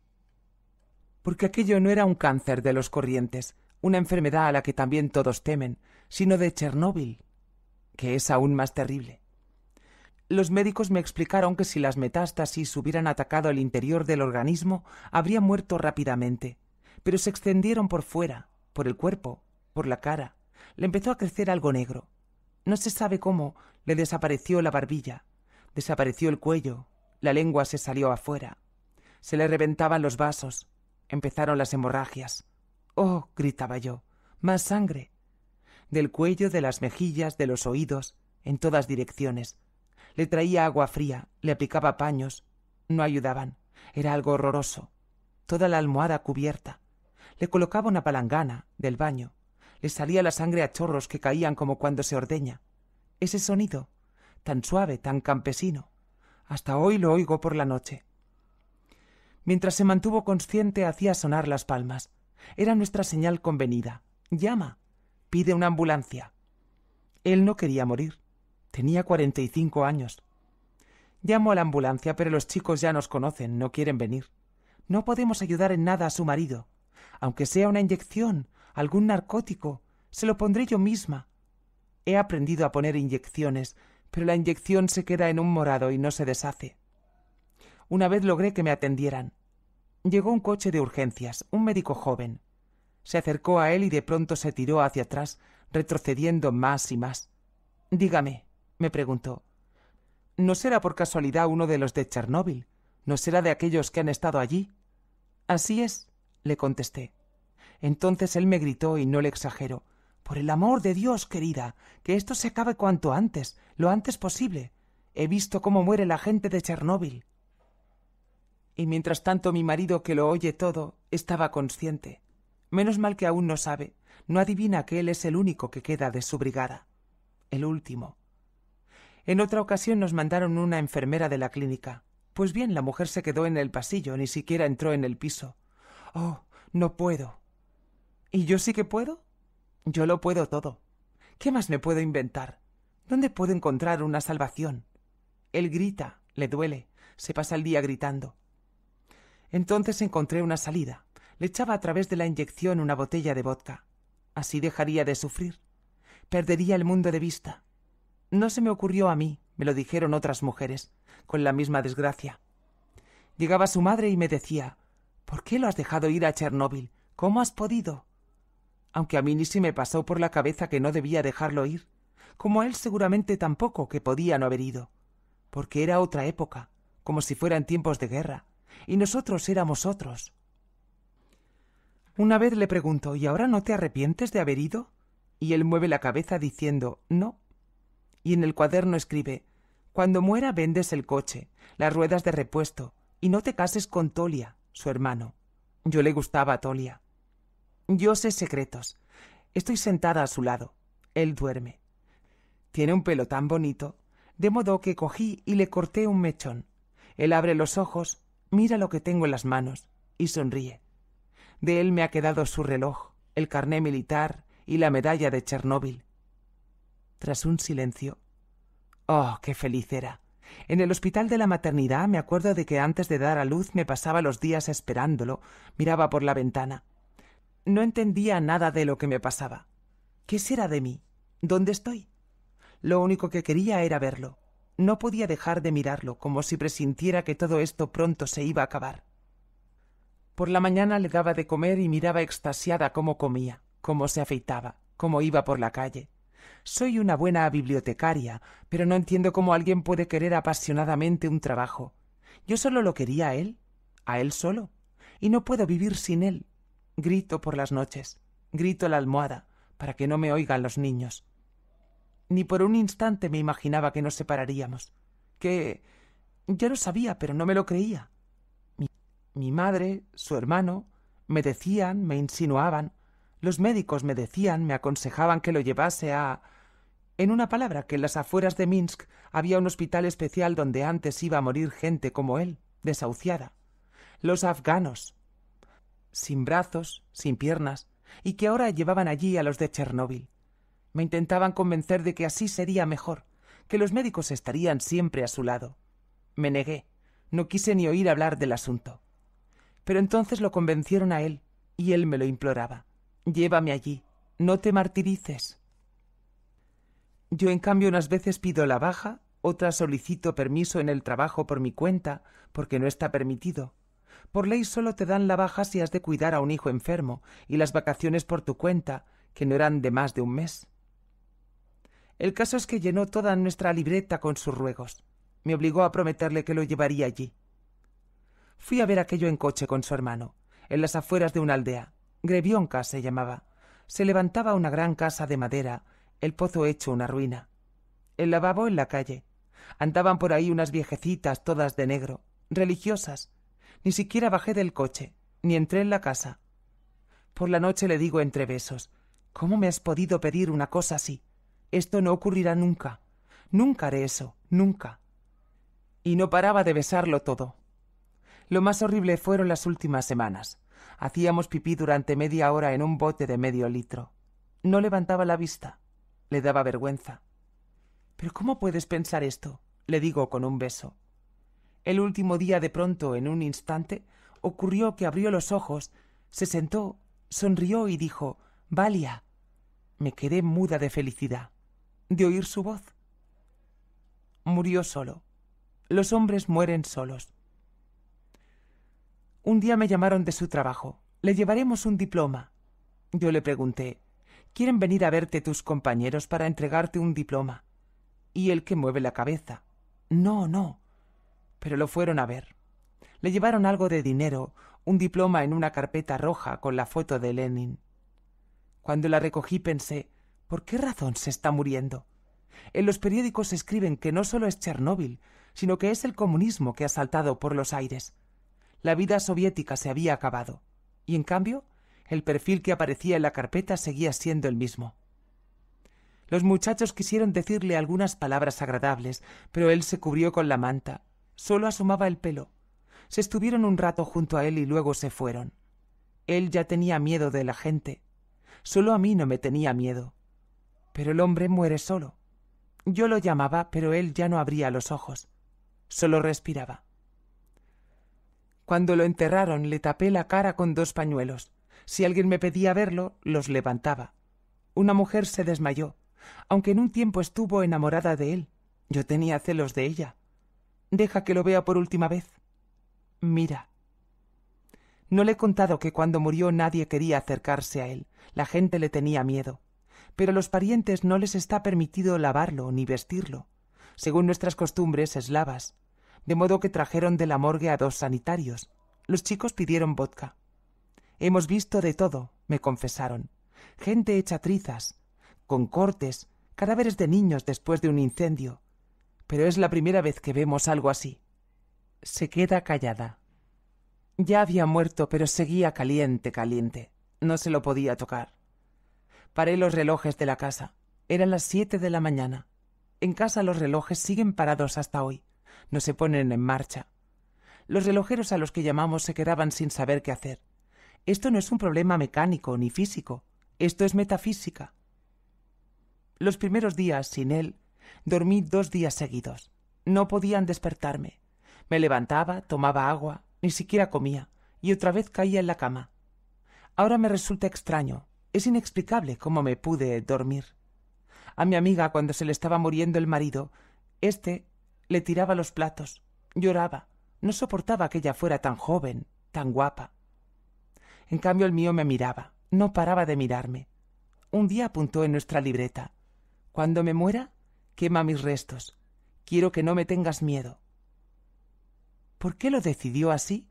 A: Porque aquello no era un cáncer de los corrientes, una enfermedad a la que también todos temen, sino de Chernóbil, que es aún más terrible. Los médicos me explicaron que si las metástasis hubieran atacado el interior del organismo, habría muerto rápidamente, pero se extendieron por fuera, por el cuerpo, por la cara. Le empezó a crecer algo negro. No se sabe cómo, le desapareció la barbilla, desapareció el cuello, la lengua se salió afuera. Se le reventaban los vasos. Empezaron las hemorragias. Oh, gritaba yo, más sangre. Del cuello, de las mejillas, de los oídos, en todas direcciones. Le traía agua fría, le aplicaba paños. No ayudaban. Era algo horroroso. Toda la almohada cubierta. Le colocaba una palangana del baño. Le salía la sangre a chorros que caían como cuando se ordeña. Ese sonido, tan suave, tan campesino. Hasta hoy lo oigo por la noche. Mientras se mantuvo consciente hacía sonar las palmas. Era nuestra señal convenida. Llama. Pide una ambulancia. Él no quería morir. Tenía cuarenta y cinco años. Llamo a la ambulancia, pero los chicos ya nos conocen, no quieren venir. No podemos ayudar en nada a su marido. Aunque sea una inyección, algún narcótico, se lo pondré yo misma. He aprendido a poner inyecciones, pero la inyección se queda en un morado y no se deshace. Una vez logré que me atendieran. Llegó un coche de urgencias, un médico joven. Se acercó a él y de pronto se tiró hacia atrás, retrocediendo más y más. Dígame, me preguntó, ¿no será por casualidad uno de los de Chernóbil? ¿No será de aquellos que han estado allí? Así es, le contesté. Entonces él me gritó y no le exagero. Por el amor de Dios, querida, que esto se acabe cuanto antes, lo antes posible. He visto cómo muere la gente de Chernóbil y mientras tanto mi marido, que lo oye todo, estaba consciente. Menos mal que aún no sabe, no adivina que él es el único que queda de su brigada. El último. En otra ocasión nos mandaron una enfermera de la clínica. Pues bien, la mujer se quedó en el pasillo, ni siquiera entró en el piso. Oh, no puedo. ¿Y yo sí que puedo? Yo lo puedo todo. ¿Qué más me puedo inventar? ¿Dónde puedo encontrar una salvación? Él grita, le duele, se pasa el día gritando. Entonces encontré una salida. Le echaba a través de la inyección una botella de vodka. Así dejaría de sufrir. Perdería el mundo de vista. No se me ocurrió a mí, me lo dijeron otras mujeres, con la misma desgracia. Llegaba su madre y me decía ¿Por qué lo has dejado ir a Chernóbil? ¿Cómo has podido? Aunque a mí ni si me pasó por la cabeza que no debía dejarlo ir, como a él seguramente tampoco que podía no haber ido, porque era otra época, como si fuera en tiempos de guerra, y nosotros éramos otros. Una vez le pregunto, ¿y ahora no te arrepientes de haber ido? Y él mueve la cabeza diciendo, no. Y en el cuaderno escribe, cuando muera vendes el coche, las ruedas de repuesto, y no te cases con Tolia, su hermano. Yo le gustaba a Tolia. Yo sé secretos. Estoy sentada a su lado. Él duerme. Tiene un pelo tan bonito, de modo que cogí y le corté un mechón. Él abre los ojos, Mira lo que tengo en las manos, y sonríe. De él me ha quedado su reloj, el carné militar y la medalla de Chernóbil. Tras un silencio. Oh, qué feliz era. En el hospital de la maternidad me acuerdo de que antes de dar a luz me pasaba los días esperándolo, miraba por la ventana. No entendía nada de lo que me pasaba. ¿Qué será de mí? ¿Dónde estoy? Lo único que quería era verlo, no podía dejar de mirarlo, como si presintiera que todo esto pronto se iba a acabar. Por la mañana le daba de comer y miraba extasiada cómo comía, cómo se afeitaba, cómo iba por la calle. Soy una buena bibliotecaria, pero no entiendo cómo alguien puede querer apasionadamente un trabajo. Yo solo lo quería a él, a él solo, y no puedo vivir sin él. Grito por las noches, grito la almohada, para que no me oigan los niños. Ni por un instante me imaginaba que nos separaríamos. Que... ya lo sabía, pero no me lo creía. Mi, madre, su hermano, me decían, me insinuaban. Los médicos me decían, me aconsejaban que lo llevase a... En una palabra, que en las afueras de Minsk había un hospital especial donde antes iba a morir gente como él, desahuciada. Los afganos, sin brazos, sin piernas, y que ahora llevaban allí a los de Chernóbil. Me intentaban convencer de que así sería mejor, que los médicos estarían siempre a su lado. Me negué, no quise ni oír hablar del asunto. Pero entonces lo convencieron a él, y él me lo imploraba. Llévame allí, no te martirices. Yo en cambio unas veces pido la baja, otras solicito permiso en el trabajo por mi cuenta, porque no está permitido. Por ley solo te dan la baja si has de cuidar a un hijo enfermo y las vacaciones por tu cuenta, que no eran de más de un mes. El caso es que llenó toda nuestra libreta con sus ruegos. Me obligó a prometerle que lo llevaría allí. Fui a ver aquello en coche con su hermano, en las afueras de una aldea. Grevionca se llamaba. Se levantaba una gran casa de madera, el pozo hecho una ruina. El lavabo en la calle. Andaban por ahí unas viejecitas todas de negro, religiosas. Ni siquiera bajé del coche, ni entré en la casa. Por la noche le digo entre besos, ¿cómo me has podido pedir una cosa así? Esto no ocurrirá nunca. Nunca haré eso, nunca. Y no paraba de besarlo todo. Lo más horrible fueron las últimas semanas. Hacíamos pipí durante media hora en un bote de medio litro. No levantaba la vista. Le daba vergüenza. Pero ¿cómo puedes pensar esto? le digo con un beso. El último día de pronto, en un instante, ocurrió que abrió los ojos, se sentó, sonrió y dijo Valia. Me quedé muda de felicidad de oír su voz. Murió solo. Los hombres mueren solos. Un día me llamaron de su trabajo. Le llevaremos un diploma. Yo le pregunté, ¿quieren venir a verte tus compañeros para entregarte un diploma? Y él que mueve la cabeza. No, no. Pero lo fueron a ver. Le llevaron algo de dinero, un diploma en una carpeta roja con la foto de Lenin. Cuando la recogí pensé, ¿Por qué razón se está muriendo? En los periódicos escriben que no solo es Chernóbil, sino que es el comunismo que ha saltado por los aires. La vida soviética se había acabado, y en cambio, el perfil que aparecía en la carpeta seguía siendo el mismo. Los muchachos quisieron decirle algunas palabras agradables, pero él se cubrió con la manta, solo asomaba el pelo. Se estuvieron un rato junto a él y luego se fueron. Él ya tenía miedo de la gente. Solo a mí no me tenía miedo pero el hombre muere solo. Yo lo llamaba, pero él ya no abría los ojos, solo respiraba. Cuando lo enterraron le tapé la cara con dos pañuelos. Si alguien me pedía verlo, los levantaba. Una mujer se desmayó, aunque en un tiempo estuvo enamorada de él. Yo tenía celos de ella. Deja que lo vea por última vez. Mira. No le he contado que cuando murió nadie quería acercarse a él. La gente le tenía miedo pero a los parientes no les está permitido lavarlo ni vestirlo, según nuestras costumbres eslavas, de modo que trajeron de la morgue a dos sanitarios. Los chicos pidieron vodka. Hemos visto de todo, me confesaron. Gente hecha trizas, con cortes, cadáveres de niños después de un incendio. Pero es la primera vez que vemos algo así. Se queda callada. Ya había muerto, pero seguía caliente, caliente. No se lo podía tocar. Paré los relojes de la casa. Eran las siete de la mañana. En casa los relojes siguen parados hasta hoy. No se ponen en marcha. Los relojeros a los que llamamos se quedaban sin saber qué hacer. Esto no es un problema mecánico ni físico. Esto es metafísica. Los primeros días, sin él, dormí dos días seguidos. No podían despertarme. Me levantaba, tomaba agua, ni siquiera comía, y otra vez caía en la cama. Ahora me resulta extraño, es inexplicable cómo me pude dormir. A mi amiga, cuando se le estaba muriendo el marido, éste le tiraba los platos, lloraba, no soportaba que ella fuera tan joven, tan guapa. En cambio el mío me miraba, no paraba de mirarme. Un día apuntó en nuestra libreta Cuando me muera, quema mis restos. Quiero que no me tengas miedo. ¿Por qué lo decidió así?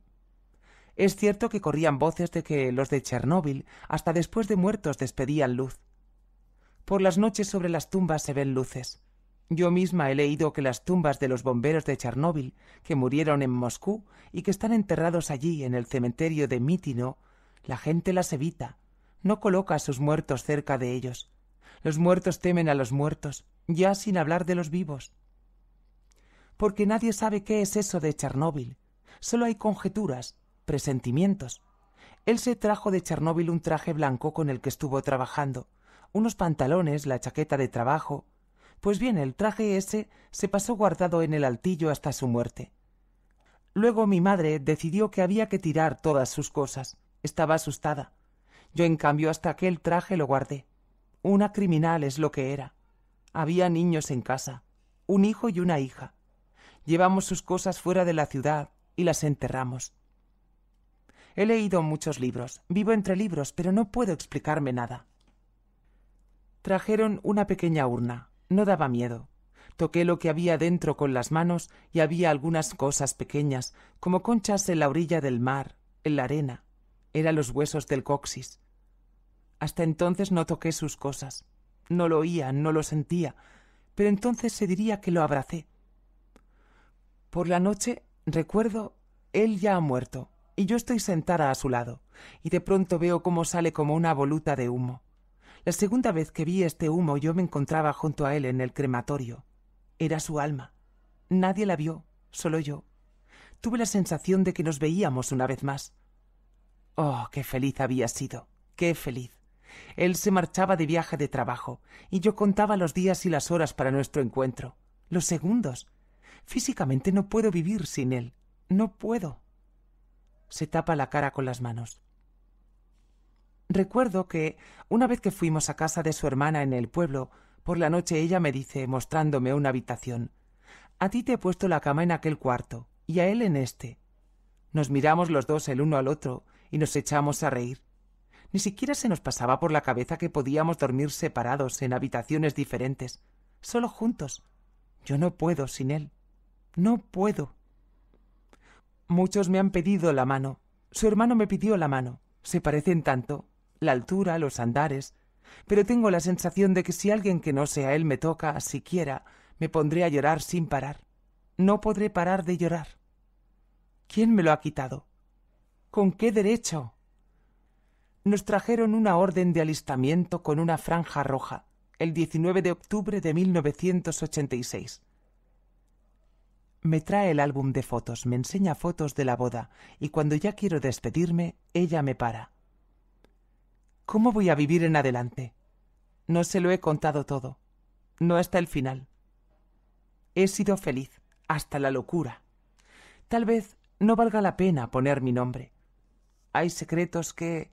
A: Es cierto que corrían voces de que los de Chernóbil hasta después de muertos despedían luz. Por las noches sobre las tumbas se ven luces. Yo misma he leído que las tumbas de los bomberos de Chernóbil, que murieron en Moscú y que están enterrados allí en el cementerio de Mítino, la gente las evita, no coloca a sus muertos cerca de ellos. Los muertos temen a los muertos, ya sin hablar de los vivos. Porque nadie sabe qué es eso de Chernóbil. Solo hay conjeturas, presentimientos. Él se trajo de Chernóbil un traje blanco con el que estuvo trabajando, unos pantalones, la chaqueta de trabajo. Pues bien, el traje ese se pasó guardado en el altillo hasta su muerte. Luego mi madre decidió que había que tirar todas sus cosas. Estaba asustada. Yo, en cambio, hasta aquel traje lo guardé. Una criminal es lo que era. Había niños en casa, un hijo y una hija. Llevamos sus cosas fuera de la ciudad y las enterramos. He leído muchos libros, vivo entre libros, pero no puedo explicarme nada. Trajeron una pequeña urna. No daba miedo. Toqué lo que había dentro con las manos y había algunas cosas pequeñas, como conchas en la orilla del mar, en la arena. Eran los huesos del coxis. Hasta entonces no toqué sus cosas. No lo oía, no lo sentía, pero entonces se diría que lo abracé. Por la noche, recuerdo, él ya ha muerto y yo estoy sentada a su lado, y de pronto veo cómo sale como una voluta de humo. La segunda vez que vi este humo yo me encontraba junto a él en el crematorio. Era su alma. Nadie la vio, solo yo. Tuve la sensación de que nos veíamos una vez más. Oh, qué feliz había sido, qué feliz. Él se marchaba de viaje de trabajo, y yo contaba los días y las horas para nuestro encuentro, los segundos. Físicamente no puedo vivir sin él, no puedo se tapa la cara con las manos. Recuerdo que, una vez que fuimos a casa de su hermana en el pueblo, por la noche ella me dice, mostrándome una habitación, A ti te he puesto la cama en aquel cuarto, y a él en este. Nos miramos los dos el uno al otro, y nos echamos a reír. Ni siquiera se nos pasaba por la cabeza que podíamos dormir separados en habitaciones diferentes, solo juntos. Yo no puedo sin él. No puedo. Muchos me han pedido la mano. Su hermano me pidió la mano. Se parecen tanto. La altura, los andares. Pero tengo la sensación de que si alguien que no sea él me toca, siquiera, me pondré a llorar sin parar. No podré parar de llorar. ¿Quién me lo ha quitado? ¿Con qué derecho? Nos trajeron una orden de alistamiento con una franja roja, el 19 de octubre de 1986. Me trae el álbum de fotos, me enseña fotos de la boda, y cuando ya quiero despedirme, ella me para. ¿Cómo voy a vivir en adelante? No se lo he contado todo. No hasta el final. He sido feliz, hasta la locura. Tal vez no valga la pena poner mi nombre. Hay secretos que...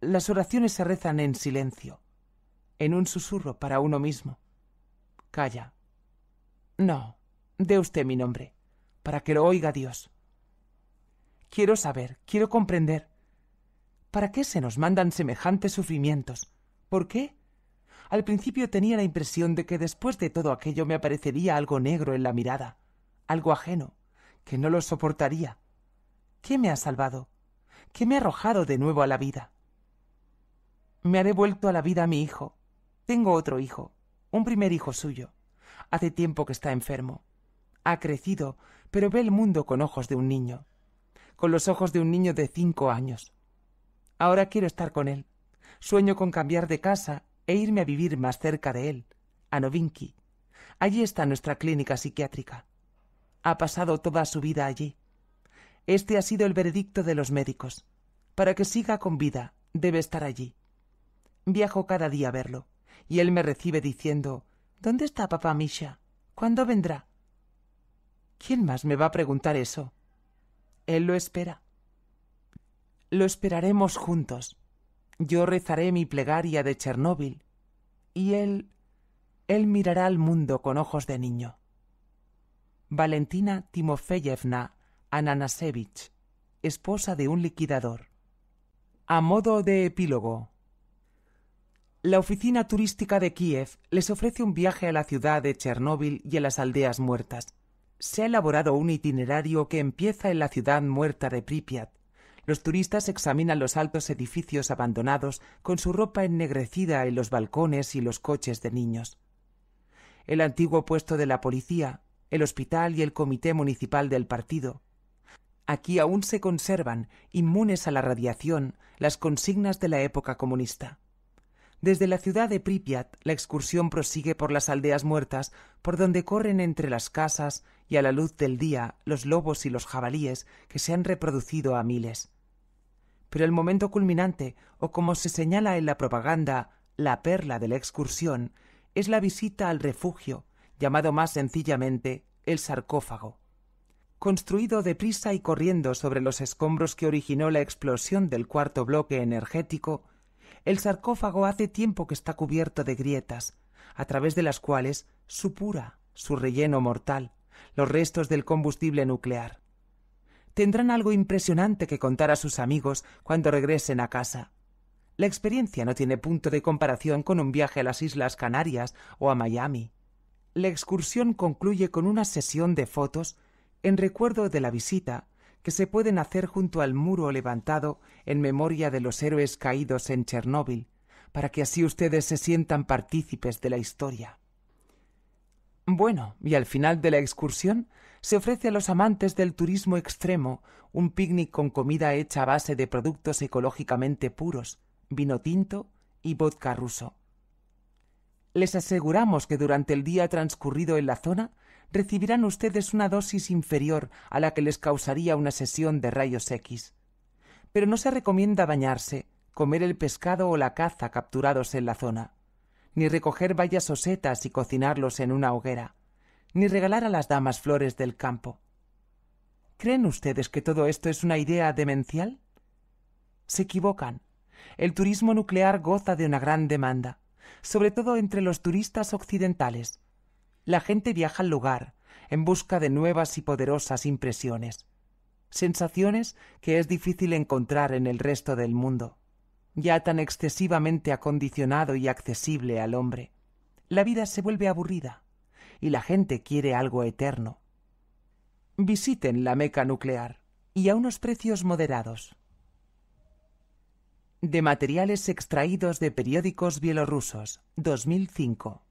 A: Las oraciones se rezan en silencio, en un susurro para uno mismo. Calla. No, de usted mi nombre, para que lo oiga Dios. Quiero saber, quiero comprender. ¿Para qué se nos mandan semejantes sufrimientos? ¿Por qué? Al principio tenía la impresión de que después de todo aquello me aparecería algo negro en la mirada, algo ajeno, que no lo soportaría. ¿Qué me ha salvado? ¿Qué me ha arrojado de nuevo a la vida? Me haré vuelto a la vida a mi hijo. Tengo otro hijo, un primer hijo suyo. Hace tiempo que está enfermo ha crecido, pero ve el mundo con ojos de un niño, con los ojos de un niño de cinco años. Ahora quiero estar con él. Sueño con cambiar de casa e irme a vivir más cerca de él, a Novinki. Allí está nuestra clínica psiquiátrica. Ha pasado toda su vida allí. Este ha sido el veredicto de los médicos. Para que siga con vida, debe estar allí. Viajo cada día a verlo, y él me recibe diciendo ¿Dónde está papá Misha? ¿Cuándo vendrá? ¿Quién más me va a preguntar eso? Él lo espera. Lo esperaremos juntos. Yo rezaré mi plegaria de Chernóbil y él... él mirará al mundo con ojos de niño. Valentina Timofeyevna Ananasevich, esposa de un liquidador. A modo de epílogo. La oficina turística de Kiev les ofrece un viaje a la ciudad de Chernóbil y a las aldeas muertas se ha elaborado un itinerario que empieza en la ciudad muerta de Pripyat. Los turistas examinan los altos edificios abandonados con su ropa ennegrecida en los balcones y los coches de niños. El antiguo puesto de la policía, el hospital y el comité municipal del partido. Aquí aún se conservan, inmunes a la radiación, las consignas de la época comunista. Desde la ciudad de Pripyat, la excursión prosigue por las aldeas muertas, por donde corren entre las casas y a la luz del día los lobos y los jabalíes que se han reproducido a miles. Pero el momento culminante, o como se señala en la propaganda, la perla de la excursión, es la visita al refugio, llamado más sencillamente el sarcófago. Construido deprisa y corriendo sobre los escombros que originó la explosión del cuarto bloque energético, el sarcófago hace tiempo que está cubierto de grietas, a través de las cuales supura su relleno mortal, los restos del combustible nuclear. Tendrán algo impresionante que contar a sus amigos cuando regresen a casa. La experiencia no tiene punto de comparación con un viaje a las Islas Canarias o a Miami. La excursión concluye con una sesión de fotos en recuerdo de la visita que se pueden hacer junto al muro levantado en memoria de los héroes caídos en Chernóbil, para que así ustedes se sientan partícipes de la historia. Bueno, y al final de la excursión se ofrece a los amantes del turismo extremo un picnic con comida hecha a base de productos ecológicamente puros, vino tinto y vodka ruso. Les aseguramos que durante el día transcurrido en la zona recibirán ustedes una dosis inferior a la que les causaría una sesión de rayos X. Pero no se recomienda bañarse, comer el pescado o la caza capturados en la zona ni recoger bayas o setas y cocinarlos en una hoguera, ni regalar a las damas flores del campo. ¿Creen ustedes que todo esto es una idea demencial? Se equivocan. El turismo nuclear goza de una gran demanda, sobre todo entre los turistas occidentales. La gente viaja al lugar en busca de nuevas y poderosas impresiones, sensaciones que es difícil encontrar en el resto del mundo ya tan excesivamente acondicionado y accesible al hombre, la vida se vuelve aburrida y la gente quiere algo eterno. Visiten la Meca nuclear y a unos precios moderados. De materiales extraídos de periódicos bielorrusos, 2005.